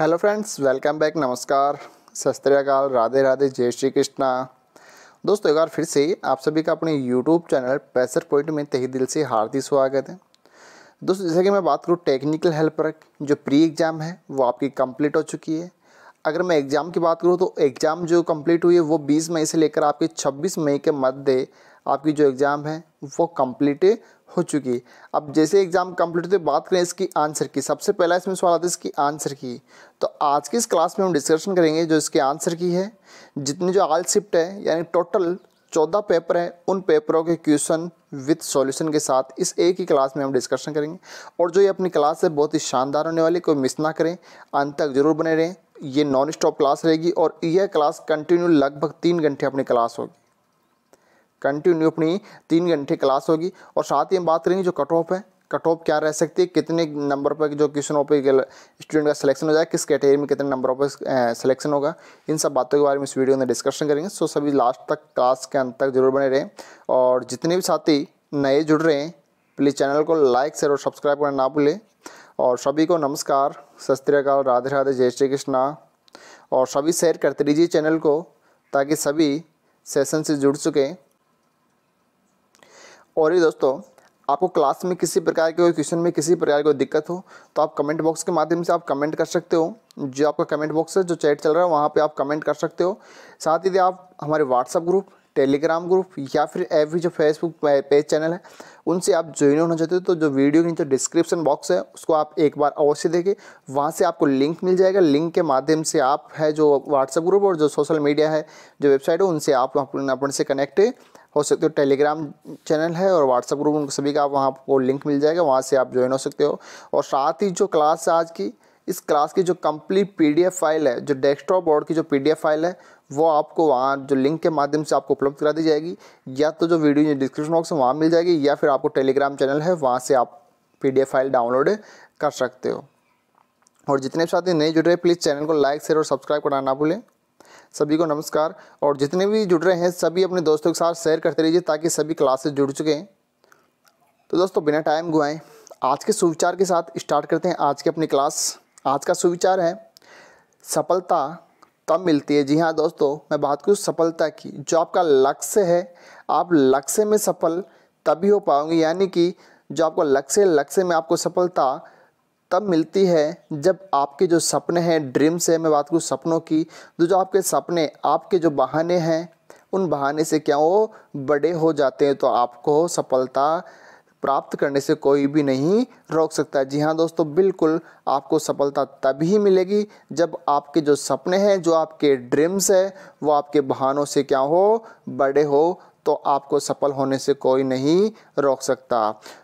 hello friends welcome back नमस्कार सत राधे राधे जय श्री कृष्णा दोस्तों एक बार फिर से आप सभी का अपने यूट्यूब चैनल पैसर पॉइंट में तही दिल से हार्दिक स्वागत है दोस्तों जैसे कि मैं बात करूँ टेक्निकल हेल्पर जो प्री एग्ज़ाम है वो आपकी कंप्लीट हो चुकी है अगर मैं एग्ज़ाम की बात करूँ तो एग्ज़ाम जो कम्प्लीट हुई है वो बीस मई से लेकर आपके छब्बीस मई के मध्य आपकी जो एग्ज़ाम है वो कम्प्लीट हो चुकी अब जैसे एग्जाम कंप्लीट होते बात करें इसकी आंसर की सबसे पहला इसमें सवाल आता है इसकी आंसर की तो आज की इस क्लास में हम डिस्कशन करेंगे जो इसके आंसर की है जितनी जो आल शिफ्ट है यानी टोटल चौदह पेपर हैं उन पेपरों के क्वेश्चन विथ सॉल्यूशन के साथ इस एक ही क्लास में हम डिस्कशन करेंगे और जो ये अपनी क्लास है बहुत ही शानदार होने वाली कोई मिस ना करें अंत तक जरूर बने रहें ये नॉन स्टॉप क्लास रहेगी और यह क्लास कंटिन्यू लगभग तीन घंटे अपनी क्लास होगी कंटिन्यू अपनी तीन घंटे क्लास होगी और साथ ही हम बात करेंगे जो कट ऑफ है कट ऑफ क्या रह सकती है कितने नंबर पर जो क्वेश्चनों पर स्टूडेंट का सिलेक्शन हो जाए किस कैटेगरी में कितने नंबरों पर सिलेक्शन होगा इन सब बातों के बारे में इस वीडियो में डिस्कशन करेंगे सो सभी लास्ट तक क्लास के अंत तक जरूर बने रहें और जितने भी साथी नए जुड़ रहे हैं प्लीज़ चैनल को लाइक शेयर और सब्सक्राइब करना ना भूलें और सभी को नमस्कार सत राधे राधे जय श्री कृष्णा और सभी शेयर करते रहिए चैनल को ताकि सभी सेशन से जुड़ सकें और ये दोस्तों आपको क्लास में किसी प्रकार के कोई क्वेश्चन में किसी प्रकार की कोई दिक्कत हो तो आप कमेंट बॉक्स के माध्यम से आप कमेंट कर सकते हो जो आपका कमेंट बॉक्स है जो चैट चल रहा है वहाँ पे आप कमेंट कर सकते हो साथ ही आप हमारे व्हाट्सअप ग्रुप टेलीग्राम ग्रुप या फिर एवरी जो फेसबुक पेज चैनल है उनसे आप ज्वाइन होना चाहते हो तो जो वीडियो के नीचे डिस्क्रिप्शन बॉक्स है उसको आप एक बार अवश्य देखें वहाँ से आपको लिंक मिल जाएगा लिंक के माध्यम से आप है जो व्हाट्सएप ग्रुप और जो सोशल मीडिया है जो वेबसाइट है उनसे आप अपन से कनेक्ट हो सकते हो टेलीग्राम चैनल है और व्हाट्सअप ग्रुप उन सभी का आप वहाँ को लिंक मिल जाएगा वहाँ से आप ज्वाइन हो सकते हो और साथ ही जो क्लास है आज की इस क्लास की जो कंप्लीट पीडीएफ फाइल है जो डेस्कटॉप बोर्ड की जो पीडीएफ फाइल है वो आपको वहाँ जो लिंक के माध्यम से आपको उपलब्ध करा दी जाएगी या तो जो वीडियो डिस्क्रिप्शन बॉक्स में वहाँ मिल जाएगी या फिर आपको टेलीग्राम चैनल है वहाँ से आप पी फाइल डाउनलोड कर सकते हो और जितने साथी नए रहे प्लीज़ चैनल को लाइक शेयर और सब्सक्राइब करना ना भूलें सभी को नमस्कार और जितने भी जुड़ रहे हैं सभी अपने दोस्तों के साथ शेयर करते रहिए ताकि सभी क्लासेस जुड़ चुके हैं तो दोस्तों बिना टाइम गुआएं आज के सुविचार के साथ स्टार्ट करते हैं आज की अपनी क्लास आज का सुविचार है सफलता तब मिलती है जी हाँ दोस्तों मैं बात करूँ सफलता की जो आपका लक्ष्य है आप लक्ष्य में सफल तभी हो पाओगे यानी कि जो आपका लक्ष्य लक्ष्य में आपको सफलता तब मिलती है जब आपके जो सपने हैं ड्रीम्स है मैं बात करूँ सपनों की तो जो आपके सपने आपके जो बहाने हैं उन बहाने से क्या वो बड़े हो जाते हैं तो आपको सफलता प्राप्त करने से कोई भी नहीं रोक सकता जी हाँ दोस्तों बिल्कुल आपको सफलता तभी मिलेगी जब आपके जो सपने हैं जो आपके ड्रीम्स है वो आपके बहानों से क्या हो बड़े हो तो आपको सफल होने से कोई नहीं रोक सकता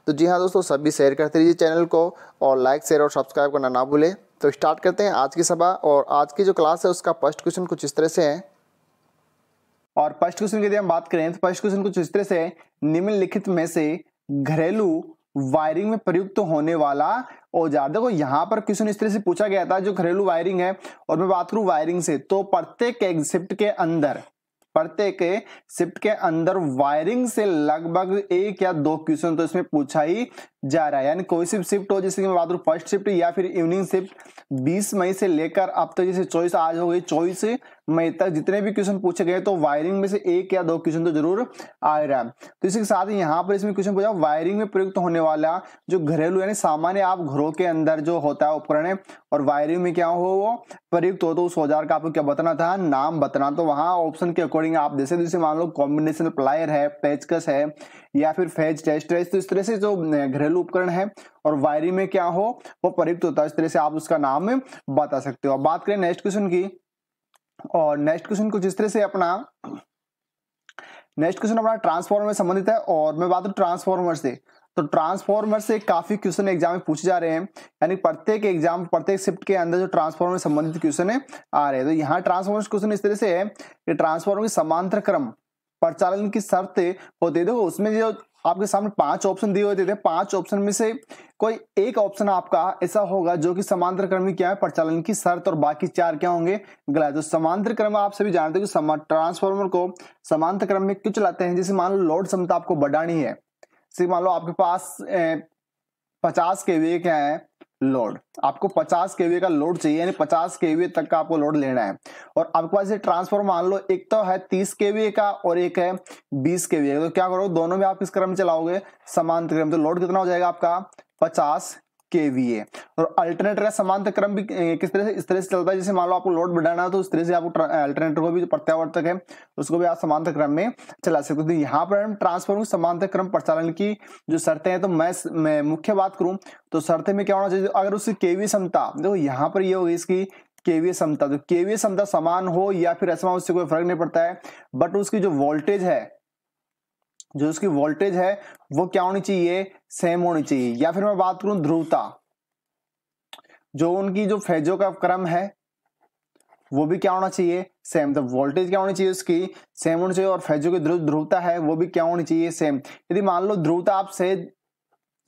तो जी हाँ दोस्तों सभी शेयर करते रहिए चैनल को और लाइक शेयर और सब्सक्राइब करना ना भूलें तो स्टार्ट करते हैं आज की सभा और आज की जो क्लास है उसका फर्स्ट क्वेश्चन कुछ इस तरह से है और फर्स्ट क्वेश्चन यदि हम बात करें तो फर्स्ट क्वेश्चन कुछ इस तरह से निम्नलिखित में से घरेलू वायरिंग में प्रयुक्त तो होने वाला औजार देखो यहाँ पर क्वेश्चन इस तरह से पूछा गया था जो घरेलू वायरिंग है और मैं बात करूं वायरिंग से तो प्रत्येक एग्जिप्ट के अंदर पढ़ते के शिफ्ट के अंदर वायरिंग से लगभग एक या दो क्वेश्चन तो इसमें पूछा ही जा रहा है यानी कोई सी शिफ्ट हो जैसे कि मैं बात करूँ फर्स्ट शिफ्ट या फिर इवनिंग शिफ्ट 20 मई से लेकर अब तक जैसे चॉइस आज हो गई चॉइस मई तक जितने भी क्वेश्चन पूछे गए तो वायरिंग में से एक या दो क्वेश्चन तो जरूर आ रहा है तो इसके साथ यहाँ पर इसमें क्वेश्चन पूछा वायरिंग में प्रयुक्त होने वाला जो घरेलू यानी सामान्य आप घरों के अंदर जो होता है उपकरण और वायरिंग में क्या हो वो प्रयुक्त हो तो उस औजार का आपको क्या बताना था नाम बताना तो वहाँ ऑप्शन के अकॉर्डिंग आप जैसे जैसे मान लो कॉम्बिनेशन प्लायर है पेचकस है या फिर फेज टेस्ट तो इस तरह से जो घरेलू उपकरण है और वायरी में क्या हो वो प्रयुक्त होता है इस तरह से आप उसका नाम बता सकते हो बात करें नेक्स्ट क्वेश्चन की और नेक्स्ट क्वेश्चन को जिस तरह से अपना नेक्स्ट क्वेश्चन अपना ट्रांसफॉर्मर से संबंधित है और मैं बात करूँ ट्रांसफॉर्मर से तो ट्रांसफॉर्मर से काफी क्वेश्चन एग्जाम में पूछे जा रहे हैं यानी प्रत्येक एग्जाम प्रत्येक शिफ्ट के अंदर जो ट्रांसफॉर्मर संबंधित क्वेश्चन है आ रहे हैं तो यहाँ ट्रांसफॉर्मर क्वेश्चन इस तरह से है कि ट्रांसफॉर्मर की समांतर क्रम परिचालन की शर्तें वो दे उसमें जो आपके सामने पांच ऑप्शन दिए होते थे पांच ऑप्शन में से कोई एक ऑप्शन आपका ऐसा होगा जो कि समांतर क्रम में क्या है परिचालन की शर्त और बाकी चार क्या होंगे गलत तो समांतर क्रम आप सभी जानते हो कि ट्रांसफॉर्मर को समांतर क्रम में क्यों चलाते हैं जैसे मान लो लोड क्षमता आपको बढ़ानी है जैसे मान लो आपके पास पचास के वे क्या है लोड आपको 50 केवी का लोड चाहिए यानी 50 केवी तक का आपको लोड लेना है और आपके पास ये ट्रांसफॉर्मर मान लो एक तो है 30 केवी का और एक है 20 केवी का तो क्या करो दोनों में आप किस क्रम चलाओगे समान क्रम तो लोड कितना हो जाएगा आपका 50 केवीए और अल्टरनेटर का समांतर क्रम भी किस तरह से इस तरह से चलता है जैसे मान लो आपको लोड बढ़ाना है तो इस तरह से आपको अल्टरनेटर को भी प्रत्यावर्तक है उसको भी आप समांतर क्रम में चला सकते हो तो यहाँ पर हम ट्रांसफॉर्म को समांतर क्रम प्रचालन की जो शर्तें हैं तो मैं, मैं मुख्य बात करूं तो शर्तें में क्या होना चाहिए तो अगर उसकी केवीए क्षमता देखो यहाँ पर ये होगी इसकी केवीए क्षमता तो केवीए क्षमता समान हो या फिर असमान उससे कोई फर्क नहीं पड़ता है बट उसकी जो वोल्टेज है जो उसकी वोल्टेज है वो क्या होनी चाहिए सेम होनी चाहिए या फिर मैं बात करूं ध्रुवता जो उनकी जो फेजों का क्रम है वो भी क्या होना चाहिए सेम तो वोल्टेज क्या होनी चाहिए उसकी सेम होनी चाहिए और फेजों की ध्रुवता है वो भी क्या होनी चाहिए सेम यदि मान लो ध्रुवता आप से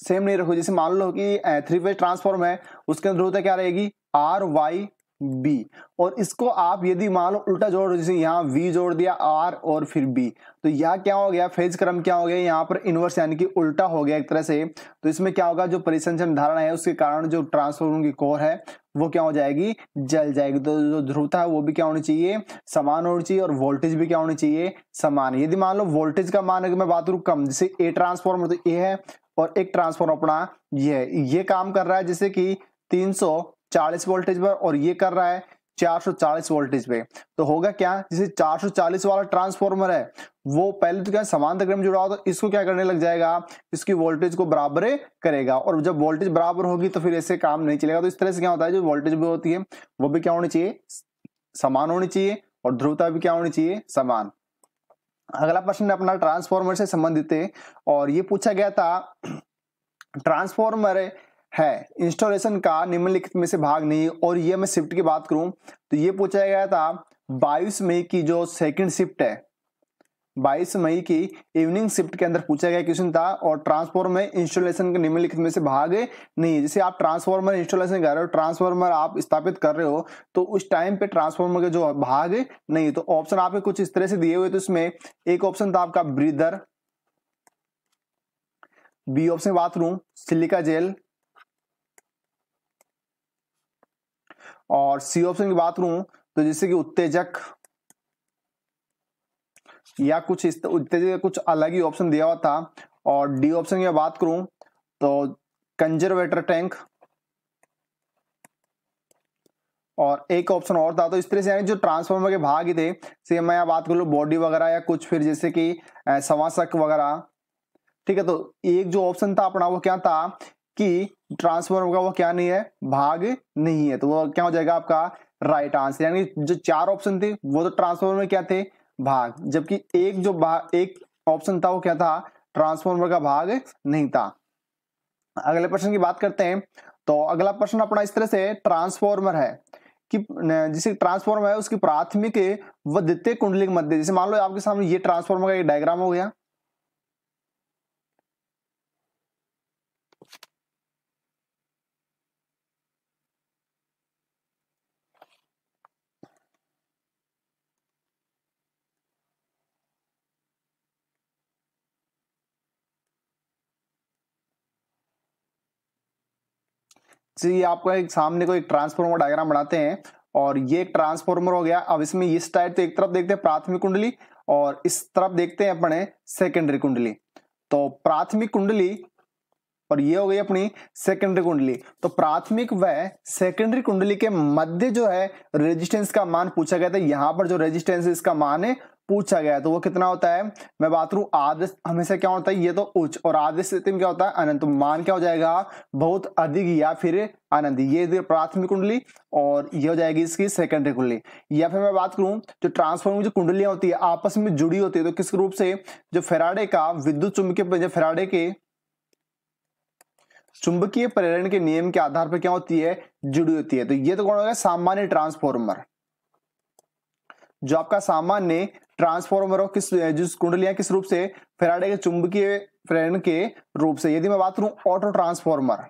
सेम नहीं रखो जैसे मान लो कि थ्री फेज ट्रांसफॉर्म है उसके अंदर ध्रुवता क्या रहेगी आर वाई बी और इसको आप यदि मान लो उल्टा जोड़ जैसे यहाँ वी जोड़ दिया आर और फिर बी तो यहाँ क्या हो गया फेज क्रम क्या हो गया यहाँ पर इनवर्स यानी कि उल्टा हो गया एक तरह से तो इसमें क्या होगा जो परिसंचन धारणा है उसके कारण जो ट्रांसफॉर्मर की कोर है वो क्या हो जाएगी जल जाएगी तो जो ध्रुवता है वो भी क्या होनी चाहिए समान होनी चाहिए और वोल्टेज भी क्या होनी चाहिए समान यदि मान लो वोल्टेज का मान अगर मैं बात करूँ कम जैसे ए ट्रांसफॉर्मर तो ए है और एक ट्रांसफॉर्मर अपना ये है ये काम कर रहा है जैसे कि तीन सौ 40 वोल्टेज पर और ये कर रहा है 440 वोल्टेज पे तो होगा क्या जैसे 440 वाला ट्रांसफॉर्मर है वो पहले तो क्या समान तकड़े में जुड़ा हो तो इसको क्या करने लग जाएगा इसकी वोल्टेज को बराबर करेगा और जब वोल्टेज बराबर होगी तो फिर ऐसे काम नहीं चलेगा तो इस तरह से क्या होता है जो वोल्टेज भी होती है वो भी क्या होनी चाहिए समान होनी चाहिए और ध्रुवता भी क्या होनी चाहिए समान अगला प्रश्न अपना ट्रांसफॉर्मर से संबंधित है और ये पूछा गया था ट्रांसफॉर्मर है इंस्टॉलेशन का निम्नलिखित में से भाग नहीं और ये मैं शिफ्ट की बात करूं तो ये पूछा गया था बाईस मई की जो सेकंड शिफ्ट है बाईस मई की इवनिंग शिफ्ट के अंदर पूछा गया क्वेश्चन था और ट्रांसफॉर्मर इंस्टॉलेशन के निम्नलिखित में से भाग नहीं जैसे आप ट्रांसफॉर्मर इंस्टॉलेशन कर रहे हो ट्रांसफॉर्मर आप स्थापित कर रहे हो तो उस टाइम पे ट्रांसफॉर्मर के जो भाग नहीं तो ऑप्शन आपके कुछ इस तरह से दिए हुए तो इसमें एक ऑप्शन था आपका ब्रीदर बी ऑप्शन बात करूं सिलिका जेल और सी ऑप्शन की बात करूं तो जैसे कि उत्तेजक या कुछ इस उत्तेजक कुछ अलग ही ऑप्शन दिया हुआ था और डी ऑप्शन की बात करूं तो कंजर्वेटर टैंक और एक ऑप्शन और था तो इस तरह से यानी जो ट्रांसफार्मर के भाग ही थे से मैं यहाँ बात कर लूँ बॉडी वगैरह या कुछ फिर जैसे कि सवासक वगैरह ठीक है तो एक जो ऑप्शन था अपना वो क्या था कि ट्रांसफर का वो क्या नहीं है भाग नहीं है तो वो क्या हो जाएगा आपका राइट आंसर यानी जो चार ऑप्शन थे वो तो ट्रांसफॉर्मर में क्या थे भाग जबकि एक जो भाग एक ऑप्शन था वो क्या था ट्रांसफॉर्मर का भाग नहीं था अगले प्रश्न की बात करते हैं तो अगला प्रश्न अपना इस तरह से ट्रांसफॉर्मर है कि जिसे ट्रांसफॉर्मर है उसकी प्राथमिक व द्वितीय कुंडली के मध्य जैसे मान लो आपके सामने ये ट्रांसफॉर्मर का एक डायग्राम हो गया तो ये आपका एक सामने को एक ट्रांसफॉर्मर डायग्राम बनाते हैं और ये एक ट्रांसफॉर्मर हो गया अब इसमें इस टाइप तो एक तरफ देखते हैं प्राथमिक कुंडली और इस तरफ देखते हैं अपने सेकेंडरी कुंडली तो प्राथमिक कुंडली और ये हो गई अपनी सेकेंडरी कुंडली तो प्राथमिक व सेकेंडरी कुंडली के मध्य जो है रेजिस्टेंस का मान पूछा गया था यहां पर जो रेजिस्टेंस इसका मान है पूछा गया तो वो कितना होता है मैं बात करूं आदर्श हमेशा क्या होता है ये तो उच्च और आदर्श स्थिति क्या होता है अनंत मान क्या हो जाएगा बहुत अधिक या फिर आनंद ये प्राथमिक कुंडली और ये हो जाएगी इसकी सेकेंडरी कुंडली या फिर मैं बात करूं जो ट्रांसफॉर्म जो कुंडलियां होती है आपस में जुड़ी होती है तो किस रूप से जो फेराडे का विद्युत चुंबकीय फेराडे के चुंबकीय प्रेरण के नियम के आधार पर क्या होती है जुड़ी होती है तो ये तो कौन होगा सामान्य ट्रांसफॉर्मर जो आपका सामान्य ट्रांसफॉर्मरों किस जिस कुंडलियां किस रूप से फेराडे के चुंबकीय प्रेरण के रूप से यदि मैं बात करूं ऑटो ट्रांसफॉर्मर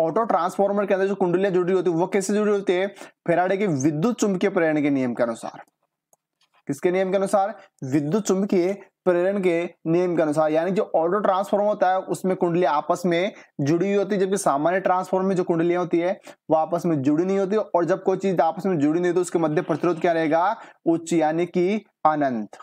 ऑटो ट्रांसफॉर्मर के अंदर जो कुंडलियां जुड़ी होती है वो कैसे जुड़ी होती है फेराडे के विद्युत चुंबकीय प्रेरण के नियम के अनुसार किसके नियम के अनुसार विद्युत चुंबकीय प्रेरण के नियम के अनुसार यानी जो ऑटो ट्रांसफॉर्म होता है उसमें कुंडली आपस में जुड़ी हुई होती है जबकि सामान्य ट्रांसफॉर्म में जो कुंडलियां होती है वो आपस में जुड़ी नहीं होती और जब कोई चीज आपस में जुड़ी नहीं होती उसके मध्य प्रतिरोध क्या रहेगा उच्च यानी कि अनंत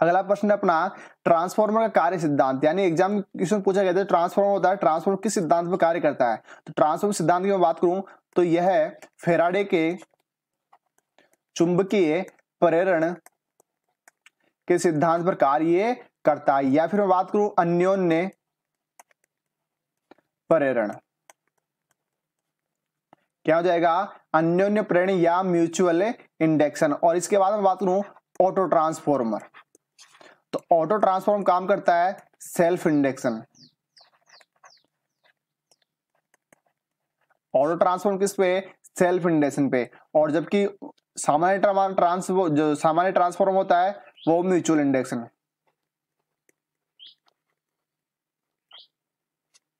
अगला प्रश्न है अपना ट्रांसफॉर्मर का कार्य सिद्धांत यानी एग्जाम क्वेश्चन पूछा गया था ट्रांसफॉर्मर होता है ट्रांसफॉर्मर किस सिद्धांत पर कार्य करता है तो ट्रांसफॉर्मर सिद्धांत की मैं बात करूं तो यह है फेराडे के चुंबकीय प्रेरण के सिद्धांत पर कार्य करता है या फिर मैं बात करूं अन्योन्य प्रेरण क्या हो जाएगा अन्योन्य प्रेरण या म्यूचुअल इंडेक्शन और इसके बाद मैं बात करूं ऑटो ट्रांसफॉर्मर तो ऑटो ट्रांसफॉर्म काम करता है सेल्फ इंडेक्शन ऑटो ट्रांसफॉर्म किस पे सेल्फ इंडेक्शन पे और जबकि सामान्य ट्रांस जो सामान्य ट्रांसफॉर्म होता है वो म्यूचुअल इंडेक्स में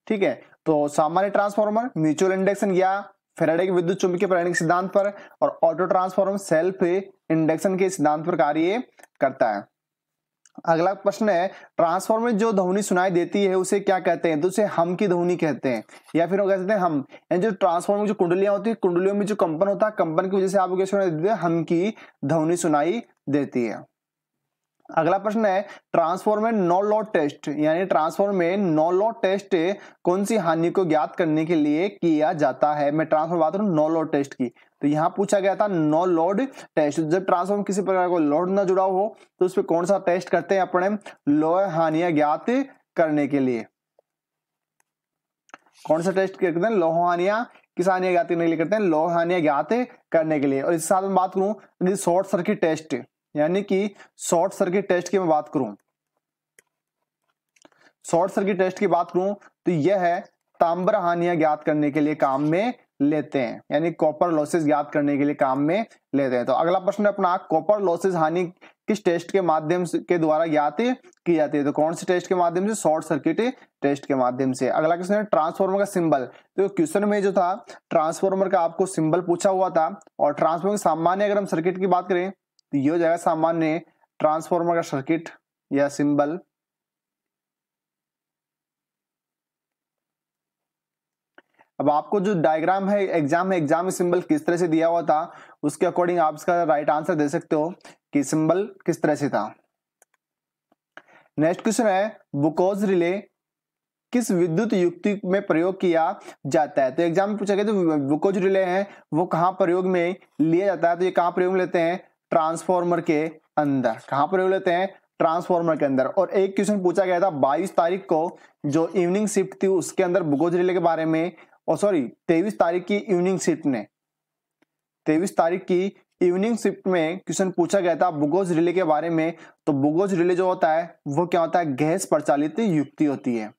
ठीक है तो सामान्य ट्रांसफॉर्मर म्यूचुअल इंडक्शन या फेराडे के विद्युत चुंबकीय प्राणिक सिद्धांत पर और ऑटो ट्रांसफॉर्मर सेल्फ इंडक्शन के सिद्धांत पर कार्य करता है अगला प्रश्न है ट्रांसफॉर्मर जो ध्वनि सुनाई देती है उसे क्या कहते हैं तो उसे हम की ध्वनि कहते हैं या फिर वो कह सकते हैं हम जो ट्रांसफॉर्मर जो कुंडलियां होती है कुंडलियों में जो कंपन होता है कंपन की वजह से आपको क्या सुनाई देती है हम की ध्वनि सुनाई देती है अगला प्रश्न है ट्रांसफॉर्मर नो लॉट टेस्ट यानी ट्रांसफॉर्मर नो लॉट टेस्ट कौन सी हानि को ज्ञात करने के लिए किया जाता है मैं ट्रांसफॉर्मर बात करूं नो लॉट टेस्ट की तो यहाँ पूछा गया था नो लोड टेस्ट जब ट्रांसफॉर्म किसी प्रकार को लोड ना जुड़ा हो तो उस पर कौन सा टेस्ट करते हैं अपने लोह हानिया ज्ञात करने के लिए कौन सा टेस्ट करते हैं लोहानिया किस हानिया ज्ञात करने के लिए करते हैं लोहानिया ज्ञात करने के लिए और इस साथ में बात करूं शॉर्ट सर्किट टेस्ट यानी कि शॉर्ट सर्किट टेस्ट की मैं बात करूं शॉर्ट सर्किट टेस्ट की बात करूं तो यह है ताम्र हानिया ज्ञात करने के लिए काम में लेते हैं यानी कॉपर लॉसेज याद करने के लिए काम में लेते हैं तो अगला प्रश्न है अपना कॉपर लॉसेस हानि किस टेस्ट के माध्यम के द्वारा याद की जाती है तो कौन से टेस्ट के माध्यम से शॉर्ट सर्किट टेस्ट के माध्यम से अगला क्वेश्चन है ट्रांसफॉर्मर का सिंबल तो क्वेश्चन में जो था ट्रांसफॉर्मर का आपको सिंबल पूछा हुआ था और ट्रांसफॉर्मर सामान्य अगर हम सर्किट की बात करें तो ये हो जाएगा सामान्य ट्रांसफॉर्मर का सर्किट या सिंबल अब आपको जो डायग्राम है एग्जाम में एग्जाम में सिंबल किस तरह से दिया हुआ था उसके अकॉर्डिंग आप इसका राइट आंसर दे सकते हो कि सिंबल किस तरह से था नेक्स्ट क्वेश्चन है बुकोज रिले किस विद्युत युक्ति में प्रयोग किया जाता है तो एग्जाम में पूछा गया तो बुकोज रिले है वो कहाँ प्रयोग में लिया जाता है तो ये कहाँ प्रयोग लेते हैं ट्रांसफॉर्मर के अंदर कहाँ प्रयोग लेते हैं ट्रांसफॉर्मर के अंदर और एक क्वेश्चन पूछा गया था बाईस तारीख को जो इवनिंग शिफ्ट थी उसके अंदर बुकोज रिले के बारे में और सॉरी तेईस तारीख की इवनिंग शिफ्ट ने तेईस तारीख की इवनिंग शिफ्ट में क्वेश्चन पूछा गया था बुगोज रिले के बारे में तो बुगोज रिले जो होता है वो क्या होता है गैस प्रचालित युक्ति होती है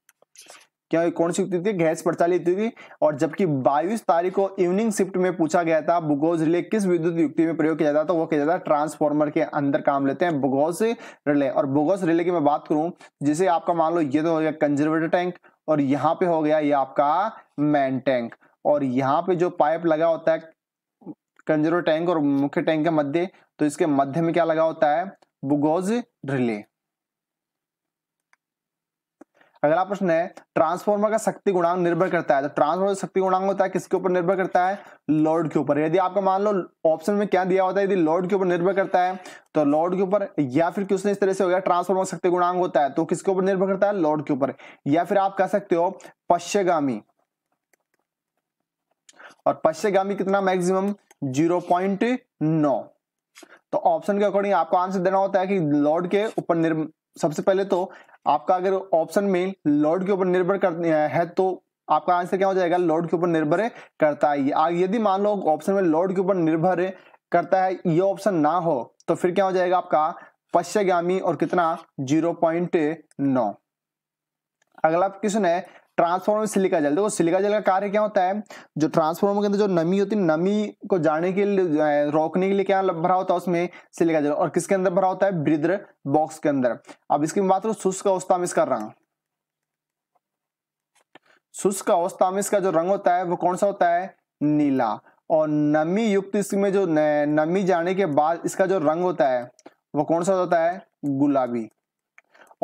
क्या कौन सी युक्ति थी गैस प्रचालित युक्ति और जबकि बाईस तारीख को इवनिंग शिफ्ट में पूछा गया था बुगोज रिले किस विद्युत युक्ति में प्रयोग किया जाता है तो वो किया जाता है ट्रांसफॉर्मर के अंदर काम लेते हैं बुगोज रिले और बुगोज रिले की मैं बात करूं जिसे आपका मान लो ये तो हो गया कंजर्वेटर टैंक और यहाँ पे हो गया ये आपका मैन टैंक और यहाँ पे जो पाइप लगा होता है कंजरो टैंक और मुख्य टैंक के मध्य तो इसके मध्य में क्या लगा होता है बुगोज रिले अगला प्रश्न है ट्रांसफॉर्मर का शक्ति गुणांग निर्भर करता है तो ट्रांसफॉर्मर शक्ति गुणांग होता है किसके ऊपर निर्भर करता है लोड के ऊपर यदि आपका मान लो ऑप्शन में क्या दिया होता है यदि लोड के ऊपर निर्भर करता है तो लोड के ऊपर या फिर क्वेश्चन इस तरह से हो गया ट्रांसफॉर्मर शक्ति गुणांग होता है तो किसके ऊपर निर्भर करता है लोड के ऊपर या फिर आप कह सकते हो पश्चगामी और पश्चगामी कितना मैक्सिमम जीरो पॉइंट नौ तो ऑप्शन के अकॉर्डिंग आपको आंसर देना होता है कि लोड के ऊपर सबसे पहले तो आपका अगर ऑप्शन में लॉर्ड के ऊपर निर्भर कर है तो आपका आंसर क्या हो जाएगा लॉर्ड के ऊपर निर्भर करता है यदि मान लो ऑप्शन में लॉर्ड के ऊपर निर्भर करता है ये ऑप्शन ना हो तो फिर क्या हो जाएगा आपका पश्चगामी और कितना जीरो पॉइंट नौ अगला क्वेश्चन है ट्रांसफॉर्मर सिलिका जल देखो सिलिका जल का कार्य क्या होता है जो ट्रांसफॉर्मर के अंदर जो नमी होती है नमी को जाने के लिए रोकने के लिए क्या भरा होता है उसमें सिलिका जल और किसके अंदर भरा होता है ब्रिद्र बॉक्स के अंदर अब इसकी बात करो शुष्क अवस्था में इसका रंग शुष्क अवस्था में इसका जो रंग होता है वो कौन सा होता है नीला और नमी युक्त इसमें जो नमी जाने के बाद इसका जो रंग होता है वो कौन सा होता है गुलाबी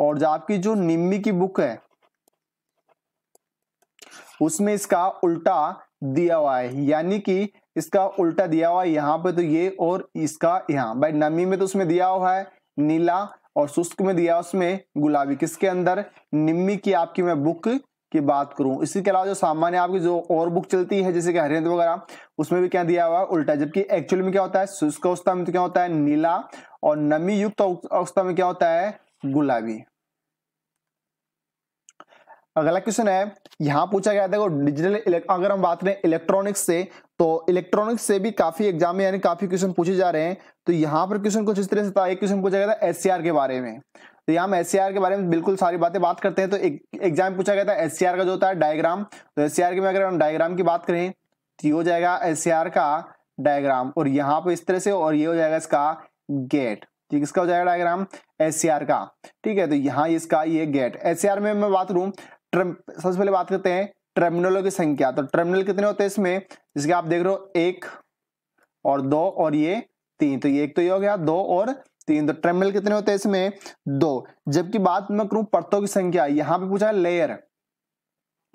और जो आपकी जो निम्बी की बुक है उसमें इसका उल्टा दिया हुआ है यानी कि इसका उल्टा दिया हुआ है यहाँ पे तो ये और इसका यहाँ भाई नमी में तो उसमें दिया हुआ है नीला और शुष्क में दिया उसमें गुलाबी किसके अंदर निम्मी की आपकी मैं बुक की बात करूं इसके अलावा जो सामान्य आपकी जो और बुक चलती है जैसे कि हरिंद वगैरह उसमें भी क्या दिया हुआ है उल्टा जबकि एक्चुअल में क्या होता है शुष्क अवस्था में तो क्या होता है नीला और नमी युक्त अवस्था में क्या होता है गुलाबी अगला क्वेश्चन है यहाँ पूछा गया था डिजिटल अगर हम बात करें इलेक्ट्रॉनिक्स से तो इलेक्ट्रॉनिक्स से भी काफी एग्जाम में यानी काफी क्वेश्चन पूछे जा रहे हैं तो यहाँ पर क्वेश्चन कुछ इस तरह से था एक क्वेश्चन पूछा गया था एस के बारे में तो यहाँ हम एस के बारे में बिल्कुल सारी बातें बात करते हैं तो एग्जाम पूछा गया था एस का जो होता है डायग्राम तो एस के में अगर हम डायग्राम की बात करें तो ये हो जाएगा एस का डायग्राम और यहाँ पर इस तरह से और ये हो जाएगा इसका गेट ठीक इसका हो जाएगा डायग्राम एस का ठीक है तो यहाँ इसका ये गेट एस में मैं बात करूँ सबसे पहले बात करते हैं टर्मिनलों की संख्या तो टर्मिनल कितने होते हैं इसमें जिसके आप देख रहे हो एक और दो और ये तीन तो ये एक तो ये हो गया दो और तीन तो टर्मिनल कितने होते हैं इसमें दो जबकि बात मैं करूं परतों की संख्या यहां पे पूछा है लेयर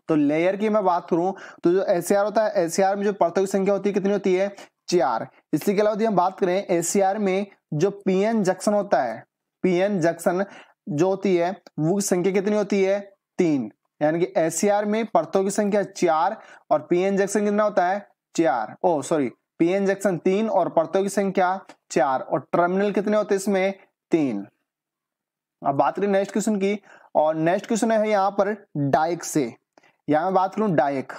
तो लेयर की मैं बात करूं तो जो एसीआर होता है एसीआर में जो परतों की संख्या होती है कितनी होती है चार इसी के अलावा यदि हम बात करें एसीआर में जो पीएन जंक्शन होता है पीएन जंक्शन जो होती है वो संख्या कितनी होती है तीन यानी कि एस में परतों की संख्या चार और पी इंजेक्शन कितना होता है चार ओ सॉरी पी इंजेक्शन तीन और परतों की संख्या चार और टर्मिनल कितने होते हैं इसमें तीन अब बात करें नेक्स्ट क्वेश्चन की और नेक्स्ट क्वेश्चन है यहां पर डायक से यहां मैं बात करूं डायक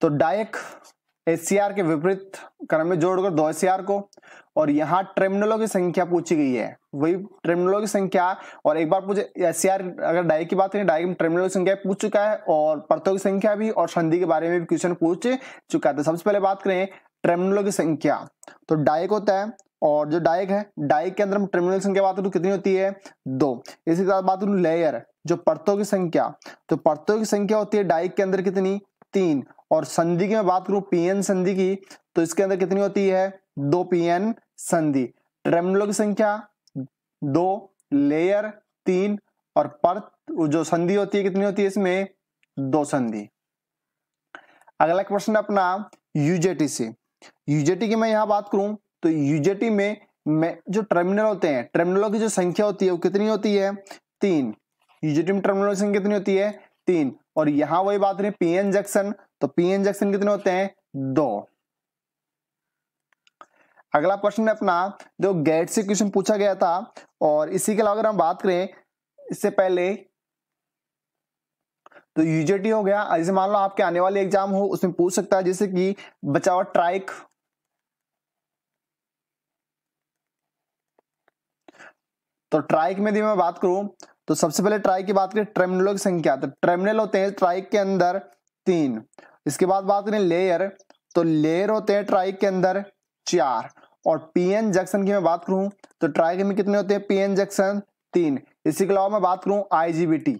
तो डायक एस के विपरीत क्रम में जोड़कर दो एस को और यहाँ टर्मिनलों की संख्या पूछी गई है वही टर्मिनलों की संख्या और एक बार पूछे एस अगर डाई की बात करें डाई में टर्मिनलों की संख्या पूछ चुका है और परतों की संख्या भी और संधि के बारे में भी क्वेश्चन पूछ चुका था तो सबसे पहले बात करें टर्मिनलों की संख्या तो डायक होता है और जो डायक है डायक के अंदर हम टर्मिनल संख्या बात करूँ तो कितनी होती है दो इसी के साथ बात करूँ लेयर जो परतों की संख्या तो परतों की संख्या होती है डायक के अंदर कितनी तीन और संधि की मैं बात करूं पीएन संधि की तो इसके अंदर कितनी होती है दो पीएन संधि ट्रेमलो की संख्या दो लेयर तीन और परत जो संधि होती है कितनी होती है इसमें दो संधि अगला क्वेश्चन है अपना यूजेटी से यूजेटी की मैं यहां बात करूं तो यूजेटी में मैं जो टर्मिनल होते हैं टर्मिनलों की जो संख्या होती है वो कितनी होती है तीन यूजेटी में टर्मिनल की संख्या कितनी होती है तीन और यहां वही बात रही पीएन जंक्शन तो पी इंजेक्शन कितने होते हैं दो अगला प्रश्न है अपना जो गेट से क्वेश्चन पूछा गया था और इसी के अलावा अगर हम बात करें इससे पहले तो यूजेटी हो गया जैसे मान लो आपके आने वाले एग्जाम हो उसमें पूछ सकता है जैसे कि बचाओ ट्राइक तो ट्राइक में यदि मैं बात करूं तो सबसे पहले ट्राइक की बात करें ट्रेमिनल की संख्या तो ट्रेमिनल होते हैं ट्राइक के अंदर तीन इसके बाद बात करें लेयर तो लेयर होते हैं ट्राइक के अंदर चार और पीएन जंक्शन की मैं बात करूं तो ट्राइक में कितने होते हैं पीएन जंक्शन तीन इसी के अलावा मैं बात करूं आईजीबीटी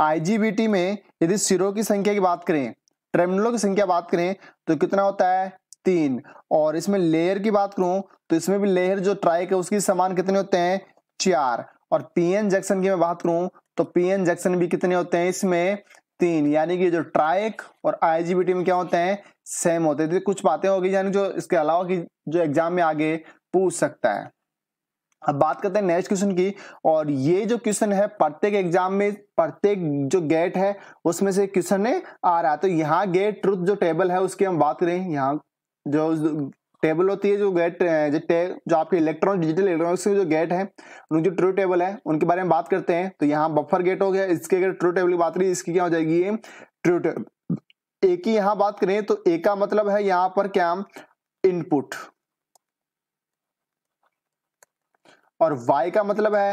आईजीबीटी में यदि सिरों की संख्या की बात करें टर्मिनलों की संख्या बात करें तो कितना होता है तीन और इसमें लेयर की बात करूं तो इसमें भी लेयर जो ट्राइक है उसकी समान कितने होते हैं चार और पीएन जंक्शन की मैं बात करूं तो पी एन जंक्शन भी कितने होते हैं इसमें तीन यानी कि जो ट्राइक और आईजीबीटी में क्या होते हैं सेम होते हैं तो कुछ बातें होगी यानी जो इसके अलावा की जो एग्जाम में आगे पूछ सकता है अब बात करते हैं नेक्स्ट क्वेश्चन की और ये जो क्वेश्चन है प्रत्येक एग्जाम में प्रत्येक जो गेट है उसमें से क्वेश्चन आ रहा है तो यहाँ गेट ट्रुथ जो टेबल है उसकी हम बात करें यहाँ जो टेबल होती है जो गेट जो, जो आपके इलेक्ट्रॉन डिजिटल इलेक्ट्रॉनिक्स के जो गेट है उनकी जो ट्रू टेबल है उनके बारे में बात करते हैं तो यहाँ बफर गेट हो गया इसके अगर ट्रू टेबल की बात करें इसकी क्या हो जाएगी ये ट्रू टेबल एक ही यहाँ बात करें तो एक का मतलब है यहाँ पर क्या इनपुट और वाई का मतलब है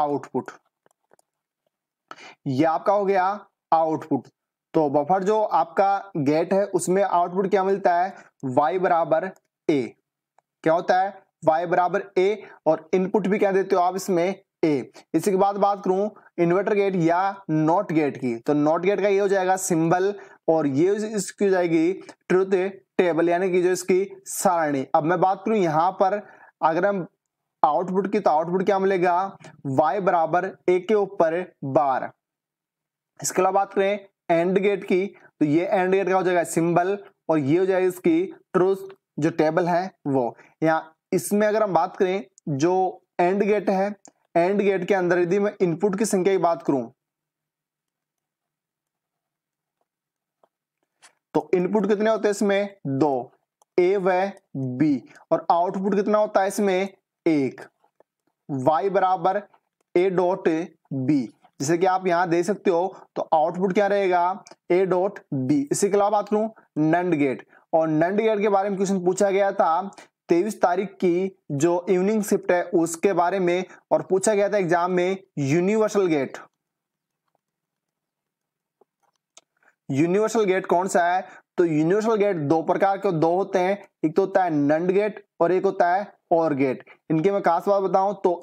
आउटपुट ये आपका हो गया आउटपुट तो बफर जो आपका गेट है उसमें आउटपुट क्या मिलता है y बराबर ए क्या होता है वाई बराबर ए और इनपुट भी कह देते हो आप इसमें ए इसी के बाद बात करूं इन्वर्टर गेट या नॉट गेट की तो नॉट गेट का ये हो जाएगा सिंबल और ये इसकी हो जाएगी ट्रुथ टेबल यानी कि जो इसकी सारणी अब मैं बात करूं यहां पर अगर हम आउटपुट की तो आउटपुट क्या मिलेगा वाई बराबर ए के ऊपर बार इसके अलावा बात करें एंड गेट की तो ये एंड गेट का हो जाएगा सिंबल और ये हो जाएगी इसकी ट्रुथ जो टेबल है वो या इसमें अगर हम बात करें जो एंड गेट है एंड गेट के अंदर यदि मैं इनपुट की संख्या की बात करूं तो इनपुट कितने होते हैं इसमें दो ए व बी और आउटपुट कितना होता है इसमें एक वाई बराबर ए डॉट बी जैसे कि आप यहां देख सकते हो तो आउटपुट क्या रहेगा ए डॉट बी इसी के अलावा बात करूं नंड गेट और नंदगढ़ के बारे में क्वेश्चन पूछा गया था तेईस तारीख की जो इवनिंग शिफ्ट है उसके बारे में और पूछा गया था एग्जाम में यूनिवर्सल गेट यूनिवर्सल गेट कौन सा है तो यूनिवर्सल गेट दो प्रकार के दो होते हैं एक तो होता है नंड गेट और एक होता है और गेट इनके मैं खास बात बताऊं तो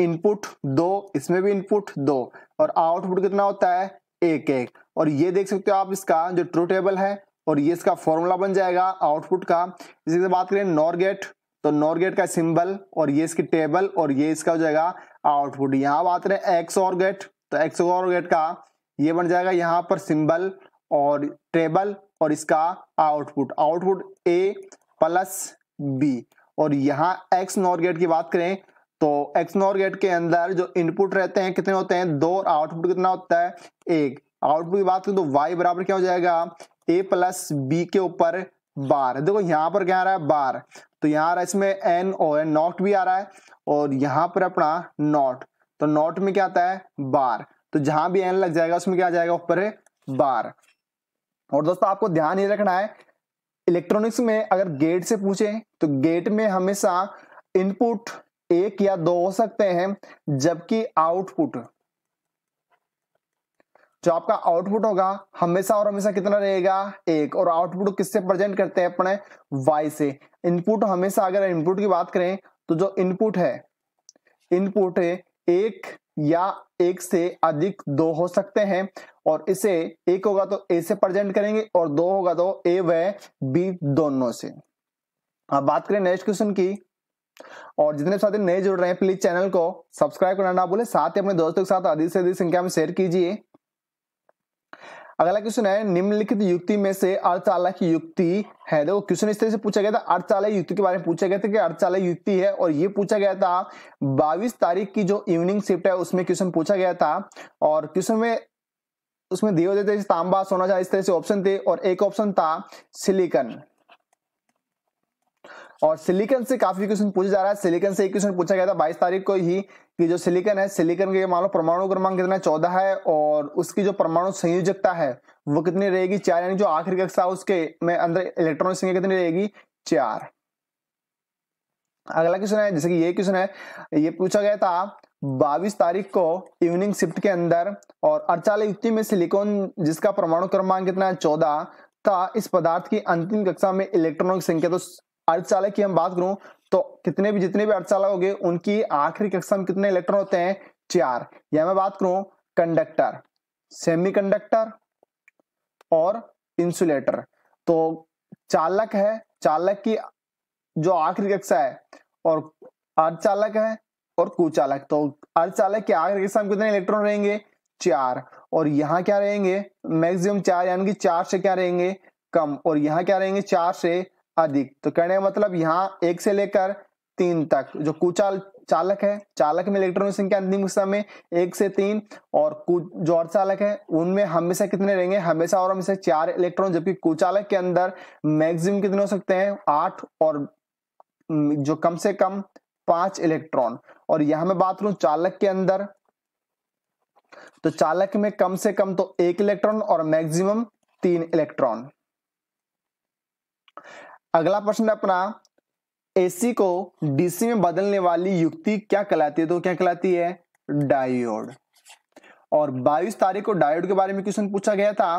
इनपुट दो इसमें भी इनपुट दो और आउटपुट कितना होता है एक एक और ये देख सकते हो आप इसका जो ट्रू टेबल है और ये इसका फॉर्मूला बन जाएगा आउटपुट का इसी से बात करें नॉरगेट तो नॉरगेट का सिंबल और ये इसकी टेबल और ये इसका हो जाएगा आउटपुट यहाँ बात करें एक्स और गेट तो एक्स और गेट का ये बन जाएगा यहाँ पर सिंबल और टेबल और इसका output output A plus B और यहाँ एक्स नॉर गेट की बात करें तो एक्स नॉर गेट के अंदर जो इनपुट रहते हैं कितने होते हैं दो और आउटपुट कितना होता है एक आउटपुट की बात करें तो वाई बराबर क्या हो जाएगा ए प्लस बी के ऊपर बार देखो यहाँ पर क्या आ रहा है बार तो यहाँ रहा है इसमें एन और एन नॉट भी आ रहा है और यहाँ पर अपना नॉट तो नॉट में क्या आता है बार तो जहां भी एन लग जाएगा उसमें क्या आ जाएगा ऊपर बार और दोस्तों आपको ध्यान ये रखना है इलेक्ट्रॉनिक्स में अगर गेट से पूछे तो गेट में हमेशा इनपुट एक या दो हो सकते हैं जबकि आउटपुट जो आपका आउटपुट होगा हमेशा और हमेशा कितना रहेगा एक और आउटपुट किससे प्रेजेंट करते हैं अपने वाई से इनपुट हमेशा अगर इनपुट की बात करें तो जो इनपुट है इनपुट एक या एक से अधिक दो हो सकते हैं और इसे एक होगा तो ए से प्रेजेंट करेंगे और दो होगा तो ए व बी दोनों से अब बात करें नेक्स्ट क्वेश्चन की और जितने साथी नए जुड़ रहे हैं प्लीज चैनल को सब्सक्राइब करना ना भूले साथ ही अपने दोस्तों के साथ अधिक से अधिक संख्या में शेयर कीजिए अगला क्वेश्चन है निम्नलिखित युक्ति में से अर्धचालक की युक्ति है देखो क्वेश्चन इस तरह से पूछा गया था अर्थालय युक्ति के बारे में पूछा गया था कि अर्धचालक युक्ति है और ये पूछा गया था बाईस तारीख की जो इवनिंग शिफ्ट है उसमें क्वेश्चन पूछा गया था और क्वेश्चन में उसमें दिए होते थे तांबा सोना इस तरह से ऑप्शन थे और एक ऑप्शन था सिलिकन और सिलिकन से काफी क्वेश्चन पूछा जा रहा है सिलिकन से एक क्वेश्चन पूछा गया था बाईस तारीख को ही कि जो सिलिकन है सिलिकन के मान लो परमाणु क्रमांक कितना चौदह है और उसकी जो परमाणु संयोजकता है वो कितनी रहेगी चार यानी जो आखिरी कक्षा उसके में अंदर इलेक्ट्रॉनिक संख्या कितनी रहेगी चार अगला क्वेश्चन है जैसे कि ये क्वेश्चन है ये पूछा गया था बाईस तारीख को इवनिंग शिफ्ट के अंदर और अड़चाल युक्ति में सिलिकॉन जिसका परमाणु क्रमांक कितना है चौदह था इस पदार्थ की अंतिम कक्षा में इलेक्ट्रॉनों की संख्या तो अर्धचालक की हम बात करूं तो कितने भी जितने भी अर्धचालक होंगे उनकी आखिरी कक्षा में कितने इलेक्ट्रॉन होते हैं चार या मैं बात करूं कंडक्टर सेमीकंडक्टर और इंसुलेटर तो चालक है चालक की जो आखिरी कक्षा है और अर्धचालक है और कुचालक तो अर्धचालक की आखिरी कक्षा में कितने इलेक्ट्रॉन रहेंगे चार और यहाँ क्या रहेंगे मैक्सिमम चार यानी कि चार से क्या रहेंगे कम और यहाँ क्या रहेंगे चार से अधिक तो कहने का मतलब यहाँ एक से लेकर तीन तक जो कुचाल चालक है चालक में इलेक्ट्रॉन संख्या अंतिम कक्षा में एक से तीन और जो और चालक है उनमें हमेशा कितने रहेंगे हमेशा और हमेशा चार इलेक्ट्रॉन जबकि कुचालक के अंदर मैक्सिमम कितने हो सकते हैं आठ और जो कम से कम पांच इलेक्ट्रॉन और यहां मैं बात करूं चालक के अंदर तो चालक में कम से कम तो एक इलेक्ट्रॉन और मैक्सिमम तीन इलेक्ट्रॉन अगला प्रश्न है अपना एसी को डीसी में बदलने वाली युक्ति क्या कहलाती है तो क्या कहलाती है डायोड और 22 तारीख को डायोड के बारे में क्वेश्चन पूछा गया था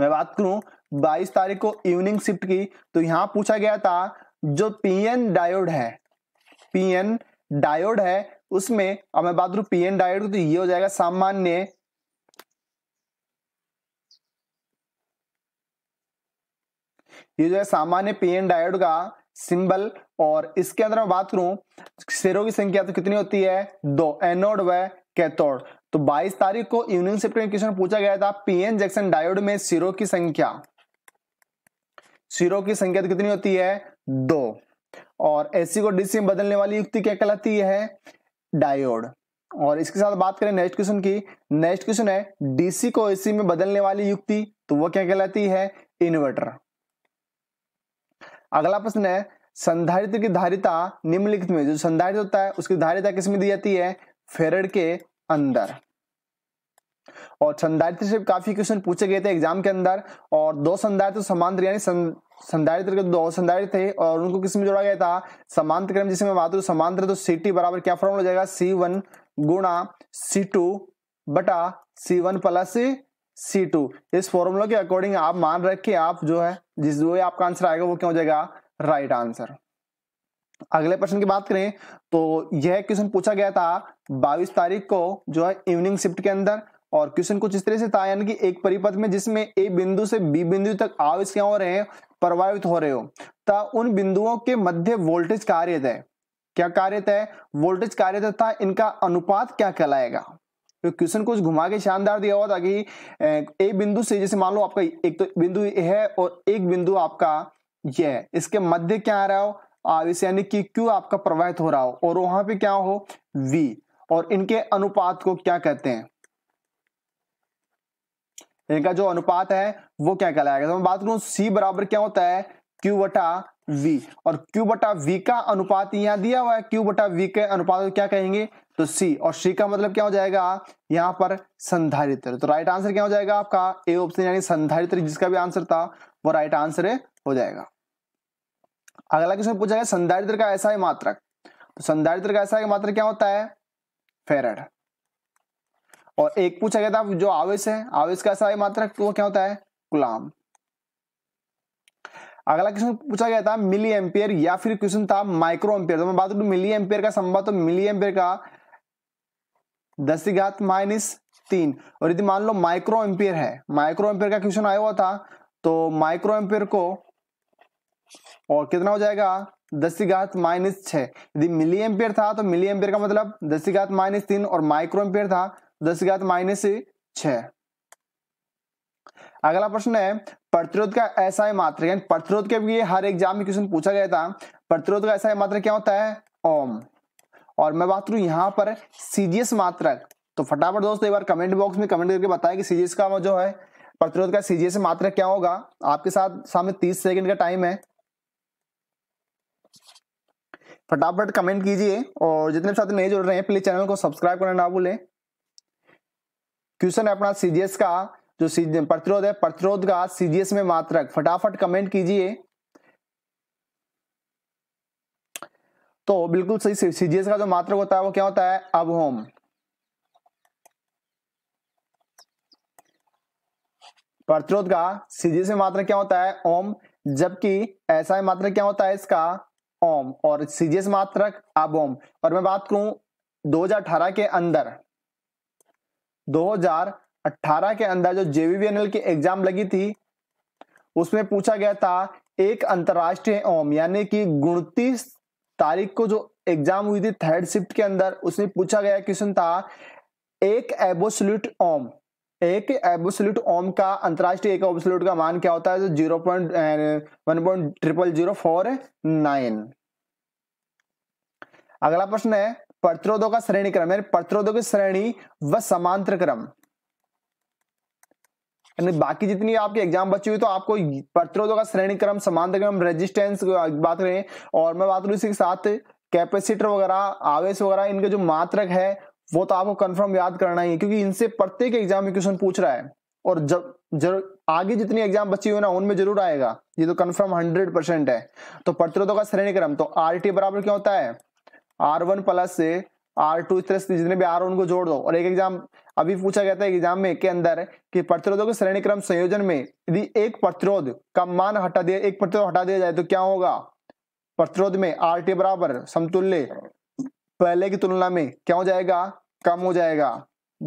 मैं बात करूं 22 तारीख को इवनिंग शिफ्ट की तो यहां पूछा गया था जो पीएन डायोड है पीएन डायोड है उसमें अब मैं बात करूं पीएन डायोड तो ये हो जाएगा सामान्य ये जो है सामान्य पीएन डायोड का सिंबल और इसके अंदर मैं बात करूं सिरों की संख्या तो कितनी होती है दो एनोड व कैथोड तो 22 तारीख को यूनियन सेप्टर क्वेश्चन पूछा गया था पीएन जैक्सन डायोड में सिरों की संख्या सिरों की संख्या तो कितनी होती है दो और एसी को डीसी में बदलने वाली युक्ति क्या कहलाती है डायोड और इसके साथ बात करें नेक्स्ट क्वेश्चन की नेक्स्ट क्वेश्चन है डीसी को एसी में बदलने वाली युक्ति तो वो क्या कहलाती है इन्वर्टर अगला प्रश्न है संधारित्र की धारिता निम्नलिखित में जो संधारित्र होता है उसकी धारिता किसमें दी जाती है फेरड के अंदर और संधारित्र से काफी क्वेश्चन पूछे गए थे एग्जाम के अंदर और दो संधारित्र समांतर यानी संधारित्र के दो संधारित्र थे और उनको किसमें जोड़ा गया था समांतर क्रम जिसमें बात करूँ समांतर तो सी टी बराबर क्या फॉर्मूला हो जाएगा सी वन गुणा सी टू बटा C one plus C two इस फॉर्मूला के अकॉर्डिंग आप मान रख के आप जो है जिस वो आपका आंसर आएगा वो क्या हो जाएगा राइट आंसर अगले प्रश्न की बात करें तो यह क्वेश्चन पूछा गया था बाईस तारीख को जो है इवनिंग शिफ्ट के अंदर और क्वेश्चन कुछ इस तरह से था यानी कि एक परिपथ में जिसमें ए बिंदु से बी बिंदु तक आवेश क्या हो रहे हैं प्रभावित हो रहे हो तब उन बिंदुओं के मध्य वोल्टेज कार्य है क्या कार्य है वोल्टेज कार्य था इनका अनुपात क्या कहलाएगा तो क्वेश्चन कुछ घुमा के शानदार दिया हुआ ताकि एक बिंदु से जैसे मान लो आपका एक तो बिंदु ये है और एक बिंदु आपका ये है इसके मध्य क्या आ रहा हो आवेश यानी कि क्यू आपका प्रवाहित हो रहा हो और वहां पे क्या हो वी और इनके अनुपात को क्या कहते हैं इनका जो अनुपात है वो क्या कहलाएगा तो मैं बात करूं सी बराबर क्या होता है क्यू वटा v और q बटा v का अनुपात यहाँ दिया हुआ है q बटा v के अनुपात क्या कहेंगे तो c और c का मतलब क्या हो जाएगा यहाँ पर संधारित्र तो राइट आंसर क्या हो जाएगा आपका ए ऑप्शन यानी संधारित्र जिसका भी आंसर था वो राइट आंसर हो जाएगा अगला क्वेश्चन पूछा गया संधारित्र का ऐसा ही मात्रक तो संधारित्र का ऐसा ही मात्रक क्या होता है फेरड और एक पूछा गया था जो आवेश है आवेश का ऐसा ही मात्रक वो क्या होता है गुलाम अगला क्वेश्चन पूछा गया था मिली एम्पियर या फिर क्वेश्चन था माइक्रो एम्पियर तो मैं बात करूं मिली एम्पियर का संभव तो मिली एम्पियर का दस घात माइनस तीन और यदि मान लो माइक्रो एम्पियर है माइक्रो एम्पियर का क्वेश्चन आया हुआ था तो माइक्रो एम्पियर को और कितना हो जाएगा दस घात माइनस छह यदि मिली एम्पियर था तो मिली एम्पियर का मतलब दस घात माइनस तीन और माइक्रो एम्पियर था तो दस घात माइनस छह अगला प्रश्न है प्रतिरोध का ऐसा ही मात्र प्रतिरोध के भी हर एग्जाम में क्वेश्चन पूछा गया था प्रतिरोध का ऐसा मात्र क्या होता है ओम और मैं बात करूं यहां पर सीजीएस मात्रक तो फटाफट दोस्तों एक बार कमेंट बॉक्स में कमेंट करके बताया कि सीजीएस का जो है प्रतिरोध का सीजीएस मात्रक क्या होगा आपके साथ सामने तीस सेकेंड का टाइम है फटाफट कमेंट कीजिए और जितने साथ नहीं जुड़ रहे हैं प्लीज चैनल को सब्सक्राइब करना ना भूलें क्वेश्चन है अपना सीजीएस का जो प्रतिरोध है प्रतिरोध का सीजीएस में मात्रक फटाफट कमेंट कीजिए तो बिल्कुल सही सीजीएस का जो मात्रक होता है वो क्या होता है अब होम प्रतिरोध का सीजीएस में मात्रक क्या होता है ओम जबकि ऐसा मात्रक क्या होता है इसका ओम और सीजीएस मात्रक अब ओम और मैं बात करूं 2018 के अंदर 2018 के अंदर जो जेवीवीएनएल की एग्जाम लगी थी उसमें पूछा गया था एक अंतरराष्ट्रीय ओम यानी कि उनतीस तारीख को जो एग्जाम हुई थी थर्ड शिफ्ट के अंदर उसमें पूछा गया क्वेश्चन था एक एबोसल्यूट ओम एक एबोसल्यूट ओम का अंतरराष्ट्रीय एक एबोसल्यूट का मान क्या होता है जो zero point triple zero four nine अगला प्रश्न है प्रतिरोधों का श्रेणी क्रम यानी प्रतिरोधों की श्रेणी व समांतर क्रम बाकी जितनी आपकी एग्जाम बची हुई तो आपको प्रतिरोधों का श्रेणी क्रम समांतर क्रम रेजिस्टेंस बात करें और मैं बात करूँ के साथ कैपेसिटर वगैरह आवेश वगैरह इनके जो मात्रक है वो तो आपको कंफर्म याद करना ही है क्योंकि इनसे प्रत्येक एग्जाम में क्वेश्चन पूछ रहा है और जब जरूर आगे जितनी एग्जाम बची हुई ना उनमें जरूर आएगा ये तो कंफर्म हंड्रेड परसेंट है तो प्रतिरोधों का श्रेणी क्रम तो आर टी बराबर क्या होता है R one plus R two इस तरह से जितने भी आर उनको जोड़ दो और एक एग्जाम अभी पूछा गया था एग्जाम में के अंदर कि प्रतिरोधों के श्रेणी क्रम संयोजन में यदि एक प्रतिरोध का मान हटा दिया एक प्रतिरोध हटा दिया जाए तो क्या होगा प्रतिरोध में आर टी बराबर समतुल्य पहले की तुलना में क्या हो जाएगा कम हो जाएगा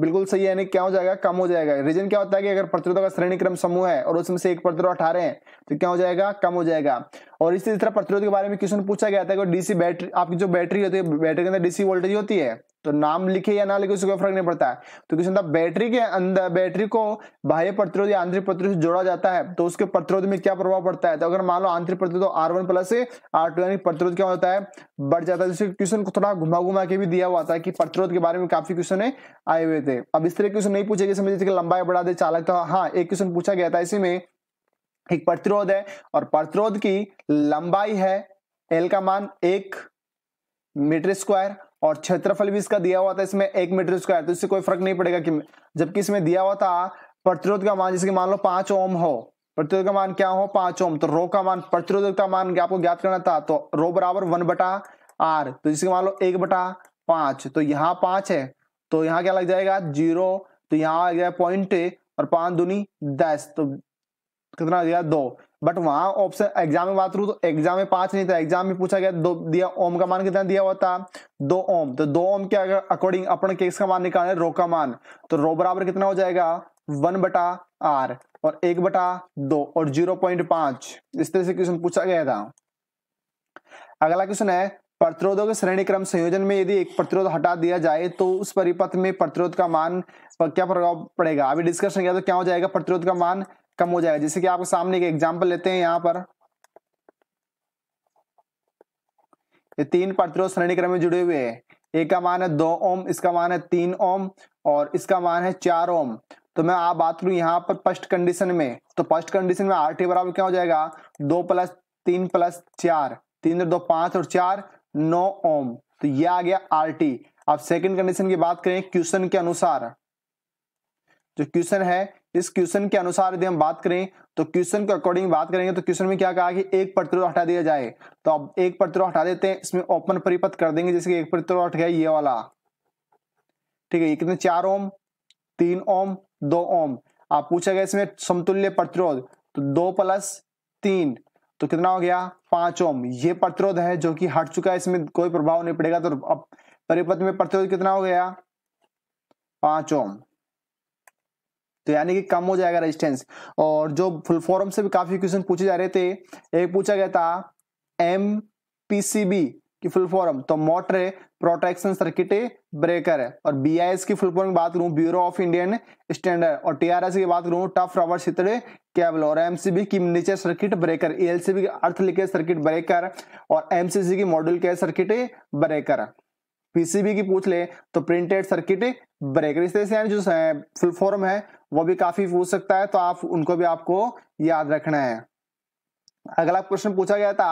बिल्कुल सही यानी क्या हो जाएगा कम हो जाएगा रीजन क्या होता है कि अगर प्रतिरोधों का श्रेणी क्रम समूह है और उसमें से एक प्रतिरोध अठारह है तो क्या हो जाएगा कम हो जाएगा और इसी तरह प्रतिरोध के बारे में क्वेश्चन पूछा गया था कि डीसी बैटरी आपकी जो बैटरी होती है बैटरी के अंदर डीसी वोल्टेज होती है तो नाम लिखे या ना लिखे उसको फर्क नहीं पड़ता है तो क्वेश्चन था मतलब बैटरी के अंदर बैटरी को बाह्य प्रतिरोध या आंतरिक प्रतिरोध से जोड़ा जाता है तो उसके प्रतिरोध में क्या प्रभाव पड़ता है तो अगर मान लो आंतरिक प्रतिरोध R one plus R two यानी प्रतिरोध क्या होता है बढ़ जाता है जिससे तो क्वेश्चन को थोड़ा घुमा घुमा के भी दिया हुआ था कि प्रतिरोध के बारे में काफी क्वेश्चन आए हुए थे अब इस तरह क्वेश्चन नहीं पूछे जैसे लंबाई बढ़ा दे चालक था हाँ एक क्वेश्चन पूछा गया था इसी में एक प्रतिरोध है और प्रतिरोध की लंबाई है एल का मान एक मीटर स्क्वायर और क्षेत्रफल भी इसका दिया हुआ था इसमें एक मीटर स्क्वायर तो इससे कोई फर्क नहीं पड़ेगा कि जबकि इसमें दिया हुआ था प्रतिरोध का मान जैसे मान लो पांच ओम हो प्रतिरोध का मान क्या हो पांच ओम तो रो का मान प्रतिरोध का मान आपको ज्ञात करना था तो रो बराबर वन बटा आर तो जिसके मान लो एक बटा पांच तो यहाँ पांच है तो यहाँ क्या लग जाएगा जीरो तो यहाँ आ गया पॉइंट और पांच दूनी दस तो कितना आ गया दो बट वहां ऑप्शन एग्जाम में बात करूं तो एग्जाम में पांच नहीं था एग्जाम में पूछा गया दो दिया ओम का मान कितना दिया हुआ था दो ओम तो दो ओम के अगर अकॉर्डिंग अपन केस का मान निकालना है रो का मान तो रो बराबर कितना हो जाएगा वन बटा आर और एक बटा दो और जीरो पॉइंट पांच इस तरह से क्वेश्चन पूछा गया था अगला क्वेश्चन है प्रतिरोधों के श्रेणी क्रम संयोजन में यदि एक प्रतिरोध हटा दिया जाए तो उस परिपथ में प्रतिरोध का मान पर क्या प्रभाव पड़ेगा अभी डिस्कशन किया तो क्या हो जाएगा प्रतिरोध का मान कम हो जाएगा जैसे कि आपके सामने एक एग्जाम्पल लेते हैं यहां पर ये तीन प्रतिरोध श्रेणी क्रम में जुड़े हुए हैं एक का मान है दो ओम इसका मान है तीन ओम और इसका मान है चार ओम तो मैं आप बात करूं यहाँ पर फर्स्ट कंडीशन में तो फर्स्ट कंडीशन में आर बराबर क्या हो जाएगा दो प्लस तीन प्लस चार तीन दो, पांच और चार नौ ओम तो यह आ गया आर टी अब सेकेंड कंडीशन की बात करें क्वेश्चन के अनुसार जो क्वेश्चन है इस क्वेश्चन के अनुसार यदि हम बात करें तो क्वेश्चन के अकॉर्डिंग बात करेंगे तो क्वेश्चन में क्या कहा कि एक प्रतिरोध हटा दिया जाए तो अब एक प्रतिरोध हटा देते हैं इसमें ओपन परिपथ कर देंगे जैसे कि एक प्रतिरोध हट गया ये वाला ठीक है ये कितने चार ओम तीन ओम दो ओम आप पूछा गया इसमें समतुल्य प्रतिरोध तो दो प्लस तीन तो कितना हो गया पांच ओम ये प्रतिरोध है जो कि हट चुका है इसमें कोई प्रभाव नहीं पड़ेगा तो अब परिपथ में प्रतिरोध कितना हो गया पांच ओम तो यानी कि कम हो जाएगा रेजिस्टेंस और जो फुल फॉर्म से भी काफी क्वेश्चन पूछे जा रहे थे एक पूछा गया था एम पी सी बी की फुल फॉर्म तो मोटर प्रोटेक्शन सर्किट ब्रेकर है और बी आई एस की फुल फॉर्म की बात करूं ब्यूरो ऑफ इंडियन स्टैंडर्ड और टी आर एस की बात करूं टफ रबर छितड़े केबल और एमसीबी की नीचे circuit breaker ELCB earth leakage circuit breaker और एमसीसी की मॉड्यूल के सर्किट ब्रेकर पीसीबी की पूछ ले तो प्रिंटेड सर्किट ब्रेकर इस तरह से जो है फुल फॉर्म है वो भी काफी पूछ सकता है तो आप उनको भी आपको याद रखना है अगला क्वेश्चन पूछा गया था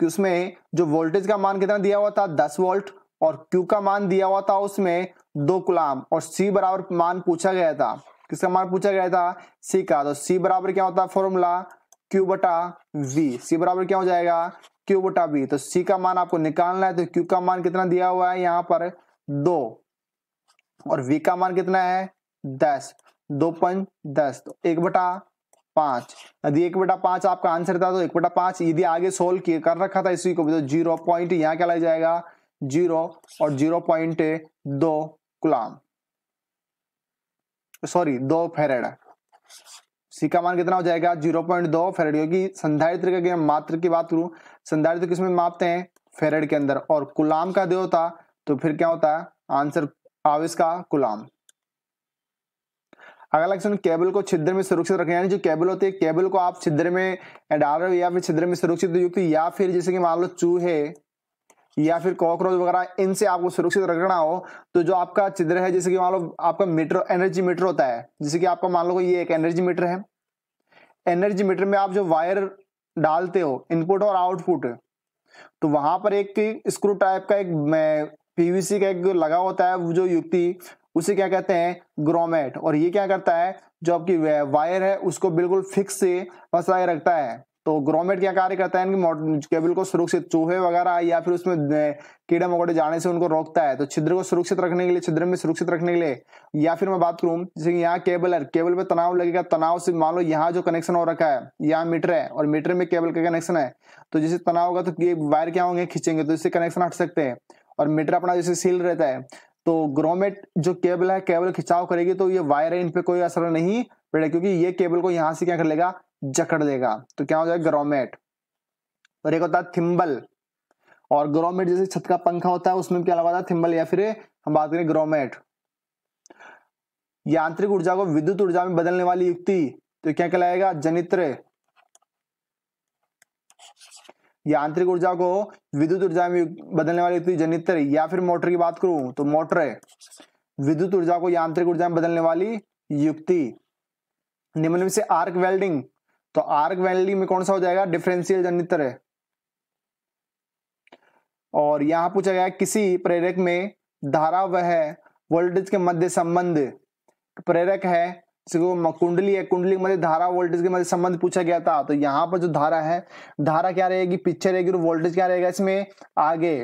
कि उसमें जो वोल्टेज का मान कितना दिया हुआ था दस वोल्ट और क्यू का मान दिया हुआ था उसमें दो गुलाम और सी बराबर मान पूछा गया था किसका मान पूछा गया था सी का तो सी बराबर क्या होता है फॉर्मूला क्यू बटा वी सी बराबर क्या हो जाएगा क्यू बटा बी तो सी का मान आपको निकालना है तो क्यू का मान कितना दिया हुआ है यहाँ पर दो और वी का मान कितना है दस दो पंच दस तो एक बटा पांच यदि एक बटा पांच आपका आंसर था तो एक बटा पांच यदि आगे सोल्व किए कर रखा था इसी को भी तो जीरो पॉइंट यहाँ क्या लग जाएगा जीरो और जीरो पॉइंट दो गुलाम सॉरी दो फेरेड सी का मान कितना हो जाएगा जीरो पॉइंट दो फेरेड क्योंकि संधारित्र के मात्र की बात करूं संधारित्व किसमें मापते हैं फेरेड के अंदर और कुलाम का दे होता तो फिर क्या होता है आंसर आवेश का कुलाम अगला क्वेश्चन केबल को छिद्र में सुरक्षित रखें यानी जो केबल होती है केबल को आप छिद्र में डाल रहे हो या फिर छिद्र में सुरक्षित युक्त या फिर जैसे कि मान लो चूहे या फिर कॉकरोच वगैरह इनसे आपको सुरक्षित रखना हो तो जो आपका छिद्र है जैसे कि मान लो आपका मीटर एनर्जी मीटर होता है जैसे कि आपका मान लो ये एक एनर्जी मीटर है एनर्जी मीटर में आप जो वायर डालते हो इनपुट और आउटपुट तो वहां पर एक स्क्रू टाइप का एक पीवीसी का एक लगा होता है जो युक्ति उसे क्या कहते हैं ग्रोमेट और ये क्या करता है जो आपकी वायर है उसको बिल्कुल फिक्स से फंसाए रखता है तो ग्रोमेट क्या कार्य करता है केबल को सुरक्षित चूहे वगैरह या फिर उसमें कीड़े मकोड़े जाने से उनको रोकता है तो छिद्र को सुरक्षित रखने के लिए छिद्र में सुरक्षित रखने के लिए या फिर मैं बात करूं जैसे यहाँ केबल है केबल में तनाव लगेगा तनाव से मान लो यहाँ जो कनेक्शन हो रखा है यहाँ मीटर है और मीटर में केबल का कनेक्शन है तो जैसे तनाव होगा तो ये वायर क्या होंगे खींचेंगे तो इससे कनेक्शन हट सकते हैं और मीटर अपना जैसे सील रहता है तो ग्रोमेट जो केबल है केबल खिंचाव करेगी तो ये वायर है इन पर कोई असर नहीं पड़ेगा क्योंकि ये केबल को यहाँ से क्या कर लेगा जकड़ देगा तो क्या हो जाएगा ग्रोमेट और एक होता है थिम्बल और ग्रोमेट जैसे छत का पंखा होता है उसमें क्या लगाता है थिम्बल या फिर हम बात करें ग्रोमेट यांत्रिक ऊर्जा को विद्युत ऊर्जा में बदलने वाली युक्ति तो क्या कहलाएगा जनित्र यांत्रिक ऊर्जा को विद्युत ऊर्जा में बदलने वाली युक्ति जनित्र या फिर मोटर की बात करूं तो मोटर विद्युत ऊर्जा को यांत्रिक ऊर्जा में बदलने वाली युक्ति निम्न में से आर्क वेल्डिंग तो आर्ग वैनली में कौन सा हो जाएगा डिफरेंशियल जनित्र है और यहां पूछा गया किसी प्रेरक में धारा वह वोल्टेज के मध्य संबंध प्रेरक है कुंडली है कुंडली के मध्य धारा वोल्टेज के मध्य संबंध पूछा गया था तो यहाँ पर जो धारा है धारा क्या रहेगी पीछे रहेगी और वोल्टेज क्या रहेगा इसमें आगे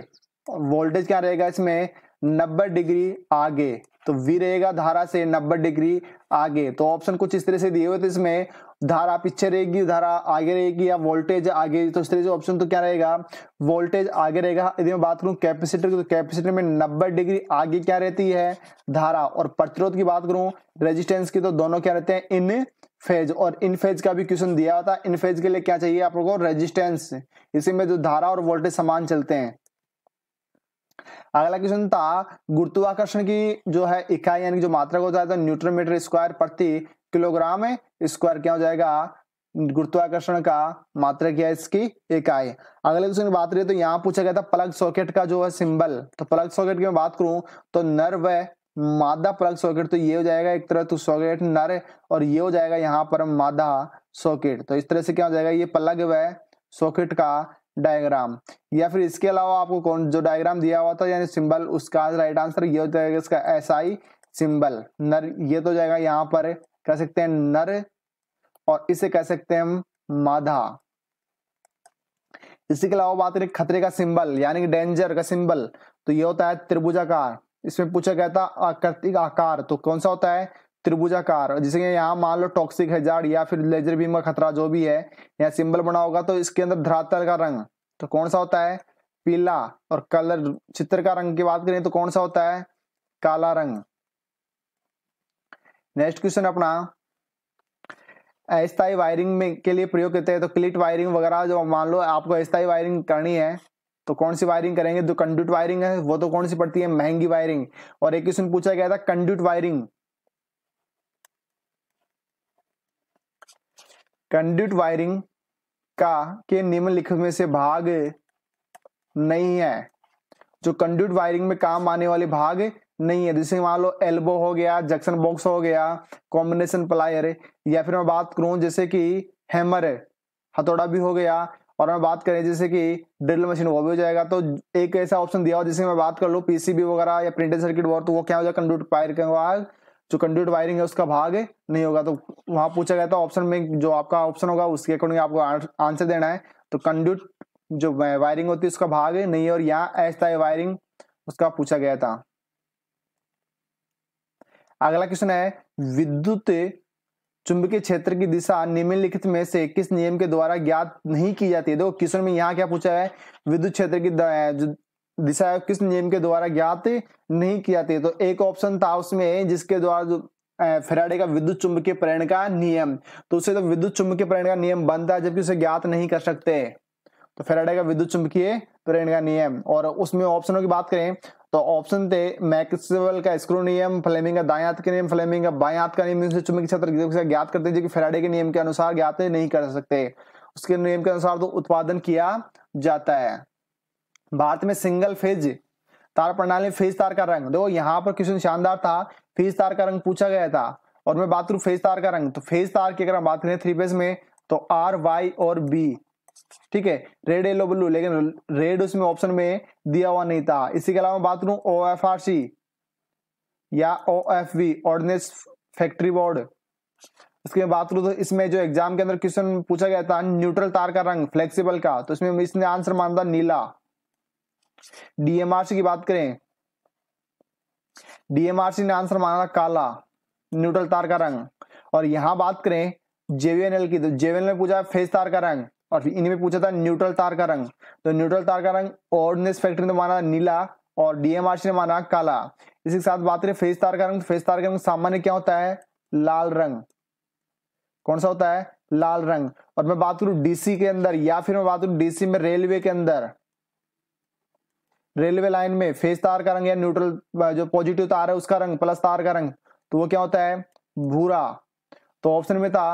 वोल्टेज क्या रहेगा इसमें नब्बे डिग्री आगे तो वी रहेगा धारा से नब्बे डिग्री आगे तो ऑप्शन कुछ इस तरह से दिए हुए थे इसमें धारा पीछे रहेगी धारा आगे रहेगी या वोल्टेज आगे तो इस तरह से ऑप्शन तो क्या रहेगा वोल्टेज आगे रहेगा यदि मैं बात करूं कैपेसिटर की तो कैपेसिटर में नब्बे डिग्री आगे क्या रहती है धारा और प्रतिरोध की बात करूं रेजिस्टेंस की तो दोनों क्या रहते हैं इन फेज और इन फेज का भी क्वेश्चन दिया हुआ था इन फेज के लिए क्या चाहिए आप लोगों को रेजिस्टेंस इसी में जो धारा और वोल्टेज समान चलते हैं अगला क्वेश्चन था गुरुत्वाकर्षण की जो है इकाई यानी जो मात्रा को होता है तो स्क्वायर प्रति किलोग्राम है स्क्वायर क्या हो जाएगा गुरुत्वाकर्षण का मात्र क्या है इसकी इकाई अगले क्वेश्चन तो की बात करिए तो यहाँ पूछा गया था प्लग सॉकेट का जो है सिंबल तो प्लग सॉकेट की मैं बात करूं तो नर व मादा प्लग सॉकेट तो ये हो जाएगा एक तरह तो सॉकेट नर और ये हो जाएगा यहाँ पर मादा सॉकेट तो इस तरह से क्या हो जाएगा ये प्लग व सॉकेट का डायग्राम या फिर इसके अलावा आपको कौन जो डायग्राम दिया हुआ था यानी सिंबल उसका राइट आंसर ये हो जाएगा इसका एसआई सिंबल नर ये तो जाएगा यहाँ पर कह सकते हैं नर और इसे कह सकते हैं हम मादा इसी के अलावा बात करें खतरे का सिंबल यानी कि डेंजर का सिंबल तो ये होता है त्रिभुजाकार इसमें पूछा गया था आकृतिक आकार तो कौन सा होता है त्रिभुजाकार जैसे कि यहाँ मान लो टॉक्सिक हजार या फिर लेजर बीम का खतरा जो भी है यहाँ सिंबल बना होगा तो इसके अंदर धरातल का रंग तो कौन सा होता है पीला और कलर चित्र का रंग की बात करें तो कौन सा होता है काला रंग नेक्स्ट क्वेश्चन अपना अस्थायी वायरिंग में के लिए प्रयोग करते हैं तो क्लिट वायरिंग वगैरह जो मान लो आपको अस्थायी वायरिंग करनी है तो कौन सी वायरिंग करेंगे जो कंड्यूट वायरिंग है वो तो कौन सी पड़ती है महंगी वायरिंग और एक क्वेश्चन पूछा गया था कंड्यूट वायरिंग कंड्यूट वायरिंग का के निम्नलिखित में से भाग नहीं है जो कंड्यूट वायरिंग में काम आने वाले भाग नहीं है जैसे मान लो एल्बो हो गया जक्सन बॉक्स हो गया कॉम्बिनेशन प्लायर या फिर मैं बात करूं जैसे कि हैमर है हथौड़ा भी हो गया और मैं बात करें जैसे कि ड्रिल मशीन वो भी हो जाएगा तो एक ऐसा ऑप्शन दिया हो जैसे मैं बात कर लूँ पीसीबी वगैरह या प्रिंटेड सर्किट बोर्ड तो वो क्या हो जाएगा कंड्यूट वायर का भाग जो कंड्यूट वायरिंग है उसका भाग नहीं होगा तो वहाँ पूछा गया था ऑप्शन में जो आपका ऑप्शन होगा उसके अकॉर्डिंग आपको आंसर देना है तो कंड्यूट जो वायरिंग होती है उसका भाग नहीं है और यहाँ ऐसा वायरिंग उसका पूछा गया था अगला क्वेश्चन है विद्युत चुंबकीय क्षेत्र की दिशा निम्नलिखित में से किस नियम के द्वारा ज्ञात नहीं की जाती है देखो क्वेश्चन में यहाँ क्या पूछा है विद्युत क्षेत्र की दिशा किस नियम के द्वारा ज्ञात नहीं की जाती है तो एक ऑप्शन था उसमें जिसके द्वारा फेराडे का विद्युत चुंबकीय प्रेरण का नियम तो उसे तो विद्युत चुंबकीय प्रेरण का नियम बनता है जबकि उसे ज्ञात नहीं कर सकते तो फेराडे का विद्युत चुंबकीय प्रेरण का नियम और उसमें ऑप्शनों की बात करें तो ऑप्शन थे मैक्सवेल का स्क्रू नियम फ्लेमिंग का दाएं हाथ के नियम फ्लेमिंग का बाएं हाथ का नियम से चुम्बक क्षेत्र ज्ञात करते हैं जो कि फेराडे के नियम के अनुसार ज्ञात नहीं कर सकते उसके नियम के अनुसार तो उत्पादन किया जाता है भारत में सिंगल फेज तार प्रणाली फेज तार का रंग देखो यहाँ पर क्वेश्चन शानदार था फेज तार का रंग पूछा गया था और मैं बात करूँ फेज तार का रंग तो फेज तार की अगर हम बात करें थ्री फेज में तो आर वाई और बी ठीक है रेड येलो ब्लू लेकिन रेड उसमें ऑप्शन में दिया हुआ नहीं था इसी के अलावा बात करूं ओ एफ आर सी या O F V ordnance factory board इसके बात करूं तो इसमें जो एग्जाम के अंदर क्वेश्चन पूछा गया था न्यूट्रल तार का रंग फ्लेक्सिबल का तो इसमें इसने आंसर मान था नीला डीएमआरसी की बात करें डीएमआरसी ने आंसर माना था काला न्यूट्रल तार का रंग और यहां बात करें जेवीएनएल की तो जेवीएनएल पूछा फेस तार का रंग और इन्हीं में पूछा था न्यूट्रल तार का रंग तो न्यूट्रल तार का रंग ऑर्डिनेस फैक्ट्री ने माना नीला और डीएमआरसी ने माना काला इसी के साथ बात करें फेस तार का रंग फेस तो तार का रंग सामान्य क्या होता है लाल रंग कौन सा होता है लाल रंग और मैं बात करूं डीसी के अंदर या फिर मैं बात करूं डीसी में रेलवे के अंदर रेलवे लाइन में फेस तार का रंग या न्यूट्रल जो पॉजिटिव तार है उसका रंग प्लस तार का रंग तो वो क्या होता है भूरा तो ऑप्शन में था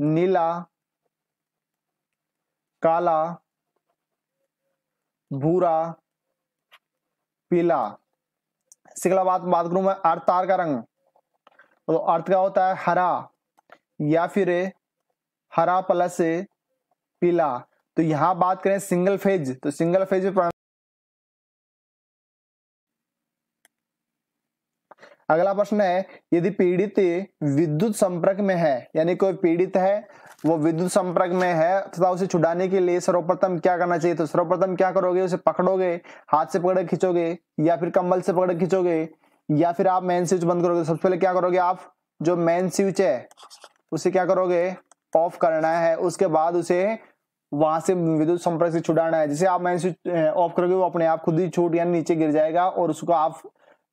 नीला काला भूरा पीला इसके अलावा बात बात करूं मैं अर्थ तार का रंग तो अर्थ का होता है हरा या फिर हरा प्लस पीला तो यहां बात करें सिंगल फेज तो सिंगल फेज में अगला प्रश्न है यदि पीड़ित विद्युत संपर्क में है यानी कोई पीड़ित है वो विद्युत संपर्क में है तथा उसे छुड़ाने के लिए सर्वप्रथम क्या करना चाहिए तो सर्वप्रथम क्या करोगे उसे पकड़ोगे हाथ से पकड़ खींचोगे या फिर कंबल से पकड़ खींचोगे या फिर आप मेन स्विच बंद करोगे सबसे पहले क्या करोगे आप जो मेन स्विच है उसे क्या करोगे ऑफ करना है उसके बाद उसे वहां से विद्युत संपर्क से छुड़ाना है जिसे आप मेन स्विच ऑफ करोगे वो अपने आप खुद ही छूट या नीचे गिर जाएगा और उसको आप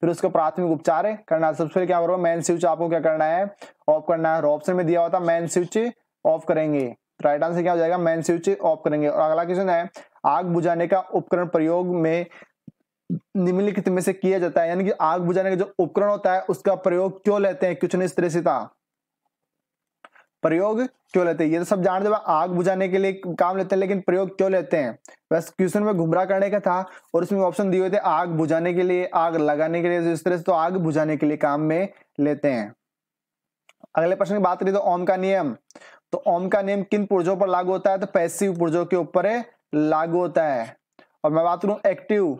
फिर उसका प्राथमिक उपचार करना सबसे पहले क्या करोगे मेन स्विच आपको क्या करना है ऑफ करना है ऑप्शन में दिया हुआ था मेन स्विच ऑफ करेंगे राइट आंसर क्या हो जाएगा मेन स्विच ऑफ करेंगे और अगला क्वेश्चन है आग बुझाने का उपकरण प्रयोग में निम्नलिखित में से किया जाता है यानी कि आग बुझाने का जो उपकरण होता है उसका प्रयोग क्यों लेते हैं क्वेश्चन इस तरह से था प्रयोग क्यों लेते हैं ये तो सब जान हैं आग बुझाने के लिए काम लेते हैं लेकिन प्रयोग क्यों लेते हैं बस क्वेश्चन में घुमरा करने का था और उसमें ऑप्शन दिए हुए थे आग बुझाने के लिए आग लगाने के लिए तो इस तरह से तो आग बुझाने के लिए काम में लेते हैं अगले प्रश्न की बात करें तो ओम का नियम तो ओम का नियम किन पुर्जों पर लागू होता है तो पैसिव पुर्जों के ऊपर लागू होता है और मैं बात करूं एक्टिव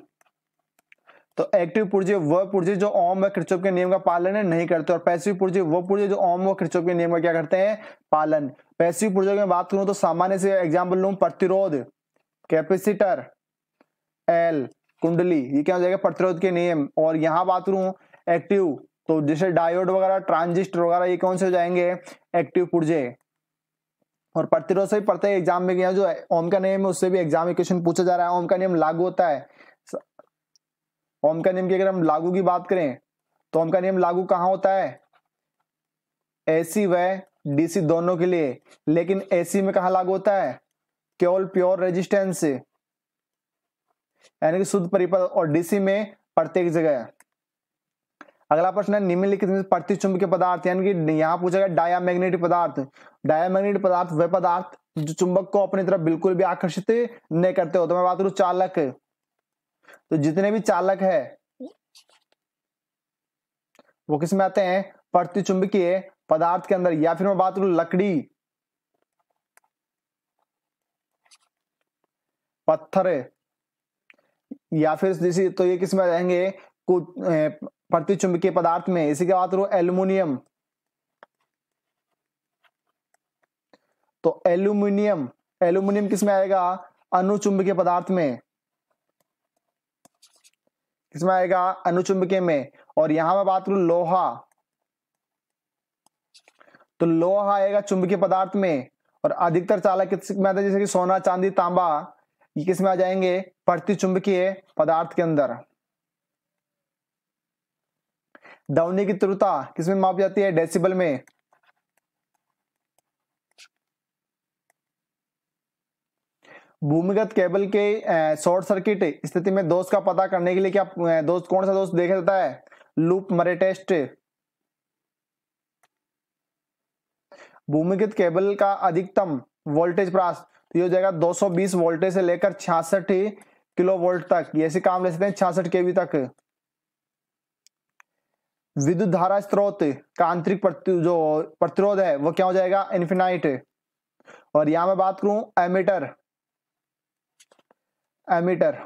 तो एक्टिव पुर्जे वह पुर्जे जो ओम व क्रिचोप के नियम का पालन नहीं करते और पैसिव पुर्जे वह पुर्जे जो ओम व क्रिचोप के नियम का क्या करते हैं पालन पैसिव पुर्जों की बात करूं तो सामान्य से एग्जाम्पल लू प्रतिरोध कैपेसिटर एल कुंडली ये क्या हो जाएगा प्रतिरोध के नियम और यहां बात करूं एक्टिव तो जैसे डायोड वगैरह ट्रांजिस्टर वगैरह ये कौन से हो जाएंगे एक्टिव पुर्जे और प्रतिरोध से प्रत्येक एग्जाम में गया जो ओम का नियम है उससे भी एग्जाम में क्वेश्चन पूछा जा रहा है ओम का नियम लागू होता है ओम का नियम की अगर हम लागू की बात करें तो ओम का नियम लागू कहाँ होता है एसी व डीसी दोनों के लिए लेकिन एसी में कहा लागू होता है केवल प्योर रेजिस्टेंस यानी कि शुद्ध परिपथ और डीसी में प्रत्येक जगह अगला प्रश्न है निम्नलिखित में प्रतिचुंबकीय पदार्थ यानी कि यहाँ पूछा गया मैग्नेटिक पदार्थ मैग्नेटिक पदार्थ वह पदार्थ जो चुंबक को अपनी तरफ बिल्कुल भी आकर्षित नहीं करते हो तो मैं बात करूं चालक तो जितने भी चालक है वो किस में आते हैं प्रतिचुंबकीय पदार्थ के अंदर या फिर मैं बात करूं लकड़ी पत्थर या फिर जैसे तो ये किस में रहेंगे प्रतिचुंबकीय पदार्थ में इसी के बाद रो एल्यूमिनियम तो एल्यूमिनियम एल्यूमिनियम किसमें आएगा अनुचुंबकीय पदार्थ में किसमें आएगा अनुचुंबकीय में और यहां मैं बात करू लोहा तो लोहा आएगा चुंबकीय पदार्थ में और अधिकतर चालक में आता है जैसे कि सोना चांदी तांबा ये किसमें आ जाएंगे प्रतिचुंबकीय पदार्थ के अंदर दावने की तीव्रता किसमें माप जाती है डेसिबल में भूमिगत केबल के शॉर्ट सर्किट स्थिति में दोष का पता करने के लिए क्या दोष कौन सा दोष देखा जाता है लूप मरे टेस्ट भूमिगत केबल का अधिकतम वोल्टेज प्रास तो ये हो जाएगा 220 वोल्टेज से लेकर छियासठ किलो वोल्ट तक ऐसे काम ले सकते हैं छियासठ केवी तक विद्युत धारा स्त्रोत का आंतरिक जो प्रतिरोध है वो क्या हो जाएगा इन्फिनाइट और यहां मैं बात करूं एमीटर एमीटर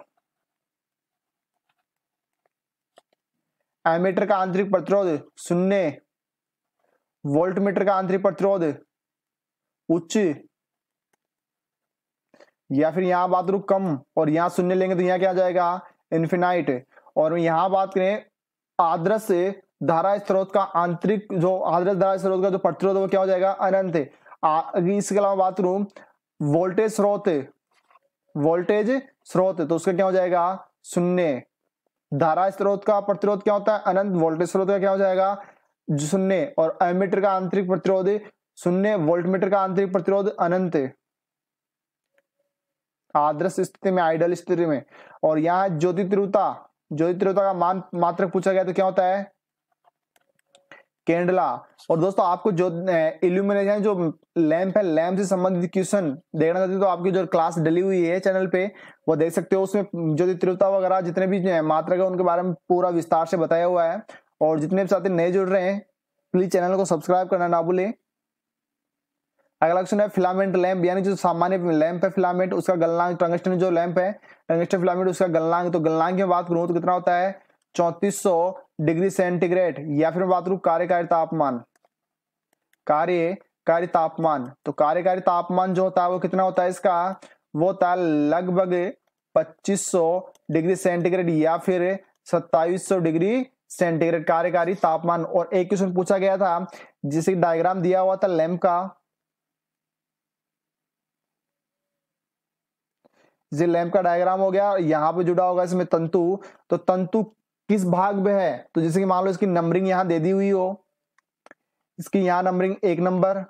एमीटर का आंतरिक प्रतिरोध शून्य वोल्ट मीटर का आंतरिक प्रतिरोध उच्च या फिर यहां बात करूं कम और यहां शून्य लेंगे तो यहां क्या आ जाएगा इन्फिनाइट और यहां बात करें आदर्श धारा स्त्रोत का आंतरिक जो आदर्श धारा स्त्रोत का जो प्रतिरोध वो क्या हो जाएगा अनंत इसके अलावा बात करूं वोल्टेज स्रोत वोल्टेज स्रोत तो उसका क्या हो जाएगा शून्य धारा स्रोत का प्रतिरोध क्या होता है अनंत वोल्टेज स्रोत का क्या हो जाएगा शून्य और एमीटर का आंतरिक प्रतिरोध शून्य वोल्टमीटर का आंतरिक प्रतिरोध अनंत आदर्श स्थिति में आइडल स्थिति में और यहां ज्योति तीव्रता ज्योति तीव्रता का मान मात्र पूछा गया तो क्या होता है केंडला और दोस्तों आपको जो इल्यूमिनेशन जो लैंप है लैंप से संबंधित क्वेश्चन देखना चाहते हो तो आपकी जो क्लास डली हुई है चैनल पे वो देख सकते हो उसमें जो तीव्रता वगैरह जितने भी मात्रा है उनके बारे में पूरा विस्तार से बताया हुआ है और जितने भी साथी नए जुड़ रहे हैं प्लीज चैनल को सब्सक्राइब करना ना भूलें अगला क्वेश्चन है फिलामेंट लैंप यानी जो सामान्य लैंप है फिलामेंट उसका गलनांक टंगस्टन जो लैंप है टंगस्टन फिलामेंट उसका गलनांक तो गलनांक की बात करूं तो कितना होता है चौंतीस सौ डिग्री सेंटीग्रेड या फिर मैं बात करूं कार्यकारी तापमान कार्यकारी तापमान तो कार्यकारी तापमान जो होता है वो कितना होता है इसका वो होता है लगभग 2500 डिग्री सेंटीग्रेड या फिर 2700 डिग्री सेंटीग्रेड कार्यकारी तापमान और एक क्वेश्चन पूछा गया था जिसे डायग्राम दिया हुआ था लैम्प का जी लैम्प का डायग्राम हो गया यहां पे जुड़ा होगा इसमें तंतु तो तंतु किस भाग में है तो जैसे कि मान लो इसकी नंबरिंग यहां दे दी हुई हो इसकी यहां नंबरिंग एक नंबर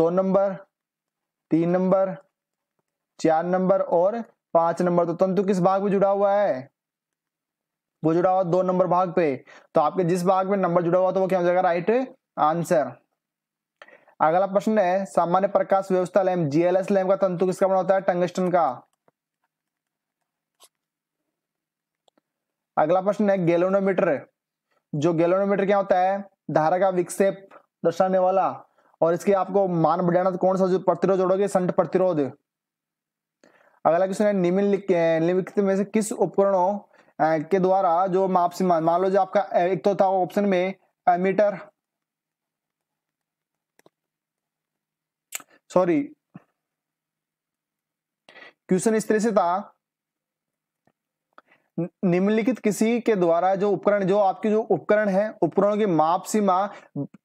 दो नंबर तीन नंबर चार नंबर और पांच नंबर तो तंतु किस भाग में जुड़ा हुआ है वो जुड़ा हुआ दो नंबर भाग पे तो आपके जिस भाग में नंबर जुड़ा हुआ तो वो क्या हो जाएगा राइट आंसर अगला प्रश्न है सामान्य प्रकाश व्यवस्था लैम्प जीएलएस लैम्प का तंतु किसका बना होता है टंगस्टन का अगला प्रश्न है गैलोनोमीटर जो गैलोनोमीटर क्या होता है धारा का विक्षेप दर्शाने वाला और इसके आपको मान बढ़ाना तो कौन सा जो प्रतिरोध जोड़ोगे संट प्रतिरोध अगला क्वेश्चन है निम्नलिखित में से किस उपकरणों के द्वारा जो से मान लो जो आपका एक तो था ऑप्शन में एमीटर सॉरी क्वेश्चन इस तरह से था निम्नलिखित किसी के द्वारा जो उपकरण जो आपके जो उपकरण है उपकरणों की माप सीमा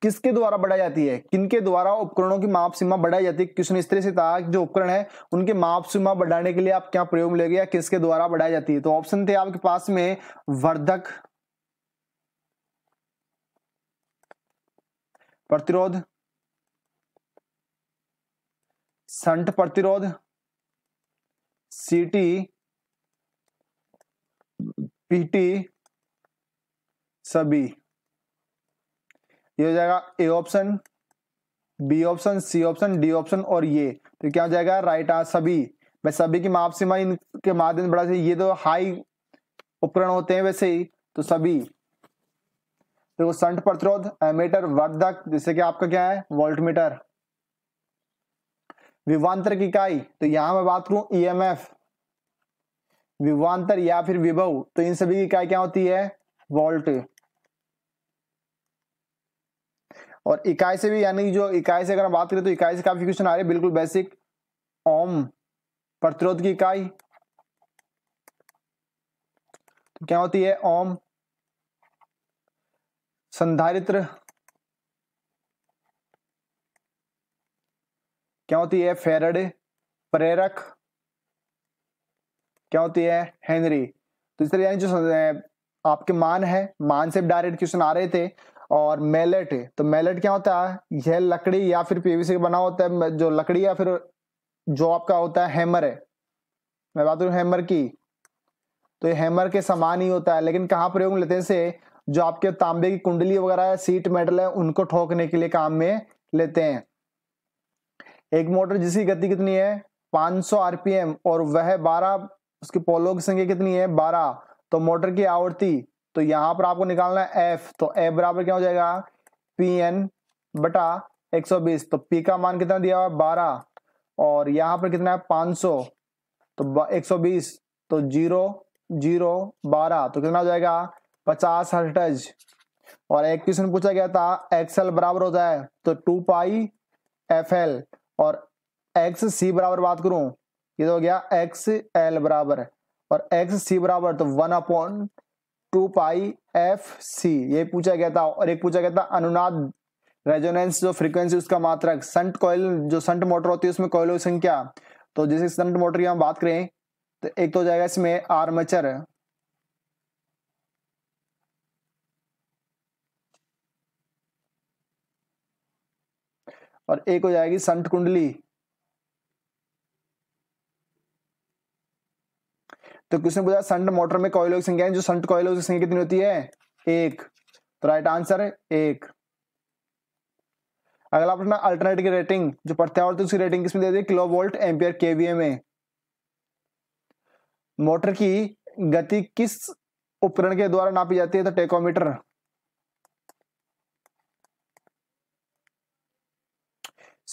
किसके द्वारा बढ़ाई जाती है किनके द्वारा उपकरणों की माप सीमा बढ़ाई जाती है क्वेश्चन इस तरह से था जो उपकरण है उनके माप सीमा बढ़ाने के लिए आप क्या प्रयोग लेंगे या किसके द्वारा बढ़ाई जाती है तो ऑप्शन थे आपके पास में वर्धक प्रतिरोध संट प्रतिरोध सीटी पीटी सभी ये हो जाएगा A option B option C option D option और ये तो क्या हो जाएगा राइट आ सभी मैं सभी की माप सीमा इनके माध्यम बड़ा से ये तो हाई उपकरण होते हैं वैसे ही तो सभी देखो तो संट प्रतिरोध एमीटर वर्धक जैसे कि आपका क्या है वोल्टमीटर विवांतर की इकाई तो यहां मैं बात करूं ईएमएफ e विवांतर या फिर विभव तो इन सभी की क्या क्या होती है वोल्ट और इकाई से भी यानी जो इकाई से अगर हम बात करें तो इकाई से काफी क्वेश्चन आ रहे हैं बिल्कुल बेसिक ओम प्रतिरोध की इकाई तो क्या होती है ओम संधारित्र क्या होती है फेरड प्रेरक क्या होती है हेनरी तो इस तरह यानी जो आपके मान है मान से डायरेक्ट क्वेश्चन आ रहे थे और मेलेट तो मेलेट क्या होता है यह लकड़ी या फिर पीवीसी का बना होता है जो लकड़ी या फिर जो आपका होता है हैमर है मैं बात करूं हैमर की तो ये हैमर के समान ही होता है लेकिन कहाँ प्रयोग लेते हैं से जो आपके तांबे की कुंडली वगैरह सीट मेटल है उनको ठोकने के लिए काम में लेते हैं एक मोटर जिसकी गति कितनी है 500 आरपीएम और वह बारह उसकी पोलो की संख्या कितनी है बारह तो मोटर की आवृत्ति तो यहां पर आपको निकालना है एफ तो एफ बराबर क्या हो जाएगा पी एन बटा 120 तो पी का मान कितना दिया हुआ है बारह और यहां पर कितना है 500 तो 120 तो जीरो जीरो बारह तो कितना हो जाएगा पचास हर्टज और एक क्वेश्चन पूछा गया था एल बराबर होता है तो टू पाई एफ एल और एक्स सी बराबर बात करूं ये हो गया एक्स एल बराबर है और एक्स सी बराबर तो one upon two pi F C ये पूछा गया था और एक पूछा गया था अनुनाद रेजोनेंस जो फ्रीक्वेंसी उसका मात्रक संट कोयल जो संट मोटर होती है उसमें कोयलों की संख्या तो जैसे संट मोटर की हम बात करें तो एक तो हो जाएगा इसमें आर्मेचर और एक हो जाएगी संट कुंडली तो क्वेश्चन पूछा संट मोटर में कॉयलों की संख्या है जो संट कॉयलों की संख्या कितनी होती है एक तो राइट आंसर है एक अगला प्रश्न अल्टरनेट की रेटिंग जो प्रत्यावर्त उसकी रेटिंग किसमें दे दी किलो वोल्ट एम्पियर केवीए में मोटर की गति किस उपकरण के द्वारा नापी जाती है तो टेकोमीटर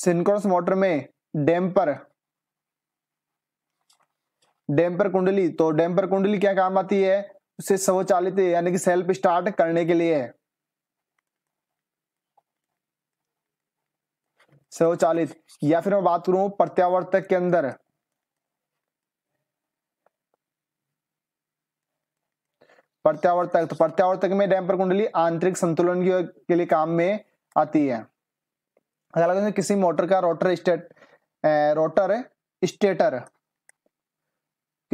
सिंक्रोनस मोटर में डैम्पर डैम्पर कुंडली तो डैम्पर कुंडली क्या काम आती है उसे स्वचालित यानी कि सेल्फ स्टार्ट करने के लिए स्वचालित या फिर मैं बात करूं प्रत्यावर्तक के अंदर प्रत्यावर्तक तो प्रत्यावर्तक में डैम्पर कुंडली आंतरिक संतुलन के लिए काम में आती है अलग किसी मोटर का रोटर स्टेट रोटर स्टेटर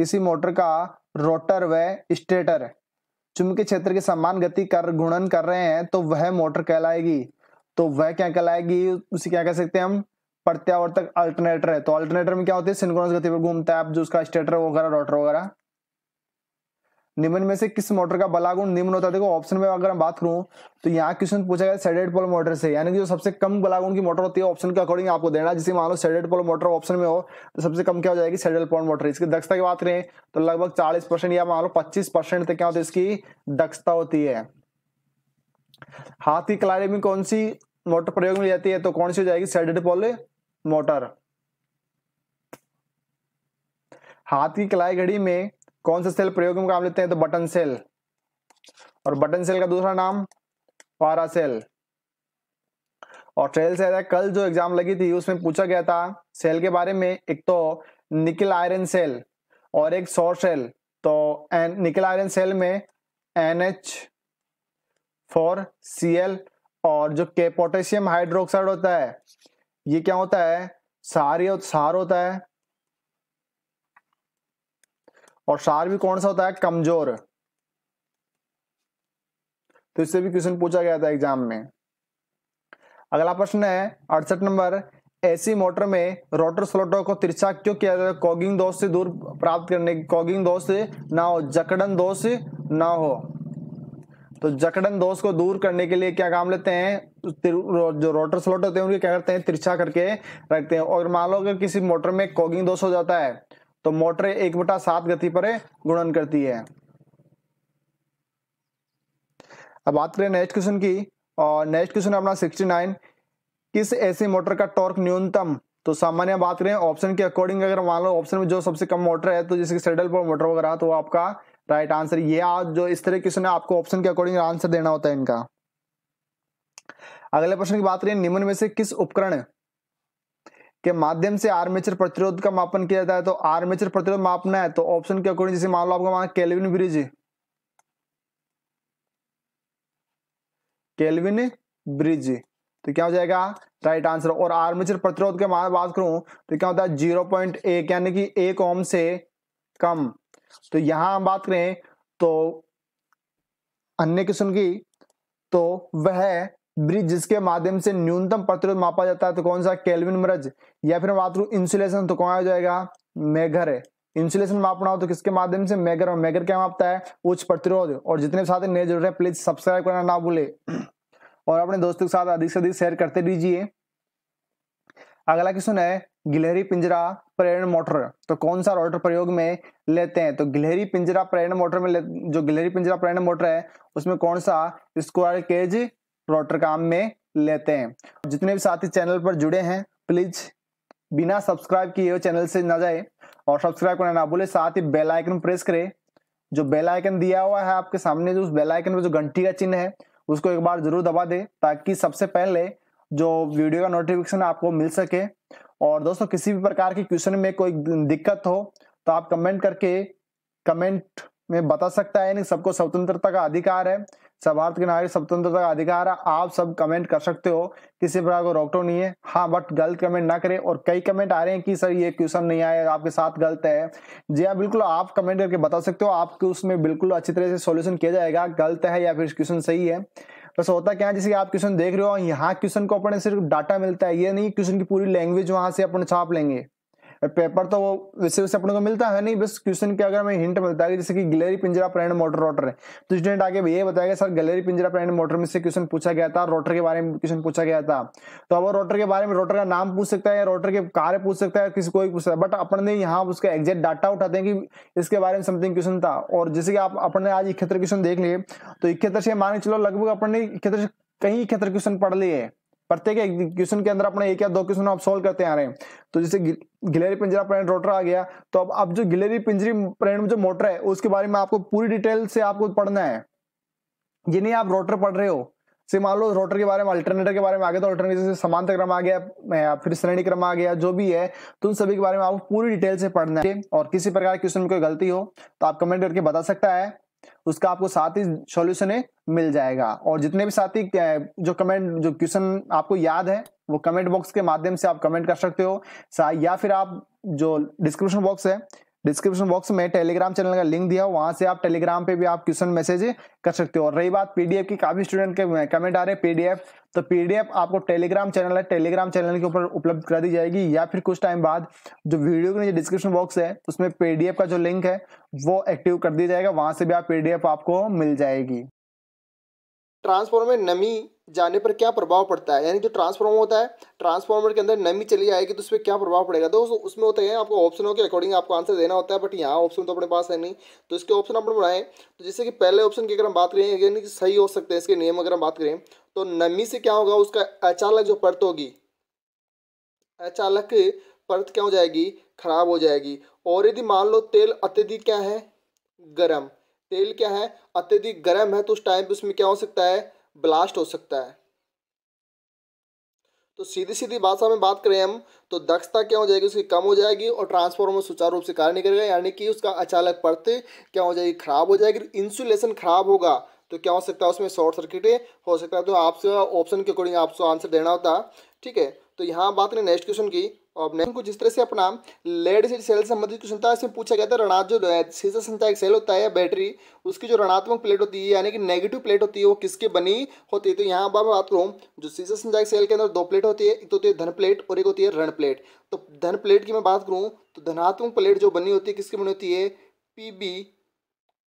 किसी मोटर का रोटर व स्टेटर चुंबकीय क्षेत्र के समान गति कर गुणन कर रहे हैं तो वह मोटर कहलाएगी तो वह क्या कहलाएगी उसे क्या कह सकते हैं हम प्रत्यावर्तक अल्टरनेटर है तो अल्टरनेटर में क्या होती है सिंक्रोनस गति पर घूमता है आप जो उसका स्टेटर वगैरह रोटर वगैरह निम्न में से किस मोटर का बलागुण निम्न होता है देखो ऑप्शन में अगर हम बात करूं तो यहाँ क्वेश्चन पूछा गया सेडेड पोल मोटर से यानी कि जो सबसे कम बलागुण की मोटर होती है ऑप्शन के अकॉर्डिंग आपको देना जैसे मान लो सेडेड पोल मोटर ऑप्शन में हो तो सबसे कम क्या हो जाएगी सेडेड पोल मोटर इसकी दक्षता की बात करें तो लगभग चालीस परसेंट या मान लो पच्चीस परसेंट तक क्या होता है इसकी दक्षता होती है हाथ की कलाई में कौन सी मोटर प्रयोग में जाती है तो कौन सी हो जाएगी सेडेड पोल मोटर हाथ की कलाई घड़ी में कौन सा सेल प्रयोग में काम लेते हैं तो बटन सेल और बटन सेल का दूसरा नाम पारा सेल और ट्रेल सेल है कल जो एग्जाम लगी थी उसमें पूछा गया था सेल के बारे में एक तो निकल आयरन सेल और एक सौर सेल तो निकल आयरन सेल में N H four C L और जो के पोटेशियम हाइड्रोक्साइड होता है ये क्या होता है सार होता है और सार भी कौन सा होता है कमजोर तो इससे भी क्वेश्चन पूछा गया था एग्जाम में अगला प्रश्न है अड़सठ नंबर ऐसी मोटर में रोटर स्लोटो को तिरछा क्यों किया जाता है कॉगिंग दोष से दूर प्राप्त करने की कॉगिंग दोष ना हो जकड़न दोष ना हो तो जकड़न दोष को दूर करने के लिए क्या काम लेते हैं जो रोटर स्लोट होते हैं उनके क्या करते हैं तिरछा करके रखते हैं और मान लो अगर किसी मोटर में कॉगिंग दोष हो जाता है तो मोटर एक बटा सात गति पर गुणन करती है अब बात करें नेक्स्ट क्वेश्चन की और नेक्स्ट क्वेश्चन अपना 69 किस ऐसे मोटर का टॉर्क न्यूनतम तो सामान्य बात करें ऑप्शन के अकॉर्डिंग अगर मान लो ऑप्शन में जो सबसे कम मोटर है तो जैसे सेडल पर मोटर वगैरह तो आपका राइट आंसर ये आज जो इस तरह क्वेश्चन है आपको ऑप्शन के अकॉर्डिंग आंसर देना होता है इनका अगले प्रश्न की बात करें निम्न में से किस उपकरण के माध्यम से आर्मेचर प्रतिरोध का मापन किया जाता है तो आर्मेचर प्रतिरोध मापना है तो ऑप्शन के अकॉर्डिंग जैसे मान लो आपका वहां केल्विन ब्रिज केल्विन ब्रिज तो क्या हो जाएगा राइट आंसर और आर्मेचर प्रतिरोध के बात करूं तो क्या होता है जीरो पॉइंट एक यानी कि एक ओम से कम तो यहां हम बात करें तो अन्य किस्म की तो वह ब्रिज जिसके माध्यम से न्यूनतम प्रतिरोध मापा जाता है तो कौन सा केल्विन ब्रज या फिर बात करूँ इंसुलेशन तो कौन आ जाएगा मेघर इंसुलेशन मापना हो तो किसके माध्यम से मेघर और मेघर क्या मापता है उच्च प्रतिरोध और जितने साथ नए जुड़ रहे प्लीज सब्सक्राइब करना ना भूले और अपने दोस्तों के साथ अधिक से अधिक शेयर करते रहिए अगला क्वेश्चन है गिलहरी पिंजरा प्रेरण मोटर तो कौन सा रोटर प्रयोग में लेते हैं तो गिलहरी पिंजरा प्रेरण मोटर में जो गिलहरी पिंजरा प्रेरण मोटर है उसमें कौन सा स्क्वायर केज रोटर काम में लेते हैं जितने भी साथी चैनल पर जुड़े हैं प्लीज बिना सब्सक्राइब किए चैनल से ना जाए और सब्सक्राइब करना ना भूले साथ ही बेल आइकन प्रेस करें जो बेल आइकन दिया हुआ है आपके सामने जो उस बेल आइकन पर जो घंटी का चिन्ह है उसको एक बार जरूर दबा दे ताकि सबसे पहले जो वीडियो का नोटिफिकेशन आपको मिल सके और दोस्तों किसी भी प्रकार के क्वेश्चन में कोई दिक्कत हो तो आप कमेंट करके कमेंट में बता सकता है यानी सबको स्वतंत्रता का अधिकार है सब भारत के नागरिक स्वतंत्रता का अधिकार है आप सब कमेंट कर सकते हो किसी प्रकार को रोकटो नहीं है हाँ बट गलत कमेंट ना करें और कई कमेंट आ रहे हैं कि सर ये क्वेश्चन नहीं आया आपके साथ गलत है जी हाँ बिल्कुल आप कमेंट करके बता सकते हो आपके उसमें बिल्कुल अच्छी तरह से सोल्यूशन किया जाएगा गलत है या फिर क्वेश्चन सही है बस होता क्या है जैसे आप क्वेश्चन देख रहे हो यहाँ क्वेश्चन को अपने सिर्फ डाटा मिलता है ये नहीं क्वेश्चन की पूरी लैंग्वेज वहां से अपन छाप लेंगे पेपर तो वो वैसे वैसे अपने को मिलता है नहीं बस क्वेश्चन के अगर हमें हिंट मिलता है जैसे कि गलेरी पिंजरा प्रण मोटर रोटर है तो स्टूडेंट आगे ये बताएगा सर गलेरी पिंजरा प्रण मोटर में से क्वेश्चन पूछा गया था रोटर के बारे में क्वेश्चन पूछा गया था तो अब रोटर के बारे में रोटर का नाम पूछ सकता है या रोटर के कार्य पूछ सकता है किसी को भी पूछ सकता है बट अपन ने यहाँ उसका एग्जैक्ट डाटा उठाते हैं कि इसके बारे में समथिंग क्वेश्चन था और जैसे कि आप अपने आज इकहत्तर क्वेश्चन देख लिए तो इकहत्तर से मान के चलो लगभग अपने इकहत्तर से कहीं इकहत्तर क्वेश्चन पढ़ लिए प्रत्येक क्वेश्चन के अंदर अपने एक या दो क्वेश्चन आप सोल्व करते आ रहे हैं तो जैसे गिलेरी पिंजरा प्रेरण रोटर आ गया तो अब अब जो गिलेरी पिंजरी प्रेरण जो मोटर है उसके बारे में आपको पूरी डिटेल से आपको पढ़ना है जिन्हें आप रोटर पढ़ रहे हो से मान लो रोटर के बारे में अल्टरनेटर के बारे में आ गया तो अल्टरनेटर से समांतर क्रम आ गया फिर श्रेणी क्रम आ गया जो भी है तो उन सभी के बारे में आपको पूरी डिटेल से पढ़ना है और किसी प्रकार की क्वेश्चन में कोई गलती हो तो आप कमेंट करके बता सकता है उसका आपको साथ ही सोल्यूशन मिल जाएगा और जितने भी साथी जो कमेंट जो क्वेश्चन आपको याद है वो कमेंट बॉक्स के माध्यम से आप कमेंट कर सकते हो या फिर आप जो डिस्क्रिप्शन बॉक्स है डिस्क्रिप्शन बॉक्स में टेलीग्राम चैनल का लिंक दिया वहां से आप टेलीग्राम पे भी आप क्वेश्चन मैसेज कर सकते हो और रही बात पीडीएफ की काफी स्टूडेंट के कमेंट आ रहे हैं पीडीएफ तो पीडीएफ आपको टेलीग्राम चैनल है टेलीग्राम चैनल के ऊपर उपलब्ध करा दी जाएगी या फिर कुछ टाइम बाद जो वीडियो के डिस्क्रिप्शन बॉक्स है उसमें पीडीएफ का जो लिंक है वो एक्टिव कर दिया जाएगा वहां से भी आप पीडीएफ आपको मिल जाएगी ट्रांसफॉर्मर नमी जाने पर क्या प्रभाव पड़ता है यानी जो ट्रांसफार्मर होता है ट्रांसफार्मर के अंदर नमी चली जाएगी तो उस पर क्या प्रभाव पड़ेगा दोस्तों उसमें होता है आपको ऑप्शनों के अकॉर्डिंग आपको आंसर देना होता है बट यहाँ ऑप्शन तो अपने पास है नहीं तो इसके ऑप्शन अपने बनाएं तो जैसे कि पहले ऑप्शन की अगर हम बात करें यानी कि सही हो सकते हैं इसके नियम अगर हम बात करें तो नमी से क्या होगा उसका अचालक जो परत होगी अचालक परत क्या हो जाएगी खराब हो जाएगी और यदि मान लो तेल अत्यधिक क्या है गर्म तेल क्या है अत्यधिक गर्म है तो उस टाइम पर उसमें क्या हो सकता है ब्लास्ट हो सकता है तो सीधी सीधी भाषा में बात करें हम तो दक्षता क्या हो जाएगी उसकी कम हो जाएगी और ट्रांसफॉर्मर सुचारू रूप से कार्य नहीं करेगा यानी कि उसका अचानक पर्त क्या हो जाएगी खराब हो जाएगी इंसुलेशन खराब होगा तो क्या हो सकता है उसमें शॉर्ट सर्किट हो सकता है तो आपसे ऑप्शन के अकॉर्डिंग आपको आंसर देना होता ठीक है तो यहाँ बात करें नेक्स्ट क्वेश्चन की और नेक्स्ट को जिस तरह से अपना लेड एसिड सेल संबंधित क्वेश्चन था इसमें पूछा गया था ऋणात जो शीशा संचायक सेल होता है या बैटरी उसकी जो ऋणात्मक प्लेट होती है यानी कि नेगेटिव प्लेट होती है वो किसके बनी होती है तो यहाँ अब मैं बात करूँ जो शीशा संचायक सेल के अंदर दो प्लेट होती है एक तो होती है धन प्लेट और एक होती है ऋण प्लेट तो धन प्लेट की मैं बात करूँ तो धनात्मक प्लेट जो बनी होती है किसकी बनी होती है पी बी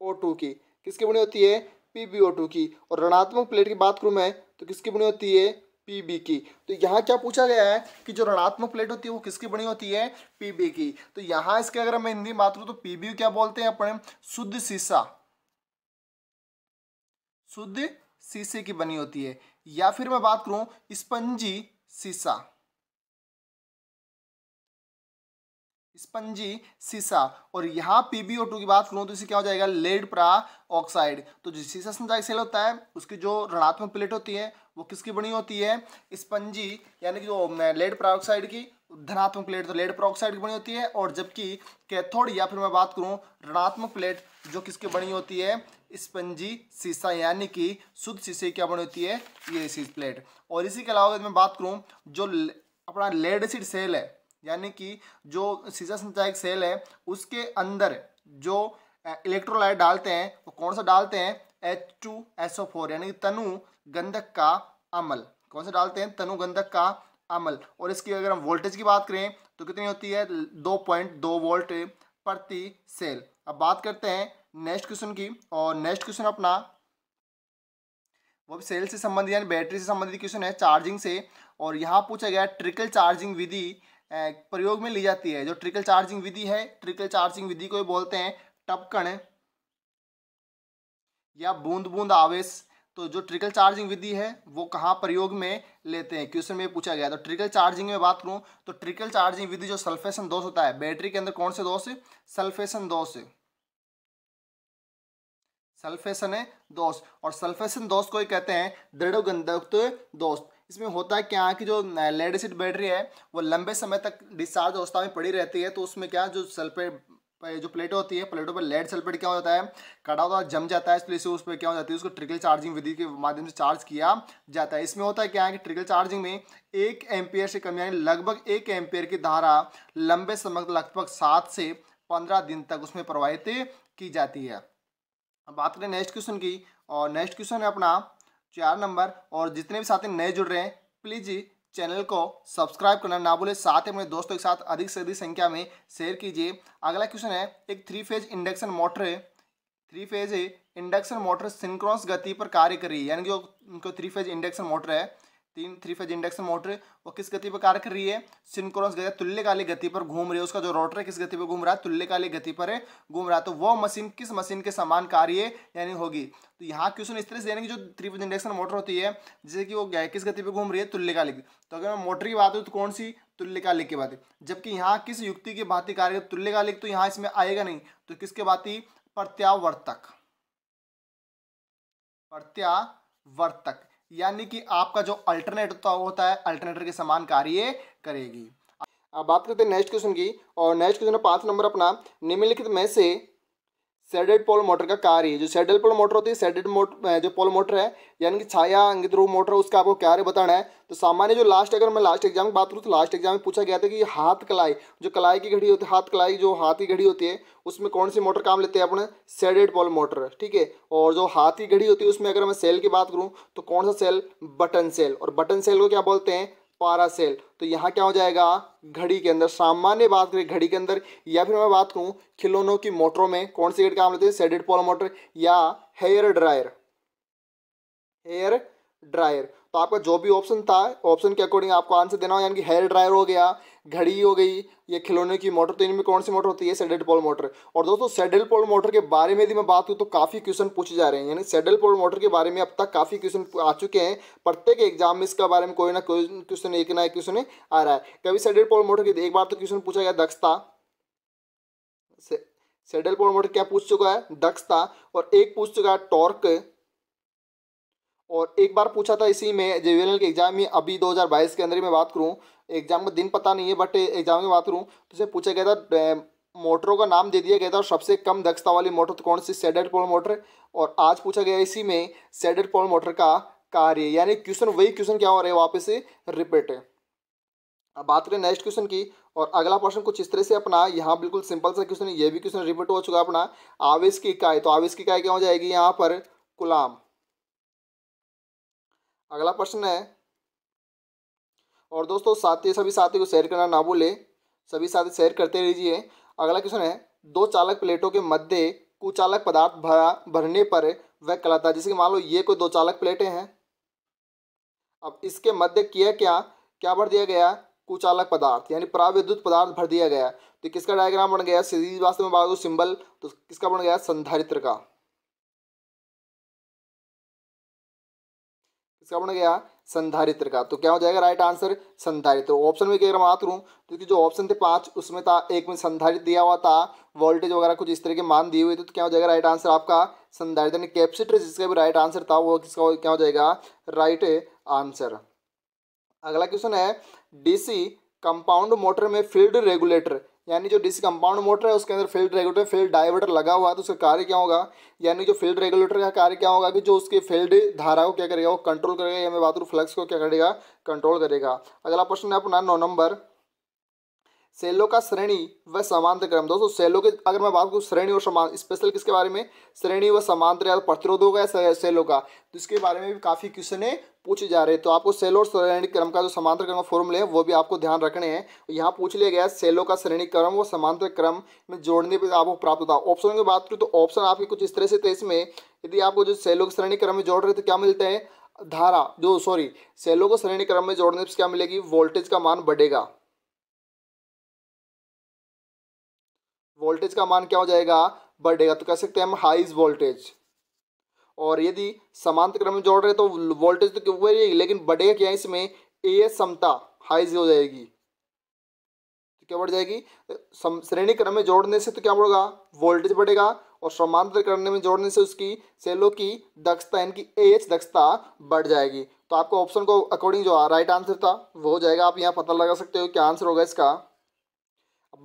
ओ टू की किसकी बनी होती है पी बी ओ टू की और ऋणात्मक प्लेट की बात करूँ मैं तो किसकी बनी होती है पीबी की तो यहाँ क्या पूछा गया है कि जो ऋणात्मक प्लेट होती है वो किसकी बनी होती है पीबी की तो यहाँ इसके अगर मैं हिंदी बात करूँ तो पीबी क्या बोलते हैं अपने शुद्ध शीशा शुद्ध शीशे की बनी होती है या फिर मैं बात करूं स्पंजी शीशा स्पंजी सीसा और यहाँ टू की बात करूँ तो इसे क्या हो जाएगा लेड प्रा ऑक्साइड तो जो सीसा संजायक सेल होता है उसकी जो ऋणात्मक प्लेट होती है वो किसकी बनी होती है स्पंजी यानी कि जो लेड प्रा ऑक्साइड की धनात्मक प्लेट तो लेड प्रा ऑक्साइड की बनी होती है और जबकि कैथोड या फिर मैं बात करूँ ऋणात्मक प्लेट जो किसकी बनी होती है स्पंजी सीसा यानी कि शुद्ध शीशे क्या बनी होती है ये सीज प्लेट और इसी के अलावा अगर मैं बात करूँ जो अपना लेड एसिड सेल है यानी कि जो सीजा संचायक सेल है उसके अंदर जो इलेक्ट्रोलाइट डालते हैं वो कौन सा डालते हैं H two S O four यानी कि तनु गंधक का अमल कौन सा डालते हैं तनु गंधक का अमल और इसकी अगर हम वोल्टेज की बात करें तो कितनी होती है दो पॉइंट दो वोल्ट प्रति सेल अब बात करते हैं नेक्स्ट क्वेश्चन की और नेक्स्ट क्वेश्चन अपना वो भी सेल से संबंधित यानी बैटरी से संबंधित क्वेश्चन है चार्जिंग से और यहाँ पूछा गया ट्रिकल चार्जिंग विधि प्रयोग में ली जाती है जो ट्रिकल चार्जिंग विधि है ट्रिकल चार्जिंग विधि को बोलते हैं टपकण या बूंद बूंद आवेश तो जो ट्रिकल चार्जिंग विधि है वो कहाँ प्रयोग में लेते हैं क्वेश्चन में पूछा गया तो ट्रिकल चार्जिंग में बात करूँ तो ट्रिकल चार्जिंग विधि जो सल्फेशन दोष होता है बैटरी के अंदर कौन से दोष सल्फेशन दोष सल्फेशन है दोष और सल्फेशन दोष को ही कहते हैं दृढ़ गंधक दोष इसमें होता है क्या कि जो लेड एसिड बैटरी है वो लंबे समय तक डिस्चार्ज अवस्था में पड़ी रहती है तो उसमें क्या जो सल्फेट जो प्लेट होती है प्लेटों पर लेड सल्फेट क्या हो जाता है कड़ा होता जम जाता है इसलिए उस पर क्या हो जाती है उसको ट्रिकल चार्जिंग विधि के माध्यम से चार्ज किया जाता है इसमें होता है क्या है कि ट्रिकल चार्जिंग में एक एम्पियर से कम यानी लगभग एक एम्पियर की धारा लंबे समय लगभग सात से पंद्रह दिन तक उसमें प्रवाहित की जाती है अब बात करें नेक्स्ट क्वेश्चन की और नेक्स्ट क्वेश्चन है अपना चार नंबर और जितने भी साथी नए जुड़ रहे हैं प्लीज़ चैनल को सब्सक्राइब करना ना भूले साथ ही अपने दोस्तों के साथ अधिक से अधिक संख्या में शेयर कीजिए अगला क्वेश्चन है एक थ्री फेज इंडक्शन मोटर है three phase induction motor synchronous गति पर कार्य कर रही है यानी कि जो थ्री फेज इंडक्शन मोटर है तीन थ्री फेज इंडक्शन मोटर वो किस गति पर कार्य कर रही है सिंक्रोनस गति तुल्यकालिक गति पर घूम रही है उसका जो रोटर है किस गति पर घूम रहा है तुल्यकालिक गति पर घूम रहा है तो वो मशीन किस मशीन के समान कार्य यानी होगी तो यहाँ क्वेश्चन इस तरह से यानी कि जो थ्री फेज इंडक्शन मोटर होती है जैसे कि वो किस गति पर घूम रही है तुल्यकालिक तो अगर मैं मोटर की बात हूँ तो कौन सी तुल्यकालिक की बात है जबकि यहाँ किस युक्ति की बात कार्य तुल्यकालिक तो यहाँ इसमें आएगा नहीं तो किसके बात ही प्रत्यावर्तक प्रत्यावर्तक यानी कि आपका जो अल्टरनेट होता है अल्टरनेटर के समान कार्य करेगी अब बात करते हैं नेक्स्ट क्वेश्चन की और नेक्स्ट क्वेश्चन पांच नंबर अपना निम्नलिखित में से सेडेड पोल मोटर का कार्य है जो सेडेड पोल मोटर होती है सेडेड मोटर जो पोल मोटर है यानी कि छाया अंगित रूप मोटर उसका आपको कार्य बताना है तो सामान्य जो लास्ट अगर मैं लास्ट एग्जाम की बात करूँ तो लास्ट एग्जाम में पूछा गया था कि हाथ कलाई जो कलाई की घड़ी होती है हाथ कलाई जो हाथ की घड़ी होती है उसमें कौन सी मोटर काम लेते हैं अपने सेडेड पोल मोटर ठीक है और जो हाथ की घड़ी होती है उसमें अगर मैं सेल की बात करूँ तो कौन सा सेल बटन सेल और बटन सेल को क्या बोलते हैं पारासेल तो यहाँ क्या हो जाएगा घड़ी के अंदर सामान्य बात करें घड़ी के अंदर या फिर मैं बात करूँ खिलौनों की मोटरों में कौन सी घड़ी काम लेते हैं सेडेड पोल मोटर या हेयर ड्रायर हेयर ड्रायर तो आपका जो भी ऑप्शन था ऑप्शन के अकॉर्डिंग आपको आंसर देना हो यानी कि हेयर ड्रायर हो गया घड़ी हो गई या खिलौने की मोटर तो इनमें कौन सी मोटर होती है सेडल पोल मोटर और दोस्तों सेडल पोल मोटर के बारे में यदि मैं बात करूँ तो काफ़ी क्वेश्चन पूछे जा रहे हैं यानी सेडल पोल मोटर के बारे में अब तक काफ़ी क्वेश्चन आ चुके हैं प्रत्येक एग्जाम में इसके बारे में कोई ना कोई क्वेश्चन एक ना एक क्वेश्चन आ रहा है कभी सेडल पोल मोटर एक बार तो क्वेश्चन पूछा गया दक्षता सेडल पोल मोटर क्या पूछ चुका है दक्षता और एक पूछ चुका है टॉर्क और एक बार पूछा था इसी में जेवीएल के एग्जाम में अभी 2022 के अंदर ही मैं बात करूं एग्जाम का दिन पता नहीं है बट एग्जाम की बात करूँ तो उसे पूछा गया था मोटरों का नाम दे दिया गया था और सबसे कम दक्षता वाली मोटर तो कौन सी सेडेड पोल मोटर और आज पूछा गया इसी में सेडेड पोल मोटर का कार्य यानी क्वेश्चन वही क्वेश्चन क्या हो रहा है वापस से रिपीट है अब बात करें नेक्स्ट क्वेश्चन की और अगला प्रश्न कुछ इस तरह से अपना यहाँ बिल्कुल सिंपल सा क्वेश्चन है ये भी क्वेश्चन रिपीट हो चुका है अपना आवेश की इकाई तो आवेश की इकाई क्या हो जाएगी यहाँ पर गुलाम अगला प्रश्न है और दोस्तों साथी सभी साथी को शेयर करना ना भूले सभी साथी शेयर करते रहिए अगला क्वेश्चन है दो चालक प्लेटों के मध्य कुचालक पदार्थ भरा भरने पर वह कहलाता है जैसे कि मान लो ये कोई दो चालक प्लेटें हैं अब इसके मध्य किया क्या क्या भर दिया गया कुचालक पदार्थ यानी प्राविद्युत पदार्थ भर दिया गया तो किसका डायग्राम बन गया सीधी वास्तव में बात सिंबल तो किसका बन गया संधारित्र का किसका बन गया संधारित्र का तो क्या हो जाएगा राइट आंसर संधारित्र ऑप्शन तो में अगर बात करूँ तो जो ऑप्शन थे पाँच उसमें था एक में संधारित दिया हुआ था वोल्टेज वगैरह कुछ इस तरह के मान दिए हुए थे तो क्या हो जाएगा राइट आंसर आपका संधारित यानी कैपेसिटर जिसका भी राइट आंसर था वो किसका क्या हो जाएगा राइट आंसर अगला क्वेश्चन है डीसी कंपाउंड मोटर में फील्ड रेगुलेटर यानी जो डीसी कंपाउंड मोटर है उसके अंदर फील्ड रेगुलेटर फील्ड डाइवर्टर लगा हुआ है तो उसका कार्य क्या होगा यानी जो फील्ड रेगुलेटर का कार्य क्या होगा कि जो उसके फील्ड धारा को क्या करेगा वो कंट्रोल करेगा या मैं बात करूँ फ्लक्स को क्या करेगा कंट्रोल करेगा अगला प्रश्न है अपना नौ नंबर सेलों का श्रेणी व समांतर क्रम दोस्तों सेलों के अगर मैं बात करूँ श्रेणी और समान स्पेशल किसके बारे में श्रेणी व समांतर या प्रतिरोध होगा या सेलों का तो इसके बारे में भी काफ़ी क्वेश्चन है पूछे जा रहे हैं तो आपको सेलो और श्रेणी क्रम का जो समांतर क्रम फॉर्मूले है वो भी आपको ध्यान रखने हैं यहाँ पूछ लिया गया सेलों का श्रेणी क्रम व समांतर क्रम में जोड़ने पर आपको प्राप्त होता है ऑप्शन की बात करूँ तो ऑप्शन आपके कुछ इस तरह से थे इसमें यदि आपको जो सेलो के श्रेणी क्रम में जोड़ रहे तो क्या मिलते हैं धारा जो सॉरी सेलों को श्रेणी क्रम में जोड़ने से क्या मिलेगी वोल्टेज का मान बढ़ेगा वोल्टेज का मान क्या हो जाएगा बढ़ेगा तो कह सकते हैं हम हाईज वोल्टेज और यदि समांत क्रम में जोड़ रहे तो वोल्टेज तो वही रहेगी लेकिन बढ़ेगा क्या इसमें ए समता हाइज हो जाएगी तो क्या बढ़ जाएगी श्रेणी क्रम में जोड़ने से तो क्या बढ़ेगा वोल्टेज बढ़ेगा और समांतर क्रम में जोड़ने से उसकी सेलो की दक्षता इनकी एच दक्षता बढ़ जाएगी तो आपको ऑप्शन को अकॉर्डिंग जो राइट आंसर था वो हो जाएगा आप यहाँ पता लगा सकते हो क्या आंसर होगा इसका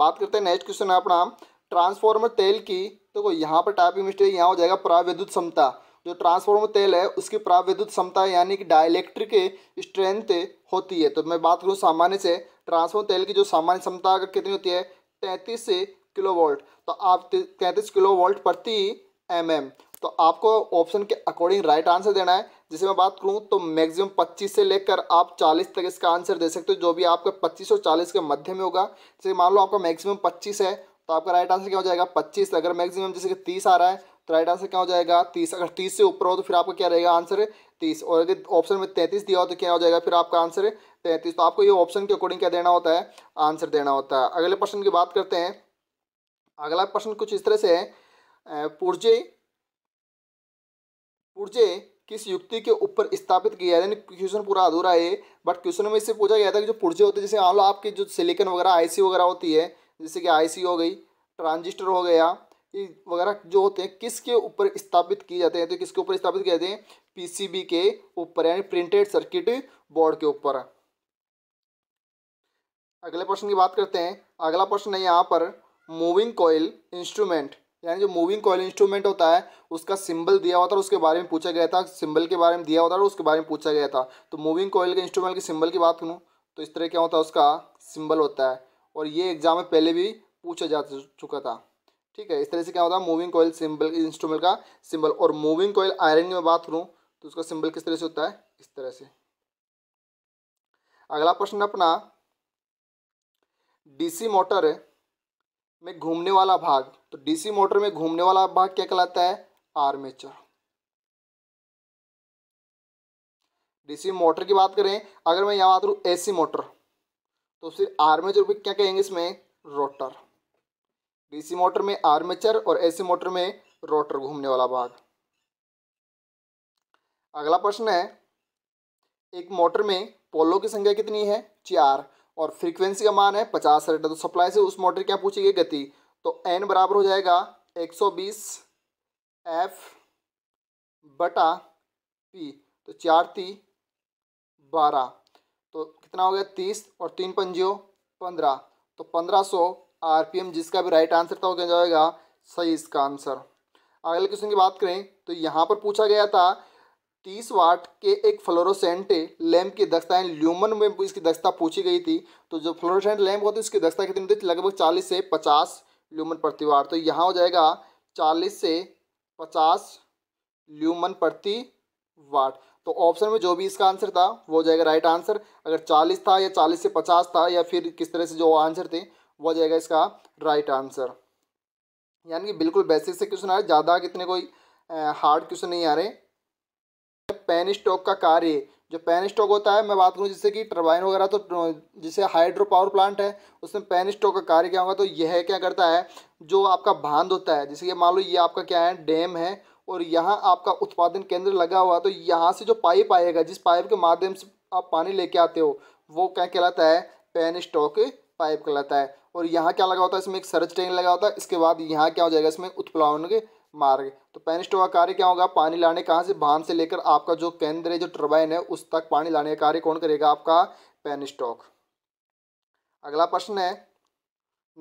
बात करते हैं नेक्स्ट क्वेश्चन है अपना ट्रांसफॉर्मर तेल की तो यहाँ पर टाइपिंग मिस्टेक यहाँ हो जाएगा प्राविद्युत क्षमता जो ट्रांसफॉर्मर तेल है उसकी प्राविद्युत क्षमता यानी कि डायलैक्ट्रिक स्ट्रेंथ होती है तो मैं बात करूँ सामान्य से ट्रांसफॉर्मर तेल की जो सामान्य क्षमता अगर कितनी होती है तैंतीस किलो वोल्ट तो आप तैंतीस किलो वोल्ट प्रति एम तो आपको ऑप्शन के अकॉर्डिंग राइट आंसर देना है जैसे मैं बात करूँ तो मैक्सिमम 25 से लेकर आप 40 तक इसका आंसर दे सकते हो जो भी आपका 25 और 40 के मध्य में होगा जैसे मान लो आपका मैक्सिमम 25 है तो आपका राइट आंसर क्या हो जाएगा 25 अगर मैक्सिमम जैसे कि 30 आ रहा है तो राइट आंसर क्या हो जाएगा 30 अगर 30 से ऊपर हो तो फिर आपका क्या रहेगा आंसर तीस और अगर ऑप्शन में तैंतीस दिया हो तो क्या हो जाएगा फिर आपका आंसर तैंतीस तो आपको ये ऑप्शन के अकॉर्डिंग क्या देना होता है आंसर देना होता है अगले प्रश्न की बात करते हैं अगला प्रश्न कुछ इस तरह से है पुर्जे पुर्जे किस युक्ति के ऊपर स्थापित किया है क्वेश्चन पूरा अधूरा है बट क्वेश्चन में इससे पूछा गया था कि जो पुर्जे होते हैं जैसे मान लो आपके जो सिलिकन वगैरह आईसी वगैरह होती है जैसे कि आईसी हो गई ट्रांजिस्टर हो गया वगैरह जो होते हैं किसके ऊपर स्थापित किए जाते हैं तो किसके ऊपर स्थापित किए जाते हैं पी के ऊपर यानी प्रिंटेड सर्किट बोर्ड के ऊपर अगले प्रश्न की बात करते हैं अगला प्रश्न है यहाँ पर मूविंग कॉयल इंस्ट्रूमेंट यानी जो मूविंग कॉयल इंस्ट्रूमेंट होता है उसका सिंबल दिया हुआ था उसके बारे में पूछा गया था सिंबल के बारे में दिया हुआ था और उसके बारे में पूछा गया था तो मूविंग कॉयल के इंस्ट्रूमेंट के सिंबल की बात करूँ तो इस तरह क्या होता है उसका सिंबल होता है और ये एग्जाम में पहले भी पूछा जा चुका था ठीक है इस तरह से क्या होता है मूविंग कॉयल सिंबल इंस्ट्रूमेंट का सिंबल और मूविंग कॉयल आयरन की मैं बात करूँ तो उसका सिंबल किस तरह से होता है इस तरह से अगला प्रश्न अपना डीसी मोटर है में घूमने वाला भाग तो डीसी मोटर में घूमने वाला भाग क्या कहलाता है आर्मेचर डीसी मोटर की बात करें अगर मैं यहाँ बात करूँ एसी मोटर तो फिर आर्मेचर को क्या कहेंगे इसमें रोटर डीसी मोटर में आर्मेचर और एसी मोटर में रोटर घूमने वाला भाग अगला प्रश्न है एक मोटर में पोलो की संख्या कितनी है चार और फ्रीक्वेंसी का मान है पचास हर्ट तो सप्लाई से उस मोटर क्या पूछी गई गति तो एन बराबर हो जाएगा एक सौ बीस एफ बटा पी तो चार ती बारह तो कितना हो गया तीस और तीन पंजियो पंद्रह तो पंद्रह सौ आर जिसका भी राइट आंसर था वो क्या जाएगा सही इसका आंसर अगले क्वेश्चन की बात करें तो यहाँ पर पूछा गया था तीस वाट के एक फ्लोरोसेंट लैम्प की दक्षता ल्यूमन में इसकी दक्षता पूछी गई थी तो जो फ्लोरोसेंट लैम्प होती है उसकी दक्षता कितनी होती है लगभग चालीस से पचास ल्यूमन प्रति वाट तो यहाँ हो जाएगा चालीस से पचास ल्यूमन प्रति वाट तो ऑप्शन में जो भी इसका आंसर था वो हो जाएगा राइट आंसर अगर चालीस था या चालीस से पचास था या फिर किस तरह से जो आंसर थे वो हो जाएगा इसका राइट आंसर यानी कि बिल्कुल बेसिक से क्वेश्चन आ रहे ज़्यादा कितने कोई हार्ड क्वेश्चन नहीं आ रहे पेन स्टॉक का कार्य जो पेन स्टॉक होता है मैं बात करूँ जिससे कि टर्बाइन वगैरह तो जिसे हाइड्रो पावर प्लांट है उसमें पेन स्टॉक का कार्य क्या होगा तो यह क्या करता है जो आपका बांध होता है जैसे कि मान लो ये आपका क्या है डैम है और यहाँ आपका उत्पादन केंद्र लगा हुआ तो यहाँ से जो पाइप आएगा जिस पाइप के माध्यम से आप पानी लेके आते हो वो क्या कहलाता है पेन स्टॉक पाइप कहलाता है और यहाँ क्या लगा होता है इसमें एक सर्च टैंक लगा होता है इसके बाद यहाँ क्या हो जाएगा इसमें उत्प्लावन के मार्ग तो पेनिस्टो का कार्य क्या होगा पानी लाने कहाँ से बांध से लेकर आपका जो केंद्र है जो टर्बाइन है उस तक पानी लाने का कार्य कौन करेगा आपका पेनिस्टॉक अगला प्रश्न है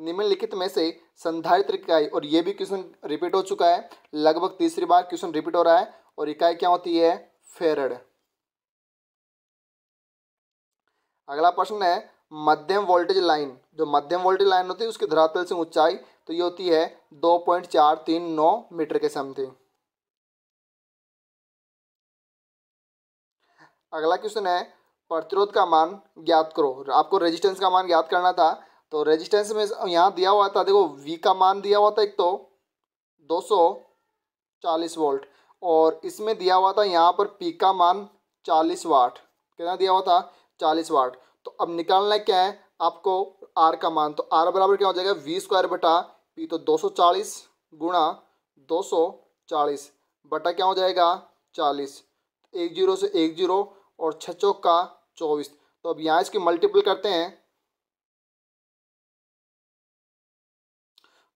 निम्नलिखित में से संधारित्र इकाई और ये भी क्वेश्चन रिपीट हो चुका है लगभग तीसरी बार क्वेश्चन रिपीट हो रहा है और इकाई क्या होती है फेरड अगला प्रश्न है मध्यम वोल्टेज लाइन जो मध्यम वोल्टेज लाइन होती है उसकी धरातल से ऊंचाई तो ये होती है दो पॉइंट चार तीन नौ मीटर के समथिंग अगला क्वेश्चन है प्रतिरोध का मान ज्ञात करो आपको रेजिस्टेंस का मान ज्ञात करना था तो रेजिस्टेंस में यहाँ दिया हुआ था देखो वी का मान दिया हुआ था एक तो 240 वोल्ट और इसमें दिया हुआ था यहाँ पर पी का मान 40 वाट कितना दिया हुआ था 40 वाट तो अब निकालना क्या है आपको आर का मान तो आर बराबर क्या हो जाएगा वी स्क्वायर बटा पी तो 240 गुणा चालीस बटा क्या हो जाएगा 40 तो एक जीरो से एक जीरो और छ चौक का चौबीस तो अब यहाँ इसकी मल्टीपल करते हैं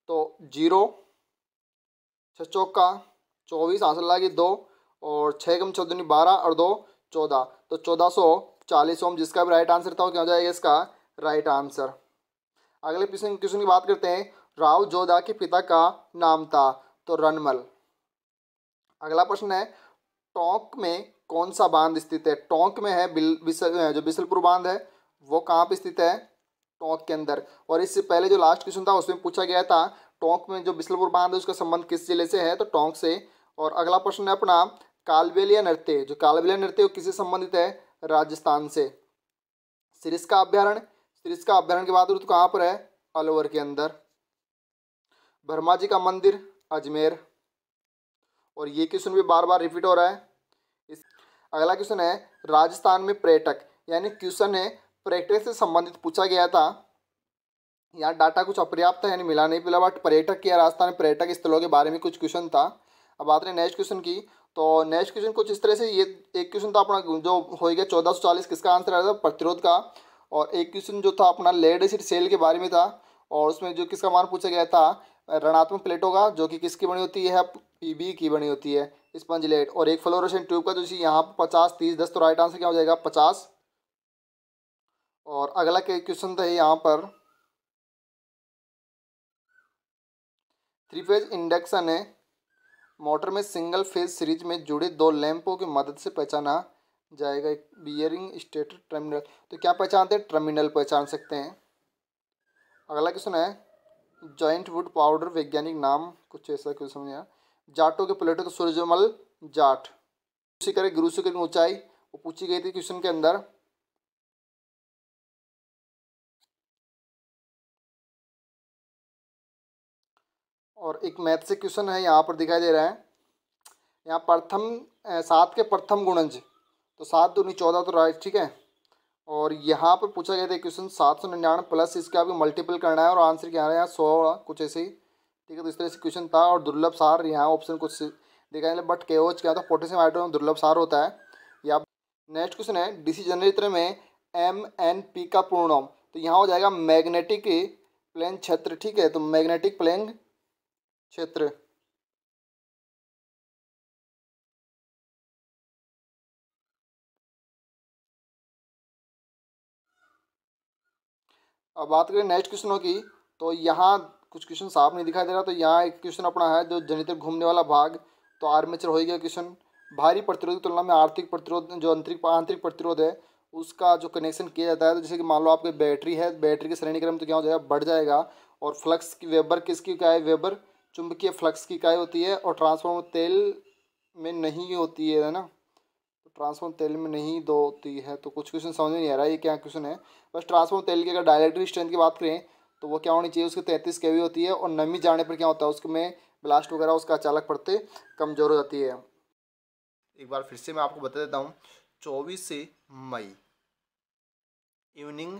तो जीरो छः चौक का चौबीस आंसर लागे दो और छः कम छः दूनी बारह और दो चौदह तो चौदह सौ चालीस ओम जिसका भी राइट आंसर था वो क्या हो जाएगा इसका राइट आंसर अगले प्रश्न क्वेश्चन की बात करते हैं राव जोधा के पिता का नाम था तो रनमल अगला प्रश्न है टोंक में कौन सा बांध स्थित है टोंक में है बिल बिसल जो बिसलपुर बांध है वो कहाँ पर स्थित है टोंक के अंदर और इससे पहले जो लास्ट क्वेश्चन था उसमें पूछा गया था टोंक में जो बिसलपुर बांध है उसका संबंध किस जिले से है तो टोंक से और अगला प्रश्न है अपना कालबेलिया नृत्य जो कालबेलिया नृत्य वो किससे संबंधित है राजस्थान से सिरिस्का अभ्यारण्य फिर इसका अभ्यारण के बहादुर तो कहाँ पर है अलवर के अंदर ब्रह्मा जी का मंदिर अजमेर और ये क्वेश्चन भी बार बार रिपीट हो रहा है इस अगला क्वेश्चन है राजस्थान में पर्यटक यानी क्वेश्चन है पर्यटक से संबंधित पूछा गया था यहाँ डाटा कुछ अपर्याप्त है यानी मिला नहीं मिला बट पर्यटक या राजस्थान में पर्यटक स्थलों के बारे में कुछ क्वेश्चन था अब बात रहे नेक्स्ट क्वेश्चन की तो नेक्स्ट क्वेश्चन कुछ इस तरह से ये एक क्वेश्चन था अपना जो हो गया चौदह सौ चालीस किसका आंसर आया था प्रतिरोध का और एक क्वेश्चन जो था अपना लेड एसिड सेल के बारे में था और उसमें जो किसका मान पूछा गया था ऋणात्मक प्लेटों का जो कि किसकी बनी होती है पीबी की बनी होती है स्पंज लेट और एक फ्लोरेशन ट्यूब का जो है यहाँ पर पचास तीस दस तो राइट आंसर क्या हो जाएगा पचास और अगला क्वेश्चन था यहाँ पर थ्री फेज इंडक्शन है मोटर में सिंगल फेज सीरीज में जुड़े दो लैंपों की मदद से पहचाना जाएगा एक बियरिंग स्टेट टर्मिनल तो क्या पहचानते हैं टर्मिनल पहचान सकते हैं अगला क्वेश्चन है जॉइंट वुड पाउडर वैज्ञानिक नाम कुछ ऐसा क्वेश्चन समझ जाटों जाटो के प्लेटो का तो सूर्यमल जाट शिखर गुरु की ऊंचाई वो पूछी गई थी क्वेश्चन के अंदर और एक मैथ से क्वेश्चन है यहाँ पर दिखाई दे रहा है यहाँ प्रथम सात के प्रथम गुणज तो सात दूनी चौदह तो राइट ठीक है और यहाँ पर पूछा गया था क्वेश्चन सात सौ निन्यानवे प्लस इसका आपको मल्टीपल करना है और आंसर क्या आ रहा है कुछ ऐसे ही ठीक है तो इस तरह से क्वेश्चन था और दुर्लभ सार यहाँ ऑप्शन कुछ देखा जाए बट के ओच क्या था पोटेशियम हाइड्रोजन दुर्लभ सार होता है या नेक्स्ट क्वेश्चन है डीसी जनरेटर में एम एन पी का पूर्णम तो यहाँ हो जाएगा मैग्नेटिक प्लेन क्षेत्र ठीक है तो मैग्नेटिक प्लेन क्षेत्र अब बात करें नेक्स्ट क्वेश्चनों की तो यहाँ कुछ क्वेश्चन साफ नहीं दिखाई दे रहा तो यहाँ एक क्वेश्चन अपना है जो जनित्र घूमने वाला भाग तो आर्मेचर हो गया क्वेश्चन भारी प्रतिरोध की तुलना में आर्थिक प्रतिरोध जो आंतरिक आंतरिक प्रतिरोध है उसका जो कनेक्शन किया जाता है तो जैसे कि मान लो आपके बैटरी है बैटरी के श्रेणीक्रम तो क्या हो जाएगा बढ़ जाएगा और फ्लक्स की वेबर किसकी इकाई वेबर चुंबकीय फ्लक्स की इकाई होती है और ट्रांसफॉर्मर तेल में नहीं होती है ना ट्रांसफॉर्म तेल में नहीं दोती है तो कुछ क्वेश्चन समझ में नहीं आ रहा ये क्या क्वेश्चन है बस ट्रांसफॉर्म तेल की अगर डायरेक्टरी स्ट्रेंथ की बात करें तो वो क्या होनी चाहिए उसकी तैंतीस के होती है और नमी जाने पर क्या होता है उसमें ब्लास्ट वगैरह उसका अचानक पड़ते कमज़ोर हो जाती है एक बार फिर से मैं आपको बता देता हूँ चौबीस मई इवनिंग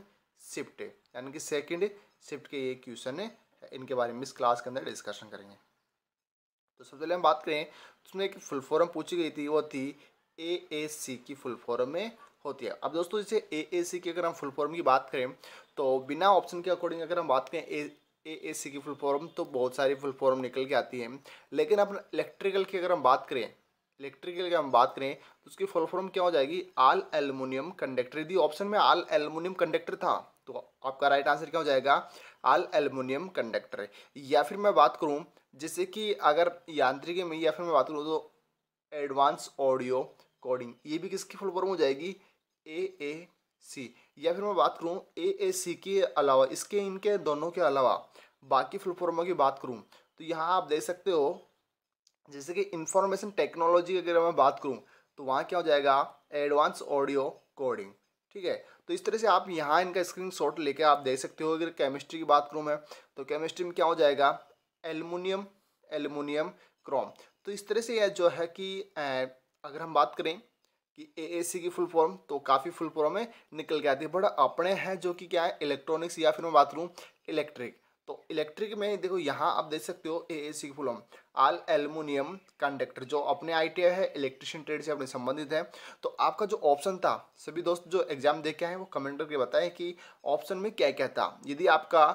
शिफ्ट यानी कि सेकेंड शिफ्ट के ये क्वेश्चन है इनके बारे में इस क्लास के अंदर डिस्कशन करेंगे तो सबसे पहले हम बात करें उसमें एक फुल फॉर्म पूछी गई थी वो थी ए ए सी की फुल फॉर्म में होती है अब दोस्तों जैसे ए ए सी की अगर हम फुल फॉर्म की बात करें तो बिना ऑप्शन के अकॉर्डिंग अगर हम बात करें ए ए सी की फुल फॉर्म तो बहुत सारी फुल फॉर्म निकल के आती है लेकिन अपन इलेक्ट्रिकल की अगर हम बात करें इलेक्ट्रिकल की हम बात करें तो उसकी फुल फॉर्म क्या हो जाएगी आल एलमिनियम कंडक्टर यदि ऑप्शन में आल एलमिनियम कंडक्टर था तो आपका राइट आंसर क्या हो जाएगा आल एलमिनियम कंडक्टर या फिर मैं बात करूँ जैसे कि अगर यांत्रिकी में या फिर मैं बात करूँ तो एडवांस ऑडियो कोडिंग ये भी किसकी फुल फॉर्म हो जाएगी ए ए सी या फिर मैं बात करूँ ए ए सी के अलावा इसके इनके दोनों के अलावा बाकी फुल फॉर्मों की बात करूँ तो यहाँ आप देख सकते हो जैसे कि इंफॉर्मेशन टेक्नोलॉजी की अगर मैं बात करूँ तो वहाँ क्या हो जाएगा एडवांस ऑडियो कोडिंग ठीक है तो इस तरह से आप यहाँ इनका स्क्रीन शॉट लेके आप देख सकते हो अगर केमिस्ट्री की बात करूँ मैं तो केमिस्ट्री में क्या हो जाएगा एलमोनियम एलमिनियम क्रोम तो इस तरह से यह जो है कि अगर हम बात करें कि ए ए सी की फुल फॉर्म तो काफ़ी फुल फॉर्म में निकल के आती है बट अपने हैं जो कि क्या है इलेक्ट्रॉनिक्स या फिर मैं बात करूँ इलेक्ट्रिक तो इलेक्ट्रिक में देखो यहाँ आप देख सकते हो ए ए सी की full form all aluminium conductor जो अपने आई है इलेक्ट्रिशियन ट्रेड से अपने संबंधित है तो आपका जो ऑप्शन था सभी दोस्त जो एग्जाम देख के आए वो कमेंट करके बताएं कि ऑप्शन में क्या क्या था यदि आपका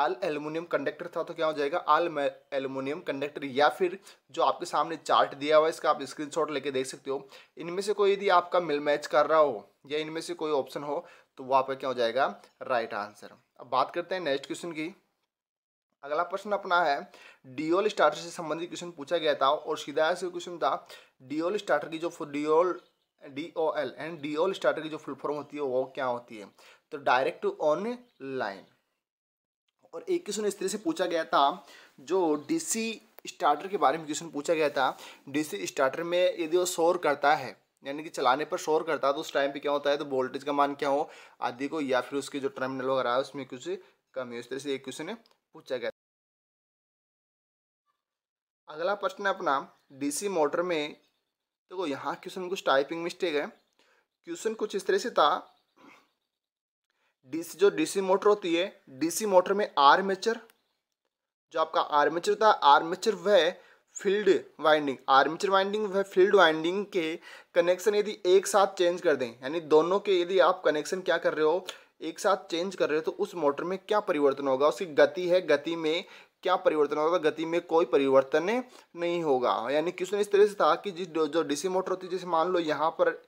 एल एलुमिनियम कंडक्टर था तो क्या हो जाएगा आल एलुमिनियम कंडक्टर या फिर जो आपके सामने चार्ट दिया हुआ है इसका आप स्क्रीनशॉट लेके देख सकते हो इनमें से कोई यदि आपका मिल मैच कर रहा हो या इनमें से कोई ऑप्शन हो तो वो आपका क्या हो जाएगा राइट आंसर अब बात करते हैं नेक्स्ट क्वेश्चन की अगला प्रश्न अपना है डीओल स्टार्टर से संबंधित क्वेश्चन पूछा गया था और सीधा ऐसे क्वेश्चन था डीओल स्टार्टर की जो DOL D O L and DOL starter की जो फुल फॉर्म होती है वो क्या होती है तो डायरेक्ट ऑन लाइन और एक क्वेश्चन इस तरह से पूछा गया था जो डीसी स्टार्टर के बारे में क्वेश्चन पूछा गया था डीसी स्टार्टर में यदि वो शोर करता है यानी कि चलाने पर शोर करता है तो उस टाइम पे क्या होता है तो वोल्टेज का मान क्या हो आदि को या फिर उसके जो टर्मिनल वगैरह है उसमें कुछ कमी इस तरह से एक क्वेश्चन पूछा गया अगला प्रश्न है अपना डीसी मोटर में देखो तो यहाँ क्वेश्चन कुछ टाइपिंग मिस्टेक है क्वेश्चन कुछ इस तरह से था डीसी जो डीसी मोटर होती है डीसी मोटर में आर्मेचर जो आपका आर्मेचर था आर्मेचर वह फील्ड वाइंडिंग आर्मेचर वाइंडिंग वह फील्ड वाइंडिंग के कनेक्शन यदि एक साथ चेंज कर दें यानी दोनों के यदि आप कनेक्शन क्या कर रहे हो एक साथ चेंज कर रहे हो तो उस मोटर में क्या परिवर्तन होगा उसकी गति है गति में क्या परिवर्तन होगा गति में कोई परिवर्तन नहीं होगा यानी किसने इस तरह से था कि जिस जो डीसी मोटर होती है जैसे मान लो यहाँ पर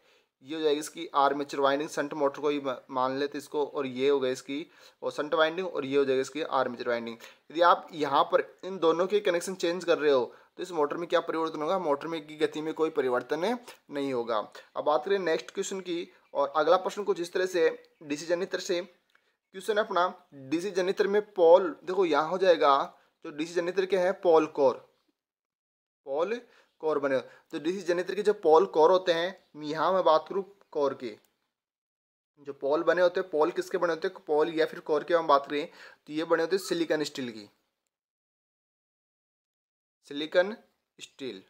ये हो जाएगी इसकी आर्मेचर वाइंडिंग सेंट मोटर को ही मान लेते इसको और ये हो गया इसकी और सेंट वाइंडिंग और ये हो जाएगी इसकी आर्मेचर वाइंडिंग यदि आप यहाँ पर इन दोनों के कनेक्शन चेंज कर रहे हो तो इस मोटर में क्या परिवर्तन होगा मोटर में की गति में कोई परिवर्तन नहीं होगा अब बात करें नेक्स्ट क्वेश्चन की और अगला प्रश्न कुछ इस तरह से डीसी जनित्र से क्वेश्चन अपना डीसी जनित्र में पॉल देखो यहाँ हो जाएगा तो डीसी जनित्र के हैं पॉल कोर पॉल कौर बने तो डिसीज जनित्र के जो पॉल कौर होते हैं यहाँ मैं बात करूँ कौर के जो पॉल बने होते हैं पॉल किसके बने होते हैं पॉल या फिर कौर के हम बात करें तो ये बने होते हैं सिलिकन स्टील की सिलिकन स्टील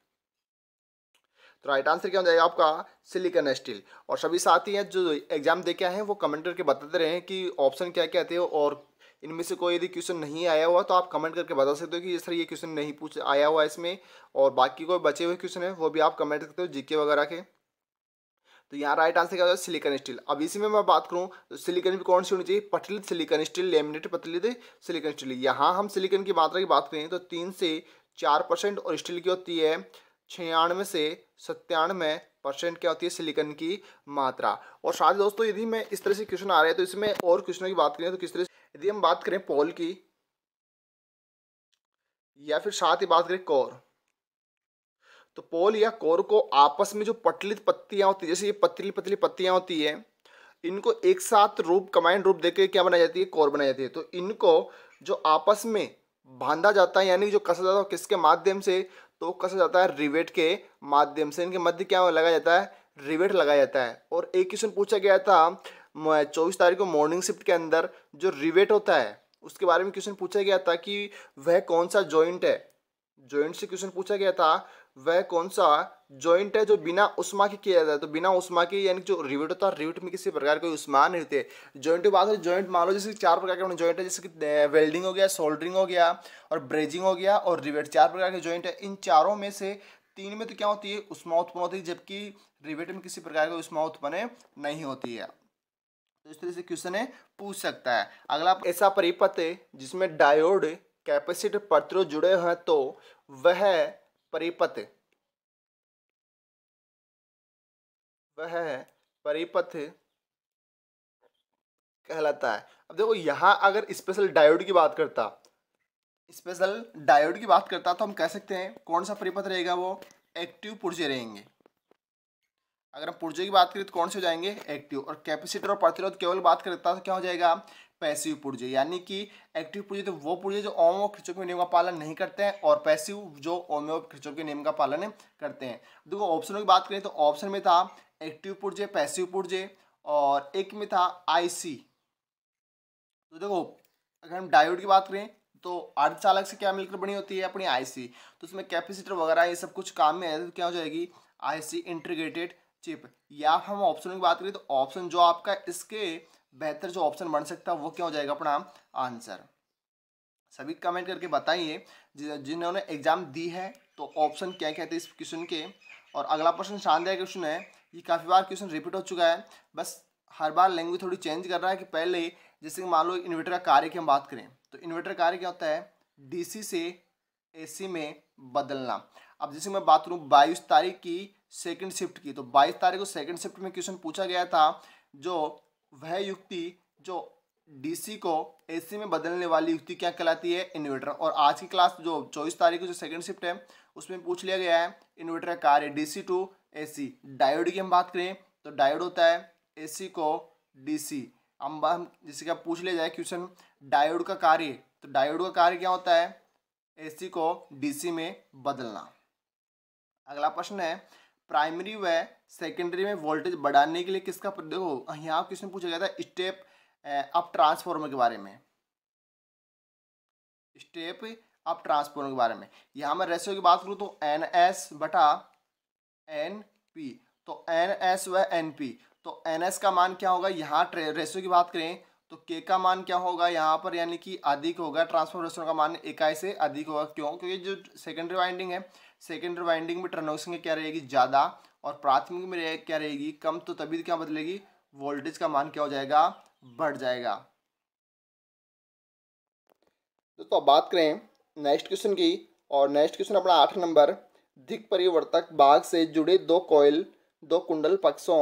तो राइट आंसर क्या हो जाएगा आपका सिलिकन स्टील और सभी साथी हैं जो एग्जाम दे आए हैं वो कमेंट करके बताते रहे हैं कि ऑप्शन क्या क्या थे और इनमें से कोई यदि क्वेश्चन नहीं आया हुआ तो आप कमेंट करके बता सकते हो कि इस तरह ये क्वेश्चन नहीं पूछ आया हुआ इसमें और बाकी कोई बचे हुए क्वेश्चन है वो भी आप कमेंट करते हो जीके वगैरह के तो यहाँ राइट आंसर क्या होता है सिलिकन स्टील अब इसी में मैं बात करूँ तो सिलिकन भी कौन सी होनी चाहिए पटलित सिलिकन स्टील लेमिनेट पटलित सिलिकन स्टील यहाँ हम सिलिकन की मात्रा की बात करें तो तीन से चार परसेंट और स्टील की होती है छियानवे से सत्तानवे परसेंट क्या होती है सिलिकन की मात्रा और साथ दोस्तों यदि मैं इस तरह से क्वेश्चन आ रहे हैं तो इसमें और क्वेश्चनों की बात करें तो किस तरह से यदि हम बात करें पोल की या फिर साथ ही बात करें कोर तो पोल या कोर को आपस में जो पटलित पत्तियां होती है जैसे ये पतली पतली पत्तियां होती है इनको एक साथ रूप कमाइंड रूप देकर क्या बनाई जाती है कोर बनाई जाती है तो इनको जो आपस में बांधा जाता है यानी जो कसा जाता है किसके माध्यम से तो कसा जाता है रिवेट के माध्यम से इनके मध्य क्या लगाया जाता है रिवेट लगाया जाता है और एक क्वेश्चन पूछा गया था चौबीस तारीख को मॉर्निंग शिफ्ट के अंदर जो रिवेट होता है उसके बारे में क्वेश्चन पूछा गया था कि वह कौन सा जॉइंट है जॉइंट से क्वेश्चन पूछा गया था वह कौन सा जॉइंट है जो बिना उष्मा के किया जाता है तो बिना उष्मा के यानी जो रिवेट होता है रिवेट में किसी प्रकार कोई उष्मा नहीं होते जॉइंट की बात है जॉइंट मान लो जैसे चार प्रकार के जॉइंट है जैसे कि वेल्डिंग हो गया सोल्डरिंग हो गया और ब्रेजिंग हो गया और रिवेट चार प्रकार के जॉइंट है इन चारों में से तीन में तो क्या होती है उष्मा उत्पन्न होती है जबकि रिवेट में किसी प्रकार की उष्मा उत्पन्न नहीं होती है तो इस तरह से क्वेश्चन है पूछ सकता है अगला ऐसा परिपथ जिसमें डायोड कैपेसिटर पत्र जुड़े हैं तो वह परिपथ वह परिपथ कहलाता है अब देखो यहां अगर स्पेशल डायोड की बात करता स्पेशल डायोड की बात करता तो हम कह सकते हैं कौन सा परिपथ रहेगा वो एक्टिव पुर्जे रहेंगे अगर हम पुर्जे की बात करें तो कौन से हो जाएंगे एक्टिव और कैपेसिटर और प्रतिरोध केवल बात करता है तो क्या हो जाएगा पैसिव पुर्जे यानी कि एक्टिव पुर्जे तो वो पुर्जे जो ओम और खिचोप के नियम का पालन नहीं करते हैं और पैसिव जो ओम और खिचोप के नियम का पालन करते हैं देखो ऑप्शनों की बात करें तो ऑप्शन में था एक्टिव पुर्जे पैसिव पुर्जे और एक में था आईसी तो देखो अगर हम डायोड की बात करें तो अर्धचालक से क्या मिलकर बनी होती है अपनी आईसी तो उसमें कैपेसिटर वगैरह ये सब कुछ काम में है तो क्या हो जाएगी आईसी इंटीग्रेटेड चिप या हम ऑप्शन की बात करें तो ऑप्शन जो आपका इसके बेहतर जो ऑप्शन बन सकता है वो क्या हो जाएगा अपना आंसर सभी कमेंट करके बताइए जिन्होंने एग्जाम दी है तो ऑप्शन क्या कहते हैं इस क्वेश्चन के और अगला प्रश्न शानदार क्वेश्चन है ये काफ़ी बार क्वेश्चन रिपीट हो चुका है बस हर बार लैंग्वेज थोड़ी चेंज कर रहा है कि पहले जैसे कि मान लो इन्वर्टर का कार्य की हम बात करें तो इन्वर्टर कार्य क्या होता है डीसी से एसी में बदलना अब जैसे मैं बात करूँ बाईस तारीख की सेकेंड शिफ्ट की तो बाईस तारीख को सेकेंड शिफ्ट में क्वेश्चन पूछा गया था जो वह युक्ति जो डीसी को एसी में बदलने वाली युक्ति क्या कहलाती है इन्वर्टर और आज की क्लास जो चौबीस तारीख को जो सेकंड शिफ्ट है उसमें पूछ लिया गया है इन्वर्टर का कार्य डीसी टू एसी डायोड की हम बात करें तो डायोड होता है एसी को डीसी हम जैसे क्या पूछ लिया जाए क्वेश्चन डायोड का कार्य तो डायोड का कार्य क्या होता है ए को डी में बदलना अगला प्रश्न है प्राइमरी व सेकेंडरी में वोल्टेज बढ़ाने के लिए किसका देखो यहाँ क्वेश्चन पूछा गया था स्टेप अप ट्रांसफॉर्मर के बारे में स्टेप अप ट्रांसफॉर्मर के बारे में यहाँ मैं रेशियो की बात करूँ तो एन एस बटा एन पी तो एन एस व एन पी तो एन एस का मान क्या होगा यहाँ रेशियो की बात करें तो के का मान क्या होगा यहाँ पर यानी कि अधिक होगा ट्रांसफॉर्म रेशियो का मान इकाई से अधिक होगा क्यों क्योंकि जो सेकेंडरी वाइंडिंग है सेकेंडरी वाइंडिंग में टर्न संख्या क्या रहेगी ज़्यादा और प्राथमिक में क्या रहेगी कम तो तभी तो क्या बदलेगी वोल्टेज का मान क्या हो जाएगा बढ़ जाएगा तो अब बात करें नेक्स्ट क्वेश्चन की और नेक्स्ट क्वेश्चन अपना आठ नंबर दिक परिवर्तक बाग से जुड़े दो कोयल दो कुंडल पक्षों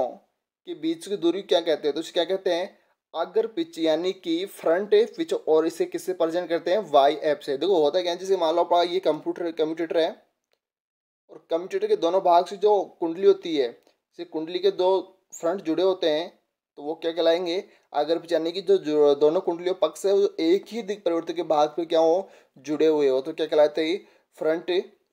के बीच की दूरी क्या कहते हैं तो इसे क्या कहते हैं अगर पिच यानी कि फ्रंट पिच और इसे किससे प्रेजेंट करते हैं वाई ऐप से देखो होता है क्या जैसे मान लो अपना ये कंप्यूटर कंप्यूटेटर है और कम्यूटेटर के दोनों भाग से जो कुंडली होती है जैसे कुंडली के दो फ्रंट जुड़े होते हैं तो वो क्या कहलाएंगे आगर यानी कि जो दोनों कुंडलियों पक्ष है वो एक ही दिख परिवर्तन के भाग पर क्या हो जुड़े हुए हो तो क्या कहलाते हैं फ्रंट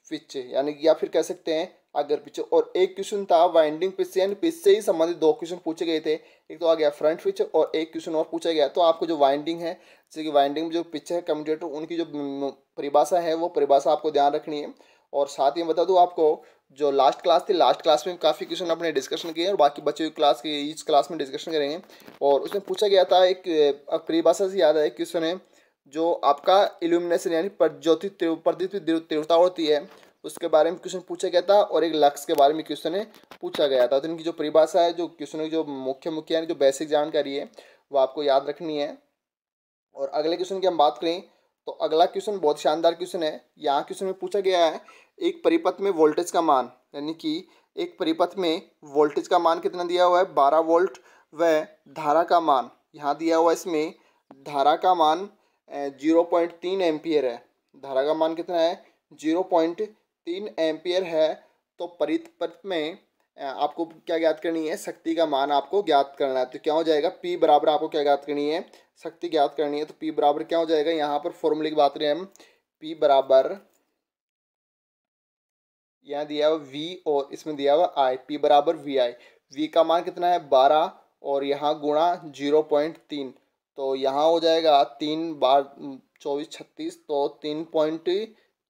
पिच यानी कि या फिर कह सकते हैं अगर पीछे और एक क्वेश्चन था वाइंडिंग पिच से यानी पिच से ही संबंधित दो क्वेश्चन पूछे गए थे एक तो आ गया फ्रंट पिच और एक क्वेश्चन और पूछा गया तो आपको जो वाइंडिंग है जैसे कि वाइंडिंग में जो पिच है कम्यूटेटर उनकी जो परिभाषा है वो परिभाषा आपको ध्यान रखनी है और साथ ही बता दूँ आपको जो लास्ट क्लास थी लास्ट क्लास में काफ़ी क्वेश्चन आपने डिस्कशन किए और बाकी बच्चे की क्लास के इस क्लास में डिस्कशन करेंगे और उसमें पूछा गया था एक परिभाषा से याद है क्वेश्चन है जो आपका इल्यूमिनेशन यानी ज्योति प्रदीप तीव्रता होती है उसके बारे में क्वेश्चन पूछा गया था और एक लक्ष्य के बारे में क्वेश्चन है पूछा गया था तो इनकी जो परिभाषा है जो क्वेश्चन की जो मुख्य मुख्य यानी जो बेसिक जानकारी है वो आपको याद रखनी है और अगले क्वेश्चन की हम बात करें तो अगला क्वेश्चन बहुत शानदार क्वेश्चन है यहाँ क्वेश्चन में पूछा गया है एक परिपथ में वोल्टेज का मान यानी कि एक परिपथ में वोल्टेज का मान कितना दिया हुआ है बारह वोल्ट व धारा का मान यहाँ दिया हुआ है इसमें धारा का मान जीरो पॉइंट तीन एम्पियर है धारा का मान कितना है जीरो पॉइंट तीन एम्पियर है तो परिपथ में आपको क्या ज्ञात करनी है शक्ति का मान आपको ज्ञात करना है तो क्या हो जाएगा पी बराबर आपको क्या ज्ञात करनी है शक्ति ज्ञात करनी है तो पी बराबर क्या हो जाएगा यहाँ पर फॉर्मूले की बात करें हम पी बराबर यहाँ दिया हुआ वी और इसमें दिया हुआ आई पी बराबर वी आई वी का मान कितना है बारह और यहाँ गुणा जीरो पॉइंट तीन तो यहाँ हो जाएगा तीन बार चौबीस छत्तीस तो तीन पॉइंट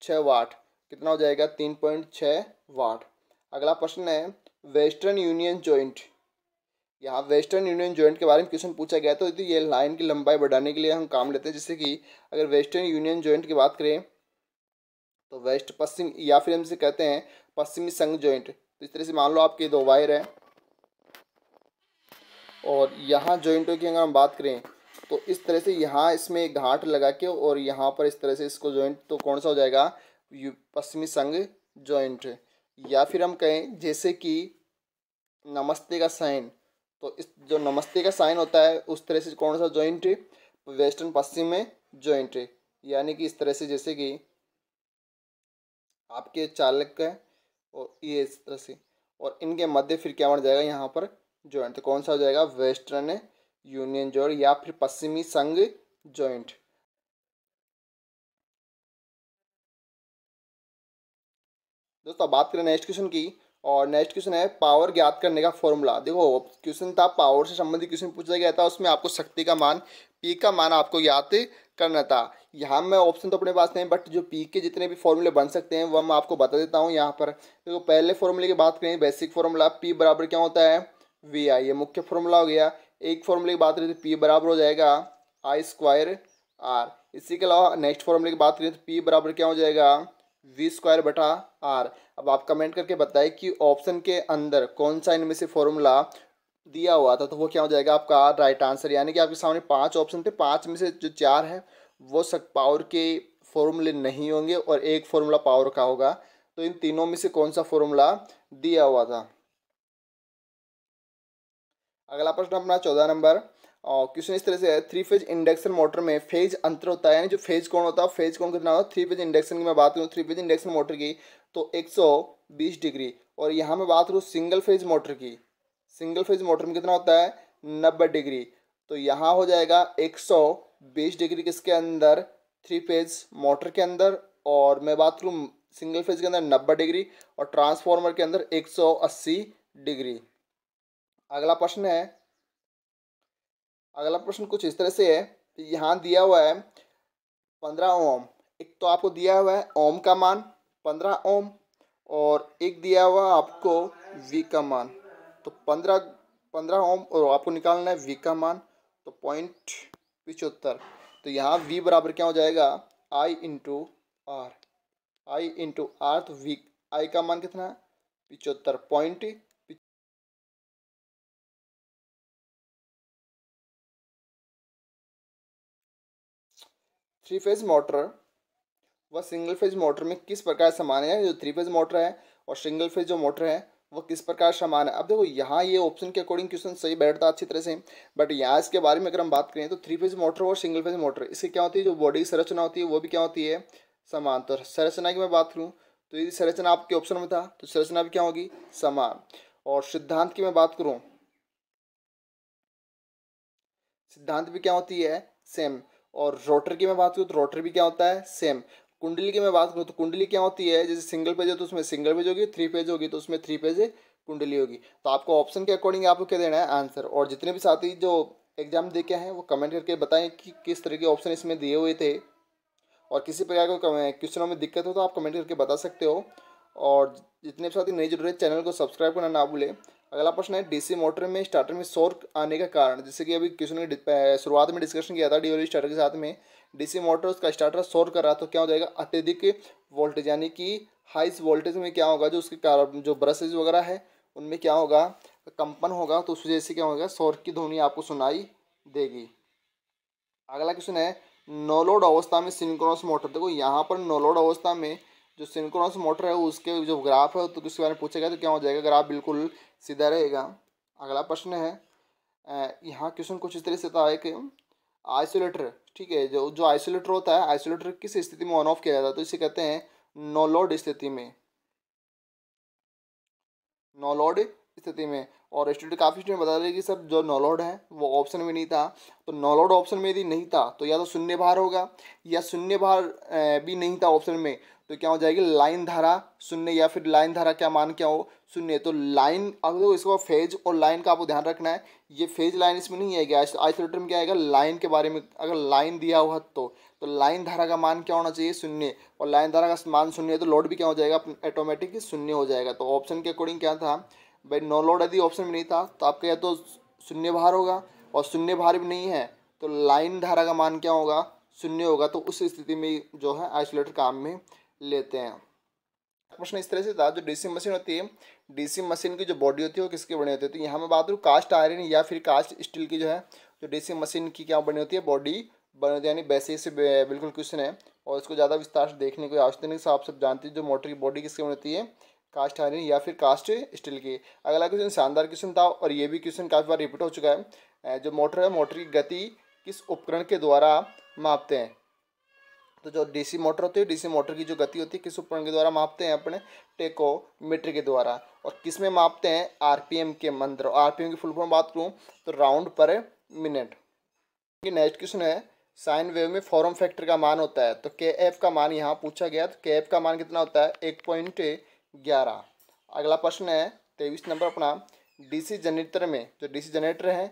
छः वाट कितना हो जाएगा तीन पॉइंट छः वाट अगला प्रश्न है वेस्टर्न यूनियन जॉइंट यहाँ वेस्टर्न यूनियन जॉइंट के बारे में क्वेश्चन पूछा गया तो यदि ये लाइन की लंबाई बढ़ाने के लिए हम काम लेते हैं जैसे कि अगर वेस्टर्न यूनियन जॉइंट की बात करें तो वेस्ट पश्चिम या फिर हम इसे कहते हैं पश्चिमी संघ जॉइंट तो इस तरह से मान लो आपके दो वायर हैं और यहाँ जॉइंटों की अगर हम बात करें तो इस तरह से यहाँ इसमें घाट लगा के और यहाँ पर इस तरह से इसको जॉइंट तो कौन सा हो जाएगा पश्चिमी संघ जॉइंट या फिर हम कहें जैसे कि नमस्ते का साइन तो इस जो नमस्ते का साइन होता है उस तरह से कौन सा जॉइंट वेस्टर्न पश्चिम में जॉइंट यानी कि इस तरह से जैसे कि आपके चालक का और ये इस तरह से और इनके मध्य फिर क्या बन जाएगा यहाँ पर जॉइंट तो कौन सा हो जाएगा वेस्टर्न यूनियन जॉइंट या फिर पश्चिमी संघ जॉइंट दोस्तों बात करें नेक्स्ट क्वेश्चन की और नेक्स्ट क्वेश्चन है पावर ज्ञात करने का फॉर्मूला देखो क्वेश्चन था पावर से संबंधित क्वेश्चन पूछा गया था उसमें आपको शक्ति का मान पी का मान आपको ज्ञात करना था यहाँ में ऑप्शन तो अपने पास नहीं बट जो पी के जितने भी फॉर्मूले बन सकते हैं वह मैं आपको बता देता हूँ यहाँ पर देखो पहले फॉर्मूले की बात करें बेसिक फॉर्मूला पी बराबर क्या होता है वी आई ये मुख्य फॉर्मूला हो गया एक फॉर्मूले की बात करें तो पी बराबर हो जाएगा आई स्क्वायर आर इसी के अलावा नेक्स्ट फॉर्मूले की बात करें तो पी बराबर क्या हो जाएगा वी स्क्वायर बटा आर अब आप कमेंट करके बताएं कि ऑप्शन के अंदर कौन सा इनमें से फॉर्मूला दिया हुआ था तो वो क्या हो जाएगा आपका राइट आंसर यानी कि आपके सामने पांच ऑप्शन थे पांच में से जो चार है वो सक पावर के फॉर्मूले नहीं होंगे और एक फॉर्मूला पावर का होगा तो इन तीनों में से कौन सा फॉर्मूला दिया हुआ था अगला प्रश्न अपना चौदह नंबर क्वेश्चन इस तरह से है थ्री फेज इंडक्शन मोटर में फेज अंतर होता है यानी जो फेज कौन होता है फेज कौन कितना होता है थ्री फेज इंडक्शन की मैं बात करूँ थ्री फेज इंडक्शन मोटर की तो 120 डिग्री और यहाँ मैं बात करूँ सिंगल फेज मोटर की सिंगल फेज मोटर में कितना होता है नब्बे डिग्री तो यहाँ हो जाएगा बीस डिग्री किसके अंदर थ्री फेज मोटर के अंदर और मैं बात करूँ सिंगल फेज के अंदर नब्बे डिग्री और ट्रांसफॉर्मर के अंदर अस्सी डिग्री अगला प्रश्न है अगला प्रश्न कुछ इस तरह से है तो यहाँ दिया हुआ है पंद्रह ओम एक तो आपको दिया हुआ है ओम का मान पंद्रह ओम और एक दिया हुआ आपको वी का मान तो पंद्रह पंद्रह ओम और आपको निकालना है वी का मान तो पॉइंट पिचहत्तर तो यहाँ वी बराबर क्या हो जाएगा I into R I into R तो वी आई का मान कितना है पिचहत्तर पॉइंट थ्री फेज मोटर वह सिंगल फेज मोटर में किस प्रकार समान है जो थ्री फेज मोटर है और सिंगल फेज जो मोटर है वह किस प्रकार समान है अब देखो यहाँ ये ऑप्शन के अकॉर्डिंग क्वेश्चन सही बैठता अच्छी तरह से बट यहाँ इसके बारे में अगर हम बात करें तो थ्री फेज मोटर और सिंगल फेज मोटर इसकी क्या होती है जो बॉडी की संरचना होती है वो भी क्या होती है समान तो संरचना की मैं बात करूँ तो यदि संरचना आपके ऑप्शन में था तो संरचना भी क्या होगी समान और सिद्धांत की मैं बात करूँ सिद्धांत भी क्या होती है सेम और रोटर की मैं बात करूँ तो रोटर भी क्या होता है सेम कुंडली की मैं बात करूँ तो कुंडली क्या होती है जैसे सिंगल पेज है तो उसमें सिंगल पेज होगी थ्री पेज होगी तो उसमें थ्री पेज कुंडली होगी तो आपको ऑप्शन के अकॉर्डिंग आपको क्या देना है आंसर और जितने भी साथी जो एग्जाम दे के हैं वो कमेंट करके बताएं कि किस तरह के ऑप्शन इसमें दिए हुए थे और किसी प्रकार के क्वेश्चनों में दिक्कत हो तो आप कमेंट करके बता सकते हो और जितने भी साथी नहीं जुड़ रहे चैनल को सब्सक्राइब करना ना भूलें अगला प्रश्न है डीसी मोटर में स्टार्टर में शोर आने का कारण जैसे कि अभी किसी ने शुरुआत में डिस्कशन किया था डीओली स्टार्टर के साथ में डीसी मोटर उसका स्टार्टर शोर कर रहा तो क्या हो जाएगा अत्यधिक वोल्टेज यानी कि हाई वोल्टेज में क्या होगा जो उसके कारण जो ब्रशेज वगैरह है उनमें क्या होगा कंपन होगा तो उस वजह से क्या होगा शोर की ध्वनि आपको सुनाई देगी अगला क्वेश्चन है नोलोड अवस्था में सिंक्रोनस मोटर देखो यहाँ पर नोलोड अवस्था में जो सिंक्रोनस मोटर है उसके जो ग्राफ है तो उसके बारे में पूछेगा तो क्या हो जाएगा ग्राफ बिल्कुल सीधा रहेगा अगला प्रश्न है यहाँ क्वेश्चन कुछ इस तरह से था एक आइसोलेटर ठीक है जो जो आइसोलेटर होता है आइसोलेटर किस स्थिति में ऑन ऑफ किया जाता है तो इसे कहते हैं नोलोड स्थिति में नोलोड स्थिति में और स्टूडेंट काफ़ी स्टूडेंट बता रहे कि सर जो नॉलोड है वो ऑप्शन में नहीं था तो नॉलोड ऑप्शन में यदि नहीं था तो या तो शून्य भार होगा या शून्य भार भी नहीं था ऑप्शन में तो क्या हो जाएगी लाइन धारा शून्य या फिर लाइन धारा क्या मान क्या हो शून्य तो लाइन अगर इसको फेज और लाइन का आपको ध्यान रखना है ये फेज लाइन इसमें नहीं आएगी आइसोलेटर तो में क्या आएगा लाइन के बारे में अगर लाइन दिया हुआ तो तो लाइन धारा का मान क्या होना चाहिए शून्य और लाइन धारा का मान शून्य है तो लोड भी क्या हो जाएगा ऑटोमेटिक शून्य हो जाएगा तो ऑप्शन के अकॉर्डिंग क्या था भाई नो लोड यदि ऑप्शन में नहीं था तो आपका या तो शून्य भार होगा और शून्य भार भी नहीं है तो लाइन धारा का मान क्या होगा शून्य होगा तो उस स्थिति में जो है आइसोलेटर काम में लेते हैं प्रश्न इस तरह से था जो डीसी मशीन होती है डीसी मशीन की जो बॉडी होती है वो किसकी बनी होती है तो यहाँ मैं बात करूँ कास्ट आयरन या फिर कास्ट स्टील की जो है जो तो डीसी मशीन की क्या बनी होती है बॉडी बनी होती है यानी वैसे से बिल्कुल क्वेश्चन है और इसको ज़्यादा विस्तार से देखने की आवश्यकता नहीं आप सब जानते हैं जो मोटर की बॉडी किसकी बनी होती है कास्ट आयरन या फिर कास्ट स्टील की अगला क्वेश्चन शानदार क्वेश्चन था और ये भी क्वेश्चन काफ़ी बार रिपीट हो चुका है जो मोटर है मोटर की गति किस उपकरण के द्वारा मापते हैं तो जो डीसी मोटर होती है डीसी मोटर की जो गति होती है किस उपकरण के द्वारा मापते हैं अपने टेको मीटर के द्वारा और किस में मापते हैं आरपीएम के मंत्र आरपीएम की फुल फॉर्म बात करूँ तो राउंड पर मिनट नेक्स्ट क्वेश्चन है साइन वेव में फॉरम फैक्टर का मान होता है तो के एफ का मान यहाँ पूछा गया तो के एफ का मान कितना होता है एक पॉइंट ग्यारह अगला प्रश्न है तेईस नंबर अपना डीसी जनरेटर में जो डीसी जनरेटर है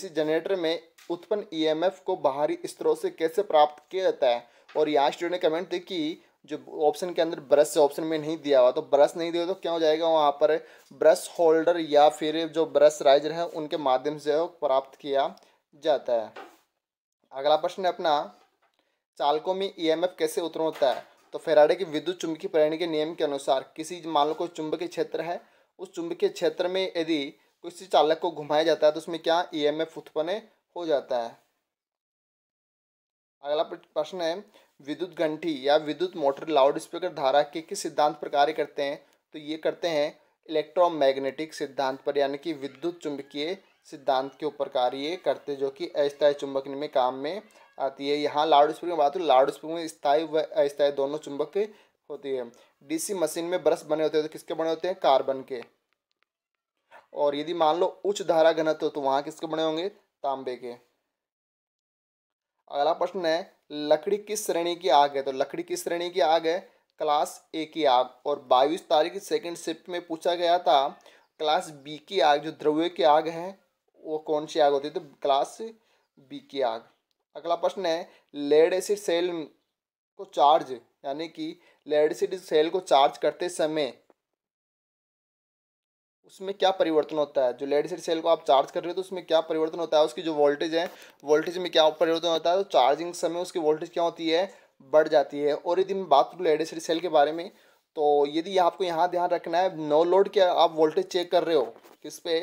सी जनरेटर में उत्पन्न एफ e को बाहरी स्त्रोत से कैसे प्राप्त किया जाता है और यहाँ स्टूडेंट ने कमेंट थी कि जो ऑप्शन के अंदर ब्रश से ऑप्शन में नहीं दिया हुआ तो ब्रश नहीं दिया तो क्या हो जाएगा वहाँ पर ब्रश होल्डर या फिर जो ब्रश राइजर है उनके माध्यम से प्राप्त किया जाता है अगला प्रश्न है अपना चालकों में ईएमएफ e कैसे उत्तर होता है तो फेराडे की विद्युत चुंबकीय प्रणाली के नियम के अनुसार किसी मान लो कोई चुंबकीय क्षेत्र है उस चुंबकीय क्षेत्र में यदि किसी चालक को घुमाया जाता है तो उसमें क्या एफ e उत्पन्न हो जाता है अगला प्रश्न है विद्युत घंटी या विद्युत मोटर लाउड स्पीकर धारा के किस सिद्धांत पर कार्य करते हैं तो ये करते हैं इलेक्ट्रोमैग्नेटिक सिद्धांत पर यानी कि विद्युत चुंबकीय सिद्धांत के ऊपर कार्य करते जो कि अस्थायी चुंबक में काम में आती है यहाँ लाउड स्पीकर बात हो लाउड स्पीकर में स्थायी व अस्थायी दोनों चुंबक होती है डीसी मशीन में ब्रश बने होते हैं तो किसके बने होते हैं कार्बन के और यदि मान लो उच्च धारा घनत्व तो वहाँ किसके बने होंगे तांबे के अगला प्रश्न है लकड़ी किस श्रेणी की आग है तो लकड़ी किस श्रेणी की आग है क्लास ए की आग और बाईस तारीख सेकेंड शिफ्ट में पूछा गया था क्लास बी की आग जो द्रव्य की आग है वो कौन सी आग होती है तो क्लास बी की आग अगला प्रश्न है लेड एसिड सेल को चार्ज यानी कि लेड एसिड सेल को चार्ज करते समय उसमें क्या परिवर्तन होता है जो लेडिसिड सेल को आप चार्ज कर रहे हो तो उसमें क्या परिवर्तन होता है उसकी जो वोल्टेज है वोल्टेज में क्या परिवर्तन होता है तो चार्जिंग समय उसकी वोल्टेज क्या होती है बढ़ जाती है और यदि मैं बात करूँ लेडिसिड सेल के बारे में तो यदि आपको यहाँ ध्यान रखना है नो लोड के आप वोल्टेज चेक कर रहे हो किस पे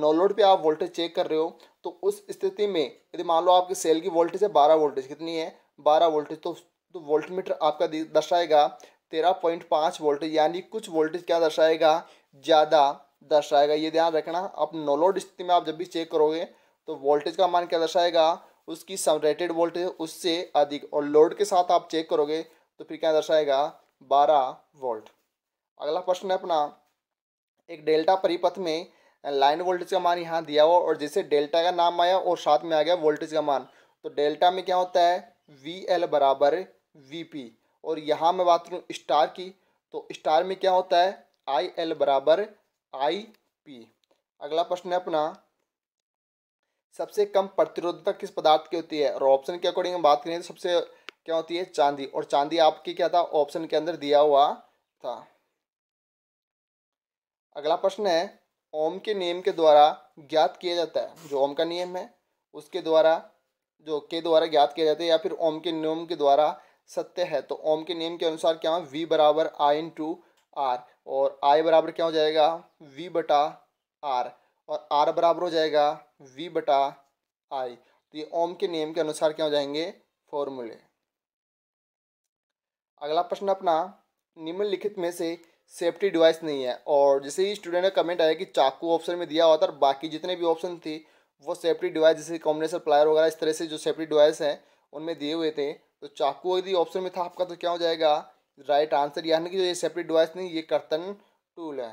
नो लोड पे आप वोल्टेज चेक कर रहे हो तो उस स्थिति में यदि मान लो आपकी सेल की वोल्टेज है बारह वोल्टेज कितनी है बारह वोल्टेज तो, तो वोल्टमीटर आपका दर्शाएगा तेरह पॉइंट पाँच वोल्टेज यानी कुछ वोल्टेज क्या दर्शाएगा ज़्यादा दर्शाएगा ये ध्यान रखना आप नो लोड स्थिति में आप जब भी चेक करोगे तो वोल्टेज का मान क्या दर्शाएगा उसकी समरेटेड वोल्टेज उससे अधिक और लोड के साथ आप चेक करोगे तो फिर क्या दर्शाएगा बारह वोल्ट अगला प्रश्न है अपना एक डेल्टा परिपथ में लाइन वोल्टेज का मान यहाँ दिया हुआ और जैसे डेल्टा का नाम आया और साथ में आ गया वोल्टेज का मान तो डेल्टा में क्या होता है वी एल बराबर वी पी और यहाँ मैं बात करूँ स्टार की तो स्टार में क्या होता है आई एल बराबर आई पी अगला प्रश्न है अपना सबसे कम प्रतिरोधता किस पदार्थ की होती है और ऑप्शन के अकॉर्डिंग हम बात करें तो सबसे क्या होती है चांदी और चांदी आपके क्या था ऑप्शन के अंदर दिया हुआ था अगला प्रश्न है ओम के नियम के द्वारा ज्ञात किया जाता है जो ओम का नियम है उसके द्वारा जो के द्वारा ज्ञात किया जाता है या फिर ओम के नियम के द्वारा सत्य है तो ओम के नियम के अनुसार क्या है वी बराबर आई इन टू आर और आई बराबर क्या हो जाएगा वी बटा आर और आर बराबर हो जाएगा वी बटा आई तो ये ओम के नियम के अनुसार क्या हो जाएंगे फॉर्मूले अगला प्रश्न अपना निम्नलिखित में से सेफ्टी डिवाइस नहीं है और जैसे ही स्टूडेंट का कमेंट आया कि चाकू ऑप्शन में दिया हुआ था और बाकी जितने भी ऑप्शन थे वो सेफ्टी डिवाइस जैसे कॉम्बिनेशन प्लायर वगैरह इस तरह से जो सेफ्टी डिवाइस हैं उनमें दिए हुए थे तो चाकू यदि ऑप्शन में था आपका तो क्या हो जाएगा राइट आंसर यानी कि जो ये सेपरेट डिवाइस नहीं ये कर्तन टूल है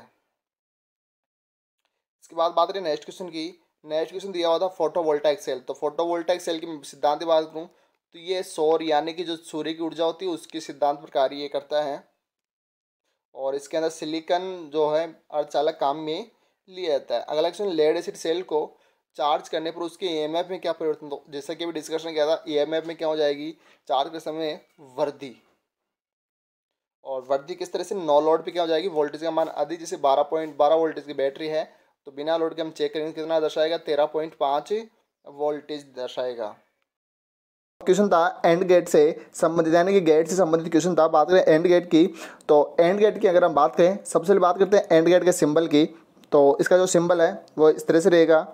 इसके बाद बात करें नेक्स्ट क्वेश्चन की नेक्स्ट क्वेश्चन दिया हुआ था फोटोवोल्टाइक सेल तो फोटोवोल्टाइक सेल की सिद्धांत की बात करूँ तो ये सौर यानी कि जो सूर्य की ऊर्जा होती है उसके सिद्धांत पर कार्य ये करता है और इसके अंदर सिलिकन जो है अर्धचालक काम में लिया जाता है अगला क्वेश्चन लेड एसिड सेल को चार्ज करने पर उसके ई e में क्या परिवर्तन हो जैसा कि अभी डिस्कशन किया था ई e में क्या हो जाएगी चार्ज के समय वृद्धि और वर्दी किस तरह से नौ लोड पे क्या हो जाएगी वोल्टेज का मान आदि जैसे बारह पॉइंट बारह वोल्टेज की बैटरी है तो बिना लोड के हम चेक करेंगे कितना दर्शाएगा तेरह पॉइंट पाँच वोल्टेज दर्शाएगा क्वेश्चन था एंड गेट से संबंधित यानी कि गेट से संबंधित क्वेश्चन था बात करें एंड गेट की तो एंड गेट की अगर हम बात करें सबसे पहले बात करते हैं एंड गेट के सिम्बल की तो इसका जो सिम्बल है वो इस तरह से रहेगा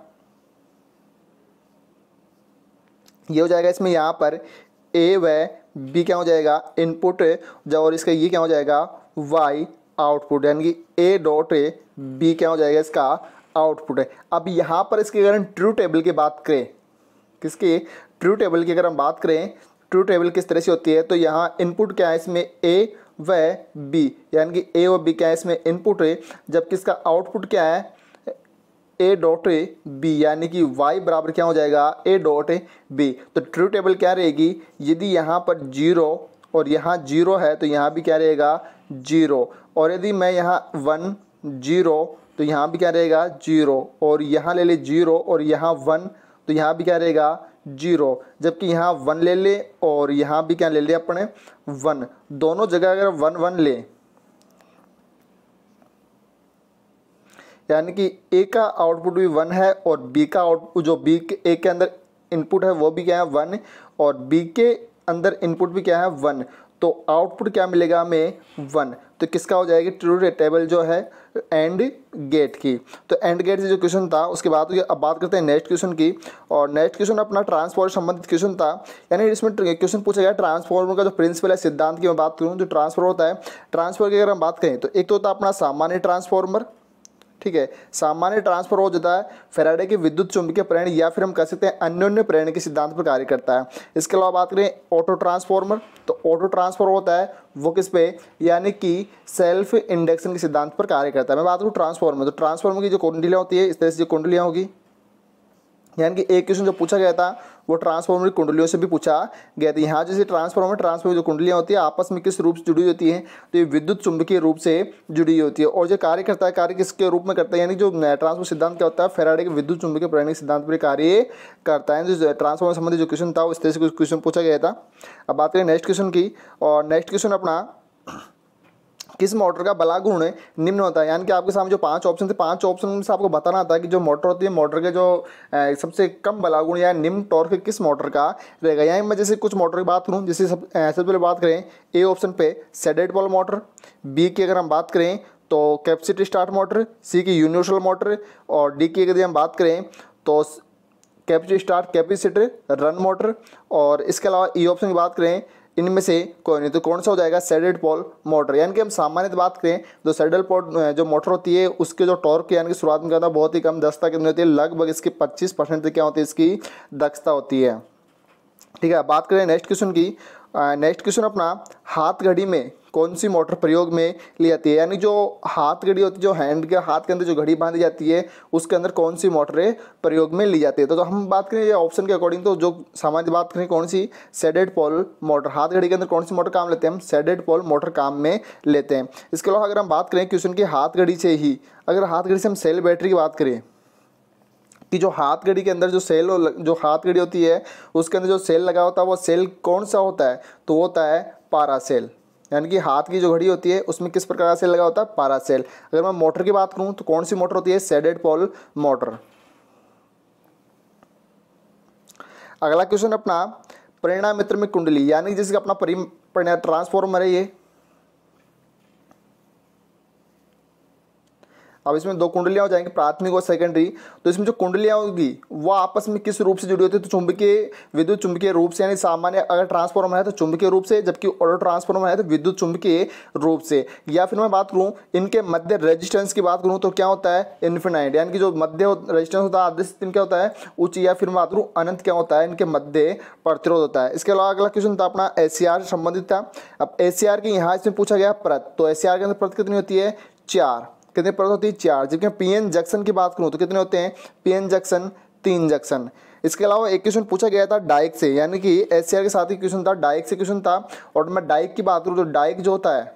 ये हो जाएगा इसमें यहाँ पर ए व बी क्या हो जाएगा इनपुट और इसका ये क्या हो जाएगा वाई आउटपुट यानी कि ए डॉट ए बी क्या हो जाएगा इसका आउटपुट है अब यहाँ पर इसके अगर हम ट्रू टेबल की बात करें किसकी ट्रू टेबल की अगर हम बात करें ट्रू टेबल किस तरह से होती है तो यहाँ इनपुट क्या है इसमें ए व बी यानी कि ए और बी क्या है इसमें इनपुट है जबकि इसका आउटपुट क्या है ए डॉट बी यानी कि वाई बराबर क्या हो जाएगा ए डॉट बी तो ट्रू टेबल क्या रहेगी यदि यहाँ पर जीरो और यहाँ जीरो है तो यहाँ भी क्या रहेगा जीरो और यदि मैं यहाँ वन जीरो तो यहाँ भी क्या रहेगा जीरो और यहाँ ले ले जीरो और यहाँ वन तो यहाँ भी क्या रहेगा जीरो जबकि यहाँ वन ले ले और यहाँ भी क्या ले ले अपने वन दोनों जगह अगर वन वन ले यानी कि ए का आउटपुट भी वन है और बी का आउटपुट जो बी के ए के अंदर इनपुट है वो भी क्या है वन और बी के अंदर इनपुट भी क्या है वन तो आउटपुट क्या मिलेगा हमें वन तो किसका हो जाएगी ट्रू टेबल जो है एंड गेट की तो एंड गेट से जो क्वेश्चन था उसके बाद तो अब बात करते हैं नेक्स्ट क्वेश्चन की और नेक्स्ट क्वेश्चन अपना ट्रांसफॉर्मर संबंधित क्वेश्चन था यानी इसमें क्वेश्चन पूछा गया ट्रांसफॉर्मर का जो प्रिंसिपल है सिद्धांत की मैं बात करूँ जो ट्रांसफॉर्मर होता है ट्रांसफॉर्मर की अगर हम बात करें तो एक तो होता है अपना सामान्य ट्रांसफॉर्मर ठीक है सामान्य ट्रांसफर हो जाता है फेराडे के विद्युत चुंबकीय प्रेरण या फिर हम कह सकते हैं अन्योन्य प्रेरण के सिद्धांत पर कार्य करता है इसके अलावा बात करें ऑटो ट्रांसफॉर्मर तो ऑटो ट्रांसफर होता है वो किस पे यानी कि सेल्फ इंडक्शन के सिद्धांत पर कार्य करता है मैं बात करूँ ट्रांसफॉर्मर तो ट्रांसफॉर्मर की जो कुंडलियाँ होती है इस तरह से जो कुंडलियाँ होगी यानी कि एक क्वेश्चन जो पूछा गया था वो ट्रांसफॉर्मर की कुंडलियों से भी पूछा गया था यहाँ जैसे ट्रांसफॉर्मर ट्रांसफॉर्मर जो कुंडलियाँ होती है आपस में किस रूप से जुड़ी होती हैं तो ये विद्युत चुंबकीय रूप से जुड़ी होती है और जो कार्य करता है कार्य किसके रूप में करता है यानी जो ट्रांसफॉर्मर सिद्धांत क्या होता है फेराडे के विद्युत चुंबकीय प्रयाणिक सिद्धांत पर कार्य करता है जो ट्रांसफॉर्मर संबंधी जो क्वेश्चन था उस तरह से क्वेश्चन पूछा गया था अब बात करें नेक्स्ट क्वेश्चन की और नेक्स्ट क्वेश्चन अपना किस मोटर का बला गुण निम्न होता है यानी कि आपके सामने जो पांच ऑप्शन थे पांच ऑप्शन में से आपको बताना आता है कि जो मोटर होती है मोटर के जो सबसे कम बलागुण या निम्न टॉर्क किस मोटर का रहेगा यानी मैं जैसे कुछ मोटर की बात करूँ जैसे सब सबसे पहले बात करें ए ऑप्शन पे सेडेड बॉल मोटर बी की अगर हम बात करें तो कैपेसिटी स्टार्ट मोटर सी की यूनिवर्सल मोटर और डी की यदि हम बात करें तो capacity start capacitor run motor और इसके अलावा ई e ऑप्शन की बात करें इनमें से कोई नहीं तो कौन सा हो जाएगा सेडेड पोल मोटर यानी कि हम सामान्य बात करें तो सेडल पोल जो मोटर होती है उसके जो टॉर्क यानी कि शुरुआत में क्या होता है बहुत ही कम दक्षता कितनी होती है लगभग इसकी पच्चीस परसेंट क्या होती है इसकी दक्षता होती है ठीक है बात करें नेक्स्ट क्वेश्चन की नेक्स्ट क्वेश्चन अपना हाथ घड़ी में कौन सी मोटर प्रयोग में ली जाती है यानी जो हाथ घड़ी होती है जो हैंड के हाथ के अंदर जो घड़ी बांधी जाती है उसके अंदर कौन सी मोटरें प्रयोग में ली जाती है तो, तो हम बात करें ऑप्शन के अकॉर्डिंग तो जो सामान्य बात करें कौन सी सेडेड पोल मोटर हाथ घड़ी के अंदर कौन सी मोटर काम लेते हैं हम सेडेड पोल मोटर काम में लेते हैं इसके अलावा अगर हम बात करें क्वेश्चन की हाथ घड़ी से ही अगर हाथ घड़ी से हम सेल बैटरी की बात करें कि जो हाथ घड़ी के अंदर जो सेल जो हाथ घड़ी होती है उसके अंदर जो सेल लगा होता है वो सेल कौन सा होता है तो होता है पारा सेल यानी कि हाथ की जो घड़ी होती है उसमें किस प्रकार का सेल लगा होता है पारा सेल अगर मैं मोटर की बात करूँ तो कौन सी मोटर होती है सेडेड पॉल मोटर अगला क्वेश्चन अपना परिणाम मित्र में कुंडली यानी जिसका अपना परिणा ट्रांसफॉर्मर है ये अब इसमें दो कुंडलियां हो जाएंगी प्राथमिक और सेकेंडरी तो इसमें जो कुंडलियां होगी वो आपस में किस रूप से जुड़ी होती है तो चुंबकीय विद्युत चुंबकीय रूप से यानी सामान्य अगर ट्रांसफॉर्मर है तो चुंबकीय रूप से जबकि ऑटो ट्रांसफॉर्मर है तो विद्युत चुंबकीय रूप से या फिर मैं बात करूँ इनके मध्य रजिस्टेंस की बात करूँ तो क्या होता है इन्फिनाइट यानी कि जो मध्य रजिस्टेंस होता है आदेश क्या होता है उच्च या फिर मैं बात करूँ अनंत क्या होता है इनके मध्य प्रतिरोध होता है इसके अलावा अगला क्वेश्चन था अपना ए संबंधित था अब ए के यहाँ इसमें पूछा गया प्रत तो ए के अंदर प्रत कितनी होती है चार कितने परत होती है चार जबकि मैं पी जंक्शन की बात करूँ तो कितने होते हैं पी एन जंक्शन तीन जंक्शन इसके अलावा एक क्वेश्चन पूछा गया था डाइक से यानी कि एस के साथ ही क्वेश्चन था डाइक से क्वेश्चन था और मैं डाइक की बात करूँ तो डाइक जो होता है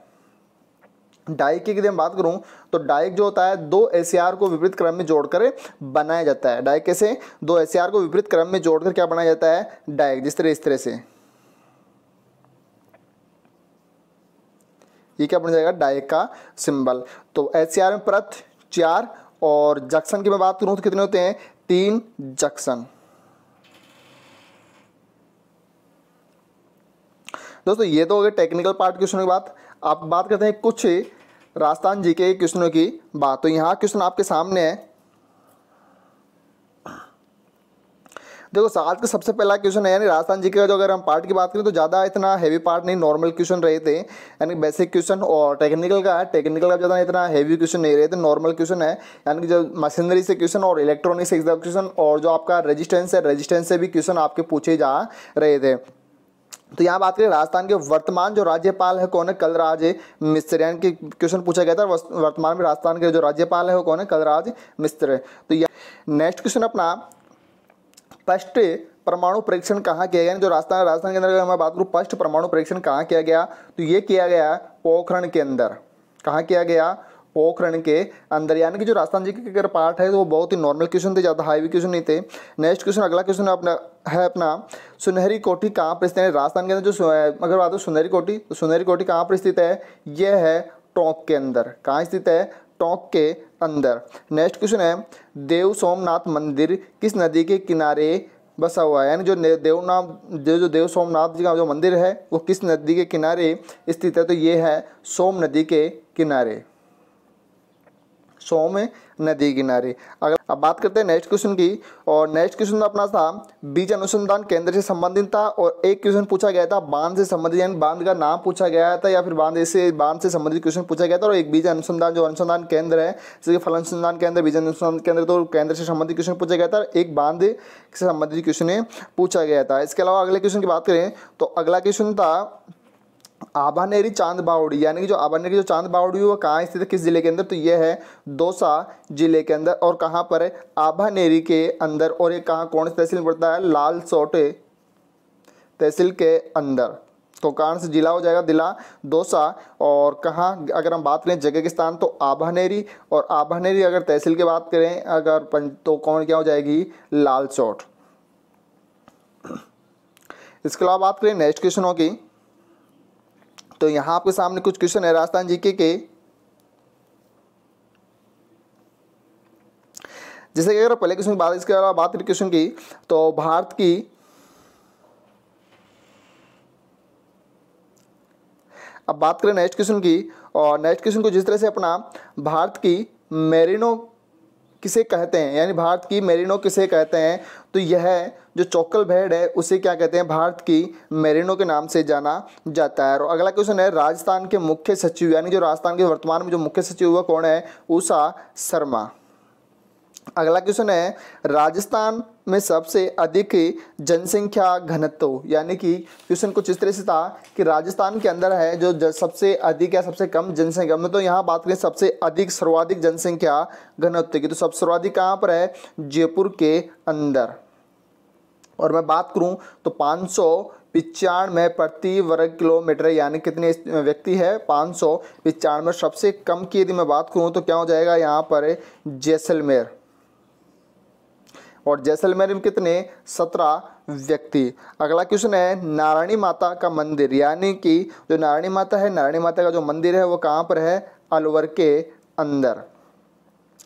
डाइक की यदि बात करूं तो डाइक जो होता है दो एसीआर को विपरीत क्रम में जोड़कर बनाया जाता है डाइक कैसे दो एसीआर को विपरीत क्रम में जोड़कर क्या बनाया जाता है डाइक जिस तरह इस तरह से ये क्या बन जाएगा डाई का सिंबल तो एच में प्रथ चार और जक्शन की मैं बात करूँ तो कितने होते हैं तीन जक्शन दोस्तों ये तो हो गए टेक्निकल पार्ट क्वेश्चनों की बात आप बात करते हैं कुछ राजस्थान जी के क्वेश्चनों की बात तो यहाँ क्वेश्चन आपके सामने है देखो आज का सबसे पहला क्वेश्चन है यानी राजस्थान जी का जो अगर हम पार्ट की बात करें तो ज़्यादा इतना हैवी पार्ट नहीं नॉर्मल क्वेश्चन रहे थे यानी बेसिक क्वेश्चन और टेक्निकल का है टेक्निकल का ज़्यादा इतना हैवी क्वेश्चन नहीं रहे थे नॉर्मल क्वेश्चन है यानी कि जो मशीनरी से क्वेश्चन और इलेक्ट्रॉनिक से क्वेश्चन और जो आपका रजिस्टेंस है रजिस्टेंस से भी क्वेश्चन आपके पूछे जा रहे थे तो यहाँ बात करें राजस्थान के वर्तमान जो राज्यपाल है कौन है कलराज मिस्त्र यानी कि क्वेश्चन पूछा गया था वर्तमान में राजस्थान के जो राज्यपाल है वो कौन है कलराज मिस्त्र तो नेक्स्ट क्वेश्चन अपना फर्स्ट परमाणु परीक्षण कहाँ किया गया जो राजस्थान राजस्थान के अंदर अगर मैं बात करूँ फर्स्ट परमाणु परीक्षण कहाँ किया गया तो ये किया गया पोखरण के अंदर कहाँ किया गया पोखरण के अंदर यानी कि जो राजस्थान जी के अगर पार्ट है तो वो बहुत ही नॉर्मल क्वेश्चन थे ज़्यादा हाईवे क्वेश्चन नहीं थे नेक्स्ट क्वेश्चन अगला क्वेश्चन अपना है अपना सुनहरी कोठी कहाँ पर स्थित है राजस्थान के अंदर जो अगर बात हो सुनहरी कोठी तो सुनहरी कोठी कहाँ पर स्थित है यह है टोंक के अंदर कहाँ स्थित है टोंक के अंदर नेक्स्ट क्वेश्चन है देव सोमनाथ मंदिर किस नदी के किनारे बसा हुआ है यानी जो देवनाथ देव जो देव सोमनाथ जी का जो मंदिर है वो किस नदी के किनारे स्थित है तो ये है सोम नदी के किनारे सोम नदी किनारे अगर अब बात करते हैं नेक्स्ट क्वेश्चन की और नेक्स्ट क्वेश्चन अपना था बीज अनुसंधान केंद्र से संबंधित था और एक क्वेश्चन पूछा गया था बांध से संबंधित यानी बांध का नाम पूछा गया था या फिर बांध से बांध से संबंधित क्वेश्चन पूछा गया था और एक बीज अनुसंधान जो अनुसंधान केंद्र है जैसे फल अनुसंधान केंद्र बीज अनुसंधान केंद्र तो केंद्र से संबंधित क्वेश्चन पूछा गया था एक बांध से संबंधित क्वेश्चन पूछा गया था इसके अलावा अगले क्वेश्चन की बात करें तो अगला क्वेश्चन था आभानेरी चांद बावड़ी यानी कि जो आभानेरी जो चांद बावड़ी वो कहाँ स्थित है किस जिले के अंदर तो ये है दौसा जिले के अंदर और कहाँ पर है आभानेरी के अंदर और ये कहाँ कौन सी तहसील में पड़ता है लाल सोटे तहसील के अंदर तो कहाँ से जिला हो जाएगा दिला दौसा और कहाँ अगर हम बात करें जगह के स्थान तो आभानेरी और आभानेरी अगर तहसील की बात करें अगर पंच तो कौन क्या हो जाएगी लाल चौट इसके अलावा बात करें नेक्स्ट क्वेश्चनों की तो यहाँ आपके सामने कुछ क्वेश्चन है राजस्थान जीके के जैसे कि अगर पहले क्वेश्चन की बात इसके अलावा बात करें क्वेश्चन की तो भारत की अब बात करें नेक्स्ट क्वेश्चन की और नेक्स्ट क्वेश्चन को जिस तरह से अपना भारत की मेरिनो किसे कहते हैं यानी भारत की मेरिनो किसे कहते हैं तो यह जो चौकल भेड़ है उसे क्या कहते हैं भारत की मेरिनो के नाम से जाना जाता है और अगला क्वेश्चन है राजस्थान के मुख्य सचिव यानी जो राजस्थान के वर्तमान में जो मुख्य सचिव हुआ कौन है उषा शर्मा अगला क्वेश्चन है राजस्थान में सबसे अधिक जनसंख्या घनत्व यानी कि क्वेश्चन कुछ इस तरह से था कि राजस्थान के अंदर है जो सबसे अधिक या सबसे कम जनसंख्या में तो यहाँ बात करें सबसे अधिक सर्वाधिक जनसंख्या घनत्व की तो सब सर्वाधिक कहाँ पर है जयपुर के अंदर और मैं बात करूँ तो पाँच सौ पिचानवे प्रति वर्ग किलोमीटर यानी कितने व्यक्ति है पाँच सौ पिचानवे सबसे कम की यदि मैं बात करूँ तो क्या हो जाएगा यहाँ पर जैसलमेर और जैसलमेर में कितने सत्रह व्यक्ति अगला क्वेश्चन है नारायणी माता का मंदिर यानी कि जो नारायणी माता है नारायणी माता का जो मंदिर है वो कहाँ पर है अलवर के अंदर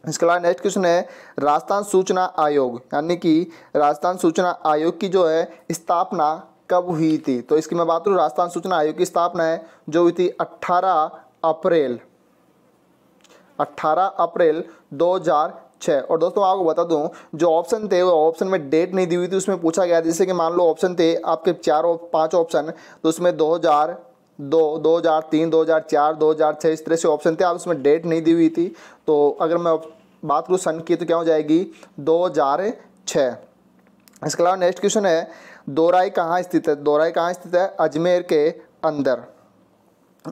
इसके अलावा नेक्स्ट क्वेश्चन है राजस्थान सूचना आयोग यानी कि राजस्थान सूचना आयोग की जो है स्थापना कब हुई थी तो इसकी मैं बात करूँ राजस्थान सूचना आयोग की स्थापना है जो हुई थी 18 अप्रैल 18 अप्रैल 2006 और दोस्तों आपको बता दूं जो ऑप्शन थे वो ऑप्शन में डेट नहीं दी हुई थी उसमें पूछा गया जैसे कि मान लो ऑप्शन थे आपके चार पांच ऑप्शन तो उसमें 2000 दो दो हज़ार तीन दो हज़ार चार दो हज़ार छः इस तरह से ऑप्शन थे आप उसमें डेट नहीं दी हुई थी तो अगर मैं बात करूँ सन की तो क्या हो जाएगी दो हज़ार छः इसके अलावा नेक्स्ट क्वेश्चन है दोराई कहाँ स्थित है दोराई कहाँ स्थित है अजमेर के अंदर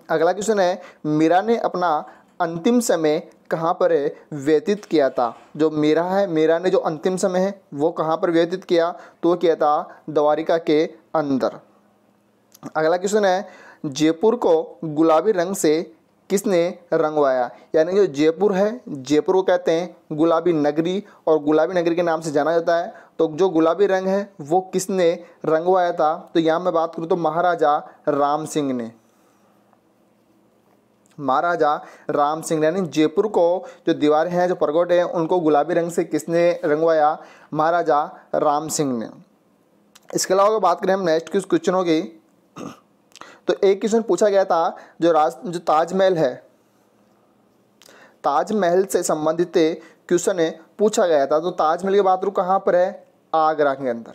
अगला क्वेश्चन है मीरा ने अपना अंतिम समय कहाँ पर व्यतीत किया था जो मीरा है मीरा ने जो अंतिम समय है वो कहाँ पर व्यतीत किया तो किया था द्वारिका के अंदर अगला क्वेश्चन है जयपुर को गुलाबी रंग से किसने रंगवाया यानी जो जयपुर है जयपुर को कहते हैं गुलाबी नगरी और गुलाबी नगरी के नाम से जाना जाता है तो जो गुलाबी रंग है वो किसने रंगवाया था तो यहाँ मैं बात करूँ तो महाराजा राम सिंह ने महाराजा राम सिंह यानी जयपुर को जो दीवारें हैं जो परगोट हैं उनको गुलाबी रंग से किसने रंगवाया महाराजा राम सिंह ने इसके अलावा अगर बात करें हम नेक्स्ट क्वेश्चनों की तो एक क्वेश्चन पूछा गया था जो राज जो ताजमहल है ताजमहल से संबंधित क्वेश्चन पूछा गया था तो ताजमहल की बात कहाँ पर है आगरा के अंदर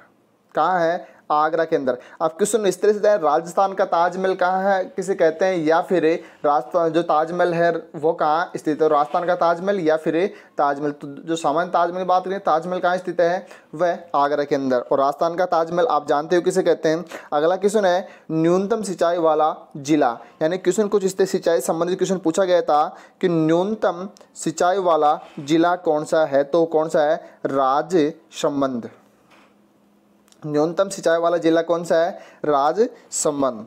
कहाँ है आगरा के अंदर अब क्वेश्चन इस तरह से जाए राजस्थान का ताजमहल कहाँ है किसे कहते हैं या फिर राजस्थान जो ताजमहल है वो कहाँ स्थित है राजस्थान का ताजमहल या फिर ताजमहल तो जो सामान्य ताजमहल की बात करें ताजमहल कहाँ स्थित है वह आगरा के अंदर और राजस्थान का ताजमहल आप जानते हो किसे कहते हैं अगला क्वेश्चन है न्यूनतम सिंचाई वाला जिला यानी क्वेश्चन कुछ इस तरह सिंचाई संबंधित क्वेश्चन पूछा गया था कि न्यूनतम सिंचाई वाला जिला कौन सा है तो कौन सा है राज संबंध न्यूनतम सिंचाई वाला जिला कौन सा है राजसमंद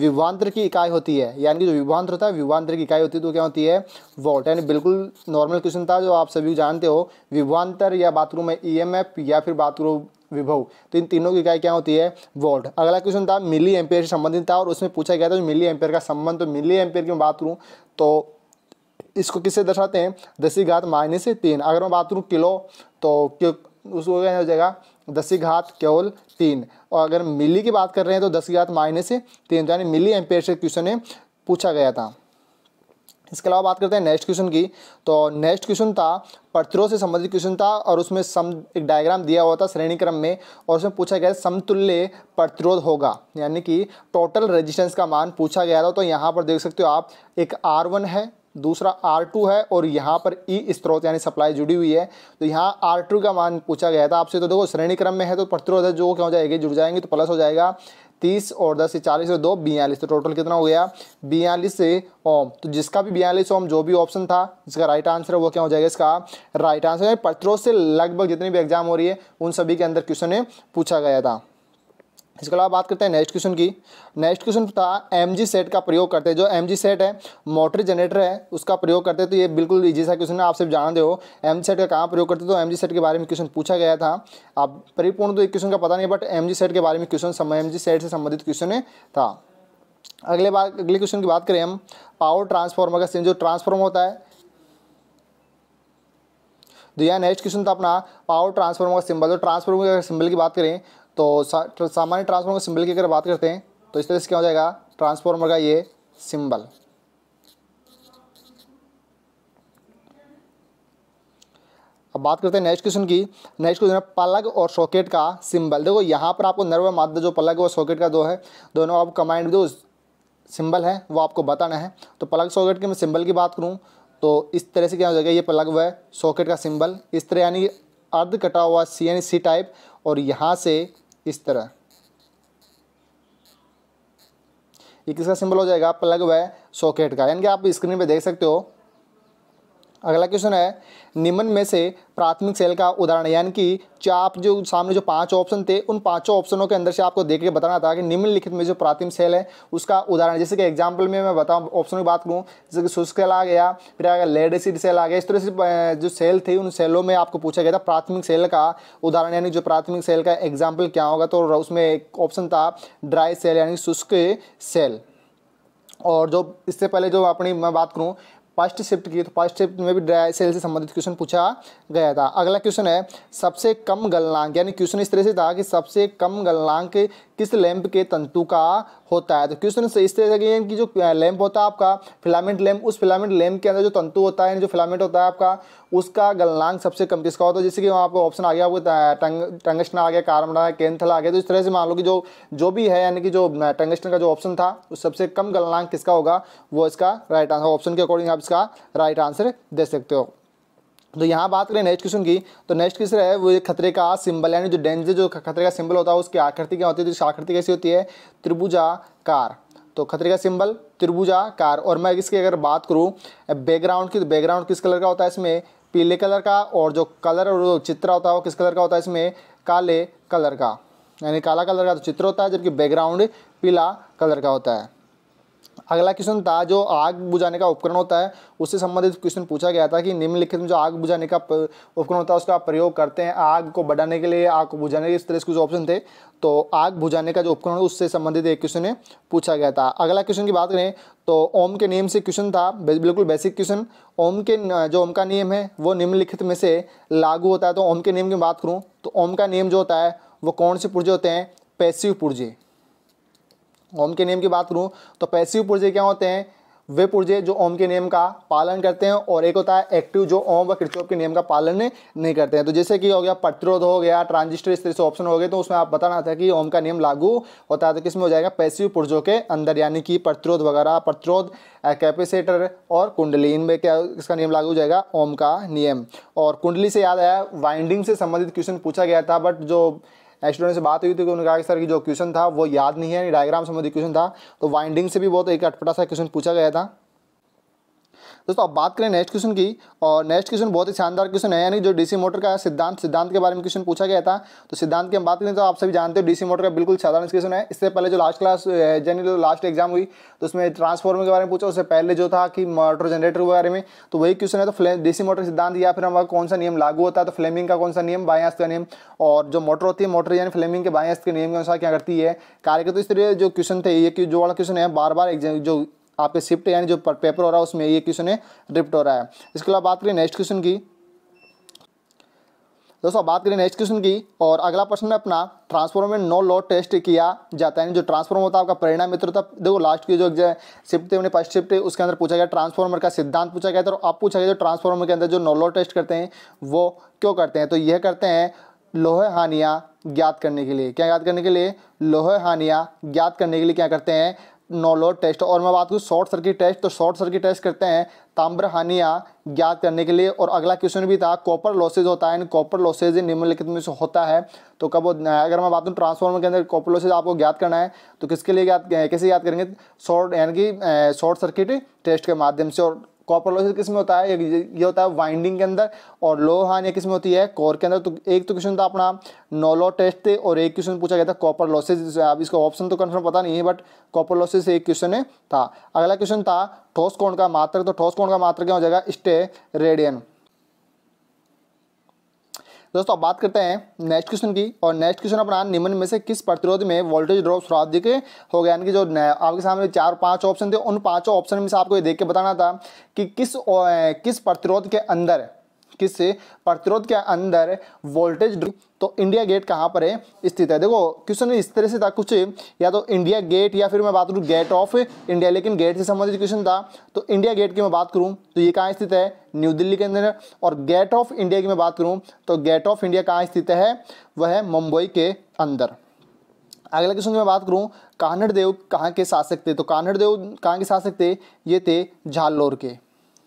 विवांतर की इकाई होती है यानी कि जो विवांतर होता है विवांतर की इकाई होती है तो क्या होती है वोट यानी बिल्कुल नॉर्मल क्वेश्चन था जो आप सभी जानते हो विवांतर या बात करूँ मैं ईएमएफ e या फिर बात करूँ विभव तो इन तीनों की इकाई क्या होती है वोट अगला क्वेश्चन था मिली एम्पेयर से संबंधित था और उसमें पूछा गया था जो मिली एम्पेयर का संबंध तो मिली एम्पेयर की बात करूँ तो इसको किससे दर्शाते हैं दसी घात माइनस तीन अगर मैं बात करूँ किलो तो उसको क्या हो जाएगा दसी घात केवल तीन और अगर मिली की बात कर रहे हैं तो दस घात माइनस तीन यानी मिली एम्पेयर से क्वेश्चन में पूछा गया था इसके अलावा बात करते हैं नेक्स्ट क्वेश्चन की तो नेक्स्ट क्वेश्चन था प्रतिरोध से संबंधित क्वेश्चन था और उसमें सम एक डायग्राम दिया हुआ था श्रेणी क्रम में और उसमें पूछा गया समतुल्य प्रतिरोध होगा यानी कि टोटल रेजिस्टेंस का मान पूछा गया था तो यहाँ पर देख सकते हो आप एक आर वन है दूसरा R2 है और यहाँ पर ई e स्त्रोत यानी सप्लाई जुड़ी हुई है तो यहाँ R2 का मान पूछा गया था आपसे तो देखो श्रेणी क्रम में है तो प्रतिरोध जो क्या हो जाएगी जुड़ जाएंगे तो प्लस हो जाएगा तीस और दस से चालीस और दो बयालीस तो टोटल कितना हो गया बयालीस से ओम तो जिसका भी बयालीस ओम जो भी ऑप्शन था जिसका राइट आंसर है वो क्या हो जाएगा इसका राइट आंसर प्रतिरोध से लगभग जितनी भी एग्जाम हो रही है उन सभी के अंदर क्वेश्चन पूछा गया था इसके अलावा बात करते हैं नेक्स्ट क्वेश्चन की नेक्स्ट क्वेश्चन था एम जी सेट का प्रयोग करते हैं जो एम जी सेट है मोटर जनरेटर है उसका प्रयोग करते हैं तो ये बिल्कुल इजी सा क्वेश्चन है आप सिर्फ जानते हो एम जी सेट का कहाँ प्रयोग करते हैं तो एम जी सेट के बारे में क्वेश्चन पूछा गया था आप परिपूर्ण तो एक क्वेश्चन का पता नहीं बट एम जी सेट के बारे में क्वेश्चन एम जी सेट से संबंधित क्वेश्चन था अगले बार अगले क्वेश्चन की बात करें हम पावर ट्रांसफॉर्मर का सेम जो ट्रांसफार्मर होता है तो यह नेक्स्ट क्वेश्चन था अपना पावर ट्रांसफार्मर का सिंबल तो ट्रांसफार्मर का सिंबल की बात करें तो, तो सामान्य ट्रांसफार्मर के सिंबल की अगर बात करते हैं तो इस तरह से क्या हो जाएगा ट्रांसफॉर्मर का ये सिंबल अब बात करते हैं नेक्स्ट क्वेश्चन की नेक्स्ट क्वेश्चन है प्लग और सॉकेट का सिंबल देखो यहाँ पर आपको नर्व माध्य जो प्लग और सॉकेट का दो है दोनों आप कमाइंड जो सिंबल है वो आपको बताना है तो प्लग सॉकेट के मैं सिंबल की बात करूँ तो इस तरह से क्या हो जाएगा ये प्लग व सॉकेट का सिंबल इस तरह यानी अर्ध कटा हुआ सी एन सी टाइप और यहाँ से इस तरह ये किसका सिंबल हो जाएगा प्लग व सॉकेट का यानी कि आप स्क्रीन पे देख सकते हो अगला क्वेश्चन है निम्न में से प्राथमिक सेल का उदाहरण यानी कि जो आप जो सामने जो पांच ऑप्शन थे उन पांचों ऑप्शनों के अंदर से आपको देख के बताना था कि निम्नलिखित में जो प्राथमिक सेल है उसका उदाहरण जैसे कि एग्जाम्पल में मैं बताऊँ ऑप्शन की बात करूँ जैसे कि शुष्क सेल आ गया फिर आ गया लेड एसिड सेल आ गया इस तरह से जो सेल थे उन सेलों में आपको पूछा गया था प्राथमिक सेल का उदाहरण यानी जो प्राथमिक सेल का एग्जाम्पल क्या होगा तो उसमें एक ऑप्शन था ड्राई सेल यानी शुष्क सेल और जो इससे पहले जो अपनी मैं बात करूँ पास्ट शिफ्ट की तो पास्ट शिफ्ट में भी ड्राई सेल से संबंधित क्वेश्चन पूछा गया था अगला क्वेश्चन है सबसे कम गलनांक यानी क्वेश्चन इस तरह से था कि सबसे कम गलनांक किस लैंप के तंतु का होता है तो क्वेश्चन से इस तरह से कि जो लैम्प होता है आपका फिलामेंट लैम्प उस फिलामेंट लैम्प के अंदर जो तंतु होता है जो फिलामेंट होता है आपका उसका गलनांक सबसे कम किसका होता है जैसे कि वहाँ आपको ऑप्शन आ गया आपको टंग टंगस्टन आ गया कार्बन आ गया कैंथल आ गया तो इस तरह से मान लो कि जो जो भी है यानी कि जो टंगस्टन का जो ऑप्शन था उस सबसे कम गलनांक किसका होगा वो इसका राइट आंसर ऑप्शन के अकॉर्डिंग आप इसका राइट आंसर दे सकते हो तो यहाँ बात करें नेक्स्ट क्वेश्चन की तो नेक्स्ट क्वेश्चन है वो खतरे का सिंबल यानी जो डेंजर जो खतरे का सिंबल होता है उसकी आकृति क्या होती है तो आकृति कैसी होती है त्रिभुजाकार तो खतरे का सिंबल त्रिभुजाकार और मैं इसकी अगर बात करूँ बैकग्राउंड की तो बैकग्राउंड किस कलर का होता है इसमें पीले कलर का और जो कलर और जो चित्र होता है वो किस कलर का होता है इसमें काले कलर का यानी काला कलर का तो चित्र होता है जबकि बैकग्राउंड पीला कलर का होता है अगला क्वेश्चन था जो आग बुझाने का उपकरण होता है उससे संबंधित क्वेश्चन पूछा गया था कि निम्नलिखित में जो आग बुझाने का उपकरण होता है उसका प्रयोग करते हैं आग को बढ़ाने के लिए आग को बुझाने के लिए इस तरह से जो ऑप्शन थे तो आग बुझाने का जो उपकरण उससे संबंधित एक क्वेश्चन है पूछा गया था अगला क्वेश्चन की बात करें तो ओम के नियम से क्वेश्चन था बिल्कुल बेसिक क्वेश्चन ओम के जो ओम का नियम है वो निम्नलिखित में से लागू होता है तो ओम के नियम की बात करूँ तो ओम का नियम जो होता है वो कौन से पुर्जे होते हैं पैसिव पुर्जे ओम के नियम की बात करूँ तो पैसिव पुर्जे क्या होते हैं वे पुर्जे जो ओम के नियम का पालन करते हैं और एक होता है एक्टिव जो ओम व क्रिचॉप के नियम का पालन नहीं करते हैं तो जैसे कि हो गया प्रतिरोध हो गया ट्रांजिस्टर इस तरह से ऑप्शन हो गए तो उसमें आप बताना था कि ओम का नियम लागू होता है तो किसमें हो जाएगा पैसिव पुर्जों के अंदर यानी कि प्रतिरोध वगैरह प्रतिरोध कैपेसिटर और कुंडली इनमें क्या इसका नियम लागू हो जाएगा ओम का नियम और कुंडली से याद आया वाइंडिंग से संबंधित क्वेश्चन पूछा गया था बट जो स्टूडेंट से बात हुई थी कि उन्होंने कहा कि सर कि जो क्वेश्चन था वो याद नहीं है डायग्राम संबंधी क्वेश्चन था तो वाइंडिंग से भी बहुत एक अटपटा सा क्वेश्चन पूछा गया था दोस्तों अब बात करें नेक्स्ट क्वेश्चन की और नेक्स्ट क्वेश्चन बहुत ही शानदार क्वेश्चन है यानी जो डीसी मोटर का सिद्धांत सिद्धांत के बारे में क्वेश्चन पूछा गया था तो सिद्धांत की हम बात करें तो आप सभी जानते हो डीसी मोटर का बिल्कुल साधारण क्वेश्चन है इससे पहले जो लास्ट क्लास यानी जो लास्ट एग्जाम हुई तो उसमें ट्रांसफॉर्मर के बारे में पूछा उससे पहले जो था कि मोटर जनरेटर के बारे में तो वही क्वेश्चन है तो डीसी मोटर सिद्धांत या फिर हमारा कौन सा नियम लागू होता है तो फ्लेमिंग का कौन सा नियम बाएँ का नियम और जो मोटर होती है मोटर यानी फ्लेमिंग के बाएँ के नियम के अनुसार क्या करती है कार्य तो इस तरह जो क्वेश्चन थे ये जो वाला क्वेश्चन है बार बार जो आपके शिफ्ट यानी जो पेपर हो रहा है उसमें ये क्वेश्चन है रिप्ट हो रहा है इसके अलावा बात करें नेक्स्ट क्वेश्चन की दोस्तों बात करें नेक्स्ट क्वेश्चन की और अगला प्रश्न है अपना ट्रांसफॉर्म में नो लोड टेस्ट किया जाता है जो ट्रांसफॉर्म होता है आपका परिणाम मित्र होता है देखो लास्ट की जो शिफ्ट मैंने फर्स्ट शिफ्ट उसके अंदर पूछा गया ट्रांसफॉर्मर का सिद्धांत पूछा गया था और अब पूछा गया जो ट्रांसफॉर्मर के अंदर जो नो लोड टेस्ट करते हैं वो क्यों करते हैं तो यह करते हैं लोहे हानियाँ ज्ञात करने के लिए क्या ज्ञात करने के लिए लोहे हानियाँ ज्ञात करने के लिए क्या करते हैं नो लोड टेस्ट और मैं बात करूँ शॉर्ट सर्किट टेस्ट तो शॉर्ट सर्किट टेस्ट करते हैं ताम्र ज्ञात करने के लिए और अगला क्वेश्चन भी था कॉपर लॉसेज होता है यानी कॉपर लॉसेज निम्नलिखित में से होता है तो कब अगर मैं बात करूँ ट्रांसफॉर्मर के अंदर कॉपर लॉसेज आपको ज्ञात करना है तो किसके लिए ज्ञात कैसे याद करेंगे शॉर्ट यानी कि शॉर्ट सर्किट टेस्ट के माध्यम से और कॉपर लॉसेज किस में होता है ये होता है वाइंडिंग के अंदर और लो हानि किस में होती है कोर के अंदर तो एक तो क्वेश्चन था अपना नोलो टेस्ट थे और एक क्वेश्चन पूछा गया था कॉपर लॉसेज अब इसका ऑप्शन तो कन्फर्म पता नहीं है बट कॉपर लॉसेज एक क्वेश्चन था अगला क्वेश्चन था ठोस कोण का मात्र तो ठोस कोण का मात्र क्या हो जाएगा स्टे रेडियन दोस्तों बात करते हैं नेक्स्ट क्वेश्चन की और नेक्स्ट क्वेश्चन अपना निम्न में से किस प्रतिरोध में वोल्टेज ड्रॉप सर्वाधिक हो गया यानी कि जो आपके सामने चार पांच ऑप्शन थे उन पांचों ऑप्शन में से आपको ये देख के बताना था कि किस किस प्रतिरोध के अंदर किससे प्रतिरोध के अंदर वोल्टेज तो इंडिया गेट कहाँ पर है स्थित है देखो क्वेश्चन इस तरह से था कुछ या तो इंडिया गेट या फिर मैं बात करूँ गेट ऑफ इंडिया लेकिन गेट से संबंधित क्वेश्चन था तो इंडिया गेट की मैं बात करूँ तो ये कहाँ स्थित है न्यू दिल्ली के अंदर और गेट ऑफ इंडिया की मैं बात करूँ तो गेट ऑफ इंडिया कहाँ स्थित है वह है मुंबई के अंदर अगला क्वेश्चन की मैं बात करूँ कान्हड़ देव कहाँ के शासक थे तो कान्हड़ देव कहाँ के शासक थे ये थे झालोर के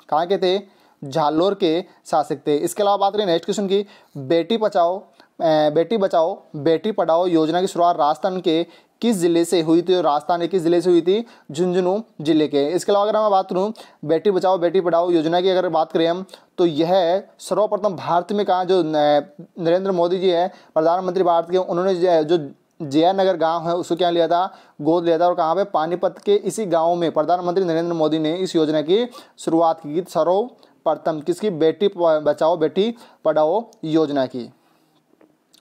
कहाँ के थे झालोर के शासक थे इसके अलावा बात करें नेक्स्ट क्वेश्चन की बेटी बचाओ बेटी बचाओ बेटी पढ़ाओ योजना की शुरुआत राजस्थान के किस जिले से हुई थी और राजस्थान किस जिले से हुई थी झुंझुनू जिले के इसके अलावा अगर मैं बात करूँ बेटी बचाओ बेटी पढ़ाओ योजना की अगर बात करें हम तो यह सर्वप्रथम भारत में कहा जो नरेंद्र मोदी जी है प्रधानमंत्री भारत के उन्होंने जो जयानगर गांव है उसको क्या लिया था गोद लिया था और कहाँ पे पानीपत के इसी गांव में प्रधानमंत्री नरेंद्र मोदी ने इस योजना की शुरुआत की सर्व प्रथम किसकी बेटी बचाओ बेटी पढ़ाओ योजना की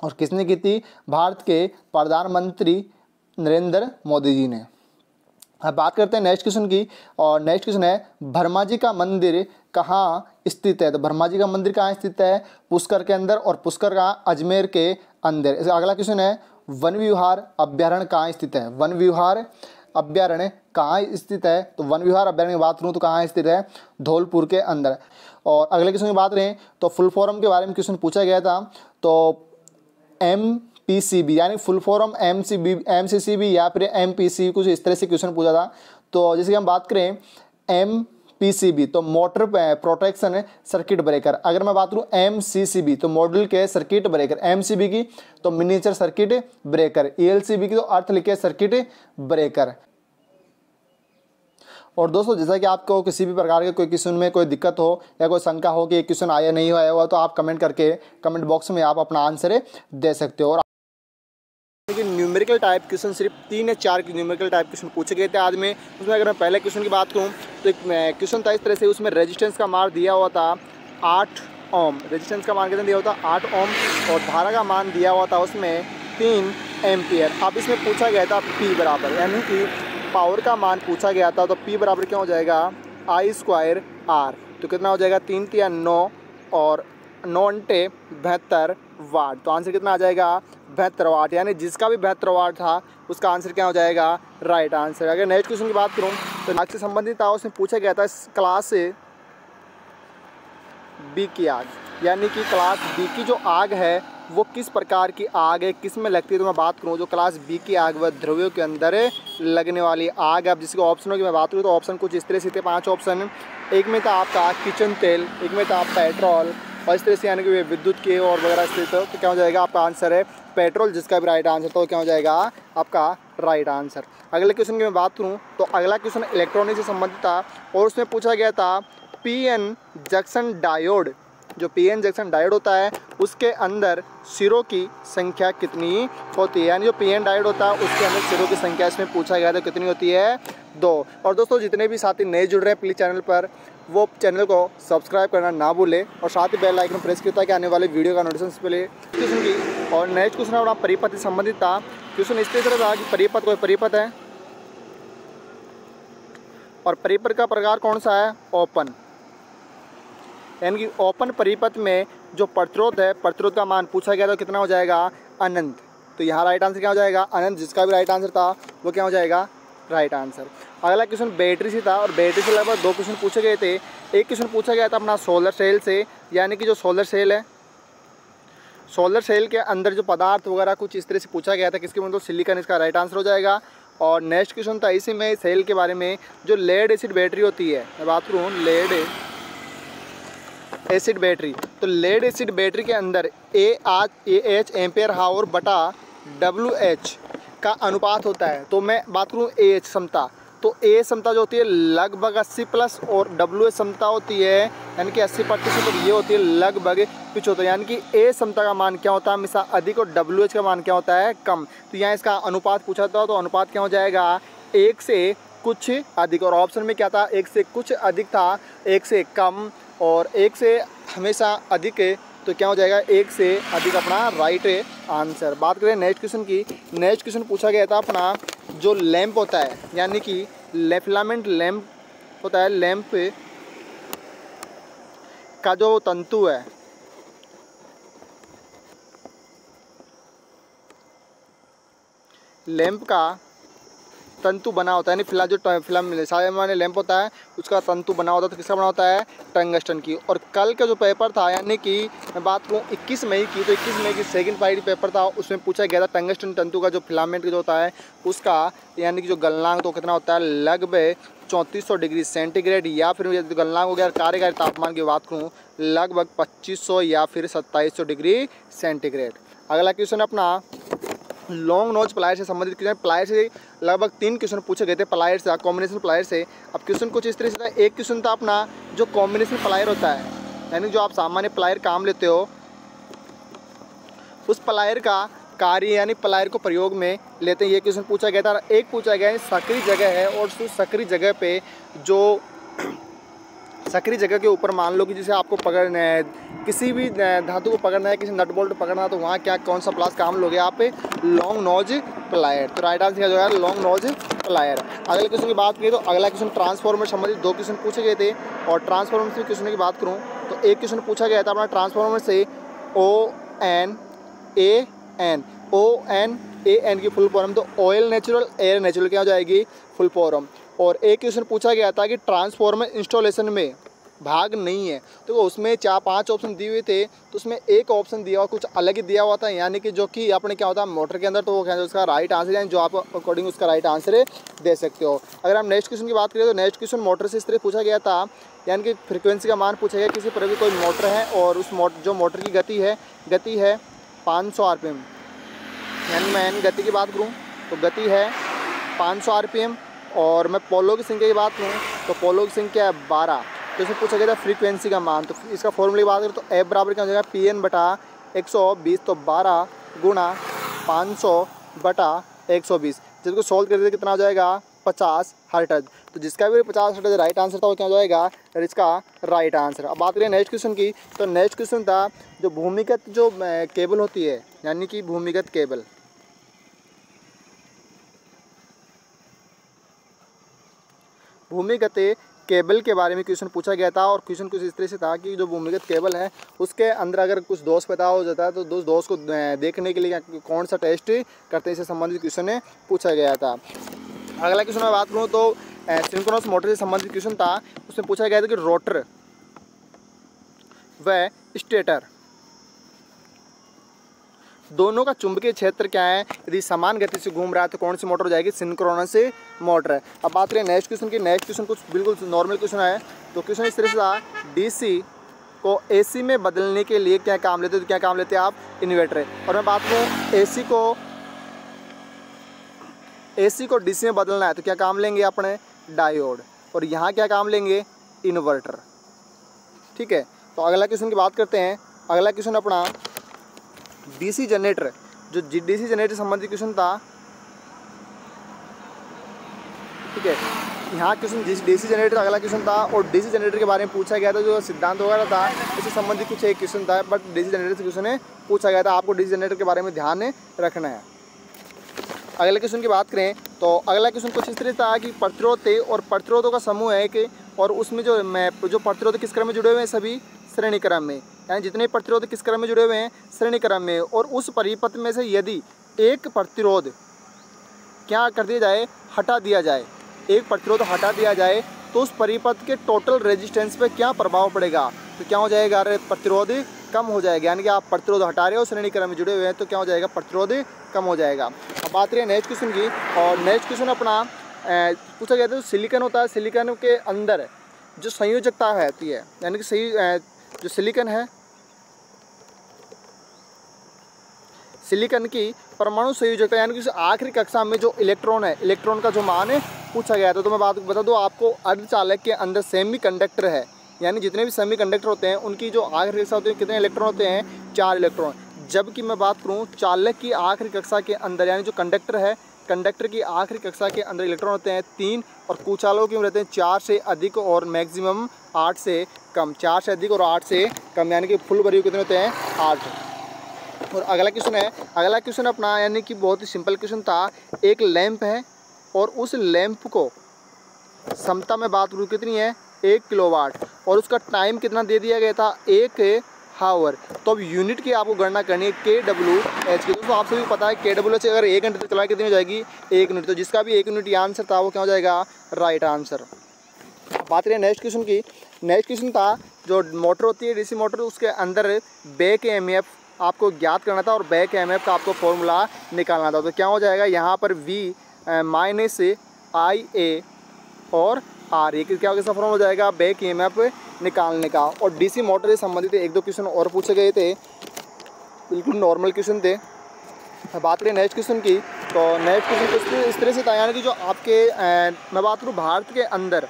और किसने की थी भारत के प्रधानमंत्री नरेंद्र मोदी जी ने अब बात करते हैं नेक्स्ट क्वेश्चन की और नेक्स्ट क्वेश्चन है भरमा जी का मंदिर कहाँ स्थित है तो भरमा जी का मंदिर कहाँ स्थित है पुष्कर के अंदर और पुष्कर कहाँ अजमेर के अंदर इसका अगला क्वेश्चन है वन विहार अभ्यारण्य कहाँ स्थित है वन विहार अभ्यारण्य कहाँ स्थित है तो वन विहार अभ्यारण्य की बात करूँ तो कहाँ स्थित है धौलपुर के अंदर और अगले क्वेश्चन की बात रहे तो फुल फॉर्म के बारे में क्वेश्चन पूछा गया था तो एम पी सी बी यानी full form M C B M C C B या फिर एम पी सी कुछ इस तरह से क्वेश्चन पूछा था तो जैसे कि हम बात करें एम पी सी बी तो मोटर प्रोटेक्शन सर्किट ब्रेकर अगर मैं बात करूँ बी तो मॉडल के circuit breaker M C B की तो miniature circuit breaker L C B की तो अर्थ लिखे सर्किट ब्रेकर और दोस्तों जैसा कि आपको किसी भी प्रकार के कोई क्वेश्चन में कोई दिक्कत हो या कोई शंका हो कि क्वेश्चन आया नहीं आया हुआ तो आप कमेंट करके कमेंट बॉक्स में आप अपना आंसर दे सकते हो और लेकिन न्यूमेरिकल टाइप क्वेश्चन सिर्फ तीन या चार न्यूमेरिकल टाइप क्वेश्चन पूछे गए थे आज में उसमें अगर मैं पहले क्वेश्चन की बात करूँ तो एक क्वेश्चन था इस तरह से उसमें रेजिस्टेंस का मार दिया हुआ था आठ ओम रेजिस्टेंस का मान कितना दिया हुआ था आठ ओम और धारा का मान दिया हुआ था उसमें तीन एम्पियर अब इसमें पूछा गया था पी बराबर यानी कि पावर का मान पूछा गया था तो पी बराबर क्या हो जाएगा आई स्क्वायर आर तो कितना हो जाएगा तीन तिया नौ और नौ अंटे बहत्तर वाट तो आंसर कितना आ जाएगा बहत्तर वाट यानी जिसका भी बहत्तर वाट था उसका आंसर क्या हो जाएगा राइट आंसर अगर नेक्स्ट क्वेश्चन की बात करूँ तो नाक से संबंधित था उसमें पूछा गया था क्लास से बी की आग यानी कि क्लास बी की जो आग है वो किस प्रकार की आग है किस में लगती है तो मैं बात करूँ जो क्लास बी की आग वह ध्रुवियों के अंदर लगने वाली आग अब जिसके ऑप्शनों की मैं बात करूँ तो ऑप्शन कुछ इस तरह से थे पाँच ऑप्शन एक में था आपका किचन तेल एक में था पेट्रोल और इस तरह से यानी कि विद्युत के और वगैरह स्थित तो क्या हो जाएगा आपका आंसर है पेट्रोल जिसका भी राइट आंसर तो क्या हो जाएगा आपका राइट आंसर अगले क्वेश्चन की मैं बात करूँ तो अगला क्वेश्चन इलेक्ट्रॉनिक से संबंधित था और उसमें पूछा गया था पी एन जंक्शन डायोड जो पी एन जंक्शन डायड होता है उसके अंदर सिरों की संख्या कितनी होती है यानी जो पी एन डायोड होता है उसके अंदर सिरों की संख्या इसमें पूछा गया था कितनी होती है दो और दोस्तों जितने भी साथी नए जुड़ रहे हैं प्लीज़ चैनल पर वो चैनल को सब्सक्राइब करना ना भूले और साथ ही बेल आइकन प्रेस किया ताकि आने वाले वीडियो का नोटिफिकेशन पहले क्वेश्चन की और नेक्स्ट क्वेश्चन अपना परिपथ से संबंधित था क्वेश्चन इस तरह था कि परिपथ कोई परिपथ है और परिपथ का प्रकार कौन सा है ओपन यानी कि ओपन परिपथ में जो प्रतिरोध है प्रतिरोध का मान पूछा गया तो कितना हो जाएगा अनंत तो यहाँ राइट आंसर क्या हो जाएगा अनंत जिसका भी राइट आंसर था वो क्या हो जाएगा राइट आंसर अगला क्वेश्चन बैटरी से था और बैटरी से लगभग दो क्वेश्चन पूछे गए थे एक क्वेश्चन पूछा गया था अपना सोलर सेल से यानी कि जो सोलर सेल है सोलर सेल के अंदर जो पदार्थ वगैरह कुछ इस तरह से पूछा गया था किसके मतलब सिलिकन इसका राइट आंसर हो जाएगा और नेक्स्ट क्वेश्चन था इसी में सेल के बारे में जो लेड एसिड बैटरी होती है मैं बात करूँ लेड एसिड बैटरी तो लेड एसिड बैटरी के अंदर A R A H ampere hour बटा डब्ल्यू एच का अनुपात होता है तो मैं बात करूँ ए एच क्षमता तो ए क्षमता जो होती है लगभग 80 प्लस और डब्ल्यू एच क्षमता होती है यानी कि 80 प्रतिशत ये होती है लगभग कुछ होता है यानी कि ए क्षमता का मान क्या होता है मिसा अधिक और डब्ल्यू एच का मान क्या होता है कम तो यहाँ इसका अनुपात पूछा था तो अनुपात क्या हो जाएगा एक से कुछ अधिक और ऑप्शन में क्या था एक से कुछ अधिक था एक से कम और एक से हमेशा अधिक है तो क्या हो जाएगा एक से अधिक अपना राइट आंसर बात करें नेक्स्ट क्वेश्चन की नेक्स्ट क्वेश्चन पूछा गया था अपना जो लैम्प होता है यानी कि लेफिलामेंट लैम्प होता है लैम्प का जो तंतु है लैम्प का तंतु बना होता है यानी फिलहाल जो फिल्म सारे लैंप होता है उसका तंतु बना होता है तो किसका बना होता है टंगस्टन की और कल का जो पेपर था यानी कि मैं बात करूँ इक्कीस मई की तो इक्कीस मई की सेकेंड पार्टी पेपर था उसमें पूछा गया था टंगस्टन तंतु का जो फिलामेंट जो होता है उसका यानी कि जो गलनांग तो कितना होता है लगभग चौंतीस डिग्री सेंटीग्रेड या फिर यदि तो गलनांग हो गया कार्यकारी तापमान की बात करूँ लगभग सौ या फिर सौ डिग्री सेंटीग्रेड अगला क्वेश्चन अपना लॉन्ग नोज प्लायर से संबंधित क्वेश्चन प्लायर से लगभग तीन क्वेश्चन पूछे गए थे प्लायर से कॉम्बिनेशन प्लायर से अब क्वेश्चन कुछ इस तरह से था एक क्वेश्चन था अपना जो कॉम्बिनेशन प्लायर होता है यानी जो आप सामान्य प्लायर काम लेते हो उस प्लायर का कार्य यानी प्लायर को प्रयोग में लेते हैं ये क्वेश्चन पूछा गया था एक पूछा गया है सक्रिय जगह है और उस सक्रिय जगह पे जो सक्रिय जगह के ऊपर मान लो कि जिसे आपको पकड़ना है किसी भी धातु को पकड़ना है किसी नट बोल्ट पकड़ना है तो वहाँ क्या कौन सा प्लास काम लोगे यहाँ पे लॉन्ग नोज प्लायर तो राइट आंसर जो है लॉन्ग नोज प्लायर अगले क्वेश्चन की बात करिए तो अगला क्वेश्चन ट्रांसफॉर्मर संबंधित दो क्वेश्चन पूछे गए थे और ट्रांसफॉर्मर से क्वेश्चन की बात करूँ तो एक क्वेश्चन पूछा गया था अपना ट्रांसफॉर्मर से O N A N O N A N की फुल फॉर्म तो ऑयल नेचुरल एयर नेचुरल क्या हो जाएगी फुल फॉर्म और एक क्वेश्चन पूछा गया था कि ट्रांसफॉर्मर इंस्टॉलेशन में भाग नहीं है तो उसमें चार पांच ऑप्शन दिए हुए थे तो उसमें एक ऑप्शन दिया हुआ कुछ अलग ही दिया हुआ था यानी कि जो कि आपने क्या होता है मोटर के अंदर तो वो क्या उसका राइट आंसर है जो आप अकॉर्डिंग उसका राइट आंसर है दे सकते हो अगर हम नेक्स्ट क्वेश्चन की बात करें तो नेक्स्ट क्वेश्चन मोटर से इस तरह पूछा गया था यानी कि फ्रिक्वेंसी का मान पूछा गया किसी पर भी कोई मोटर है और उस मोटर जो मोटर की गति है गति है पाँच सौ आर यानी मैं गति की बात करूँ तो गति है पाँच सौ और मैं पोलोग संख्या की बात करूँ तो पोलोग संख्या है बारह तो इसमें पूछा गया था फ्रीक्वेंसी का मान तो इसका फॉर्मूले की बात करें तो एफ बराबर क्या हो जाएगा पी एन बटा एक सौ बीस तो बारह गुणा पाँच सौ बटा एक सौ बीस जिसको सॉल्व कर दे कितना हो जाएगा पचास हर्टज तो जिसका भी पचास हर्टज राइट आंसर था वो क्या हो जाएगा इसका राइट आंसर अब बात करें नेक्स्ट क्वेश्चन की तो नेक्स्ट क्वेश्चन था जो भूमिगत जो केबल होती है यानी कि भूमिगत केबल भूमिगत केबल के बारे में क्वेश्चन पूछा गया था और क्वेश्चन कुछ इस तरह से था कि जो भूमिगत केबल है उसके अंदर अगर कुछ दोष पैदा हो जाता है तो उस दोष को देखने के लिए कौन सा टेस्ट करते हैं इससे संबंधित क्वेश्चन पूछा गया था अगला क्वेश्चन मैं बात करूँ तो सिंक्रोनस मोटर से संबंधित क्वेश्चन था उसमें पूछा गया था कि रोटर व स्टेटर दोनों का चुंबकीय क्षेत्र क्या है यदि समान गति से घूम रहा है तो कौन सी मोटर हो जाएगी सिंक्रोनस मोटर अब बात करें नेक्स्ट क्वेश्चन की नेक्स्ट क्वेश्चन कुछ बिल्कुल नॉर्मल क्वेश्चन है तो क्वेश्चन इस तरह से था डी को एसी में बदलने के लिए क्या काम लेते तो क्या काम लेते आप इन्वेटर और मैं बात करूँ ए को ए को डी में बदलना है तो क्या काम लेंगे अपने डायोड और यहाँ क्या काम लेंगे इन्वर्टर ठीक है तो अगला क्वेश्चन की बात करते हैं अगला क्वेश्चन अपना डीसी जनरेटर जो डीसी जनरेटर संबंधित क्वेश्चन था ठीक है यहाँ क्वेश्चन डीसी जनरेटर अगला क्वेश्चन था और डीसी जनरेटर के बारे में पूछा गया था जो सिद्धांत वगैरह था इससे संबंधित कुछ एक क्वेश्चन था बट डीसी जनरेटर से क्वेश्चन है पूछा गया था आपको डीसी जनरेटर के बारे में ध्यान रखना है अगले क्वेश्चन की बात करें तो अगला क्वेश्चन कुछ इस तरह था कि प्रतिरोध थे और प्रतिरोधों का समूह है कि और उसमें जो मैं जो प्रतिरोध किस क्रम में जुड़े हुए हैं सभी श्रेणी क्रम में यानी जितने प्रतिरोध किस क्रम में जुड़े हुए हैं श्रेणी क्रम में और उस परिपथ में से यदि एक प्रतिरोध क्या कर दिया जाए हटा दिया जाए एक प्रतिरोध हटा दिया जाए तो उस परिपथ के टोटल रेजिस्टेंस पे क्या प्रभाव पड़ेगा तो क्या हो जाएगा अरे प्रतिरोध कम हो जाएगा यानी कि आप प्रतिरोध हटा रहे हो श्रेणी क्रम में जुड़े हुए हैं तो क्या हो जाएगा प्रतिरोध कम हो जाएगा अब बात रही नेक्स्ट क्वेश्चन की और नेक्स्ट क्वेश्चन अपना पूछा गया था जो सिलिकन होता है सिलिकन के अंदर जो संयोजकता रहती है यानी कि सही जो सिलिकन है सिलिकन की परमाणु संयोजकता यानी कि आखिरी कक्षा में जो इलेक्ट्रॉन है इलेक्ट्रॉन का जो मान है पूछा गया था तो मैं बात बता दूँ आपको अर्धचालक के अंदर सेमी कंडक्टर है यानी जितने भी सेमी कंडक्टर होते हैं उनकी जो आखिरी कक्षा होती है कितने इलेक्ट्रॉन होते हैं चार इलेक्ट्रॉन जबकि मैं बात करूँ चालक की आखिरी कक्षा के अंदर यानी जो कंडक्टर है कंडक्टर की आखिरी कक्षा के अंदर इलेक्ट्रॉन होते हैं तीन और कुचालों की रहते हैं चार से अधिक और मैक्सिमम आठ से कम चार से अधिक और आठ से कम यानी कि फुल भरी कितने होते हैं आठ और अगला क्वेश्चन है अगला क्वेश्चन अपना यानी कि बहुत ही सिंपल क्वेश्चन था एक लैंप है और उस लैंप को क्षमता में बात करूँ कितनी है एक किलोवाट और उसका टाइम कितना दे दिया गया था एक हावर तो अब यूनिट की आपको गणना करनी है के डब्ल्यू एच की दोस्तों आप सभी पता है के डब्ल्यू एच अगर एक घंटे तक चलाए कितनी हो जाएगी एक यूनिट तो जिसका भी एक यूनिट ये आंसर था वो क्या हो जाएगा राइट आंसर बात करें नेक्स्ट क्वेश्चन की नेक्स्ट क्वेश्चन था जो मोटर होती है डीसी मोटर उसके अंदर बैक एम एफ आपको ज्ञात करना था और बैक एम एफ का आपको फॉर्मूला निकालना था तो क्या हो जाएगा यहाँ पर वी माइनस आई ए और आ रही है क्या सफर हो जाएगा बैक ई निकालने का और डीसी मोटर से संबंधित एक दो क्वेश्चन और पूछे गए थे बिल्कुल नॉर्मल क्वेश्चन थे बात करें नेक्स्ट क्वेश्चन की तो नेक्स्ट क्वेश्चन कुछ इस तरह से था यानी कि जो आपके मैं बात करूँ भारत के अंदर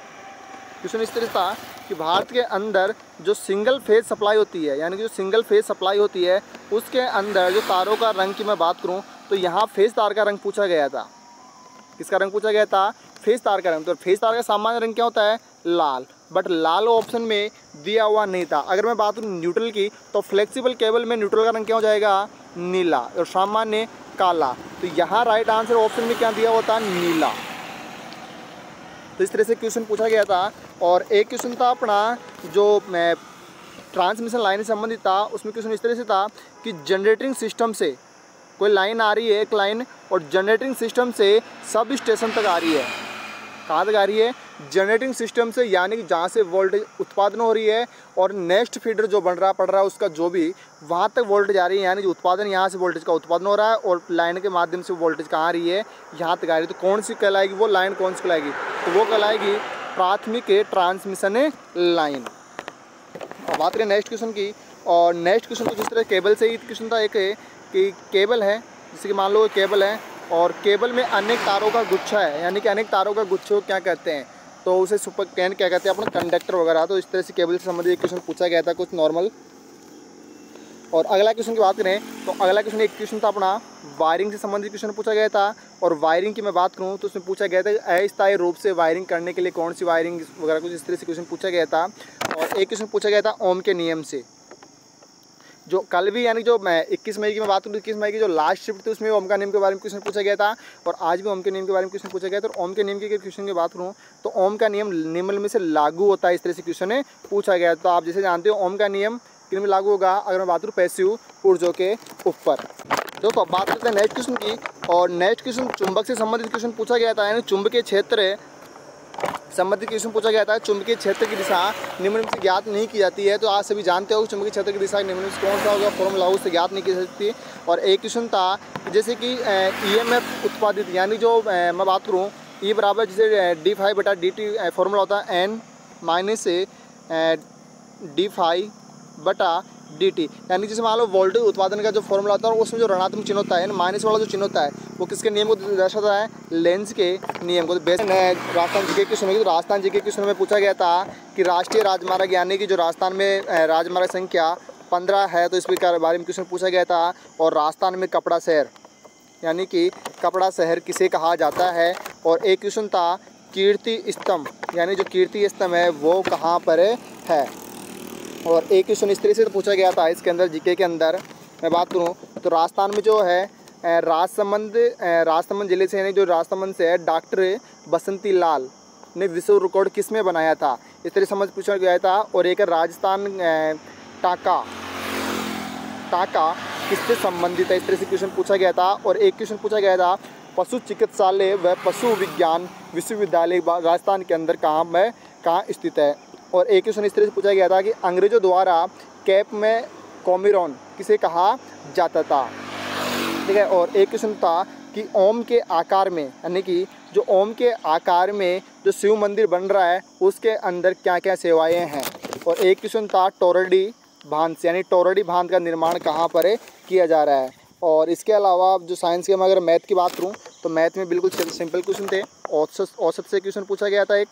क्वेश्चन इस तरह से था कि भारत के अंदर जो सिंगल फेज सप्लाई होती है यानी कि जो सिंगल फेज सप्लाई होती है उसके अंदर जो तारों का रंग की मैं बात करूँ तो यहाँ फेज तार का रंग पूछा गया था किसका रंग पूछा गया था फेस तार का रंग तो फेस तार का सामान्य रंग क्या होता है लाल बट लाल ऑप्शन में दिया हुआ नहीं था अगर मैं बात करूँ न्यूट्रल की तो फ्लेक्सिबल केबल में न्यूट्रल का रंग क्या हो जाएगा नीला और सामान्य काला तो यहाँ राइट आंसर ऑप्शन में क्या दिया होता था नीला तो इस तरह से क्वेश्चन पूछा गया था और एक क्वेश्चन था अपना जो ट्रांसमिशन लाइन से संबंधित था उसमें क्वेश्चन इस तरह से था कि जनरेटिंग सिस्टम से कोई लाइन आ रही है एक लाइन और जनरेटिंग सिस्टम से सब स्टेशन तक आ रही है कहाँ तक आ रही है जनरेटिंग सिस्टम से यानी कि जहाँ से वोल्टेज उत्पादन हो रही है और नेक्स्ट फीडर जो बन रहा पड़ रहा है उसका जो भी वहाँ तक वोल्टेज आ रही है यानी कि उत्पादन यहाँ से वोल्टेज का उत्पादन हो रहा है और लाइन के माध्यम से वोल्टेज कहाँ आ रही है यहाँ तक आ रही है तो कौन सी कहलाएगी वो लाइन कौन सी कहलाएगी तो वो कहलाएगी प्राथमिक ट्रांसमिशन लाइन और बात करें नेक्स्ट क्वेश्चन की और नेक्स्ट क्वेश्चन तो जिस तरह केबल से ही क्वेश्चन था एक कि केबल है जैसे कि मान लो केबल है और केबल में अनेक तारों का गुच्छा है यानी कि अनेक तारों का गुच्छे क्या कहते हैं तो उसे सुपर कैन क्या कहते हैं अपना कंडक्टर वगैरह तो इस तरह से केबल से संबंधित क्वेश्चन पूछा गया था कुछ नॉर्मल और अगला क्वेश्चन की बात करें तो अगला क्वेश्चन एक क्वेश्चन था अपना वायरिंग से संबंधित क्वेश्चन पूछा गया था और वायरिंग की मैं बात करूँ तो उसमें पूछा गया था अस्थायी रूप से वायरिंग करने के लिए कौन सी वायरिंग वगैरह कुछ इस तरह से क्वेश्चन पूछा गया था और एक क्वेश्चन पूछा गया था ओम के नियम से जो कल भी यानी जो मैं इक्कीस मई की मैं बात करूँ तो इक्कीस मई की जो लास्ट शिफ्ट थी उसमें ओम का नीम के बारे में क्वेश्चन पूछा गया था और आज भी ओम के नियम के बारे में क्वेश्चन पूछा गया था और तो ओम के नियम के क्वेश्चन की बात करूँ तो ओम का नियम निम्न में से लागू होता है इस तरह से क्वेश्चन है पूछा गया तो आप जैसे जानते हो ओम का नियम किन में लागू होगा अगर मैं बात करूँ पैसिव ऊर्जो के ऊपर दोस्तों अब बात करते हैं नेक्स्ट क्वेश्चन की और नेक्स्ट क्वेश्चन चुंबक से संबंधित क्वेश्चन पूछा गया था यानी चुंबकीय क्षेत्र संबंधित क्वेश्चन पूछा गया था चुंबकीय क्षेत्र की दिशा निम्न से ज्ञात नहीं की जाती है तो आप सभी जानते हो चुंबकीय क्षेत्र की दिशा निम्न से कौन सा होगा फॉर्मूला उससे ज्ञात नहीं की जा सकती और एक क्वेश्चन था जैसे कि ईएमएफ e उत्पादित यानी जो मैं बात करूँ ई e बराबर जैसे डी फाइव बटा डी टी फॉर्मूला होता है एन माइनस डी फाइव बटा डी टी यानी जैसे मान लो वोल्टेज उत्पादन का जो फॉर्मूला होता है उसमें जो ऋणात्म चिन्ह होता है माइनस वाला जो चिन्ह होता है वो किसके नियम को दर्शाता है लेंस के नियम को बेस्ट राजस्थान जी के क्वेश्चन में राजस्थान जी के क्वेश्चन में पूछा गया था कि राष्ट्रीय राजमार्ग यानी कि जो राजस्थान में राजमार्ग संख्या पंद्रह है तो इसके बारे में क्वेश्चन पूछा गया था और राजस्थान में कपड़ा शहर यानी कि कपड़ा शहर किसे कहा जाता है और एक क्वेश्चन था कीर्ति स्तंभ यानी जो कीर्ति स्तंभ है वो कहाँ पर है और एक क्वेश्चन इस तरीके से पूछा गया था इसके अंदर जीके के अंदर मैं बात करूँ तो राजस्थान में जो है राजसमंद राजसमंद ज़िले से यानी जो राजसमंद से है डॉक्टर बसंती लाल ने विश्व रिकॉर्ड किस में बनाया था इस तरह समझ पूछा गया था और एक राजस्थान टाका टाका किससे संबंधित है इस तरह से क्वेश्चन पूछा गया था और एक क्वेश्चन पूछा गया था पशु चिकित्सालय व पशु विज्ञान विश्वविद्यालय राजस्थान के अंदर कहाँ में कहाँ स्थित है और एक क्वेश्चन इस तरह से पूछा गया था कि अंग्रेज़ों द्वारा कैप में कॉमिरॉन किसे कहा जाता था ठीक है और एक क्वेश्चन था कि ओम के आकार में यानी कि जो ओम के आकार में जो शिव मंदिर बन रहा है उसके अंदर क्या क्या सेवाएं हैं और एक क्वेश्चन था टोरडी बांध से यानी टोरडी बांध का निर्माण कहाँ पर किया जा रहा है और इसके अलावा जो साइंस के मैं अगर मैथ की बात करूँ तो मैथ में बिल्कुल सिंपल क्वेश्चन थे औसत औसत से क्वेश्चन पूछा गया था एक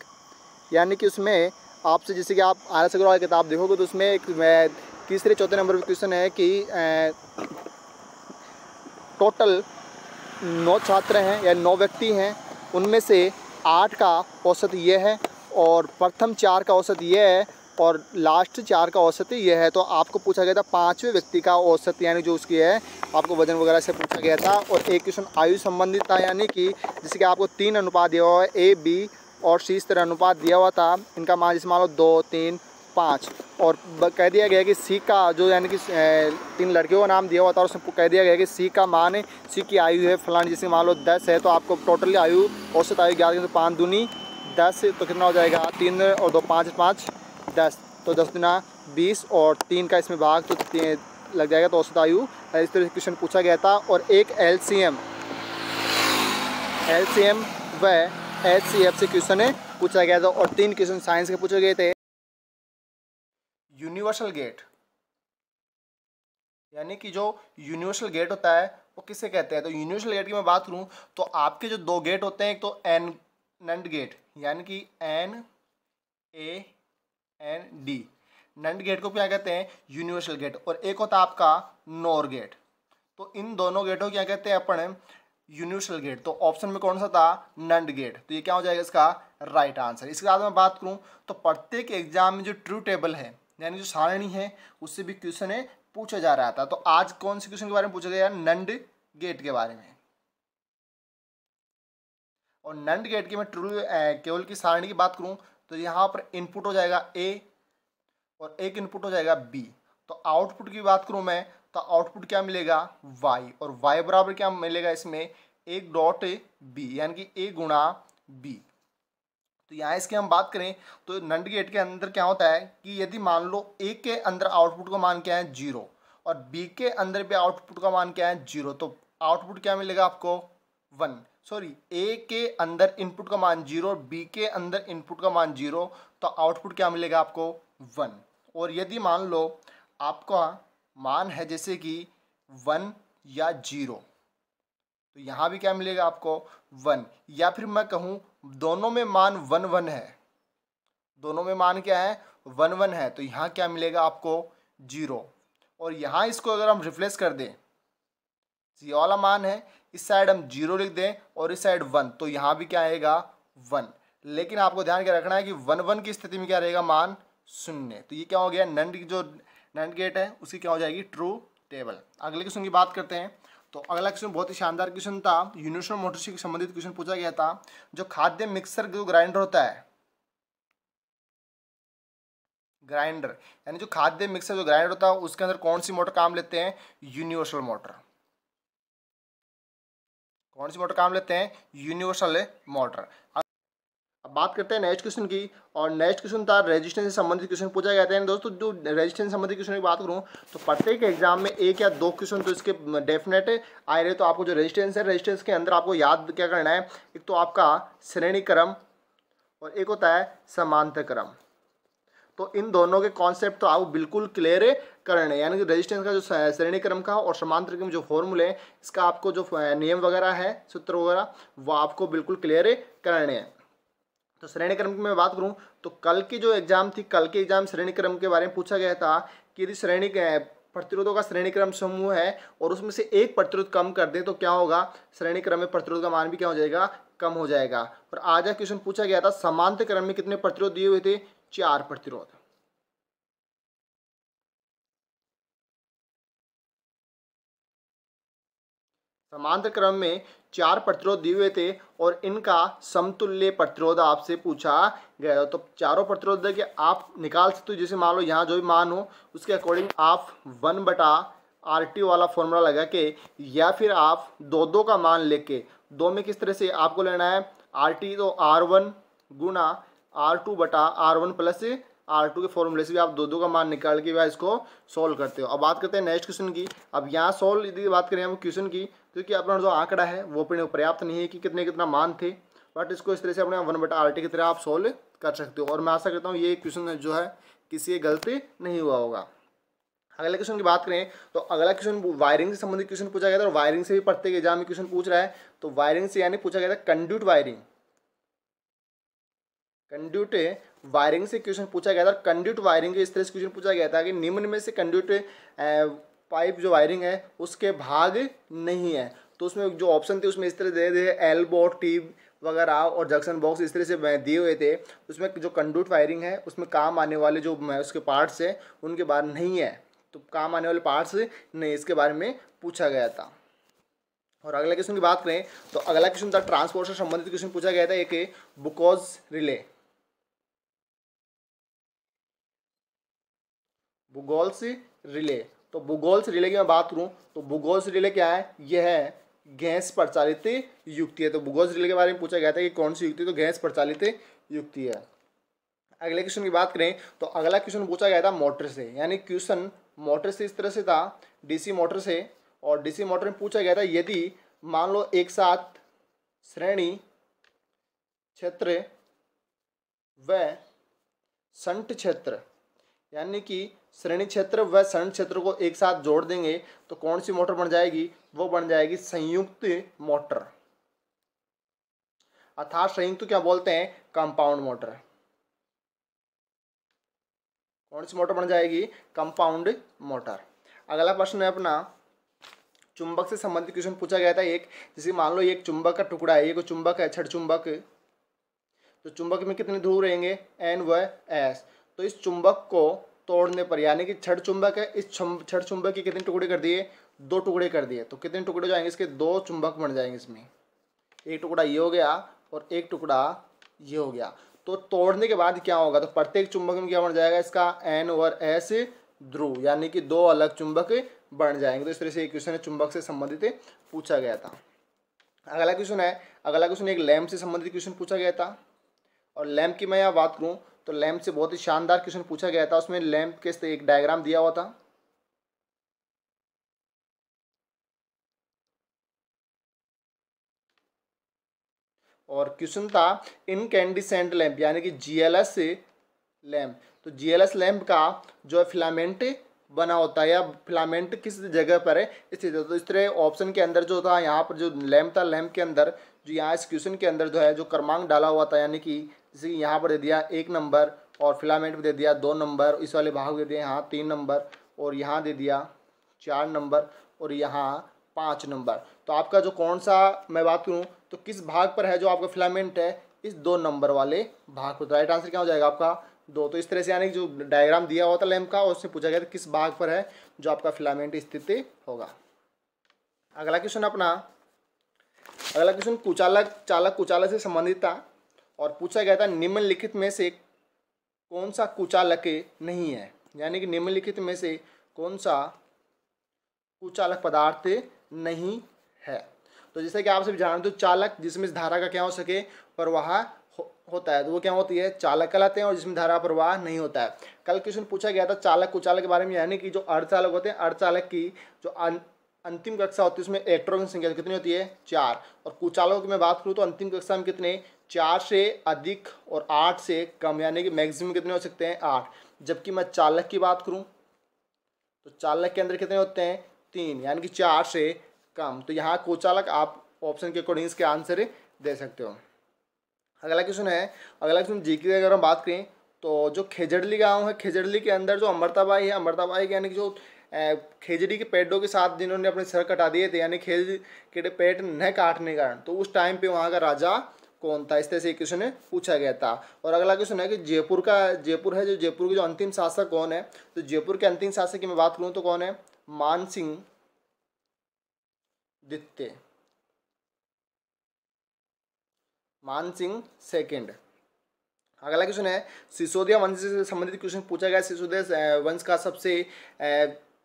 यानी कि उसमें आपसे जैसे कि आप आर एस अग्रवाल किताब देखोगे तो उसमें एक तीसरे चौथे नंबर पर क्वेश्चन है कि टोटल नौ छात्र हैं या नौ व्यक्ति हैं उनमें से आठ का औसत यह है और प्रथम चार का औसत यह है और लास्ट चार का औसत यह है तो आपको पूछा गया था पाँचवें व्यक्ति का औसत यानी जो उसकी है आपको वजन वगैरह से पूछा गया था और एक क्वेश्चन आयु संबंधित था यानी कि जिसके आपको तीन अनुपात दिया हुआ है ए बी और इस तरह अनुपात दिया हुआ था इनका मान जैसे मान लो दो तीन पाँच और कह दिया गया कि सी का जो यानी कि तीन लड़कियों का नाम दिया हुआ था और उसमें कह दिया गया कि सी का मान सी की आयु है फलानी जैसे मान लो दस है तो आपको टोटल आयु औसत आयु ग्यारह तो पाँच दूनी दस तो कितना हो जाएगा तीन और दो पाँच पाँच दस तो दस दुना बीस और तीन का इसमें भाग तो लग जाएगा तो औसत आयु इस तरह से क्वेश्चन पूछा गया था और एक L C M L C M वह एच सी एफ से क्वेश्चन है पूछा गया था और तीन क्वेश्चन साइंस के पूछे गए थे यूनिवर्सल गेट यानी कि जो यूनिवर्सल गेट होता है वो किसे कहते हैं तो यूनिवर्सल गेट की मैं बात करूँ तो आपके जो दो गेट होते हैं एक तो एन नंड गेट यानी कि N A N D NAND gate को क्या कहते हैं यूनिवर्सल गेट और एक होता है आपका नोर गेट तो इन दोनों गेटों को क्या कहते हैं अपन यूनिवर्सल गेट तो ऑप्शन में कौन सा था नंड गेट तो ये क्या हो जाएगा इसका राइट right आंसर इसके बाद मैं बात करूँ तो प्रत्येक एग्जाम में जो ट्रू टेबल है यानी जो सारणी है उससे भी क्वेश्चन है पूछा जा रहा था तो आज कौन से क्वेश्चन के बारे में पूछा गया नंड गेट के बारे में और नंड गेट की मैं ट्रू केवल की सारणी की बात करूँ तो यहाँ पर इनपुट हो जाएगा ए और एक इनपुट हो जाएगा बी तो आउटपुट की बात करूँ मैं तो आउटपुट क्या मिलेगा वाई और वाई बराबर क्या मिलेगा इसमें एक डॉट बी यानी कि ए गुणा बी तो यहाँ इसकी हम बात करें तो नंड गेट के अंदर क्या होता है कि यदि मान लो ए के अंदर आउटपुट का मान क्या है जीरो और बी के अंदर भी आउटपुट का मान क्या है जीरो तो आउटपुट क्या मिलेगा आपको वन सॉरी ए के अंदर इनपुट का मान जीरो और बी के अंदर इनपुट का मान जीरो तो आउटपुट क्या मिलेगा आपको वन और यदि मान लो आपका मान है जैसे कि वन या जीरो तो यहाँ भी क्या मिलेगा आपको वन या फिर मैं कहूँ दोनों में मान वन वन है दोनों में मान क्या है वन वन है तो यहाँ क्या मिलेगा आपको जीरो और यहाँ इसको अगर हम रिफ्लेस कर दें तो ये वाला मान है इस साइड हम जीरो लिख दें और इस साइड वन तो यहाँ भी क्या आएगा वन लेकिन आपको ध्यान क्या रखना है कि वन वन की स्थिति में क्या रहेगा मान शून्य तो ये क्या हो गया नंड की जो नैंड गेट है उसकी क्या हो जाएगी ट्रू टेबल अगले क्वेश्चन की बात करते हैं तो अगला क्वेश्चन बहुत ही शानदार क्वेश्चन था यूनिवर्सल मोटरसी से संबंधित क्वेश्चन पूछा गया था जो खाद्य मिक्सर जो ग्राइंडर होता है ग्राइंडर यानी जो खाद्य मिक्सर जो ग्राइंडर होता है उसके अंदर कौन सी मोटर काम लेते हैं यूनिवर्सल मोटर कौन सी मोटर काम लेते हैं यूनिवर्सल मोटर अब बात करते हैं नेक्स्ट क्वेश्चन की और नेक्स्ट क्वेश्चन था रेजिस्टेंस से संबंधित क्वेश्चन पूछा जाता है दोस्तों जो रेजिस्टेंस संबंधित क्वेश्चन की बात करूँ तो प्रत्येक एग्जाम में एक या दो क्वेश्चन तो इसके डेफिनेट आए रहे तो आपको जो रजिस्ट्रेंस है रजिस्ट्रेंस के अंदर आपको याद क्या करना है एक तो आपका श्रेणी क्रम और एक होता है समांतर क्रम तो इन दोनों के कॉन्सेप्ट तो आपको बिल्कुल क्लियर करने यानी कि रेजिस्टेंस का जो श्रेणी क्रम का और समांतर क्रम जो फॉर्मूले हैं इसका आपको जो नियम वगैरह है सूत्र वगैरह वो आपको बिल्कुल क्लियर करने हैं तो श्रेणी क्रम की मैं बात करूँ तो कल की जो एग्ज़ाम थी कल के एग्ज़ाम श्रेणी क्रम के बारे में पूछा गया था कि यदि श्रेणी प्रतिरोधों का श्रेणी क्रम समूह है और उसमें से एक प्रतिरोध कम कर दें तो क्या होगा श्रेणी क्रम में प्रतिरोध का मान भी क्या हो जाएगा कम हो जाएगा और आज का क्वेश्चन पूछा गया था समांतर क्रम में कितने प्रतिरोध दिए हुए थे चार प्रतिरोध समांतर क्रम में चार प्रतिरोध दिए हुए थे और इनका समतुल्य प्रतिरोध आपसे पूछा गया था तो चारों प्रतिरोध के आप निकाल सकते हो जैसे मान लो यहाँ जो भी मान हो उसके अकॉर्डिंग आप वन बटा आर टी वाला फॉर्मूला लगा के या फिर आप दो दो का मान लेके दो में किस तरह से आपको लेना है आर टी तो आर वन गुना आर टू बटा R one plus R two के फॉर्मूले से भी आप दो दो का मान निकाल के वह इसको सॉल्व करते हो अब बात करते हैं नेक्स्ट क्वेश्चन की अब यहाँ सॉल्व यदि बात करें हम क्वेश्चन की क्योंकि अपना जो आंकड़ा है वो अपने पर्याप्त नहीं है कि कितने कितना मान थे बट इसको इस तरह से अपने वन बटा आर की तरह आप सोल्व कर सकते हो और मैं आशा करता हूँ ये क्वेश्चन जो है किसी गलती नहीं हुआ होगा अगला क्वेश्चन की बात करें तो अगला क्वेश्चन वायरिंग से संबंधित क्वेश्चन पूछा गया था और वायरिंग से भी पढ़ते एग्जाम में क्वेश्चन पूछ रहा है तो वायरिंग से यानी पूछा गया था कंड्यूट वायरिंग कंड्यूट वायरिंग से क्वेश्चन पूछा गया था और कंड्यूट वायरिंग के इस तरह से क्वेश्चन पूछा गया था कि निम्न में से कंड्यूट पाइप जो वायरिंग है उसके भाग नहीं है तो उसमें जो ऑप्शन थे उसमें इस तरह दे दिए एल्बो टीब वगैरह और जंक्शन बॉक्स इस तरह से दिए हुए थे उसमें जो कंडूट वायरिंग है उसमें काम आने वाले जो उसके पार्ट्स हैं उनके बारे नहीं है तो काम आने वाले पार्ट्स नहीं इसके बारे में पूछा गया था और अगला क्वेश्चन की बात करें तो अगला क्वेश्चन था ट्रांसपोर्ट से संबंधित क्वेश्चन पूछा गया था एक बुकॉज रिले बुगोल्स रिले तो भूगोल से रिले की मैं बात करूँ तो भूगोल से रिले क्या है यह है गैस प्रचालित युक्ति है तो भूगोल से रिले के बारे में पूछा गया था कि कौन सी युक्ति तो गैस प्रचालित युक्ति है अगले क्वेश्चन की बात करें तो अगला क्वेश्चन पूछा गया था मोटर से यानी क्वेश्चन मोटर से इस तरह से था डीसी मोटर से और डीसी मोटर में पूछा गया था यदि मान लो एक साथ श्रेणी क्षेत्र व संट क्षेत्र यानी कि श्रेणी क्षेत्र व सरण क्षेत्र को एक साथ जोड़ देंगे तो कौन सी मोटर बन जाएगी वो बन जाएगी संयुक्त मोटर अर्थात संयुक्त क्या बोलते हैं कंपाउंड मोटर कौन सी मोटर बन जाएगी कंपाउंड मोटर अगला प्रश्न है अपना चुंबक से संबंधित क्वेश्चन पूछा गया था एक जैसे मान लो एक चुंबक का टुकड़ा है ये कोई चुंबक है छठ चुंबक तो चुंबक में कितने ध्रुव रहेंगे एन व एस तो इस चुंबक को तोड़ने पर यानी कि छठ चुंबक है इस छठ चुंबक के कितने टुकड़े कर दिए दो टुकड़े कर दिए तो कितने टुकड़े जाएंगे इसके दो चुंबक बन जाएंगे इसमें एक टुकड़ा ये हो गया और एक टुकड़ा ये हो गया तो तोड़ने के बाद क्या होगा तो प्रत्येक चुंबक में क्या बन जाएगा इसका एन और एस ध्रुव यानी कि दो अलग चुंबक बन जाएंगे तो इस तरह से ये क्वेश्चन चुंबक से संबंधित पूछा गया था अगला क्वेश्चन है अगला क्वेश्चन एक लैम्प से संबंधित क्वेश्चन पूछा गया था और लैम्प की मैं यहाँ बात करूँ तो लैम्प से बहुत ही शानदार क्वेश्चन पूछा गया था उसमें लैम्प के एक डायग्राम दिया हुआ था और क्वेश्चन था इनकैंडिसेंट लैम्प यानी कि जीएलएस लैम्प तो जीएलएस लैम्प का जो है फिलामेंट बना होता है या फिलामेंट किस जगह पर है स्थित तो इस तरह ऑप्शन के अंदर जो था यहाँ पर जो लैम्प था लैम्प के अंदर जो यहाँ इस क्वेश्चन के अंदर जो है जो क्रमांक डाला हुआ था यानी कि जैसे कि यहाँ पर दे दिया एक नंबर और फिलामेंट में दे दिया दो नंबर इस वाले भाग दे दिया यहाँ तीन नंबर और यहाँ दे दिया चार नंबर और यहाँ पाँच नंबर तो आपका जो कौन सा मैं बात करूँ तो किस भाग पर है जो आपका फिलामेंट है इस दो नंबर वाले भाग पर तो राइट आंसर क्या हो जाएगा आपका दो तो इस तरह से यानी जो डायग्राम दिया हुआ था लैम्प का और उससे पूछा गया था किस भाग पर है जो आपका फिलामेंट स्थित होगा अगला क्वेश्चन अपना अगला क्वेश्चन कुचालक चालक कुचालक से संबंधित था और पूछा गया था निम्नलिखित में से कौन सा कुचालक नहीं है यानी कि निम्नलिखित में से कौन सा कुचालक पदार्थ नहीं है तो जैसे कि आप सभी जानते हो चालक जिसमें धारा का क्या हो सके प्रवाह हो, होता है तो वो क्या होती है चालक कहलाते हैं और जिसमें धारा प्रवाह नहीं होता है कल क्वेश्चन पूछा गया था चालक कुचालक के बारे में यानी कि जो अर्धचालक होते हैं अर्धचालक की जो अं, अंतिम कक्षा होती है उसमें इलेक्ट्रॉन की संख्या कितनी होती है चार और कुचालकों की मैं बात करूँ तो अंतिम कक्षा में कितने चार से अधिक और आठ से कम यानी कि मैक्सिमम कितने हो सकते हैं आठ जबकि मैं चालक की बात करूं तो चालक के अंदर कितने होते हैं तीन यानी कि चार से कम तो यहाँ कोचालक आप ऑप्शन के अकॉर्डिंग इसके आंसर दे सकते हो अगला क्वेश्चन है अगला क्वेश्चन जी की अगर हम बात करें तो जो खेजड़ली गांव है खेजड़ली के अंदर जो अमृताबाई है अमृताबाई यानी कि जो खेजड़ी के पेड़ों के साथ जिन्होंने अपने सर कटा दिए थे यानी खेज के पेड़ न काटने के कारण तो उस टाइम पे वहाँ का राजा कौन था इस तरह से क्वेश्चन है पूछा गया था और अगला क्वेश्चन है कि जयपुर का जयपुर है जो जयपुर के जो अंतिम शासक कौन है तो जयपुर के अंतिम शासक की मैं बात करूँ तो कौन है मान सिंह द्वितीय मान सिंह सेकेंड अगला क्वेश्चन है सिसोदिया वंश से संबंधित क्वेश्चन पूछा गया सिसोदिया वंश का सबसे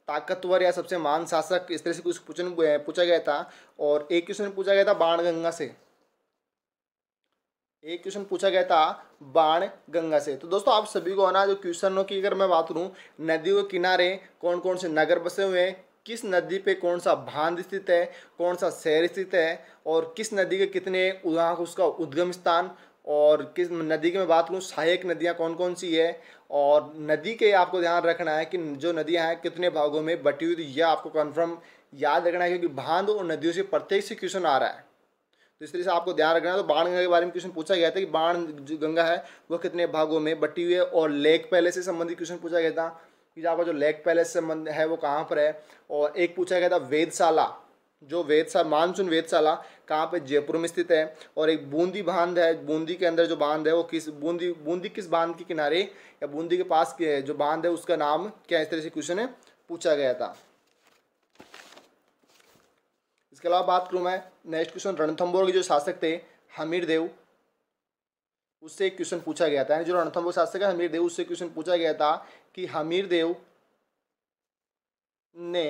ताकतवर या सबसे मान शासक इस तरह से कुछ क्वेश्चन पूछा गया था और एक क्वेश्चन पूछा गया था बाणगंगा से एक क्वेश्चन पूछा गया था बाण गंगा से तो दोस्तों आप सभी को आना जो क्वेश्चनों की अगर मैं बात करूँ नदियों के किनारे कौन कौन से नगर बसे हुए हैं किस नदी पे कौन सा बांध स्थित है कौन सा शहर स्थित है और किस नदी के कितने उदाह उसका उद्गम स्थान और किस नदी की मैं बात करूँ सहायक नदियाँ कौन कौन सी है और नदी के आपको ध्यान रखना है कि जो नदियाँ हैं कितने भागों में बटी हुई यह आपको कन्फर्म याद रखना है क्योंकि बांध और नदियों से प्रत्येक से क्वेश्चन आ रहा है तो इस तरह से आपको ध्यान रखना है तो बाण गंगा के बारे में क्वेश्चन पूछा गया था कि बाण जो गंगा है वो कितने भागों में बटी हुई है और लेक पैलेस से संबंधित क्वेश्चन पूछा गया था कि आपका जो लेक पैलेस संबंध है वो कहाँ पर है और एक पूछा गया था वेदशाला जो वेदशाला मानसून वेदशाला कहाँ पे जयपुर में स्थित है और एक बूंदी बांध है बूंदी के अंदर जो बांध है वो किस बूंदी बूंदी किस बांध के किनारे या बूंदी के पास के जो बांध है उसका नाम क्या इस तरह से क्वेश्चन है पूछा गया था इसके अलावा बात करूँ मैं नेक्स्ट क्वेश्चन रणथम्बोर के जो शासक थे हमीर देव उससे एक क्वेश्चन पूछा गया था यानी जो रणथम्बोर शासक है हमीर देव उससे क्वेश्चन पूछा गया था कि हमीर देव ने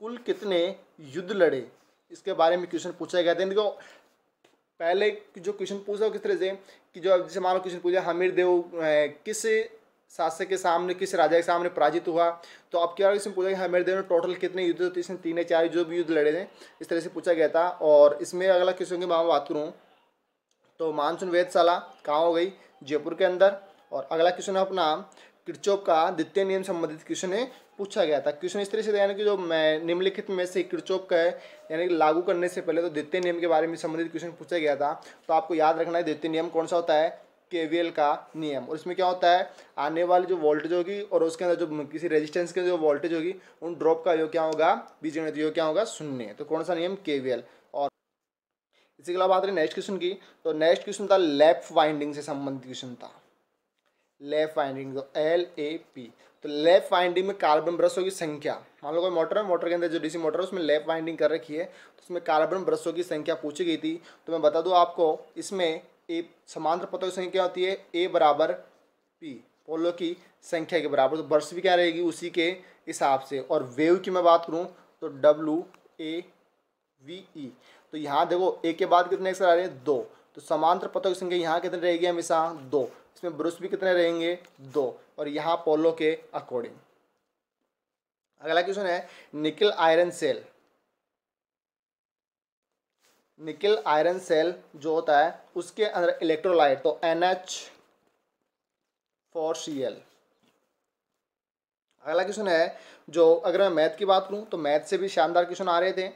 कुल कितने युद्ध लड़े इसके बारे में क्वेश्चन पूछा गया था देखो पहले जो क्वेश्चन पूछा किस तरह से कि जो जैसे मान लो क्वेश्चन पूछा हमीर देव किस शासक के सामने किस राजा के सामने पराजित हुआ तो अब क्या इसमें पूछा गया हमें हाँ, देने टोटल कितने युद्ध तो इसमें तीन चार जो भी युद्ध लड़े थे इस तरह से पूछा गया था और इसमें अगला क्वेश्चन की मैं बात करूँ तो मानसून वेदशाला कहाँ हो गई जयपुर के अंदर और अगला क्वेश्चन है अपना किरचोप का द्वितीय नियम संबंधित क्वेश्चन है पूछा गया था क्वेश्चन इस तरह से यानी कि जो मैं निम्नलिखित में से किरचोप का है यानी कि लागू करने से पहले तो द्वितीय नियम के बारे में संबंधित क्वेश्चन पूछा गया था तो आपको याद रखना है द्वितीय नियम कौन सा होता है केवीएल का नियम और इसमें क्या होता है आने वाली जो वोल्टेज होगी और उसके अंदर जो किसी रेजिस्टेंस के जो वोल्टेज होगी उन ड्रॉप का योग क्या होगा बीजगणित योग क्या होगा शून्य तो कौन सा नियम केवीएल और इसी के अलावा बात रही नेक्स्ट क्वेश्चन की तो नेक्स्ट क्वेश्चन था लेफ्ट वाइंडिंग से संबंधित क्वेश्चन था left winding L A P तो लेफ्ट वाइंडिंग में कार्बन ब्रशों की संख्या मान लो कोई मोटर है मोटर के अंदर जो डीसी मोटर है उसमें लेफ्ट वाइंडिंग कर रखी है तो उसमें कार्बन ब्रशों की संख्या पूछी गई थी तो मैं बता दूं आपको इसमें ए समांतर पतों की संख्या क्या होती है ए बराबर पी पोलो की संख्या के बराबर तो बर्स भी क्या रहेगी उसी के हिसाब से और वेव की मैं बात करूँ तो डब्लू ए वी ई तो यहाँ देखो ए के बाद कितने अक्सर आ रहे हैं दो तो समांतर पतों की संख्या यहाँ कितने रहेगी हमेशा दो इसमें ब्रुश भी कितने रहेंगे दो और यहाँ पोलो के अकॉर्डिंग अगला क्वेश्चन है nickel iron cell nickel iron cell जो होता है उसके अंदर इलेक्ट्रोलाइट तो N H four C L अगला क्वेश्चन है जो अगर मैं मैथ की बात करूं तो मैथ से भी शानदार क्वेश्चन आ रहे थे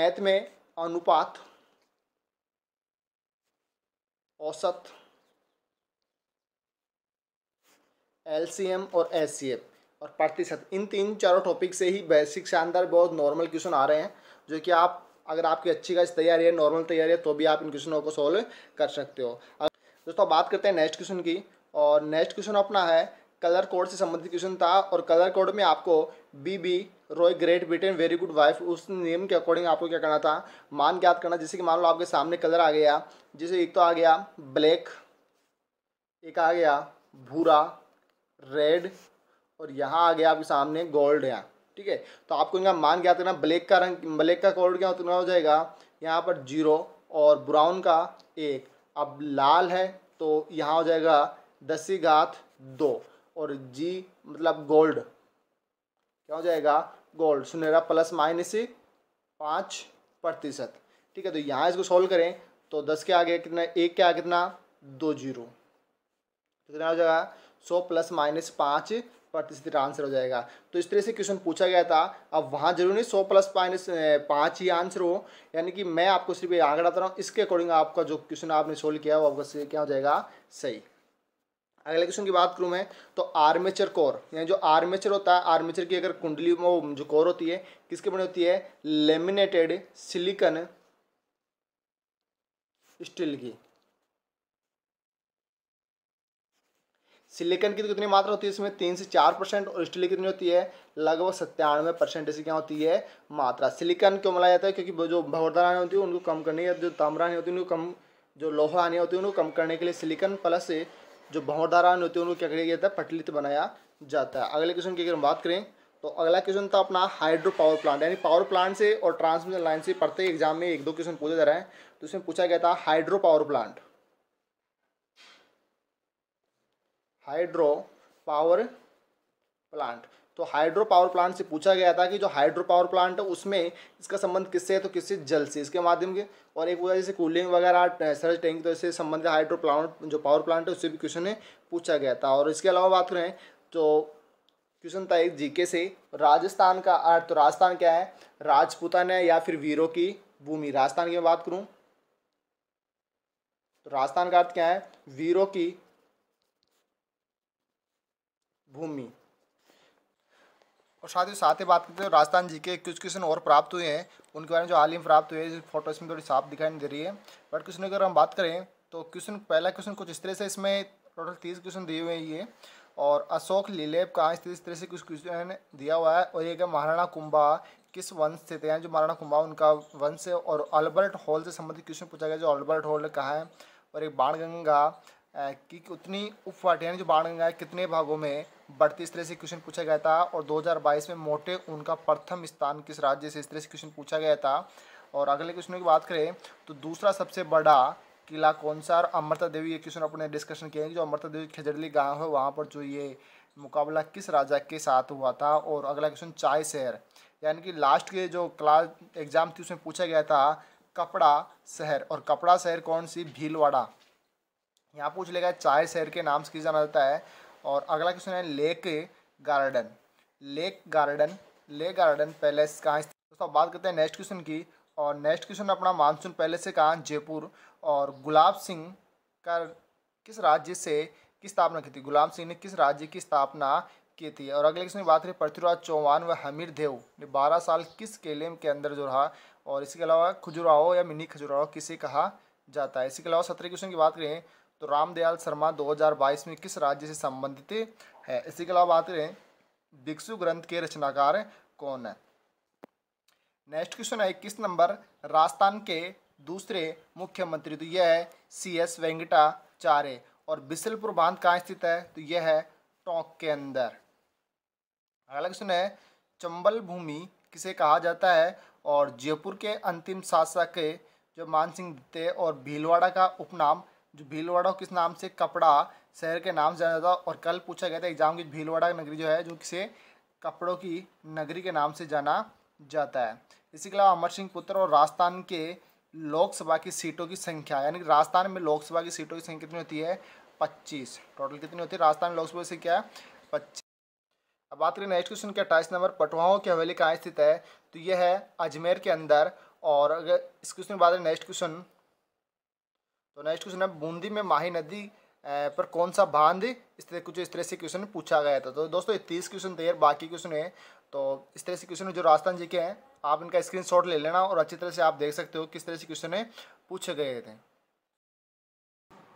मैथ में अनुपात औसत एलसीएम और एस और प्रतिशत इन तीन चारों टॉपिक से ही बेसिक शानदार बहुत नॉर्मल क्वेश्चन आ रहे हैं जो कि आप अगर आपकी अच्छी खासी तैयारी है नॉर्मल तैयारी है तो भी आप इन क्वेश्चनों को सॉल्व कर सकते हो दोस्तों बात करते हैं नेक्स्ट क्वेश्चन की और नेक्स्ट क्वेश्चन अपना है कलर कोड से संबंधित क्वेश्चन था और कलर कोड में आपको B B Roy Great Britain very good wife उस नेम के अकॉर्डिंग आपको क्या करना था मान ज्ञात करना जैसे कि मान लो आपके सामने कलर आ गया जैसे एक तो आ गया ब्लैक एक आ गया भूरा रेड और यहाँ आ गया आपके सामने गोल्ड यहाँ ठीक है तो आपको इनका मान क्या करना ब्लैक का रंग ब्लैक का कलर क्या उतना हो जाएगा यहाँ पर जीरो और ब्राउन का एक अब लाल है तो यहाँ हो जाएगा दसी घात दो और जी मतलब गोल्ड क्या हो जाएगा गोल्ड सुनहरा प्लस माइनस ही पाँच प्रतिशत ठीक है तो यहाँ इसको सॉल्व करें तो दस के आगे कितना एक के आगे कितना दो जीरो तो कितना हो जाएगा सौ प्लस माइनस पाँच प्रतिशत तेरह आंसर हो जाएगा तो इस तरह से क्वेश्चन पूछा गया था अब वहाँ जरूरी नहीं सौ प्लस माइनस पाँच ही आंसर हो यानी कि मैं आपको सिर्फ ये आंकड़ा बता रहा हूँ इसके अकॉर्डिंग आपका जो क्वेश्चन आपने सोल्व किया वो आपका क्या हो जाएगा सही अगले क्वेश्चन की बात करूँ मैं तो आर्मेचर कोर यानी जो आर्मेचर होता है आर्मेचर की अगर कुंडली वो जो कोर होती है किसके बनी होती है लेमिनेटेड सिलिकन स्टील की सिलिकन की तो कितनी मात्रा होती है इसमें तीन से चार परसेंट और स्टील की कितनी होती है लगभग सत्तानवे परसेंट इसकी क्या होती है मात्रा सिलिकन क्यों मिलाया जाता है क्योंकि जो भवरदारानी होती है उनको कम करने या जो ताम्रानी होती है उनको कम जो आने होती है उनको कम करने के लिए सिलिकन प्लस जो भवरदारानी होती है उनको क्या किया जाता है पटलित बनाया जाता है अगले क्वेश्चन की अगर हम बात करें तो अगला क्वेश्चन था अपना हाइड्रो पावर प्लांट यानी पावर प्लांट से और ट्रांसमिशन लाइन से पढ़ते एग्जाम में एक दो क्वेश्चन पूछा जा रहा है तो इसमें पूछा गया था hydro power plant hydro power plant तो हाइड्रो पावर प्लांट से पूछा गया था कि जो हाइड्रो पावर प्लांट है उसमें इसका संबंध किससे है तो किससे जल से इसके माध्यम के और एक वजह से कूलिंग वगैरह सर्च टैंक तो इससे संबंधित हाइड्रो प्लांट जो पावर प्लांट है उससे भी क्वेश्चन है पूछा गया था और इसके अलावा बात करें तो क्वेश्चन था एक जीके से राजस्थान का अर्थ तो राजस्थान क्या है राजपूतान है या फिर वीरों की भूमि राजस्थान की बात करूँ तो राजस्थान का अर्थ क्या है वीरों की भूमि और साथ ही साथ ही बात करते हैं राजस्थान जी के कुछ क्वेश्चन और प्राप्त हुए हैं उनके बारे में जो आलिम प्राप्त हुए हैं फोटो इसमें थोड़ी साफ दिखाई नहीं दे रही है बट क्वेश्चन अगर हम बात करें तो क्वेश्चन पहला क्वेश्चन कुछ इस तरह से इसमें टोटल तीस क्वेश्चन दिए हुए हैं ये और अशोक लीलेप कहाँ इस तरह से कुछ क्वेश्चन दिया हुआ है और एक क्या महाराणा कुंभा किस वंश से थे जो महाराणा कुंभा उनका वंश है और अल्बर्ट हॉल से संबंधित क्वेश्चन पूछा गया जो अल्बर्ट हॉल कहाँ है और एक बाणगंगा की उतनी उपवाटियाँ जो बाणगंगा है कितने भागों में इस तरह से क्वेश्चन पूछा गया था और 2022 में मोटे उनका प्रथम स्थान किस राज्य से इस तरह से क्वेश्चन पूछा गया था और अगले क्वेश्चनों की बात करें तो दूसरा सबसे बड़ा किला कौन सा और अमृता देवी ये क्वेश्चन अपने डिस्कशन किए हैं जो अमृता देवी खजरली गाँव है वहाँ पर जो ये मुकाबला किस राजा के साथ हुआ था और अगला क्वेश्चन चाय शहर यानी कि लास्ट के जो क्लास एग्जाम थी उसमें पूछा गया था कपड़ा शहर और कपड़ा शहर कौन सी भीलवाड़ा यहाँ पूछ लेगा चाय शहर के नाम से किस जाना जाता है और अगला क्वेश्चन है lake garden lake garden lake garden palace कहाँ स्थित दोस्तों बात करते हैं नेक्स्ट क्वेश्चन की और नेक्स्ट क्वेश्चन अपना मानसून पैलेस से कहाँ जयपुर और गुलाब सिंह का किस राज्य से की स्थापना की थी गुलाब सिंह ने किस राज्य की स्थापना की थी और अगले क्वेश्चन की बात करें पृथ्वीराज चौहान व हमीर देव ने बारह साल किस केलेम के अंदर जो रहा और इसके अलावा खजुराहो या मिनी खजुराहो किसे कहा जाता है इसके अलावा सत्रह क्वेश्चन की बात करें तो रामदयाल शर्मा 2022 में किस राज्य से संबंधित है इसी के अलावा बात करें भिक्षु ग्रंथ के रचनाकार कौन है नेक्स्ट क्वेश्चन है इक्कीस नंबर राजस्थान के दूसरे मुख्यमंत्री तो यह है सी एस वेंकटाचार्य और बिसलपुर बांध कहाँ स्थित है तो यह है टोंक के अंदर अगला क्वेश्चन है चंबल भूमि किसे कहा जाता है और जयपुर के अंतिम शासक जो मान सिंह द्वितीय और भीलवाड़ा का उपनाम जो भीलवाड़ा किस नाम से कपड़ा शहर के नाम से जाना जाता और कल पूछा गया था एग्जाम की भीलवाड़ा नगरी जो है जो किसे कपड़ों की नगरी के नाम से जाना जाता है इसी के अलावा अमर सिंह पुत्र और राजस्थान के लोकसभा की सीटों की संख्या यानी कि राजस्थान में लोकसभा की सीटों की संख्या कितनी होती है पच्चीस टोटल कितनी होती है राजस्थान में लोकसभा की संख्या पच्चीस अब बात करें नेक्स्ट क्वेश्चन के अट्ठाईस नंबर पटवाओं की हवेली कहाँ स्थित है तो यह है अजमेर के अंदर और अगर इस क्वेश्चन बात करें नेक्स्ट क्वेश्चन तो नेक्स्ट क्वेश्चन है बूंदी में माही नदी पर कौन सा बांध इस तरह कुछ इस तरह से क्वेश्चन पूछा गया था तो दोस्तों ये तीस क्वेश्चन थे बाकी क्वेश्चन है तो इस तरह से क्वेश्चन जो राजस्थान जी के हैं आप इनका स्क्रीनशॉट ले लेना और अच्छी तरह से आप देख सकते हो किस तरह से क्वेश्चन है पूछे गए थे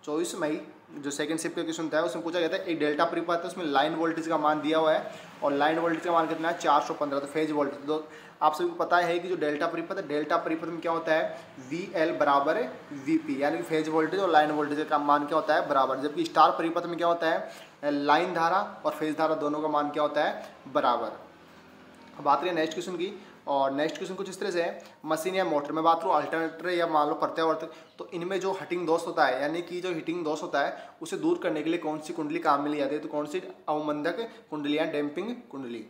चौबीस मई जो सेकंड शिफ्ट का क्वेश्चन था उसमें पूछा गया था एक डेल्टा परिपथ है उसमें लाइन वोल्टेज का मान दिया हुआ है और लाइन वोल्टेज का मान कितना है चार सौ पंद्रह तो फेज वोल्टेज तो आप सभी को पता है कि जो डेल्टा परिपथ है डेल्टा परिपथ में क्या होता है वी एल बराबर वी पी यानी फेज वोल्टेज और लाइन वोल्टेज का मान क्या होता है बराबर जबकि स्टार परिपथ में क्या होता है लाइन धारा और फेज धारा दोनों का मान क्या होता है बराबर बात रही नेक्स्ट क्वेश्चन की और नेक्स्ट क्वेश्चन कुछ इस तरह से है मशीन या मोटर में बात करूँ अल्टरनेटर या मान लो प्रत्यावर्तक तो इनमें जो हटिंग दोष होता है यानी कि जो हिटिंग दोष होता है उसे दूर करने के लिए कौन सी कुंडली काम में ली जाती है तो कौन सी अवमंदक कुंडली या डैम्पिंग कुंडली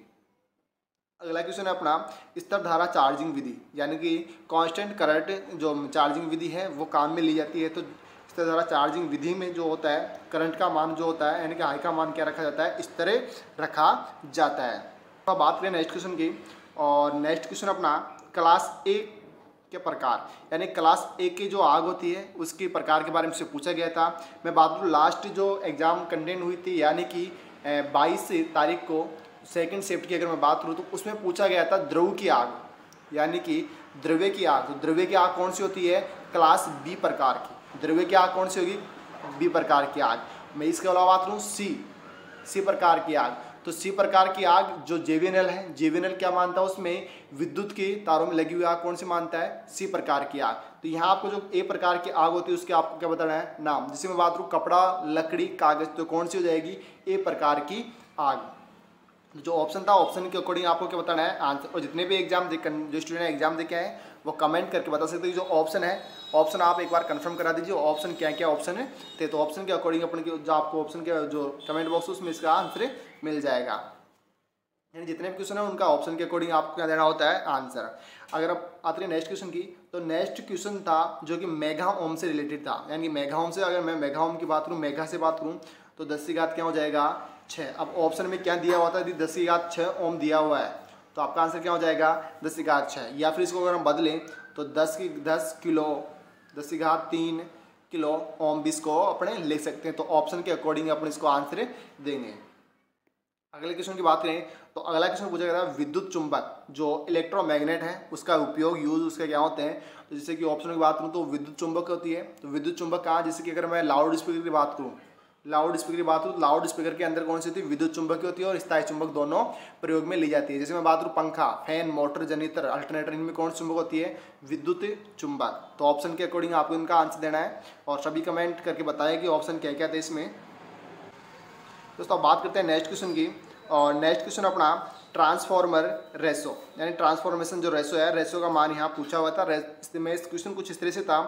अगला क्वेश्चन है अपना स्तर धारा चार्जिंग विधि यानी कि कांस्टेंट करंट जो चार्जिंग विधि है वो काम में ली जाती है तो स्तर धारा चार्जिंग विधि में जो होता है करंट का मान जो होता है यानी कि हाई का मान क्या रखा जाता है इस तरह रखा जाता है तो बात करें नेक्स्ट क्वेश्चन की और नेक्स्ट क्वेश्चन अपना क्लास ए के प्रकार यानी क्लास ए की जो आग होती है उसके प्रकार के बारे में से पूछा गया था मैं बात करूँ लास्ट जो एग्ज़ाम कंटेंट हुई थी यानी कि बाईस तारीख को सेकंड शिफ्ट की अगर मैं बात करूँ तो उसमें पूछा गया था द्रव की आग यानी कि द्रव्य की आग तो द्रव्य की आग कौन सी होती है क्लास बी प्रकार की द्रव्य की आग कौन सी होगी बी प्रकार की आग मैं इसके अलावा बात करूँ सी सी प्रकार की आग तो सी प्रकार की आग जो जेवीएनएल है जेवीएनएल क्या मानता है उसमें विद्युत के तारों में लगी हुई आग कौन सी मानता है सी प्रकार की आग तो यहाँ आपको जो ए प्रकार की आग होती है उसके आपको क्या बताना है नाम मैं बात करूँ कपड़ा लकड़ी कागज तो कौन सी हो जाएगी ए प्रकार की आग जो ऑप्शन था ऑप्शन के अकॉर्डिंग आपको क्या बताना है आंसर और जितने भी एग्जाम जो स्टूडेंट एग्जाम देखे हैं वो कमेंट करके बता सकते हैं जो ऑप्शन है ऑप्शन आप एक बार कंफर्म करा दीजिए ऑप्शन क्या क्या ऑप्शन है थे तो ऑप्शन तो के अकॉर्डिंग अपन जो आपको ऑप्शन के जो कमेंट बॉक्स उसमें इसका आंसर मिल जाएगा यानी जितने भी क्वेश्चन है उनका ऑप्शन के अकॉर्डिंग आपको क्या देना होता है आंसर अगर आप आते हैं नेक्स्ट क्वेश्चन की तो नेक्स्ट क्वेश्चन था जो कि मेघा ओम से रिलेटेड था यानी कि मेघा ओम से अगर मैं मेघा ओम की बात करूँ मेघा से बात करूँ तो दस घात क्या हो जाएगा छः अब ऑप्शन में क्या दिया हुआ था यदि दस घात छः ओम दिया हुआ है तो आपका आंसर क्या हो जाएगा दस घात छः या फिर इसको अगर हम बदलें तो दस की दस किलो दस घात तीन किलो ओम भी इसको अपने लिख सकते हैं तो ऑप्शन के अकॉर्डिंग अपन इसको आंसर देंगे अगले क्वेश्चन की बात करें तो अगला क्वेश्चन पूछा गया था विद्युत चुंबक जो इलेक्ट्रोमैग्नेट है उसका उपयोग यूज उसके क्या होते हैं तो जैसे कि ऑप्शन की बात करूँ तो विद्युत चुंबक होती है तो विद्युत चुंबक कहाँ जैसे कि अगर मैं लाउड स्पीकर की बात करूँ लाउड स्पीकर की बात करूँ तो लाउड स्पीकर के अंदर कौन सी होती है विद्युत चुंबक की होती है और स्थायी चुंबक दोनों प्रयोग में ली जाती है जैसे मैं बात करूँ पंखा फैन मोटर जनरेटर अल्टरनेटर इनमें कौन सी चुंबक होती है विद्युत चुंबक तो ऑप्शन के अकॉर्डिंग आपको इनका आंसर देना है और सभी कमेंट करके बताया कि ऑप्शन क्या क्या थे इसमें दोस्तों अब बात करते हैं नेक्स्ट क्वेश्चन की और नेक्स्ट क्वेश्चन अपना ट्रांसफॉर्मर रेसो यानी ट्रांसफॉर्मेशन जो रेसो है रेसो का मान यहाँ पूछा हुआ था इसमें इस क्वेश्चन कुछ इस तरह से था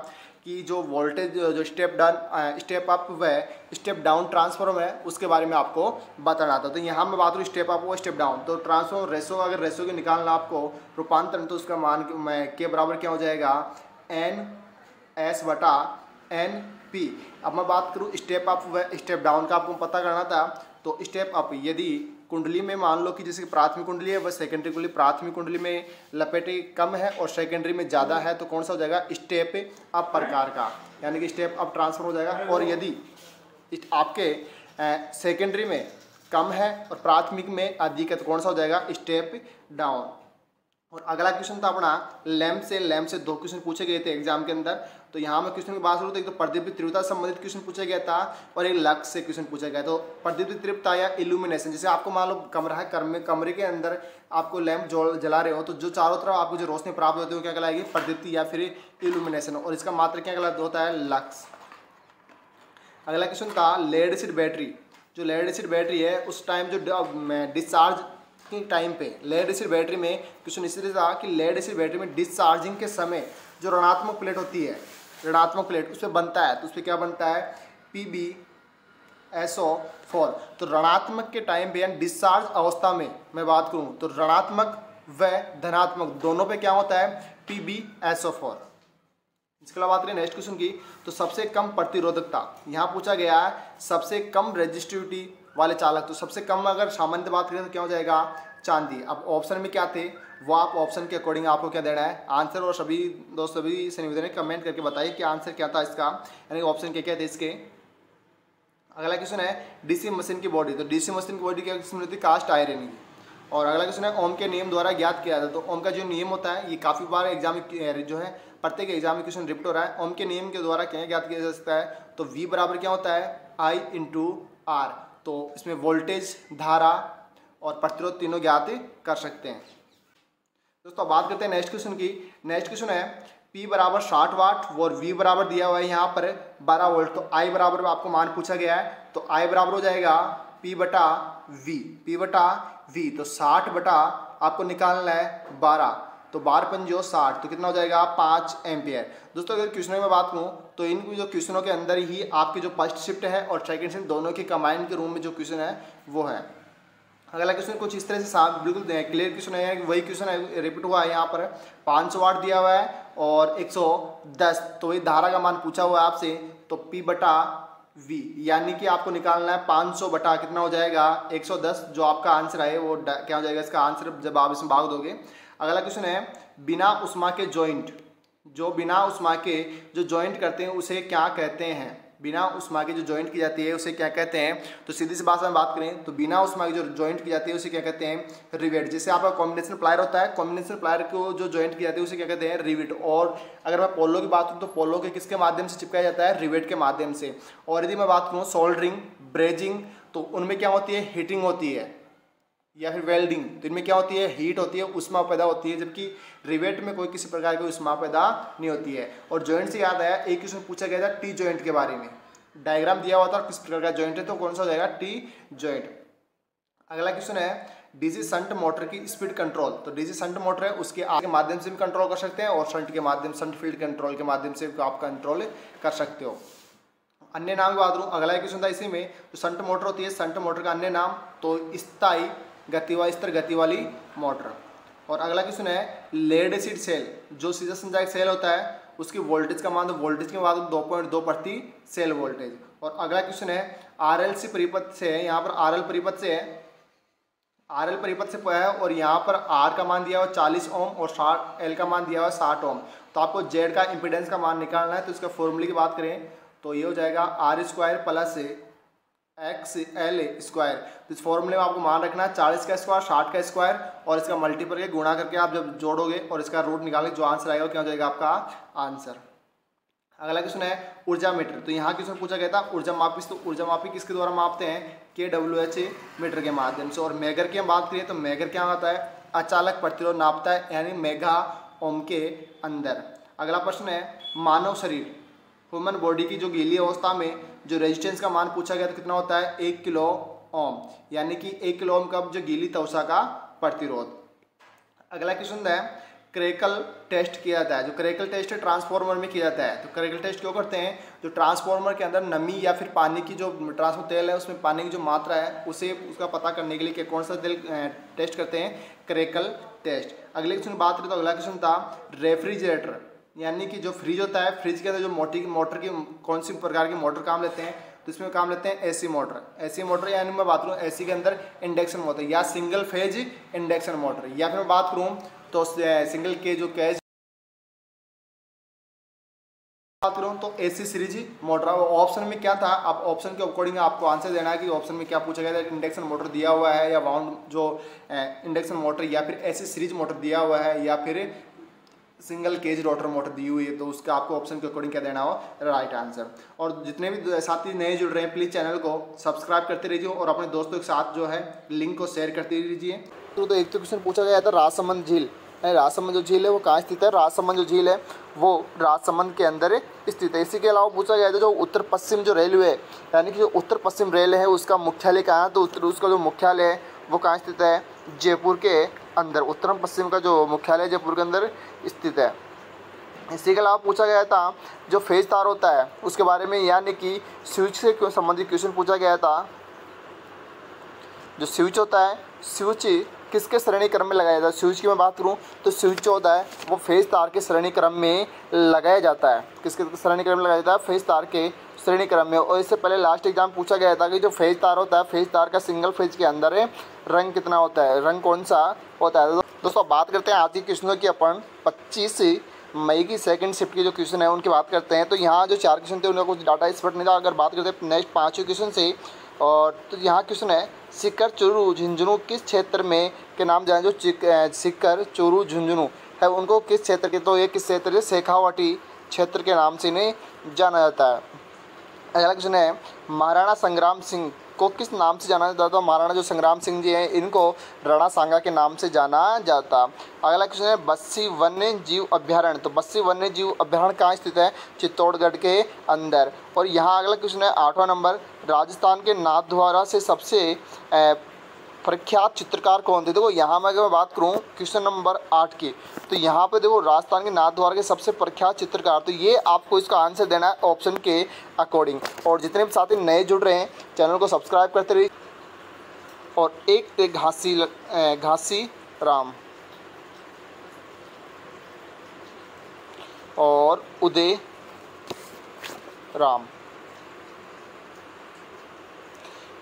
कि जो वोल्टेज जो स्टेप डाउन स्टेप अप व स्टेप डाउन ट्रांसफॉर्म है उसके बारे में आपको बताना था तो यहाँ मैं बात करूँ स्टेप अप व स्टेप डाउन तो ट्रांसफॉर्म रेसो अगर रेसो के निकालना आपको रूपांतरण तो उसका मान मैं के बराबर क्या हो जाएगा एन एस बटा एन पी अब मैं बात करूँ स्टेप अप व स्टेप डाउन का आपको पता करना था तो स्टेप अप यदि कुंडली में मान लो कि जैसे प्राथमिक कुंडली है वह सेकेंडरी कुंडली प्राथमिक कुंडली में लपेटे कम है और सेकेंडरी में ज़्यादा है तो कौन सा हो जाएगा स्टेप अप प्रकार का यानी कि स्टेप अप ट्रांसफर हो जाएगा और यदि आपके सेकेंडरी में कम है और प्राथमिक में अधिक है तो कौन सा हो जाएगा स्टेप डाउन और अगला क्वेश्चन था अपना लैम्प से लैम्प से दो क्वेश्चन पूछे गए थे एग्जाम के अंदर तो यहाँ मैं क्वेश्चन की बात करूँ तो एक तो प्रदीप तीव्रता संबंधित क्वेश्चन पूछा गया था और एक लक्स से क्वेश्चन पूछा गया तो प्रदीप तीव्रता या इल्यूमिनेशन जैसे आपको मान लो कमरा है कमरे कमरे के अंदर आपको लैम्प जला रहे हो तो जो चारों तरफ आपको जो रोशनी प्राप्त होती है वो क्या कहलाएगी प्रदीप्ति या फिर इल्यूमिनेशन और इसका मात्र क्या कहला होता है लक्स अगला क्वेश्चन था लेड एसिड बैटरी जो लेड एसिड बैटरी है उस टाइम जो डिस्चार्ज के टाइम पे लेड एसिड बैटरी में कुछ निश्चित था कि लेड एसिड बैटरी में डिस्चार्जिंग के समय जो ऋणात्मक प्लेट होती है ऋणात्मक प्लेट उस पर बनता है तो उस पर क्या बनता है P B S O four तो ऋणात्मक के टाइम पे यानी डिस्चार्ज अवस्था में मैं बात करूँ तो ऋणात्मक व धनात्मक दोनों पे क्या होता है P B S O four इसके अलावा बात करें नेक्स्ट क्वेश्चन की तो सबसे कम प्रतिरोधकता यहाँ पूछा गया है सबसे कम रेजिस्टिविटी वाले चालक तो सबसे कम अगर सामान्य बात करें तो क्या हो जाएगा चांदी अब ऑप्शन में क्या थे वो आप ऑप्शन के अकॉर्डिंग आपको क्या देना है आंसर और सभी दोस्त सभी है कमेंट करके बताइए कि आंसर क्या था इसका यानी ऑप्शन क्या क्या थे इसके अगला क्वेश्चन है डीसी मशीन की बॉडी तो डीसी मशीन की बॉडी क्या किस्म होती है कास्ट आयरन की और अगला क्वेश्चन है ओम के नियम द्वारा ज्ञात किया जाता है तो ओम का जो नियम होता है ये काफ़ी बार एग्जाम जो है प्रत्येक एग्जाम में क्वेश्चन रिपीट हो रहा है ओम के नियम के द्वारा क्या ज्ञात किया जा सकता है तो वी बराबर क्या होता है आई इंटू आर तो इसमें वोल्टेज धारा और प्रतिरोध तीनों ज्ञात कर सकते हैं दोस्तों बात करते हैं नेक्स्ट क्वेश्चन की नेक्स्ट क्वेश्चन है P बराबर साठ वाट और V बराबर दिया हुआ है यहाँ पर 12 वोल्ट तो I बराबर आपको मान पूछा गया है तो I बराबर हो जाएगा P बटा V P बटा V तो साठ बटा आपको निकालना है बारह तो बारह पंजो साठ तो कितना हो जाएगा पाँच एम्पियर दोस्तों अगर क्वेश्चन में बात करूँ तो इन जो क्वेश्चनों के अंदर ही आपके जो फर्स्ट शिफ्ट है और सेकेंड शिफ्ट दोनों के कंबाइंड के रूम में जो क्वेश्चन है वो है अगला क्वेश्चन कुछ इस तरह से साफ बिल्कुल क्लियर क्वेश्चन है वही क्वेश्चन रिपीट हुआ है यहाँ पर पाँच सौ वाट दिया हुआ है और एक सौ दस तो वही धारा का मान पूछा हुआ है आपसे तो पी बटा वी यानी कि आपको निकालना है पाँच सौ बटा कितना हो जाएगा एक सौ दस जो आपका आंसर है वो क्या हो जाएगा इसका आंसर जब आप इसमें भाग दोगे अगला क्वेश्चन है बिना उषमा के जॉइंट जो बिना उष्मा के जो ज्वाइंट करते हैं उसे क्या कहते हैं बिना उष्मा के जो ज्वाइंट की जाती है उसे क्या कहते हैं तो सीधी सी भाषा में बात करें तो बिना उस्मा की जो ज्वाइंट की जाती है उसे क्या कहते हैं रिवेट जैसे आपका कॉम्बिनेशन प्लायर होता है कॉम्बिनेशन प्लायर को जो ज्वाइंट की जाती है उसे क्या कहते हैं रिवेट और अगर मैं पोलो की बात करूँ तो पोलो के किसके माध्यम से चिपकाया जाता है रिवेट के माध्यम से और यदि मैं बात करूँ सोल्डरिंग ब्रेजिंग तो उनमें क्या होती है हीटिंग होती है या फिर वेल्डिंग तो इनमें क्या होती है हीट होती है उष्मा पैदा होती है जबकि रिवेट में कोई किसी प्रकार की उष्मा पैदा नहीं होती है और जॉइंट से याद आया एक क्वेश्चन पूछा गया था टी जॉइंट के बारे में डायग्राम दिया हुआ था किस प्रकार का जॉइंट है तो कौन सा हो जाएगा टी जॉइंट अगला क्वेश्चन है डीजी संट मोटर की स्पीड कंट्रोल तो डीजी संट मोटर है उसके आगे माध्यम से भी कंट्रोल कर सकते हैं और संट के माध्यम संट फील्ड कंट्रोल के माध्यम से आप कंट्रोल कर सकते हो अन्य नाम की बात करूँ अगला क्वेश्चन था इसी में जो संट मोटर होती है संट मोटर का अन्य नाम तो स्थाई गति वाली स्तर गति वाली मोटर और अगला क्वेश्चन है लेड एसिड सेल जो सीधा संजायक सेल होता है उसकी वोल्टेज का मान वोल्टेज तो के मान दो पॉइंट दो प्रति सेल वोल्टेज और अगला क्वेश्चन है आर एल सी परिपथ से है यहाँ पर आर एल परिपथ से है आर एल परिपथ से है और यहाँ पर आर का मान दिया हुआ चालीस ओम और साठ एल का मान दिया हुआ साठ ओम तो आपको जेड का इम्पिडेंस का मान निकालना है तो इसका फॉर्मूले की बात करें तो ये हो जाएगा R square plus X L square तो इस फॉर्मूले में आपको मान रखना है चालीस का स्क्वायर साठ का स्क्वायर और इसका मल्टीपल के गुणा करके आप जब जोड़ोगे और इसका रूट निकालेंगे जो आंसर आएगा क्या हो जाएगा आपका आंसर अगला क्वेश्चन है ऊर्जा मीटर तो यहाँ क्वेश्चन पूछा गया था ऊर्जा मापी तो ऊर्जा मापी किसके द्वारा मापते हैं के डब्ल्यू एच मीटर के माध्यम से और मेगर की हम बात करें तो मेगर क्या होता है अचालक प्रतिरोध नापता है यानी मेगा ओम के अंदर अगला प्रश्न है मानव शरीर ह्यूमन बॉडी की जो गीली अवस्था में जो रेजिस्टेंस का मान पूछा गया तो कितना होता है एक किलो ओम यानी कि एक किलो ओम का जो गीली तवसा का प्रतिरोध अगला क्वेश्चन है क्रेकल टेस्ट किया जाता है जो क्रेकल टेस्ट ट्रांसफॉर्मर ट्रांसफार्मर में किया जाता है तो क्रेकल टेस्ट क्यों करते हैं जो ट्रांसफार्मर के अंदर नमी या फिर पानी की जो ट्रांसफॉर्म तेल है उसमें पानी की जो मात्रा है उसे उसका पता करने के लिए कि कौन सा तेल टेस्ट करते हैं क्रेकल टेस्ट अगले क्वेश्चन बात करें तो अगला क्वेश्चन था रेफ्रिजरेटर यानी कि जो फ्रिज होता है फ्रिज के अंदर जो मोटी मोटर की कौन सी प्रकार की मोटर काम लेते हैं तो इसमें काम लेते हैं एसी मोटर एसी मोटर यानी मैं बात करूँ एसी के अंदर इंडक्शन मोटर या सिंगल फेज इंडक्शन मोटर या फिर मैं बात करूँ तो सिंगल के जो कैज बात करूँ तो एसी सीरीज मोटर ऑप्शन में क्या था आप ऑप्शन के अकॉर्डिंग आपको आंसर देना है कि ऑप्शन में क्या पूछा गया था इंडक्शन मोटर दिया हुआ है या वाउंड जो इंडक्शन मोटर या फिर एसी सीरीज मोटर दिया हुआ है या फिर सिंगल केज रोटर मोटर दी हुई है तो उसका आपको ऑप्शन के अकॉर्डिंग क्या देना हो राइट आंसर और जितने भी साथी नए जुड़ रहे हैं प्लीज़ चैनल को सब्सक्राइब करते रहिए और अपने दोस्तों के साथ जो है लिंक को शेयर करते रहिए तो, तो एक तो क्वेश्चन पूछा गया था राजसमंद झील राजसमंद जो झील है वो कहाँ स्थित है राजसमंद जो झील है वो राजसमंद के अंदर स्थित है इसी के अलावा पूछा गया था जो उत्तर पश्चिम जो रेलवे है यानी कि जो उत्तर पश्चिम रेल है उसका मुख्यालय कहाँ है तो उसका जो मुख्यालय है वो कहाँ स्थित है जयपुर के अंदर उत्तर पश्चिम का जो मुख्यालय जयपुर के अंदर स्थित है इसी के अलावा पूछा गया था जो फेज तार होता है उसके बारे में यानी कि स्विच से संबंधित क्वेश्चन पूछा गया था जो स्विच होता है स्विच किसके श्रेणी क्रम में लगाया जाता है स्विच की मैं बात करूँ तो स्विच जो होता है वो फेज तार के श्रेणी क्रम में लगाया जाता है किसके श्रेणी क्रम में लगाया जाता है फेज तार के श्रेणी क्रम में और इससे पहले लास्ट एग्जाम पूछा गया था कि जो फेज तार होता है फेज तार का सिंगल फेज के अंदर रंग कितना होता है रंग कौन सा होता है तो दोस्तों बात करते हैं आज के क्वेश्चनों की अपन पच्चीस मई की सेकंड शिफ्ट के जो क्वेश्चन है उनकी बात करते हैं तो यहाँ जो चार क्वेश्चन थे उनका कुछ डाटा इस पर नहीं था अगर बात करते हैं नेक्स्ट पाँचवें क्वेश्चन से और तो यहाँ क्वेश्चन है सिक्कर चुरू झुंझुनू किस क्षेत्र में के नाम जाने जो सिक्कर चुरू झुंझुनू है उनको किस क्षेत्र के तो ये किस क्षेत्र से शेखावटी क्षेत्र के नाम से इन्हें जाना जाता है अगला क्वेश्चन है महाराणा संग्राम सिंह को किस नाम से जाना जाता है तो महाराणा जो संग्राम सिंह जी हैं इनको राणा सांगा के नाम से जाना जाता अगला क्वेश्चन है बस्सी वन्य जीव अभ्यारण्य तो बस्सी वन्य जीव अभ्यारण्य कहाँ स्थित है चित्तौड़गढ़ के अंदर और यहाँ अगला क्वेश्चन है आठवां नंबर राजस्थान के नाथद्वारा से सबसे प्रख्यात चित्रकार कौन थे देखो यहाँ मैं अगर बात करूँ क्वेश्चन नंबर आठ की तो यहाँ पे देखो राजस्थान के नाथद्वार के सबसे प्रख्यात चित्रकार तो ये आपको इसका आंसर देना है ऑप्शन के अकॉर्डिंग और जितने भी साथी नए जुड़ रहे हैं चैनल को सब्सक्राइब करते रहिए और एक एक घासी घासी राम और उदय राम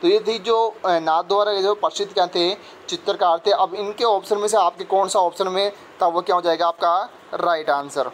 तो ये थी जो नाथ द्वारा जो प्रसिद्ध क्या थे चित्रकार थे अब इनके ऑप्शन में से आपके कौन सा ऑप्शन में था वो क्या हो जाएगा आपका राइट आंसर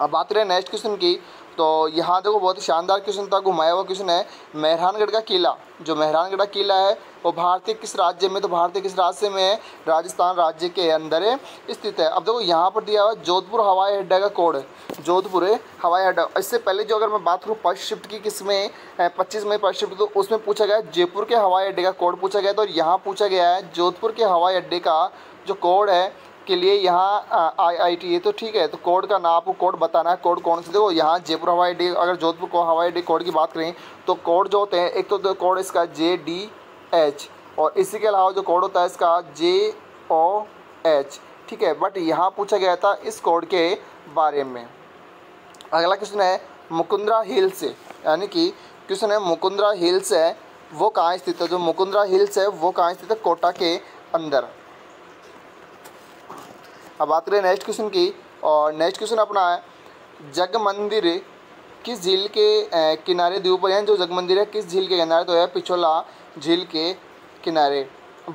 अब बात करें नेक्स्ट क्वेश्चन की तो यहाँ देखो बहुत ही शानदार क्वेश्चन था घुमाया हुआ क्वेश्चन है मेहरानगढ़ का किला जो मेहरानगढ़ का किला है वो भारतीय किस राज्य में तो भारतीय किस राज्य में है राजस्थान राज्य के अंदर स्थित है अब देखो यहाँ पर दिया हुआ जोधपुर हवाई अड्डा का कोड जोधपुर हवाई अड्डा इससे पहले जो अगर मैं बात करूँ पर्स शिफ्ट की किस में पच्चीस मई पर्स शिफ्ट तो उसमें पूछा गया जयपुर के हवाई अड्डे का कोड पूछा गया था और तो यहाँ पूछा गया है जोधपुर के हवाई अड्डे का जो कोड है के लिए यहाँ आई आई टी ये तो ठीक है तो कोड का नाम आपको कोड बताना है कोड कौन से देखो यहाँ जयपुर हवाई अड्डे अगर जोधपुर को हवाई अड्डे कोड की बात करें तो कोड जो होते हैं एक तो, तो कोड इसका जे डी एच और इसी के अलावा जो कोड होता है इसका जे ओ एच ठीक है बट यहाँ पूछा गया था इस कोड के बारे में अगला क्वेश्चन है मुकुंद्रा हिल से यानी कि क्वेश्चन है मुकुंद्रा हिल्स है वो कहाँ स्थित है जो तो मुकुंद्रा हिल्स है वो कहाँ स्थित है कोटा के अंदर अब बात करें नेक्स्ट क्वेश्चन की और नेक्स्ट क्वेश्चन अपना है जग मंदिर किस झील के किनारे द्वीप पर है जो जग मंदिर है किस झील के किनारे तो है पिछोला झील के किनारे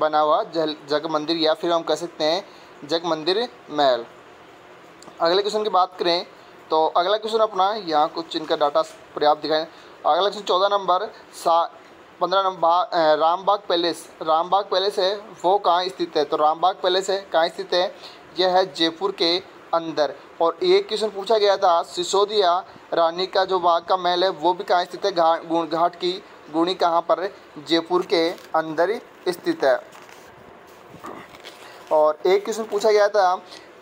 बना हुआ जल जग मंदिर या फिर हम कह सकते हैं जग मंदिर महल अगले क्वेश्चन की बात करें तो अगला क्वेश्चन अपना यहाँ कुछ इनका डाटा पर्याप्त दिखाएं अगला क्वेश्चन चौदह नंबर सा पंद्रह number Rambagh palace Rambagh palace है वो कहाँ स्थित है तो रामबाग पैलेस है कहाँ स्थित है यह है जयपुर के अंदर और एक क्वेश्चन पूछा गया था सिसोदिया रानी का जो बाग का महल है वो भी कहाँ स्थित है घाट घाट की गुणी कहाँ पर जयपुर के अंदर स्थित है और एक क्वेश्चन पूछा गया था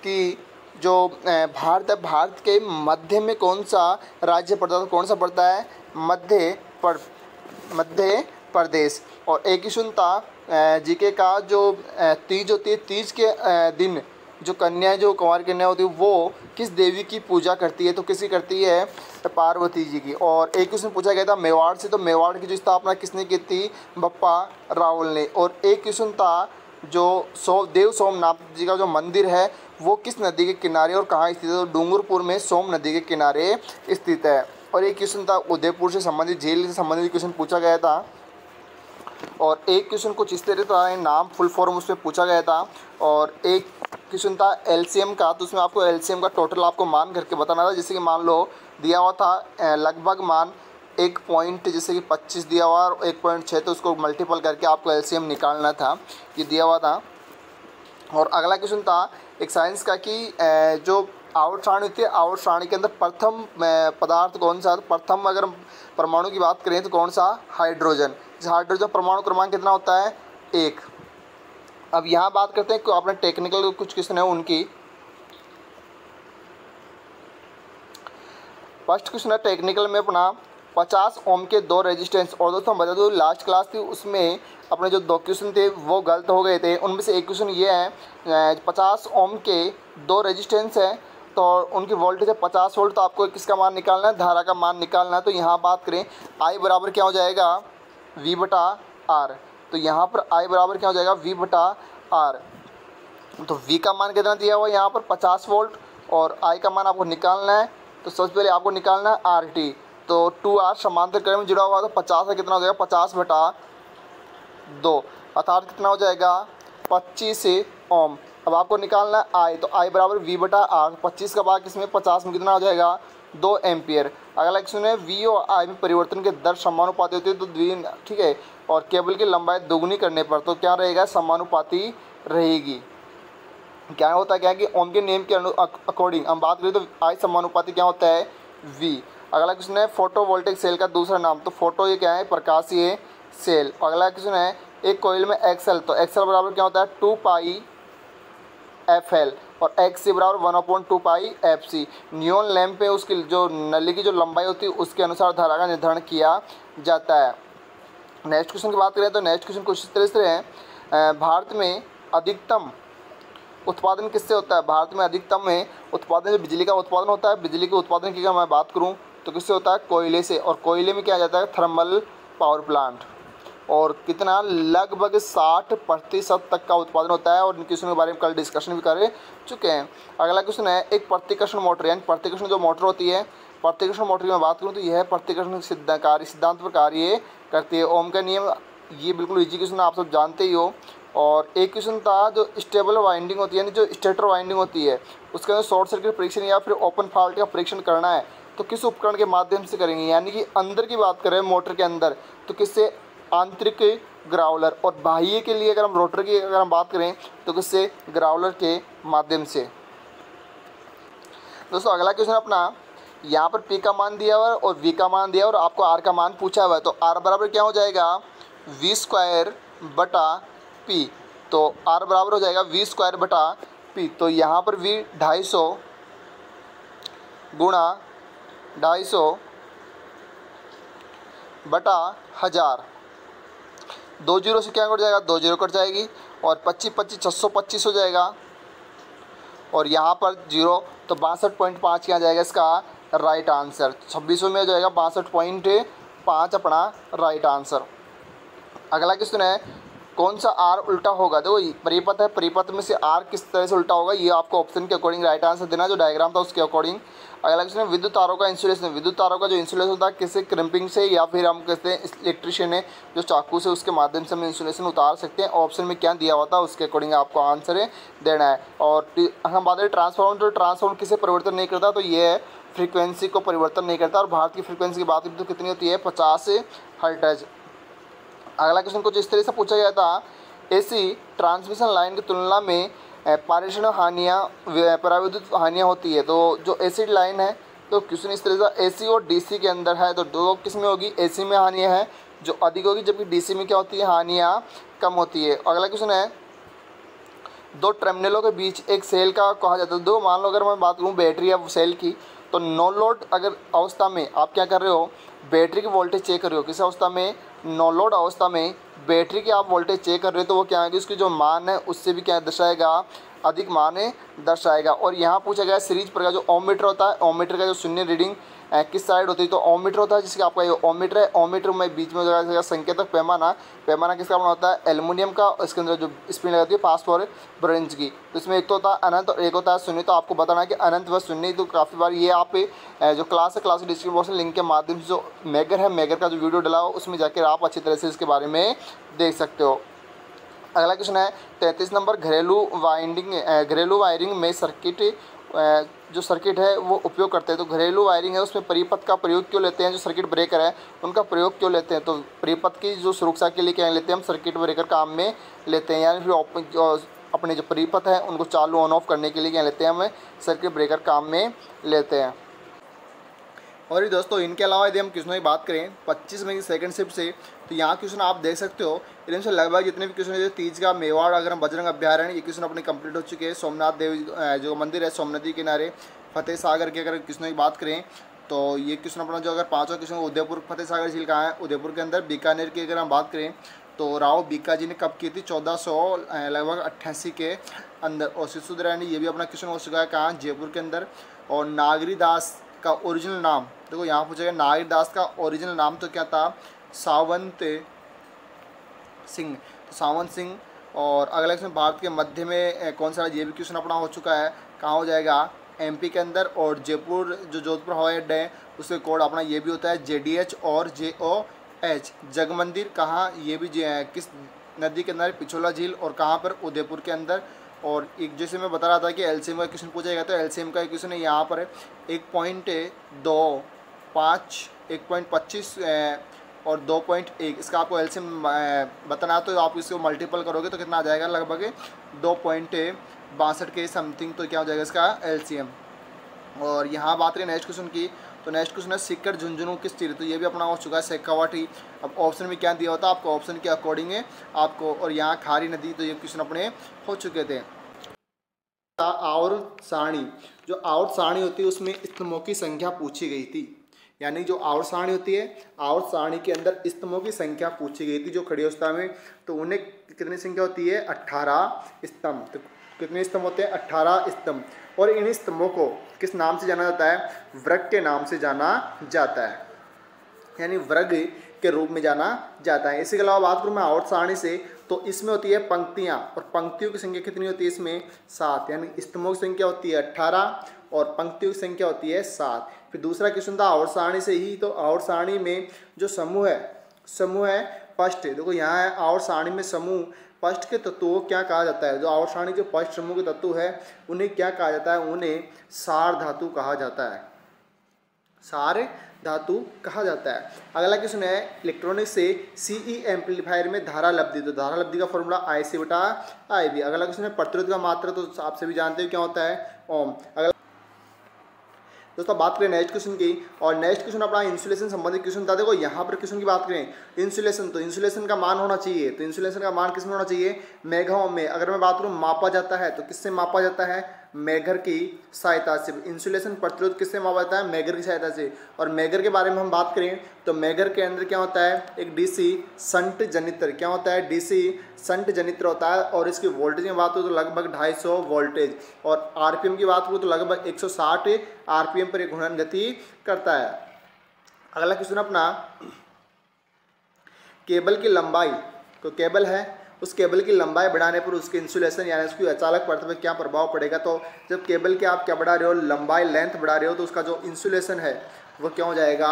कि जो भारत है भारत के मध्य में कौन सा राज्य पड़ता है तो कौन सा पड़ता है मध्य पर मध्य प्रदेश और एक क्वेश्चन था जीके का जो तीज होती है तीज के दिन जो कन्याएं जो कुंवारी कन्या होती है वो किस देवी की पूजा करती है तो किसी करती है पार्वती जी की और एक क्वेश्चन पूछा गया था मेवाड़ से तो मेवाड़ की जो स्थापना किसने की थी बप्पा रावल ने और एक क्वेश्चन था जो सो देव सोमनाथ जी का जो मंदिर है वो किस नदी के किनारे और कहाँ स्थित है तो डूंगरपुर में सोम नदी के किनारे स्थित है और एक क्वेश्चन था उदयपुर से संबंधित झेल से संबंधित क्वेश्चन पूछा गया था और एक क्वेश्चन कुछ इस तरह था नाम फुल फॉर्म उसमें पूछा गया था और एक क्वेश्चन था एल का तो उसमें आपको एल का टोटल आपको मान करके बताना था जैसे कि मान लो दिया हुआ था लगभग मान एक पॉइंट जैसे कि पच्चीस दिया हुआ और एक पॉइंट छः तो उसको मल्टीपल करके आपको एल निकालना था ये दिया हुआ था और अगला क्वेश्चन था एक साइंस का कि जो आवर्त श्राणी होती है आवर्त सारणी के अंदर प्रथम पदार्थ कौन सा प्रथम अगर परमाणु की बात करें तो कौन सा हाइड्रोजन हाइड्रोजन परमाणु क्रमांक कितना होता है एक अब यहाँ बात करते हैं आपने टेक्निकल कुछ क्वेश्चन है उनकी फर्स्ट क्वेश्चन है टेक्निकल में अपना पचास ओम के दो रेजिस्टेंस और दोस्तों बता दूँ लास्ट क्लास थी उसमें अपने जो दो क्वेश्चन थे वो गलत हो गए थे उनमें से एक क्वेश्चन ये है पचास ओम के दो रेजिस्टेंस हैं तो उनकी वोल्टेज है पचास वोल्ट तो आपको किसका मान निकालना है धारा का मान निकालना है तो यहाँ बात करें आई बराबर क्या हो जाएगा वी बटा आर तो यहाँ पर आई बराबर क्या हो जाएगा वी बटा आर तो वी का मान कितना दिया हुआ है यहाँ पर पचास वोल्ट और आई का मान आपको निकालना है तो सबसे पहले आपको निकालना है आर टी तो टू आर समांतर क्रम में जुड़ा हुआ तो पचास का कितना हो जाएगा पचास बटा दो अर्थात कितना हो जाएगा पच्चीस ओम अब आपको निकालना है आई तो आई बराबर वी बटा आर पच्चीस का भाग इसमें पचास में कितना हो जाएगा दो एम्पियर अगला क्वेश्चन है वी और आई में परिवर्तन के दर समानुपाती होती है तो द्वि ठीक है और केबल की लंबाई दोगुनी करने पर तो क्या रहेगा समानुपाती रहेगी क्या होता है क्या कि ओम के नियम के अकॉर्डिंग हम बात करें तो आई समानुपाती क्या होता है वी अगला क्वेश्चन है फोटोवोल्टिक सेल का दूसरा नाम तो फोटो ये क्या है प्रकाश ये सेल अगला क्वेश्चन है एक कोयल में एक्सएल तो एक्सएल बराबर क्या होता है टू पाई एफ एल और एक्स सी बराबर one upon two pi F C neon lamp पे उसकी जो नली की जो लंबाई होती है उसके अनुसार धारा का निर्धारण किया जाता है नेक्स्ट क्वेश्चन की बात करें तो नेक्स्ट क्वेश्चन कुछ इस तरह से है भारत में अधिकतम उत्पादन किससे होता है भारत में अधिकतम में उत्पादन जो बिजली का उत्पादन होता है बिजली के उत्पादन की अगर मैं बात करूँ तो किससे होता है कोयले से और कोयले में क्या जाता है थर्मल पावर प्लांट और कितना लगभग साठ प्रतिशत तक का उत्पादन होता है और इन क्वेश्चन के बारे में कल डिस्कशन भी कर चुके हैं अगला क्वेश्चन है एक प्रतिकर्षण मोटर यानी प्रतिकर्षण जो मोटर होती है प्रतिकर्षण मोटर की मैं बात करूँ तो यह प्रतिकर्षण सिद्धा कार्य सिद्धांत पर कार्य करती है ओम का नियम ये बिल्कुल इजी क्वेश्चन आप सब जानते ही हो और एक क्वेश्चन था जो स्टेबल वाइंडिंग होती है यानी जो स्टेटर वाइंडिंग होती है उसके अंदर शॉर्ट सर्किट परीक्षण या फिर ओपन फॉल्ट का परीक्षण करना है तो किस उपकरण के माध्यम से करेंगे यानी कि अंदर की बात करें मोटर के अंदर तो किससे आंतरिक ग्राउलर और बाह्य के लिए अगर हम रोटर की अगर हम बात करें तो किससे ग्राउलर के माध्यम से दोस्तों अगला क्वेश्चन अपना यहाँ पर पी का मान दिया हुआ है और वी का मान दिया और आपको आर का मान पूछा हुआ है तो आर बराबर क्या हो जाएगा वी स्क्वायर बटा पी तो आर बराबर हो जाएगा वी स्क्वायर बटा पी तो यहाँ पर वी ढाई सौ गुणा ढाई सौ बटा हज़ार दो जीरो से क्या कट जाएगा दो जीरो कट जाएगी और पच्चीस पच्चीस छः सौ पच्चीस हो जाएगा और यहाँ पर जीरो तो बासठ पॉइंट पाँच क्या जाएगा इसका राइट आंसर छब्बीसों में हो जाएगा बासठ पॉइंट पाँच अपना राइट आंसर अगला क्वेश्चन है कौन सा आर उल्टा होगा देखो परिपथ है परिपथ में से आर किस तरह से उल्टा होगा ये आपको ऑप्शन के अकॉर्डिंग राइट आंसर देना जो डायग्राम था उसके अकॉर्डिंग अगला क्वेश्चन है विद्युत तारों का इंसुलेशन विद्युत तारों का जो इंसुलेशन था किसी क्रिम्पिंग से या फिर हम कहते हैं इलेक्ट्रिशियन है जो चाकू से उसके माध्यम से हम इंसुलेशन उतार सकते हैं ऑप्शन में क्या दिया हुआ था उसके अकॉर्डिंग आपको आंसर है देना है और हम बात करें ट्रांसफॉर्मर जो ट्रांसफॉर्मर किसे परिवर्तन नहीं करता तो ये है फ्रीक्वेंसी को परिवर्तन नहीं करता और भारत की फ्रीक्वेंसी की बात करें तो कितनी होती है पचास हर्टज अगला क्वेश्चन कुछ इस तरह से पूछा गया था ऐसी ट्रांसमिशन लाइन की तुलना में पारिषण हानियाँ पराविद्युत हानियाँ होती है तो जो एसिड लाइन है तो क्वेश्चन इस तरह से एसी और डीसी के अंदर है तो दो किस में होगी एसी में हानियाँ हैं जो अधिक होगी जबकि डीसी में क्या होती है हानियाँ कम होती है अगला क्वेश्चन है दो टर्मिनलों के बीच एक सेल का कहा जाता है दो मान लो अगर मैं बात करूँ बैटरी या सेल की तो नो लोड अगर अवस्था में आप क्या कर रहे हो बैटरी की वोल्टेज चेक कर रहे हो किस अवस्था में नो लोड अवस्था में बैटरी की आप वोल्टेज चेक कर रहे हो तो वो क्या है कि उसकी जो मान है उससे भी क्या दर्शाएगा अधिक मान है दर्शाएगा और यहाँ पूछा गया सीरीज पर का जो ओमीटर होता है ओमीटर का जो शून्य रीडिंग किस साइड होती है तो ओमीटर होता है जिसका आपका ये ओमीटर है ओमीटर में बीच में जो संकेतक पैमाना पैमाना किसका बना होता है एलमिनियम का इसके अंदर जो स्पिन लगाती है पास फॉर ब्रंज की तो इसमें एक तो होता है अनंत और एक होता है सुनी तो आपको बताना है कि अनंत व सुनी तो काफ़ी बार ये आप जो क्लास है क्लास डिस्क्रिप्शन बॉक्स लिंक के माध्यम से जो मेगर है मेगर का जो वीडियो डला हो उसमें जाकर आप अच्छी तरह से इसके बारे में देख सकते हो अगला क्वेश्चन है तैंतीस नंबर घरेलू वाइंडिंग घरेलू वायरिंग में सर्किट जो सर्किट है वो उपयोग करते हैं तो घरेलू वायरिंग है उसमें परिपथ का प्रयोग क्यों लेते हैं जो सर्किट ब्रेकर है उनका प्रयोग क्यों लेते हैं तो परिपथ की जो सुरक्षा के लिए क्या लेते हैं हम सर्किट ब्रेकर काम में लेते हैं यानी फिर अपने जो परिपथ हैं उनको चालू ऑन ऑफ करने के लिए क्या लेते हैं हमें सर्किट ब्रेकर काम में लेते हैं और ये दोस्तों इनके अलावा यदि हम क्वेश्चनों की बात करें पच्चीस मई की सेकंड शिफ्ट से तो यहाँ क्वेश्चन आप देख सकते हो इन से लगभग जितने भी क्वेश्चन है तीज का मेवाड़ अगर हम बजरंग अभ्यारण्य ये क्वेश्चन अपने कंप्लीट हो चुके हैं सोमनाथ देव जो मंदिर है सोमनदी किनारे फतेह सागर के अगर क्वेश्चनों की बात करें तो ये क्वेश्चन अपना जो अगर पाँचों क्वेश्चन उदयपुर फतेह सागर झील कहाँ है उदयपुर के अंदर बीकानेर की अगर हम बात करें तो राव बीका जी ने कब की थी चौदह सौ लगभग अट्ठासी के अंदर और शिशुधरा ने ये भी अपना क्वेश्चन हो चुका है कहाँ जयपुर के अंदर और नागरी दास का ओरिजिनल नाम देखो यहाँ पूछेगा नागिर दास का ओरिजिनल नाम तो क्या था सावंत सिंह तो सावंत सिंह और अगला क्वेश्चन भारत के मध्य में कौन सा ये भी क्वेश्चन अपना हो चुका है कहाँ हो जाएगा एमपी के अंदर और जयपुर जो जोधपुर हवाई अड्डे हैं उसके कोड अपना ये भी होता है जे और जे ओ एच जग मंदिर कहाँ ये भी किस नदी के अंदर पिछोला झील और कहाँ पर उदयपुर के अंदर और एक जैसे मैं बता रहा था कि एलसीएम का क्वेश्चन पूछा जाएगा तो एलसीएम का क्वेश्चन है यहाँ पर है एक पॉइंट दो पाँच एक पॉइंट पच्चीस और दो पॉइंट एक इसका आपको एलसीएम बताना तो आप इसको मल्टीपल करोगे तो कितना आ जाएगा लगभग दो पॉइंट बासठ के समथिंग तो क्या हो जाएगा इसका एलसीएम और यहाँ बात करें नेक्स्ट क्वेश्चन की तो नेक्स्ट क्वेश्चन है सिक्कर झुंझुनू किस तीर तो ये भी अपना हो चुका है सेखावाटी अब ऑप्शन में क्या दिया होता आपको ऑप्शन के अकॉर्डिंग है आपको और यहाँ खारी नदी तो ये क्वेश्चन अपने हो चुके थे आवर सारणी जो आवर सारणी होती है उसमें स्तंभों की संख्या पूछी गई थी यानी जो आवर सारणी होती है आवर सारणी के अंदर स्तंभों की संख्या पूछी गई थी जो खड़ी अवस्था में तो उन्हें कितनी संख्या होती है अट्ठारह स्तंभ तो कितने स्तंभ होते हैं अट्ठारह स्तंभ और इन स्तंभों को किस नाम से जाना जाता है व्रग के नाम से जाना जाता है यानी व्रग के रूप में जाना जाता है इसी के अलावा बात करूँ मैं और सारणी से तो इसमें होती है पंक्तियाँ और पंक्तियों की संख्या कितनी होती है इसमें सात यानी स्तंभों की संख्या होती है अट्ठारह और पंक्तियों की संख्या होती है सात फिर दूसरा क्वेश्चन था और सारणी से ही तो और सारणी में जो समूह है समूह है फर्स्ट देखो यहाँ है और सारणी में समूह पष्ट के तत्वों को क्या कहा जाता है जो आवर्षाणी जो पष्ट समूह के तत्व है उन्हें क्या कहा जाता है उन्हें सार धातु कहा जाता है सार धातु कहा जाता है अगला क्वेश्चन है इलेक्ट्रॉनिक से सीई e एम्पलीफायर में धारा लब्धि तो धारा लब्धि का फॉर्मूला आई सी बटा आई बी अगला क्वेश्चन है प्रतिरोध का मात्रा तो आप सभी जानते हो क्या होता है ओम अगला दोस्तों बात करें नेक्स्ट क्वेश्चन की और नेक्स्ट क्वेश्चन अपना इंसुलेशन संबंधित क्वेश्चन था देखो यहाँ पर क्वेश्चन की बात करें इंसुलेशन तो इंसुलेशन का मान होना चाहिए तो इंसुलेशन का मान किसमें होना चाहिए मेघाओं में अगर मैं बात करूँ मापा जाता है तो किससे मापा जाता है मैगर की सहायता से इंसुलेशन प्रतिरोध किससे मापा जाता है मैगर की सहायता से और मैगर के बारे में हम बात करें तो मैगर के अंदर क्या होता है एक डीसी संट जनित्र क्या होता है डीसी संट जनित्र होता है और इसकी वोल्टेज की बात हो तो लगभग 250 वोल्टेज और आरपीएम की बात हो तो लगभग 160 आरपीएम पर एक घूर्णन गति करता है अगला क्वेश्चन अपना केबल की लंबाई तो केबल है उस केबल की लंबाई बढ़ाने पर उसके इंसुलेशन यानी उसकी अचालक परत पर क्या प्रभाव पड़ेगा तो जब केबल के आप क्या बढ़ा रहे हो लंबाई लेंथ बढ़ा रहे हो तो उसका जो इंसुलेशन है वो क्या हो जाएगा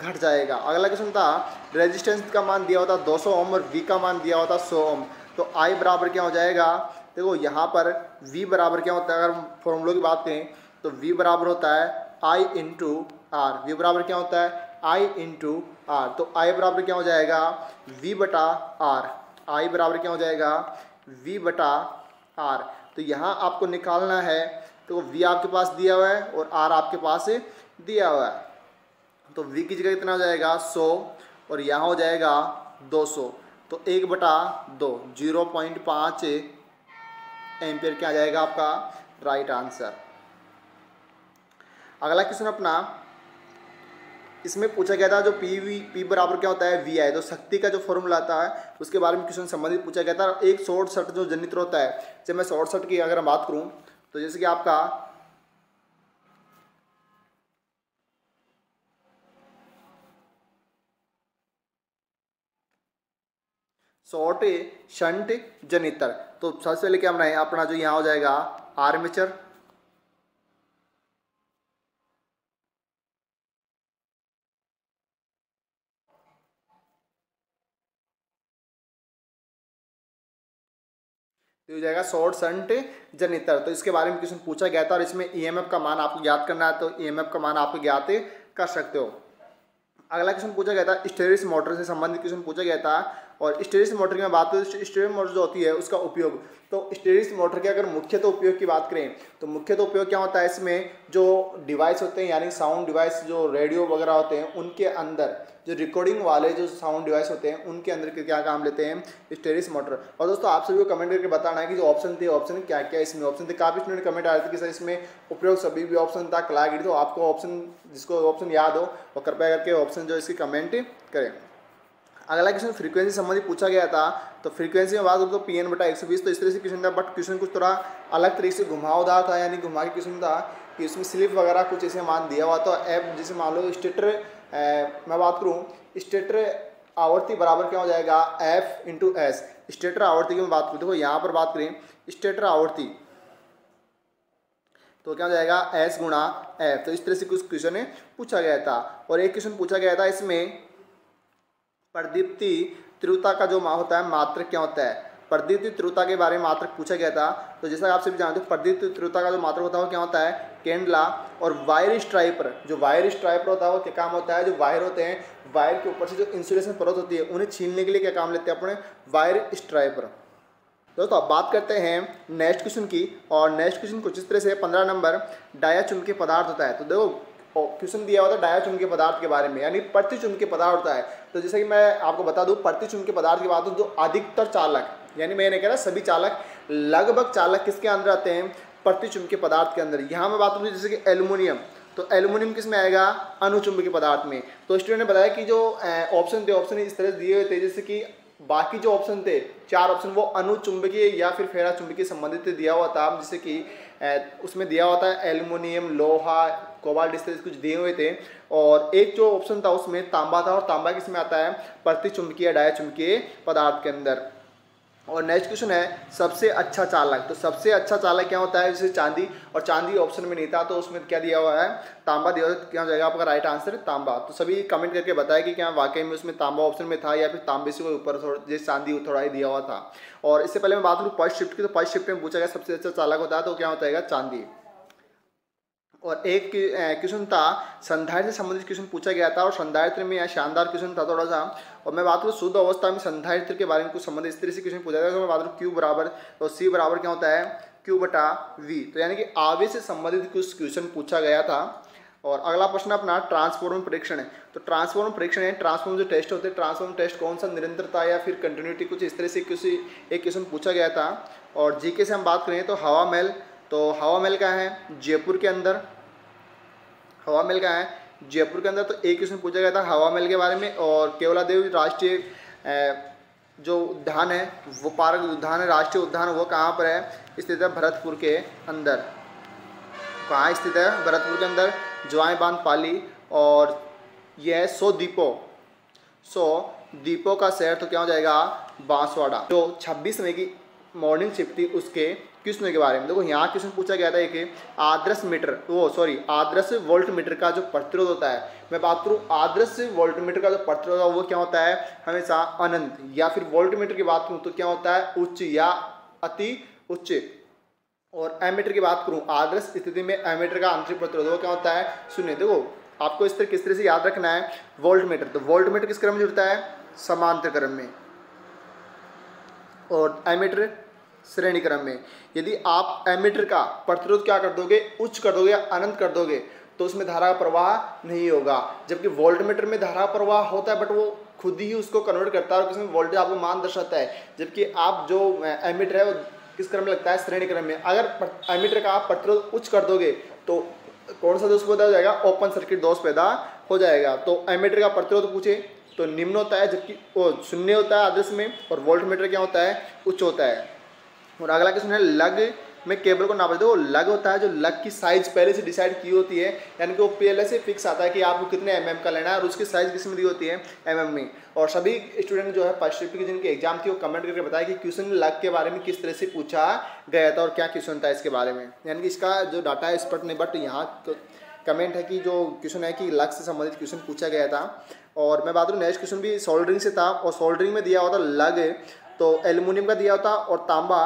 घट जाएगा अगला क्वेश्चन था रेजिस्टेंस का मान दिया होता दो सौ ओम और वी का मान दिया होता सौ ओम तो आई बराबर क्या हो जाएगा देखो यहाँ पर वी बराबर क्या होता है अगर फॉर्मूलों की बात करें तो वी बराबर होता है आई इंटू आर वी बराबर क्या होता है आई इंटू आर तो आई बराबर क्या हो जाएगा वी बटा आर आई बराबर क्या हो जाएगा वी बटा आर तो यहाँ आपको निकालना है तो वी आपके पास दिया हुआ है और आर आपके पास दिया हुआ है तो वी की जगह कितना हो जाएगा सौ और यहाँ हो जाएगा दो सौ तो एक बटा दो जीरो पॉइंट पाँच एम्पेयर क्या आ जाएगा आपका राइट आंसर अगला क्वेश्चन अपना इसमें पूछा गया था जो पी वी पी बराबर क्या होता है वी आई तो शक्ति का जो फॉर्मूला आता है उसके बारे में क्वेश्चन संबंधित पूछा गया था एक शॉर्ट सर्ट जो जनित होता है जब मैं शॉर्ट सर्ट की अगर बात करूँ तो जैसे कि आपका शॉर्ट शंट जनितर तो सबसे पहले क्या बनाए अपना जो यहाँ हो जाएगा आर्मेचर तो हो जाएगा शॉर्ट सर्ट जनितर तो इसके बारे में क्वेश्चन पूछा गया था और इसमें ई e का मान आपको ज्ञात करना है तो ई e का मान आपको ज्ञात कर सकते हो अगला क्वेश्चन पूछा गया था स्टेरिस मोटर से संबंधित क्वेश्चन पूछा गया था और स्टेरिस मोटर की मैं बात करूँ तो स्टेरिस मोटर जो होती है उसका उपयोग तो स्टेरिस मोटर के अगर मुख्यतः तो उपयोग की बात करें तो मुख्यतः तो उपयोग क्या होता है इसमें जो डिवाइस होते हैं यानी साउंड डिवाइस जो रेडियो वगैरह होते हैं उनके अंदर जो रिकॉर्डिंग वाले जो साउंड डिवाइस होते हैं उनके अंदर क्या काम लेते हैं स्टेरिस मोटर और दोस्तों आप सभी को कमेंट करके बताना है कि जो ऑप्शन थे ऑप्शन क्या क्या इसमें ऑप्शन थे काफ़ी स्टूडेंट कमेंट आ रहे थे कि सर इसमें उपयोग सभी भी ऑप्शन था कला तो आपको ऑप्शन जिसको ऑप्शन याद हो और कृपया करके ऑप्शन जो इसकी कमेंट करें अगला क्वेश्चन फ्रीक्वेंसी संबंधी पूछा गया था तो फ्रीक्वेंसी में बात करूँ तो पी एन बटा एक सौ बीस तो इस तरह से क्वेश्चन था बट क्वेश्चन कुछ थोड़ा अलग तरीके से घुमावदार था यानी घुमा के क्वेश्चन था कि उसमें स्लिप वगैरह कुछ ऐसे मान दिया हुआ था ऐप जैसे मान लो स्टेटर मैं बात करूँ स्टेटर आवर्ती बराबर क्या हो जाएगा एफ इंटू एस स्टेटर आवर्ती की मैं बात करूँ देखो यहाँ पर बात करें स्टेटर आवर्ती तो क्या हो जाएगा एस गुणा एफ तो इस तरह से कुछ क्वेश्चन पूछा गया था और एक क्वेश्चन पूछा गया था इसमें प्रदीप्ति त्रुता का जो माँ होता है मात्र क्या होता है प्रदीप्ति त्रुता के बारे में मात्र पूछा गया था तो जैसा आप सभी जानते हो प्रदीप्ति त्रुता का जो मात्र होता है वो क्या होता है केंडला और वायर स्ट्राइपर जो वायर स्ट्राइपर होता है वो क्या काम होता है जो वायर होते हैं वायर के ऊपर से जो इंसुलेशन परत होती है उन्हें छीनने के लिए क्या काम लेते हैं अपने वायर स्ट्राइपर दोस्तों अब बात करते हैं नेक्स्ट क्वेश्चन की और नेक्स्ट क्वेश्चन कुछ इस तरह से पंद्रह नंबर डाया चुनके पदार्थ होता है तो देखो क्वेश्चन दिया हुआ था डाया चुनके पदार्थ के बारे में यानी प्रति चुनके पदार्थ होता है तो जैसे कि मैं आपको बता दूँ प्रति चुंबकीय पदार्थ की बात हूँ जो अधिकतर चालक यानी मैं नहीं कह रहा सभी चालक लगभग चालक किसके अंदर आते हैं प्रति चुंबकीय पदार्थ के अंदर यहाँ मैं बात करूँ जैसे कि एलुमिनियम तो एल्यूमिनियम किस में आएगा अनुचुंबकीय पदार्थ में तो स्टूडेंट ने बताया कि जो ऑप्शन थे ऑप्शन इस तरह दिए हुए थे जैसे कि बाकी जो ऑप्शन थे चार ऑप्शन वो अनुचुंबकीय या फिर फेरा चुंबकीय संबंधित दिया हुआ था जैसे कि उसमें दिया हुआ था एल्यूमिनियम लोहा कोबाल डिस्टेंस कुछ दिए हुए थे और एक जो ऑप्शन था उसमें तांबा था और तांबा किस में आता है प्रति चुंबकीय डाय चुंबकीय पदार्थ के अंदर और नेक्स्ट क्वेश्चन है सबसे अच्छा चालक तो सबसे अच्छा चालक क्या होता है जैसे चांदी और चांदी ऑप्शन में नहीं था तो उसमें क्या दिया हुआ है तांबा दिया हुआ क्या हो जाएगा आपका राइट आंसर तांबा तो सभी कमेंट करके बताया कि क्या वाकई में उसमें तांबा ऑप्शन में था या फिर तांबे से ऊपर थोड़ा जैसे चांदी थोड़ा ही दिया हुआ था और इससे पहले मैं बात करूँ फर्स्ट शिफ्ट की तो फर्स्ट शिफ्ट में पूछा गया सबसे अच्छा चालक होता है तो क्या होता है चांदी और एक क्वेश्चन था संधारित्र से संबंधित क्वेश्चन पूछा गया था और संधारित्र में यह शानदार क्वेश्चन था थोड़ा सा और मैं बात करूँ शुद्ध अवस्था में संधारित्र के बारे में कुछ संबंधित इस तरह से क्वेश्चन पूछा गया तो मैं बात करूँ क्यू बराबर तो सी बराबर क्या होता है क्यू बटा वी तो यानी कि आवे से संबंधित कुछ क्वेश्चन पूछा गया था और अगला प्रश्न अपना ट्रांसफॉर्म परीक्षण है तो ट्रांसफॉर्म परीक्षण है ट्रांसफॉर्म जो टेस्ट होते हैं ट्रांसफॉर्म टेस्ट कौन सा निरंतरता या फिर कंटिन्यूटी कुछ इस तरह से किसी एक क्वेश्चन पूछा गया था और जीके से हम बात करें तो हवा महल तो हवा महल का है जयपुर के अंदर हवा महल का है जयपुर के अंदर तो एक क्वेश्चन पूछा गया था हवा महल के बारे में और केवला देव राष्ट्रीय जो उद्यान है वो पार्क उद्यान है राष्ट्रीय उद्यान वो कहाँ पर है स्थित है भरतपुर के अंदर कहाँ स्थित है भरतपुर के अंदर ज्वाई बांध पाली और यह है सो दीपो सो दीपो का शहर तो क्या हो जाएगा बांसवाड़ा जो 26 मई की मॉर्निंग शिफ्ट थी उसके कृष्ण के बारे में देखो यहाँ क्वेश्चन पूछा गया था एक आदर्श मीटर वो सॉरी आदर्श वोल्ट मीटर का जो प्रतिरोध होता है मैं बात करूँ आदर्श वोल्ट मीटर का जो प्रतिरोध होता है वो क्या होता है हमेशा अनंत या फिर वोल्ट मीटर की बात करूँ तो क्या होता है उच्च या अति उच्च और एमीटर की बात करूँ आदर्श स्थिति में एमीटर का आंतरिक प्रतिरोध क्या होता है सुनिए देखो आपको इस तरह किस तरह से याद रखना है वोल्ट मीटर तो वोल्ट मीटर किस क्रम में जुड़ता है समांतर क्रम में और एमीटर श्रेणी क्रम में यदि आप एमीटर का प्रतिरोध क्या कर दोगे उच्च कर दोगे या अनंत कर दोगे तो उसमें धारा प्रवाह नहीं होगा जबकि वोल्टमीटर में धारा प्रवाह होता है बट वो खुद ही उसको कन्वर्ट करता है और किसमें वोल्टेज आपको मान दर्शाता है जबकि आप जो एमीटर है वो किस क्रम में लगता है श्रेणी क्रम में अगर एमीटर का आप प्रतिरोध उच्च कर दोगे तो कौन सा दोष पैदा हो जाएगा ओपन सर्किट दोष पैदा हो जाएगा तो एमीटर का प्रतिरोध पूछे तो निम्न होता है जबकि वो शून्य होता है आदर्श में और वोल्ट मीटर क्या होता है उच्च होता है और अगला क्वेश्चन है लग में केबल को नाप देते तो वो लग होता है जो लग की साइज पहले से डिसाइड की होती है यानी कि वो पहले से फिक्स आता है कि आपको कितने एम mm का लेना है और उसकी साइज किसमें दी होती है एम mm में और सभी स्टूडेंट जो है फर्स्ट की जिनकी एग्जाम थी वो कमेंट करके बताया कि क्वेश्चन लग के बारे में किस तरह से पूछा गया था और क्या क्वेश्चन था इसके बारे में यानी कि इसका जो डाटा है स्पट नहीं बट यहाँ कमेंट तो है कि जो क्वेश्चन है कि लग से संबंधित क्वेश्चन पूछा गया था और मैं बात करूँ नेक्स्ट क्वेश्चन भी सोल्डरिंग से था और सोल्डरिंग में दिया हुआ था लग तो एल्यूमिनियम का दिया होता और तांबा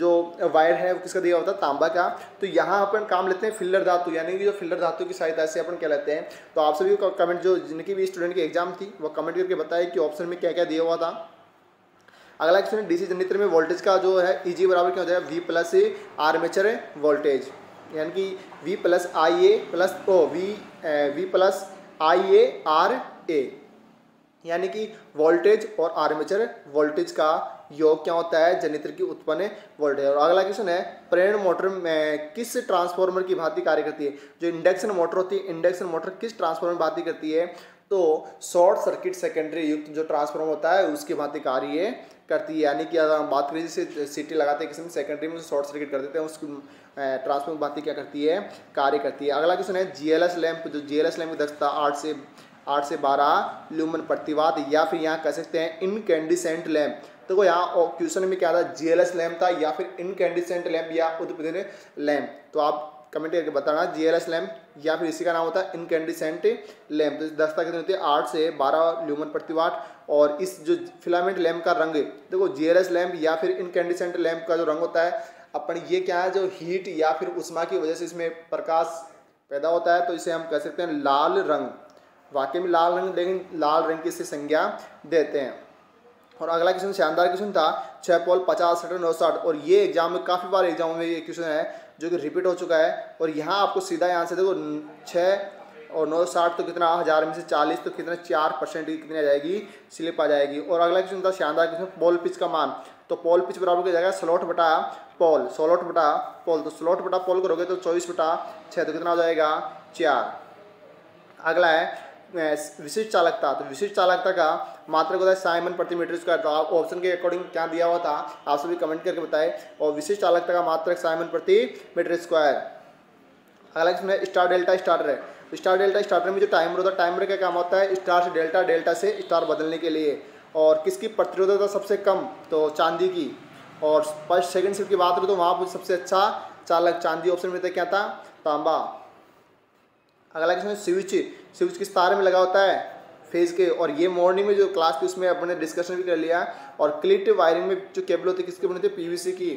जो वायर है वो किसका दिया होता तांबा का तो यहाँ अपन काम लेते हैं फिल्लर धातु यानी कि जो फिल्लर धातु की सहायता से अपन क्या लेते हैं तो आप सभी को कमेंट जो जिनकी भी स्टूडेंट की एग्जाम थी वो कमेंट करके बताए कि ऑप्शन में क्या क्या दिया हुआ था अगला क्वेश्चन डी सी जनरेटर में वोल्टेज का जो है ई e जी बराबर क्या हो जाएगा वी प्लस आर्मेचर वोल्टेज यानी कि V plus I A plus O V V plus I A R A यानी कि वोल्टेज और आर्मेचर वोल्टेज का योग क्या होता है जनित्र की उत्पन्न वोल्टेज और अगला क्वेश्चन है प्रेरण मोटर में किस ट्रांसफार्मर की भांति कार्य करती है जो इंडक्शन मोटर होती है इंडक्शन मोटर किस ट्रांसफार्मर भांति करती है तो शॉर्ट सर्किट सेकेंडरी युक्त जो ट्रांसफार्मर होता है उसकी भांति कार्य करती है यानी कि अगर हम बात करें जैसे सिटी लगाते हैं किसी सेकेंडरी में शॉर्ट सर्किट कर देते हैं उसकी ट्रांसफार्मर भांति क्या करती है कार्य करती है अगला क्वेश्चन है जीएलएस लैंप जो जीएलएस लैंप की दक्षता आठ से आठ से बारह ल्यूमन प्रतिवाद या फिर यहाँ कह सकते हैं इनकैंडिसेंट लैम्प देखो तो यहाँ क्वेश्चन में क्या था जीएलएस लैम्प था या फिर इनकैंडिसेंट लैम्प या उद्भेद लैम्प तो आप कमेंट करके बताना जीएलएस लैम्प या फिर इसी का नाम होता है इनकैंडिसेंट लैम्प तो दस्ता कितने होते हैं आठ से बारह ल्यूमन प्रतिवाट और इस जो फिलामेंट लैम्प का रंग देखो जीएलएस लैम्प या फिर इनकैंडिसेंट लैम्प का जो रंग होता है अपन ये क्या है जो हीट या फिर उष्मा की वजह से इसमें प्रकाश पैदा होता है तो इसे हम कह सकते हैं लाल रंग वाक्य में लाल रंग लेकिन लाल रंग की इसे संज्ञा देते हैं और अगला क्वेश्चन शानदार क्वेश्चन था छः पॉल पचास सठ नौ साठ और ये एग्जाम में काफ़ी बार एग्जाम में ये क्वेश्चन है जो कि रिपीट हो चुका है और यहाँ आपको सीधा यहाँ से देखो छः और नौ साठ तो कितना हज़ार में से चालीस तो कितना चार परसेंट कितनी आ जाएगी स्लिप आ जाएगी और अगला क्वेश्चन था शानदार क्वेश्चन पॉल पिच का मान तो पॉल पिच बराबर क्या जाएगा स्लॉट बटा पॉल सोलोट बटा पॉल तो स्लॉट बटा पॉल करोगे तो चौबीस बटा छः तो कितना हो जाएगा चार अगला है विशिष्ट चालकता तो विशिष्ट चालकता का होता है साइमन प्रति मीटर स्क्वायर तो आप ऑप्शन के अकॉर्डिंग क्या दिया हुआ था आप सभी कमेंट करके बताए और विशिष्ट चालकता का मात्रक साइमन प्रति मीटर स्क्वायर अगला इसमें स्टार डेल्टा स्टार्टर है स्टार डेल्टा स्टार्टर में जो टाइमर होता है टाइमर का काम होता है स्टार से डेल्टा डेल्टा से स्टार बदलने के लिए और किसकी प्रतिरोधता सबसे कम तो चांदी की और फर्स्ट सेकंड शिफ्ट की बात करें तो वहाँ पर सबसे अच्छा चालक चांदी ऑप्शन में था क्या था तांबा अगला क्वेश्चन स्विच स्विच किस तार में लगा होता है फेज के और ये मॉर्निंग में जो क्लास थी उसमें अपने डिस्कशन भी कर लिया और क्लिट वायरिंग में जो केबल होती है किसके बने थे पीवीसी की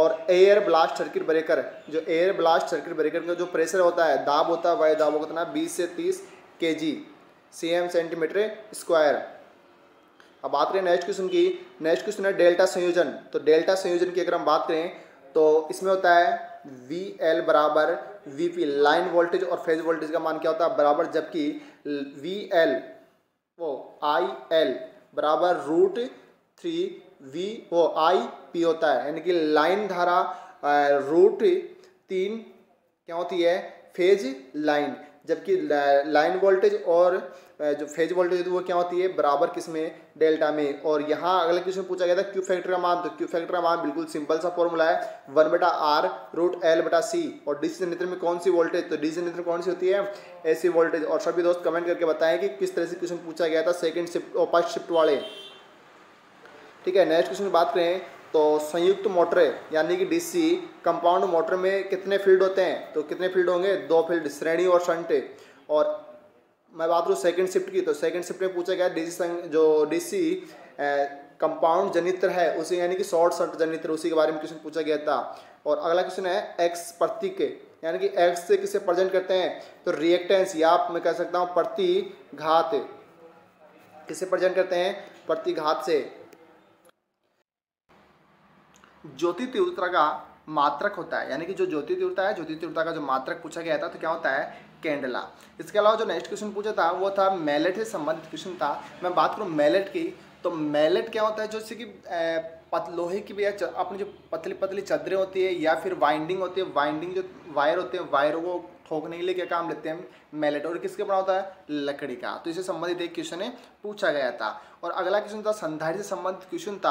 और एयर ब्लास्ट सर्किट ब्रेकर जो एयर ब्लास्ट सर्किट ब्रेकर का जो प्रेशर होता है दाब होता है वायु दाबों होता ना बीस से तीस K G C M centimetre square अब बात करें नेक्स्ट क्वेश्चन की नेक्स्ट क्वेश्चन है डेल्टा संयोजन तो डेल्टा संयोजन की अगर हम बात करें तो इसमें होता है वी एल बराबर वीपी लाइन वोल्टेज और फेज वोल्टेज का मान क्या होता है बराबर जबकि वी एल वो आई एल बराबर रूट थ्री वी वो आई पी होता है यानी कि लाइन धारा रूट तीन क्या होती है फेज लाइन जबकि लाइन वोल्टेज और जो फेज वोल्टेज वो क्या होती है बराबर किस में डेल्टा में और यहाँ अगले क्वेश्चन पूछा गया था क्यू फैक्टर का मान तो क्यू फैक्टर का मान बिल्कुल सिंपल सा फॉर्मूला है वन बटा आर रूट एल बटा सी और डीसी नेत्र में कौन सी वोल्टेज तो डीसी नेत्र कौन सी होती है सी वोल्टेज और सभी दोस्त कमेंट करके बताएं कि किस तरह से क्वेश्चन पूछा गया था सेकेंड शिफ्ट और फर्स्ट शिफ्ट वाले ठीक है नेक्स्ट क्वेश्चन बात करें तो संयुक्त मोटर यानी कि सी कंपाउंड मोटर में कितने फील्ड होते हैं तो कितने फील्ड होंगे दो फील्ड श्रेणी और संटे और मैं बात करूँ सेकंड शिफ्ट की तो सेकंड शिफ्ट में पूछा गया डीसी जो डीसी कंपाउंड जनित्र है उसी यानी कि शॉर्ट सर्ट जनित्र उसी के बारे में क्वेश्चन पूछा गया था और अगला क्वेश्चन है एक्स प्रतीक के यानी कि एक्स से किसे प्रजेंट करते हैं तो रिएक्टेंस या आप मैं कह सकता हूँ प्रति घात किसे प्रजेंट करते हैं प्रतिघात से ज्योति तीव्रता का मात्रक होता है यानी कि जो ज्योति तीव्रता है ज्योति तीव्रता का जो मात्रक पूछा गया था तो क्या होता है कैंडला इसके अलावा जो नेक्स्ट क्वेश्चन पूछा था वो था मैलेट से संबंधित क्वेश्चन था मैं बात करूँ मैलेट की तो मैलेट क्या होता है जैसे कि पत लोहे की भैया अपनी जो पतली पतली चदरें होती है या फिर वाइंडिंग होती है वाइंडिंग जो वायर होते हैं वायर को ठोकने के लिए क्या काम लेते हैं मैलेट और किसके बना होता है लकड़ी का तो इससे संबंधित एक क्वेश्चन है पूछा गया था और अगला क्वेश्चन था संधारी से संबंधित क्वेश्चन था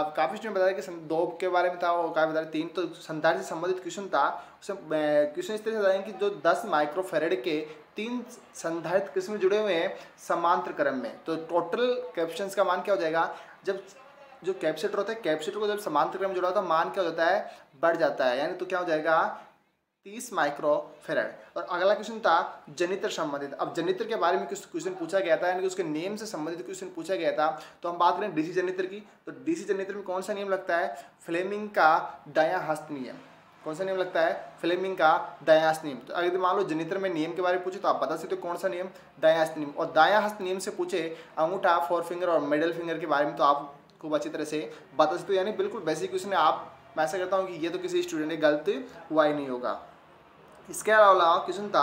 आप काफ़ी स्टूडेंट बता रहे कि दो के बारे में था और काफ़ी बता रहे तीन तो संधारी से संबंधित क्वेश्चन था उसमें क्वेश्चन इस तरह से बताएंगे कि जो दस माइक्रोफेरेड के तीन संधारित किस्म जुड़े हुए हैं समांतर क्रम में तो टोटल कैप्शन का मान क्या हो जाएगा जब जो कैप्सिटर होता है कैप्सिटर को जब समांतर क्रम जुड़ा होता है तो मान क्या हो जाता है बढ़ जाता है यानी तो क्या हो जाएगा तीस माइक्रो फेरेड और अगला क्वेश्चन था जनित्र संबंधित अब जनित्र के बारे में क्वेश्चन पूछा गया था यानी कि उसके नेम से संबंधित क्वेश्चन पूछा गया था तो हम बात करें डीसी जनित्र की तो डीसी जनित्र में कौन सा नियम लगता है फ्लेमिंग का दाया हस्त नियम कौन सा नियम लगता है फ्लेमिंग का हस्त नियम तो अगर मान लो जनित्र में नियम के बारे में पूछे तो आप बता सकते हो कौन सा नियम दायास नियम और दाया हस्त नियम से पूछे अंगूठा फोर फिंगर और मिडल फिंगर के बारे में तो आप खूब अच्छी तरह से बता सकते हो यानी बिल्कुल बेसिक क्वेश्चन आप मैं ऐसा करता हूँ कि ये तो किसी स्टूडेंट ने गलत हुआ ही नहीं होगा इसके अलावा क्वेश्चन था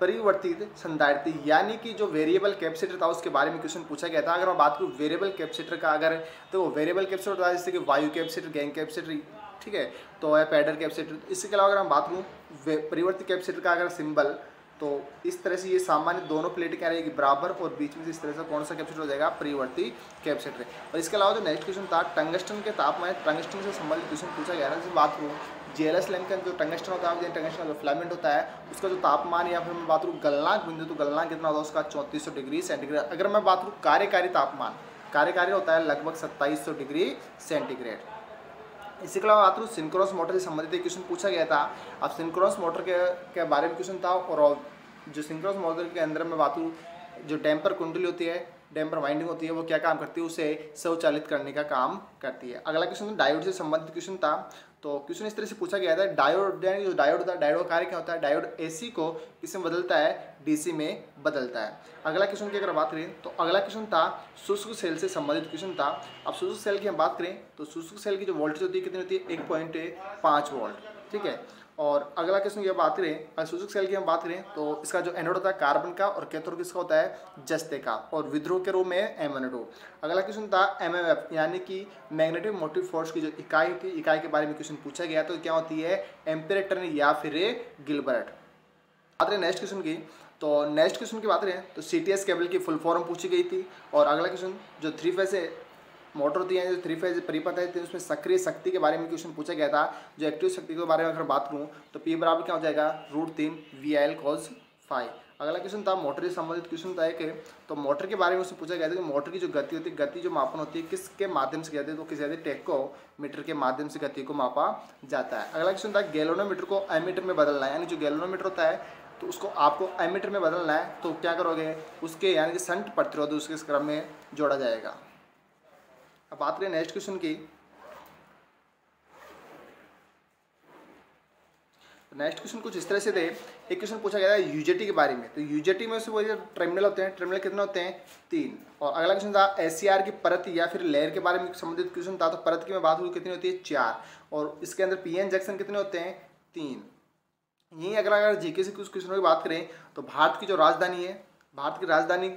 परिवर्तित संधारित यानी कि जो वेरिएबल कैपेसिटर था उसके बारे में क्वेश्चन पूछा गया था अगर मैं बात करूँ वेरिएबल कैपेसिटर का अगर तो वो वेरिएबल कैपेसिटर था जैसे कि वायु कैपेसिटर गैंग कैपेसिटर ठीक है तो है पैडर कैपेसिटर इसके अलावा अगर हम बात करूँ परिवर्तित कैपेसिटर का अगर सिंबल तो इस तरह से ये सामान्य दोनों प्लेट क्या रहेगी बराबर और बीच में इस तरह से कौन सा कैप्सिटर हो जाएगा परिवर्ती कैप्सिटर और इसके अलावा जो नेक्स्ट क्वेश्चन था टंगस्टन के तापमान टंगस्टन से संबंधित क्वेश्चन पूछा गया था जिसमें बात करूँ जेलस एल का जो टंगस्टन होता है टंगस्टन जो फ्लामेंट होता है उसका जो तापमान या फिर मैं बात करूँ गलनाक बिंदु तो गलनाक कितना होता है उसका चौंतीस डिग्री सेंटीग्रेड अगर मैं बात करूँ कार्यकारी तापमान कार्यकारी होता है लगभग सत्ताईस डिग्री सेंटीग्रेड इसी के अलावा बात करूँ सिंक्रोस मोटर से संबंधित एक क्वेश्चन पूछा गया था अब सिंक्रोस मोटर के, के बारे में क्वेश्चन था और जो सिंक्रोस मोटर के अंदर में बात करूँ जो डैम्पर कुंडली होती है डैम्पर वाइंडिंग होती है वो क्या काम करती है उसे स्वचालित करने का काम करती है अगला क्वेश्चन डायोड से संबंधित क्वेश्चन था तो क्वेश्चन इस तरह से पूछा गया था डायोड जो डायोड होता है डायोड कार्य क्या होता है डायोड एसी को किसमें बदलता है डीसी में बदलता है अगला क्वेश्चन की अगर बात करें तो अगला क्वेश्चन था शुष्क सेल से संबंधित क्वेश्चन था अब शुष्क सेल की हम बात करें तो शुष्क सेल की जो वोल्टेज होती है कितनी होती है एक पॉइंट पाँच वोल्ट ठीक है और अगला क्वेश्चन की बात करें अगर सूचक सेल की हम बात करें तो इसका जो एनोड होता है कार्बन का और कैथोड किसका होता है जस्ते का और विद्रोह के रूप में एम अगला क्वेश्चन था एम यानी कि मैग्नेटिक मोटिव फोर्स की जो इकाई होती है इकाई के बारे में क्वेश्चन पूछा गया तो क्या होती है एम्पेयर या फिर गिलबर्ट बात करें नेक्स्ट क्वेश्चन की तो नेक्स्ट क्वेश्चन की बात करें तो सी टी एस केबल की फुल फॉर्म पूछी गई थी और अगला क्वेश्चन जो थ्री फेज मोटर होती है जो थ्री फेज परिपथ है तो उसमें सक्रिय शक्ति के बारे में क्वेश्चन पूछा गया था जो एक्टिव शक्ति के बारे में अगर बात करूँ तो पी बराबर क्या हो जाएगा रूट तीन वी एल कॉज फाइव अगला क्वेश्चन था मोटर से संबंधित क्वेश्चन था एक तो मोटर के बारे में उसमें पूछा गया था कि मोटर की जो गति होती है गति जो मापन होती है किसके माध्यम से तो कहते हैं तो किस कहते टेको मीटर के माध्यम से गति को मापा जाता है अगला क्वेश्चन था गैलोनोमीटर को एमीटर में बदलना है यानी जो गैलोनोमीटर होता है तो उसको आपको एमीटर में बदलना है तो क्या करोगे उसके यानी कि संट प्रतिरोध उसके क्रम में जोड़ा जाएगा अब बात करें नेक्स्ट क्वेश्चन की नेक्स्ट क्वेश्चन कुछ इस तरह से थे एक क्वेश्चन पूछा गया था यूजेटी के बारे में तो यूजेटी में वो बोलिए टर्मिनल होते हैं टर्मिनल कितने होते हैं तीन और अगला क्वेश्चन था एस e की परत या फिर लेयर के बारे में संबंधित क्वेश्चन था तो परत की मैं बात करूँ कितनी होती है चार और इसके अंदर पी एन जंक्शन कितने होते हैं तीन यहीं अगर अगर जीके से कुछ क्वेश्चनों की बात करें तो भारत की जो राजधानी है भारत की राजधानी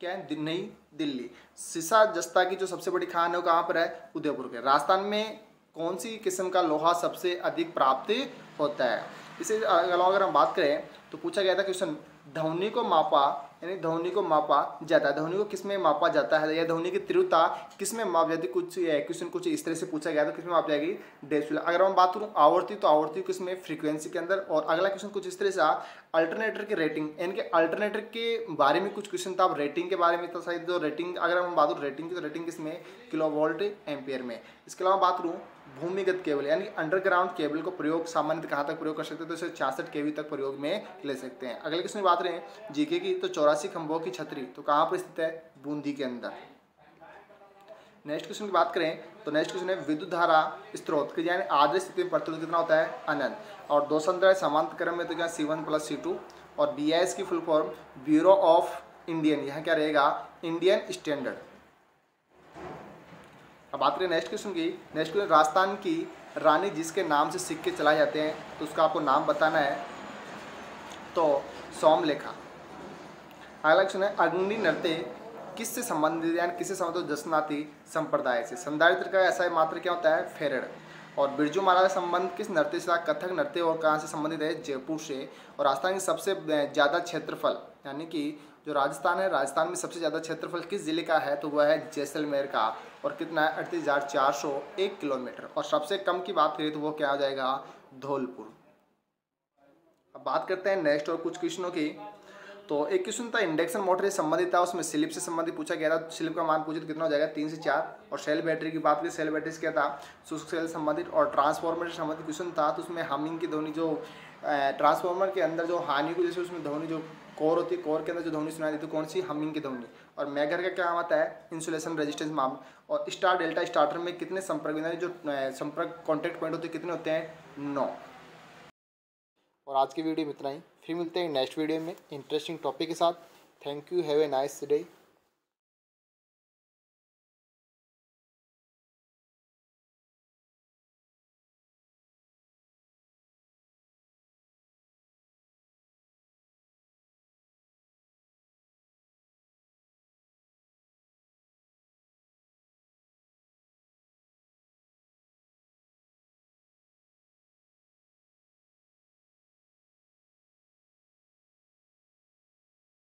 क्या है नई दिल्ली सिसा जस्ता की जो सबसे बड़ी खान है वो कहाँ पर है उदयपुर के राजस्थान में कौन सी किस्म का लोहा सबसे अधिक प्राप्त होता है इसे अलावा अगर हम बात करें तो पूछा गया था क्वेश्चन धवनी को मापा यानी ध्वनि को मापा जाता है ध्वनि को किस में मापा जाता है या ध्वनि की तीव्रता किस में माप जाती कुछ क्वेश्चन कुछ इस तरह से पूछा गया तो किस में माप जाएगी डेसिबल अगर हम बात करूँ आवर्ती तो आवर्ती किस में फ्रीक्वेंसी के अंदर और अगला क्वेश्चन कुछ इस तरह से अल्टरनेटर की रेटिंग यानी कि अल्टरनेटर के बारे में कुछ क्वेश्चन था आप रेटिंग के बारे में था शायद जो तो रेटिंग अगर हम बात करूँ रेटिंग की तो रेटिंग किस में किलो वोल्ट एम्पियर में इसके अलावा बात करूँ भूमिगत केबल यानी अंडरग्राउंड केबल को प्रयोग सामान्य कहाँ तक प्रयोग कर सकते हैं तो इसे छियासठ के तक प्रयोग में ले सकते हैं अगले क्वेश्चन की बात रहे जीके की तो चौरासी खंभों की छतरी तो कहाँ पर स्थित है बूंदी के अंदर नेक्स्ट क्वेश्चन की बात करें तो नेक्स्ट क्वेश्चन है विद्युत धारा स्त्रोत की यानी आदर्श स्थिति में प्रतिरोध कितना होता है अनंत और दो संतरा समांत क्रम में तो क्या C one plus C two और बी की full form bureau of Indian यहाँ क्या रहेगा इंडियन स्टैंडर्ड अब बात करें नेक्स्ट क्वेश्चन की नेक्स्ट क्वेश्चन राजस्थान की रानी जिसके नाम से सिक्के चलाए जाते हैं तो उसका आपको नाम बताना है तो सोमलेखा अगला क्वेश्चन है अग्नि नृत्य किससे संबंधित यानी किससे संबंधित जसनाती संप्रदाय से संधारित्र का ऐसा मात्र क्या होता है फेरड़ और बिरजू महाराज का संबंध किस नृत्य से कथक नृत्य और कहाँ से संबंधित है जयपुर से और राजस्थान की सबसे ज़्यादा क्षेत्रफल यानी कि जो राजस्थान है राजस्थान में सबसे ज़्यादा क्षेत्रफल किस जिले का है तो वह है जैसलमेर का और कितना है अड़तीस हज़ार चार सौ एक किलोमीटर और सबसे कम की बात करें तो वो क्या हो जाएगा धौलपुर अब बात करते हैं नेक्स्ट और कुछ क्वेश्चनों की तो एक क्वेश्चन था इंडक्शन मोटर से संबंधित था उसमें स्लिप से संबंधित पूछा गया था स्लिप का मान पूछे तो कितना हो जाएगा तीन से चार और सेल बैटरी की बात करें सेल बैटरी से क्या था शुष्क सेल संबंधित और ट्रांसफार्मर से संबंधित क्वेश्चन था तो उसमें हमिंग की ध्वनि जो ट्रांसफार्मर के अंदर जो हानि को जैसे उसमें ध्वनि जो कोर होती है कोर के अंदर जो ध्वनि सुनाई देती है कौन सी हमिंग की ध्वनि और मैगर का क्या आता है इंसुलेशन रेजिस्टेंस माप और स्टार डेल्टा स्टार्टर में कितने संपर्क बिंदु जो संपर्क कॉन्टैक्ट पॉइंट होते हैं कितने होते हैं नौ और आज की वीडियो में इतना ही फिर मिलते हैं नेक्स्ट वीडियो में इंटरेस्टिंग टॉपिक के साथ thank you have a nice day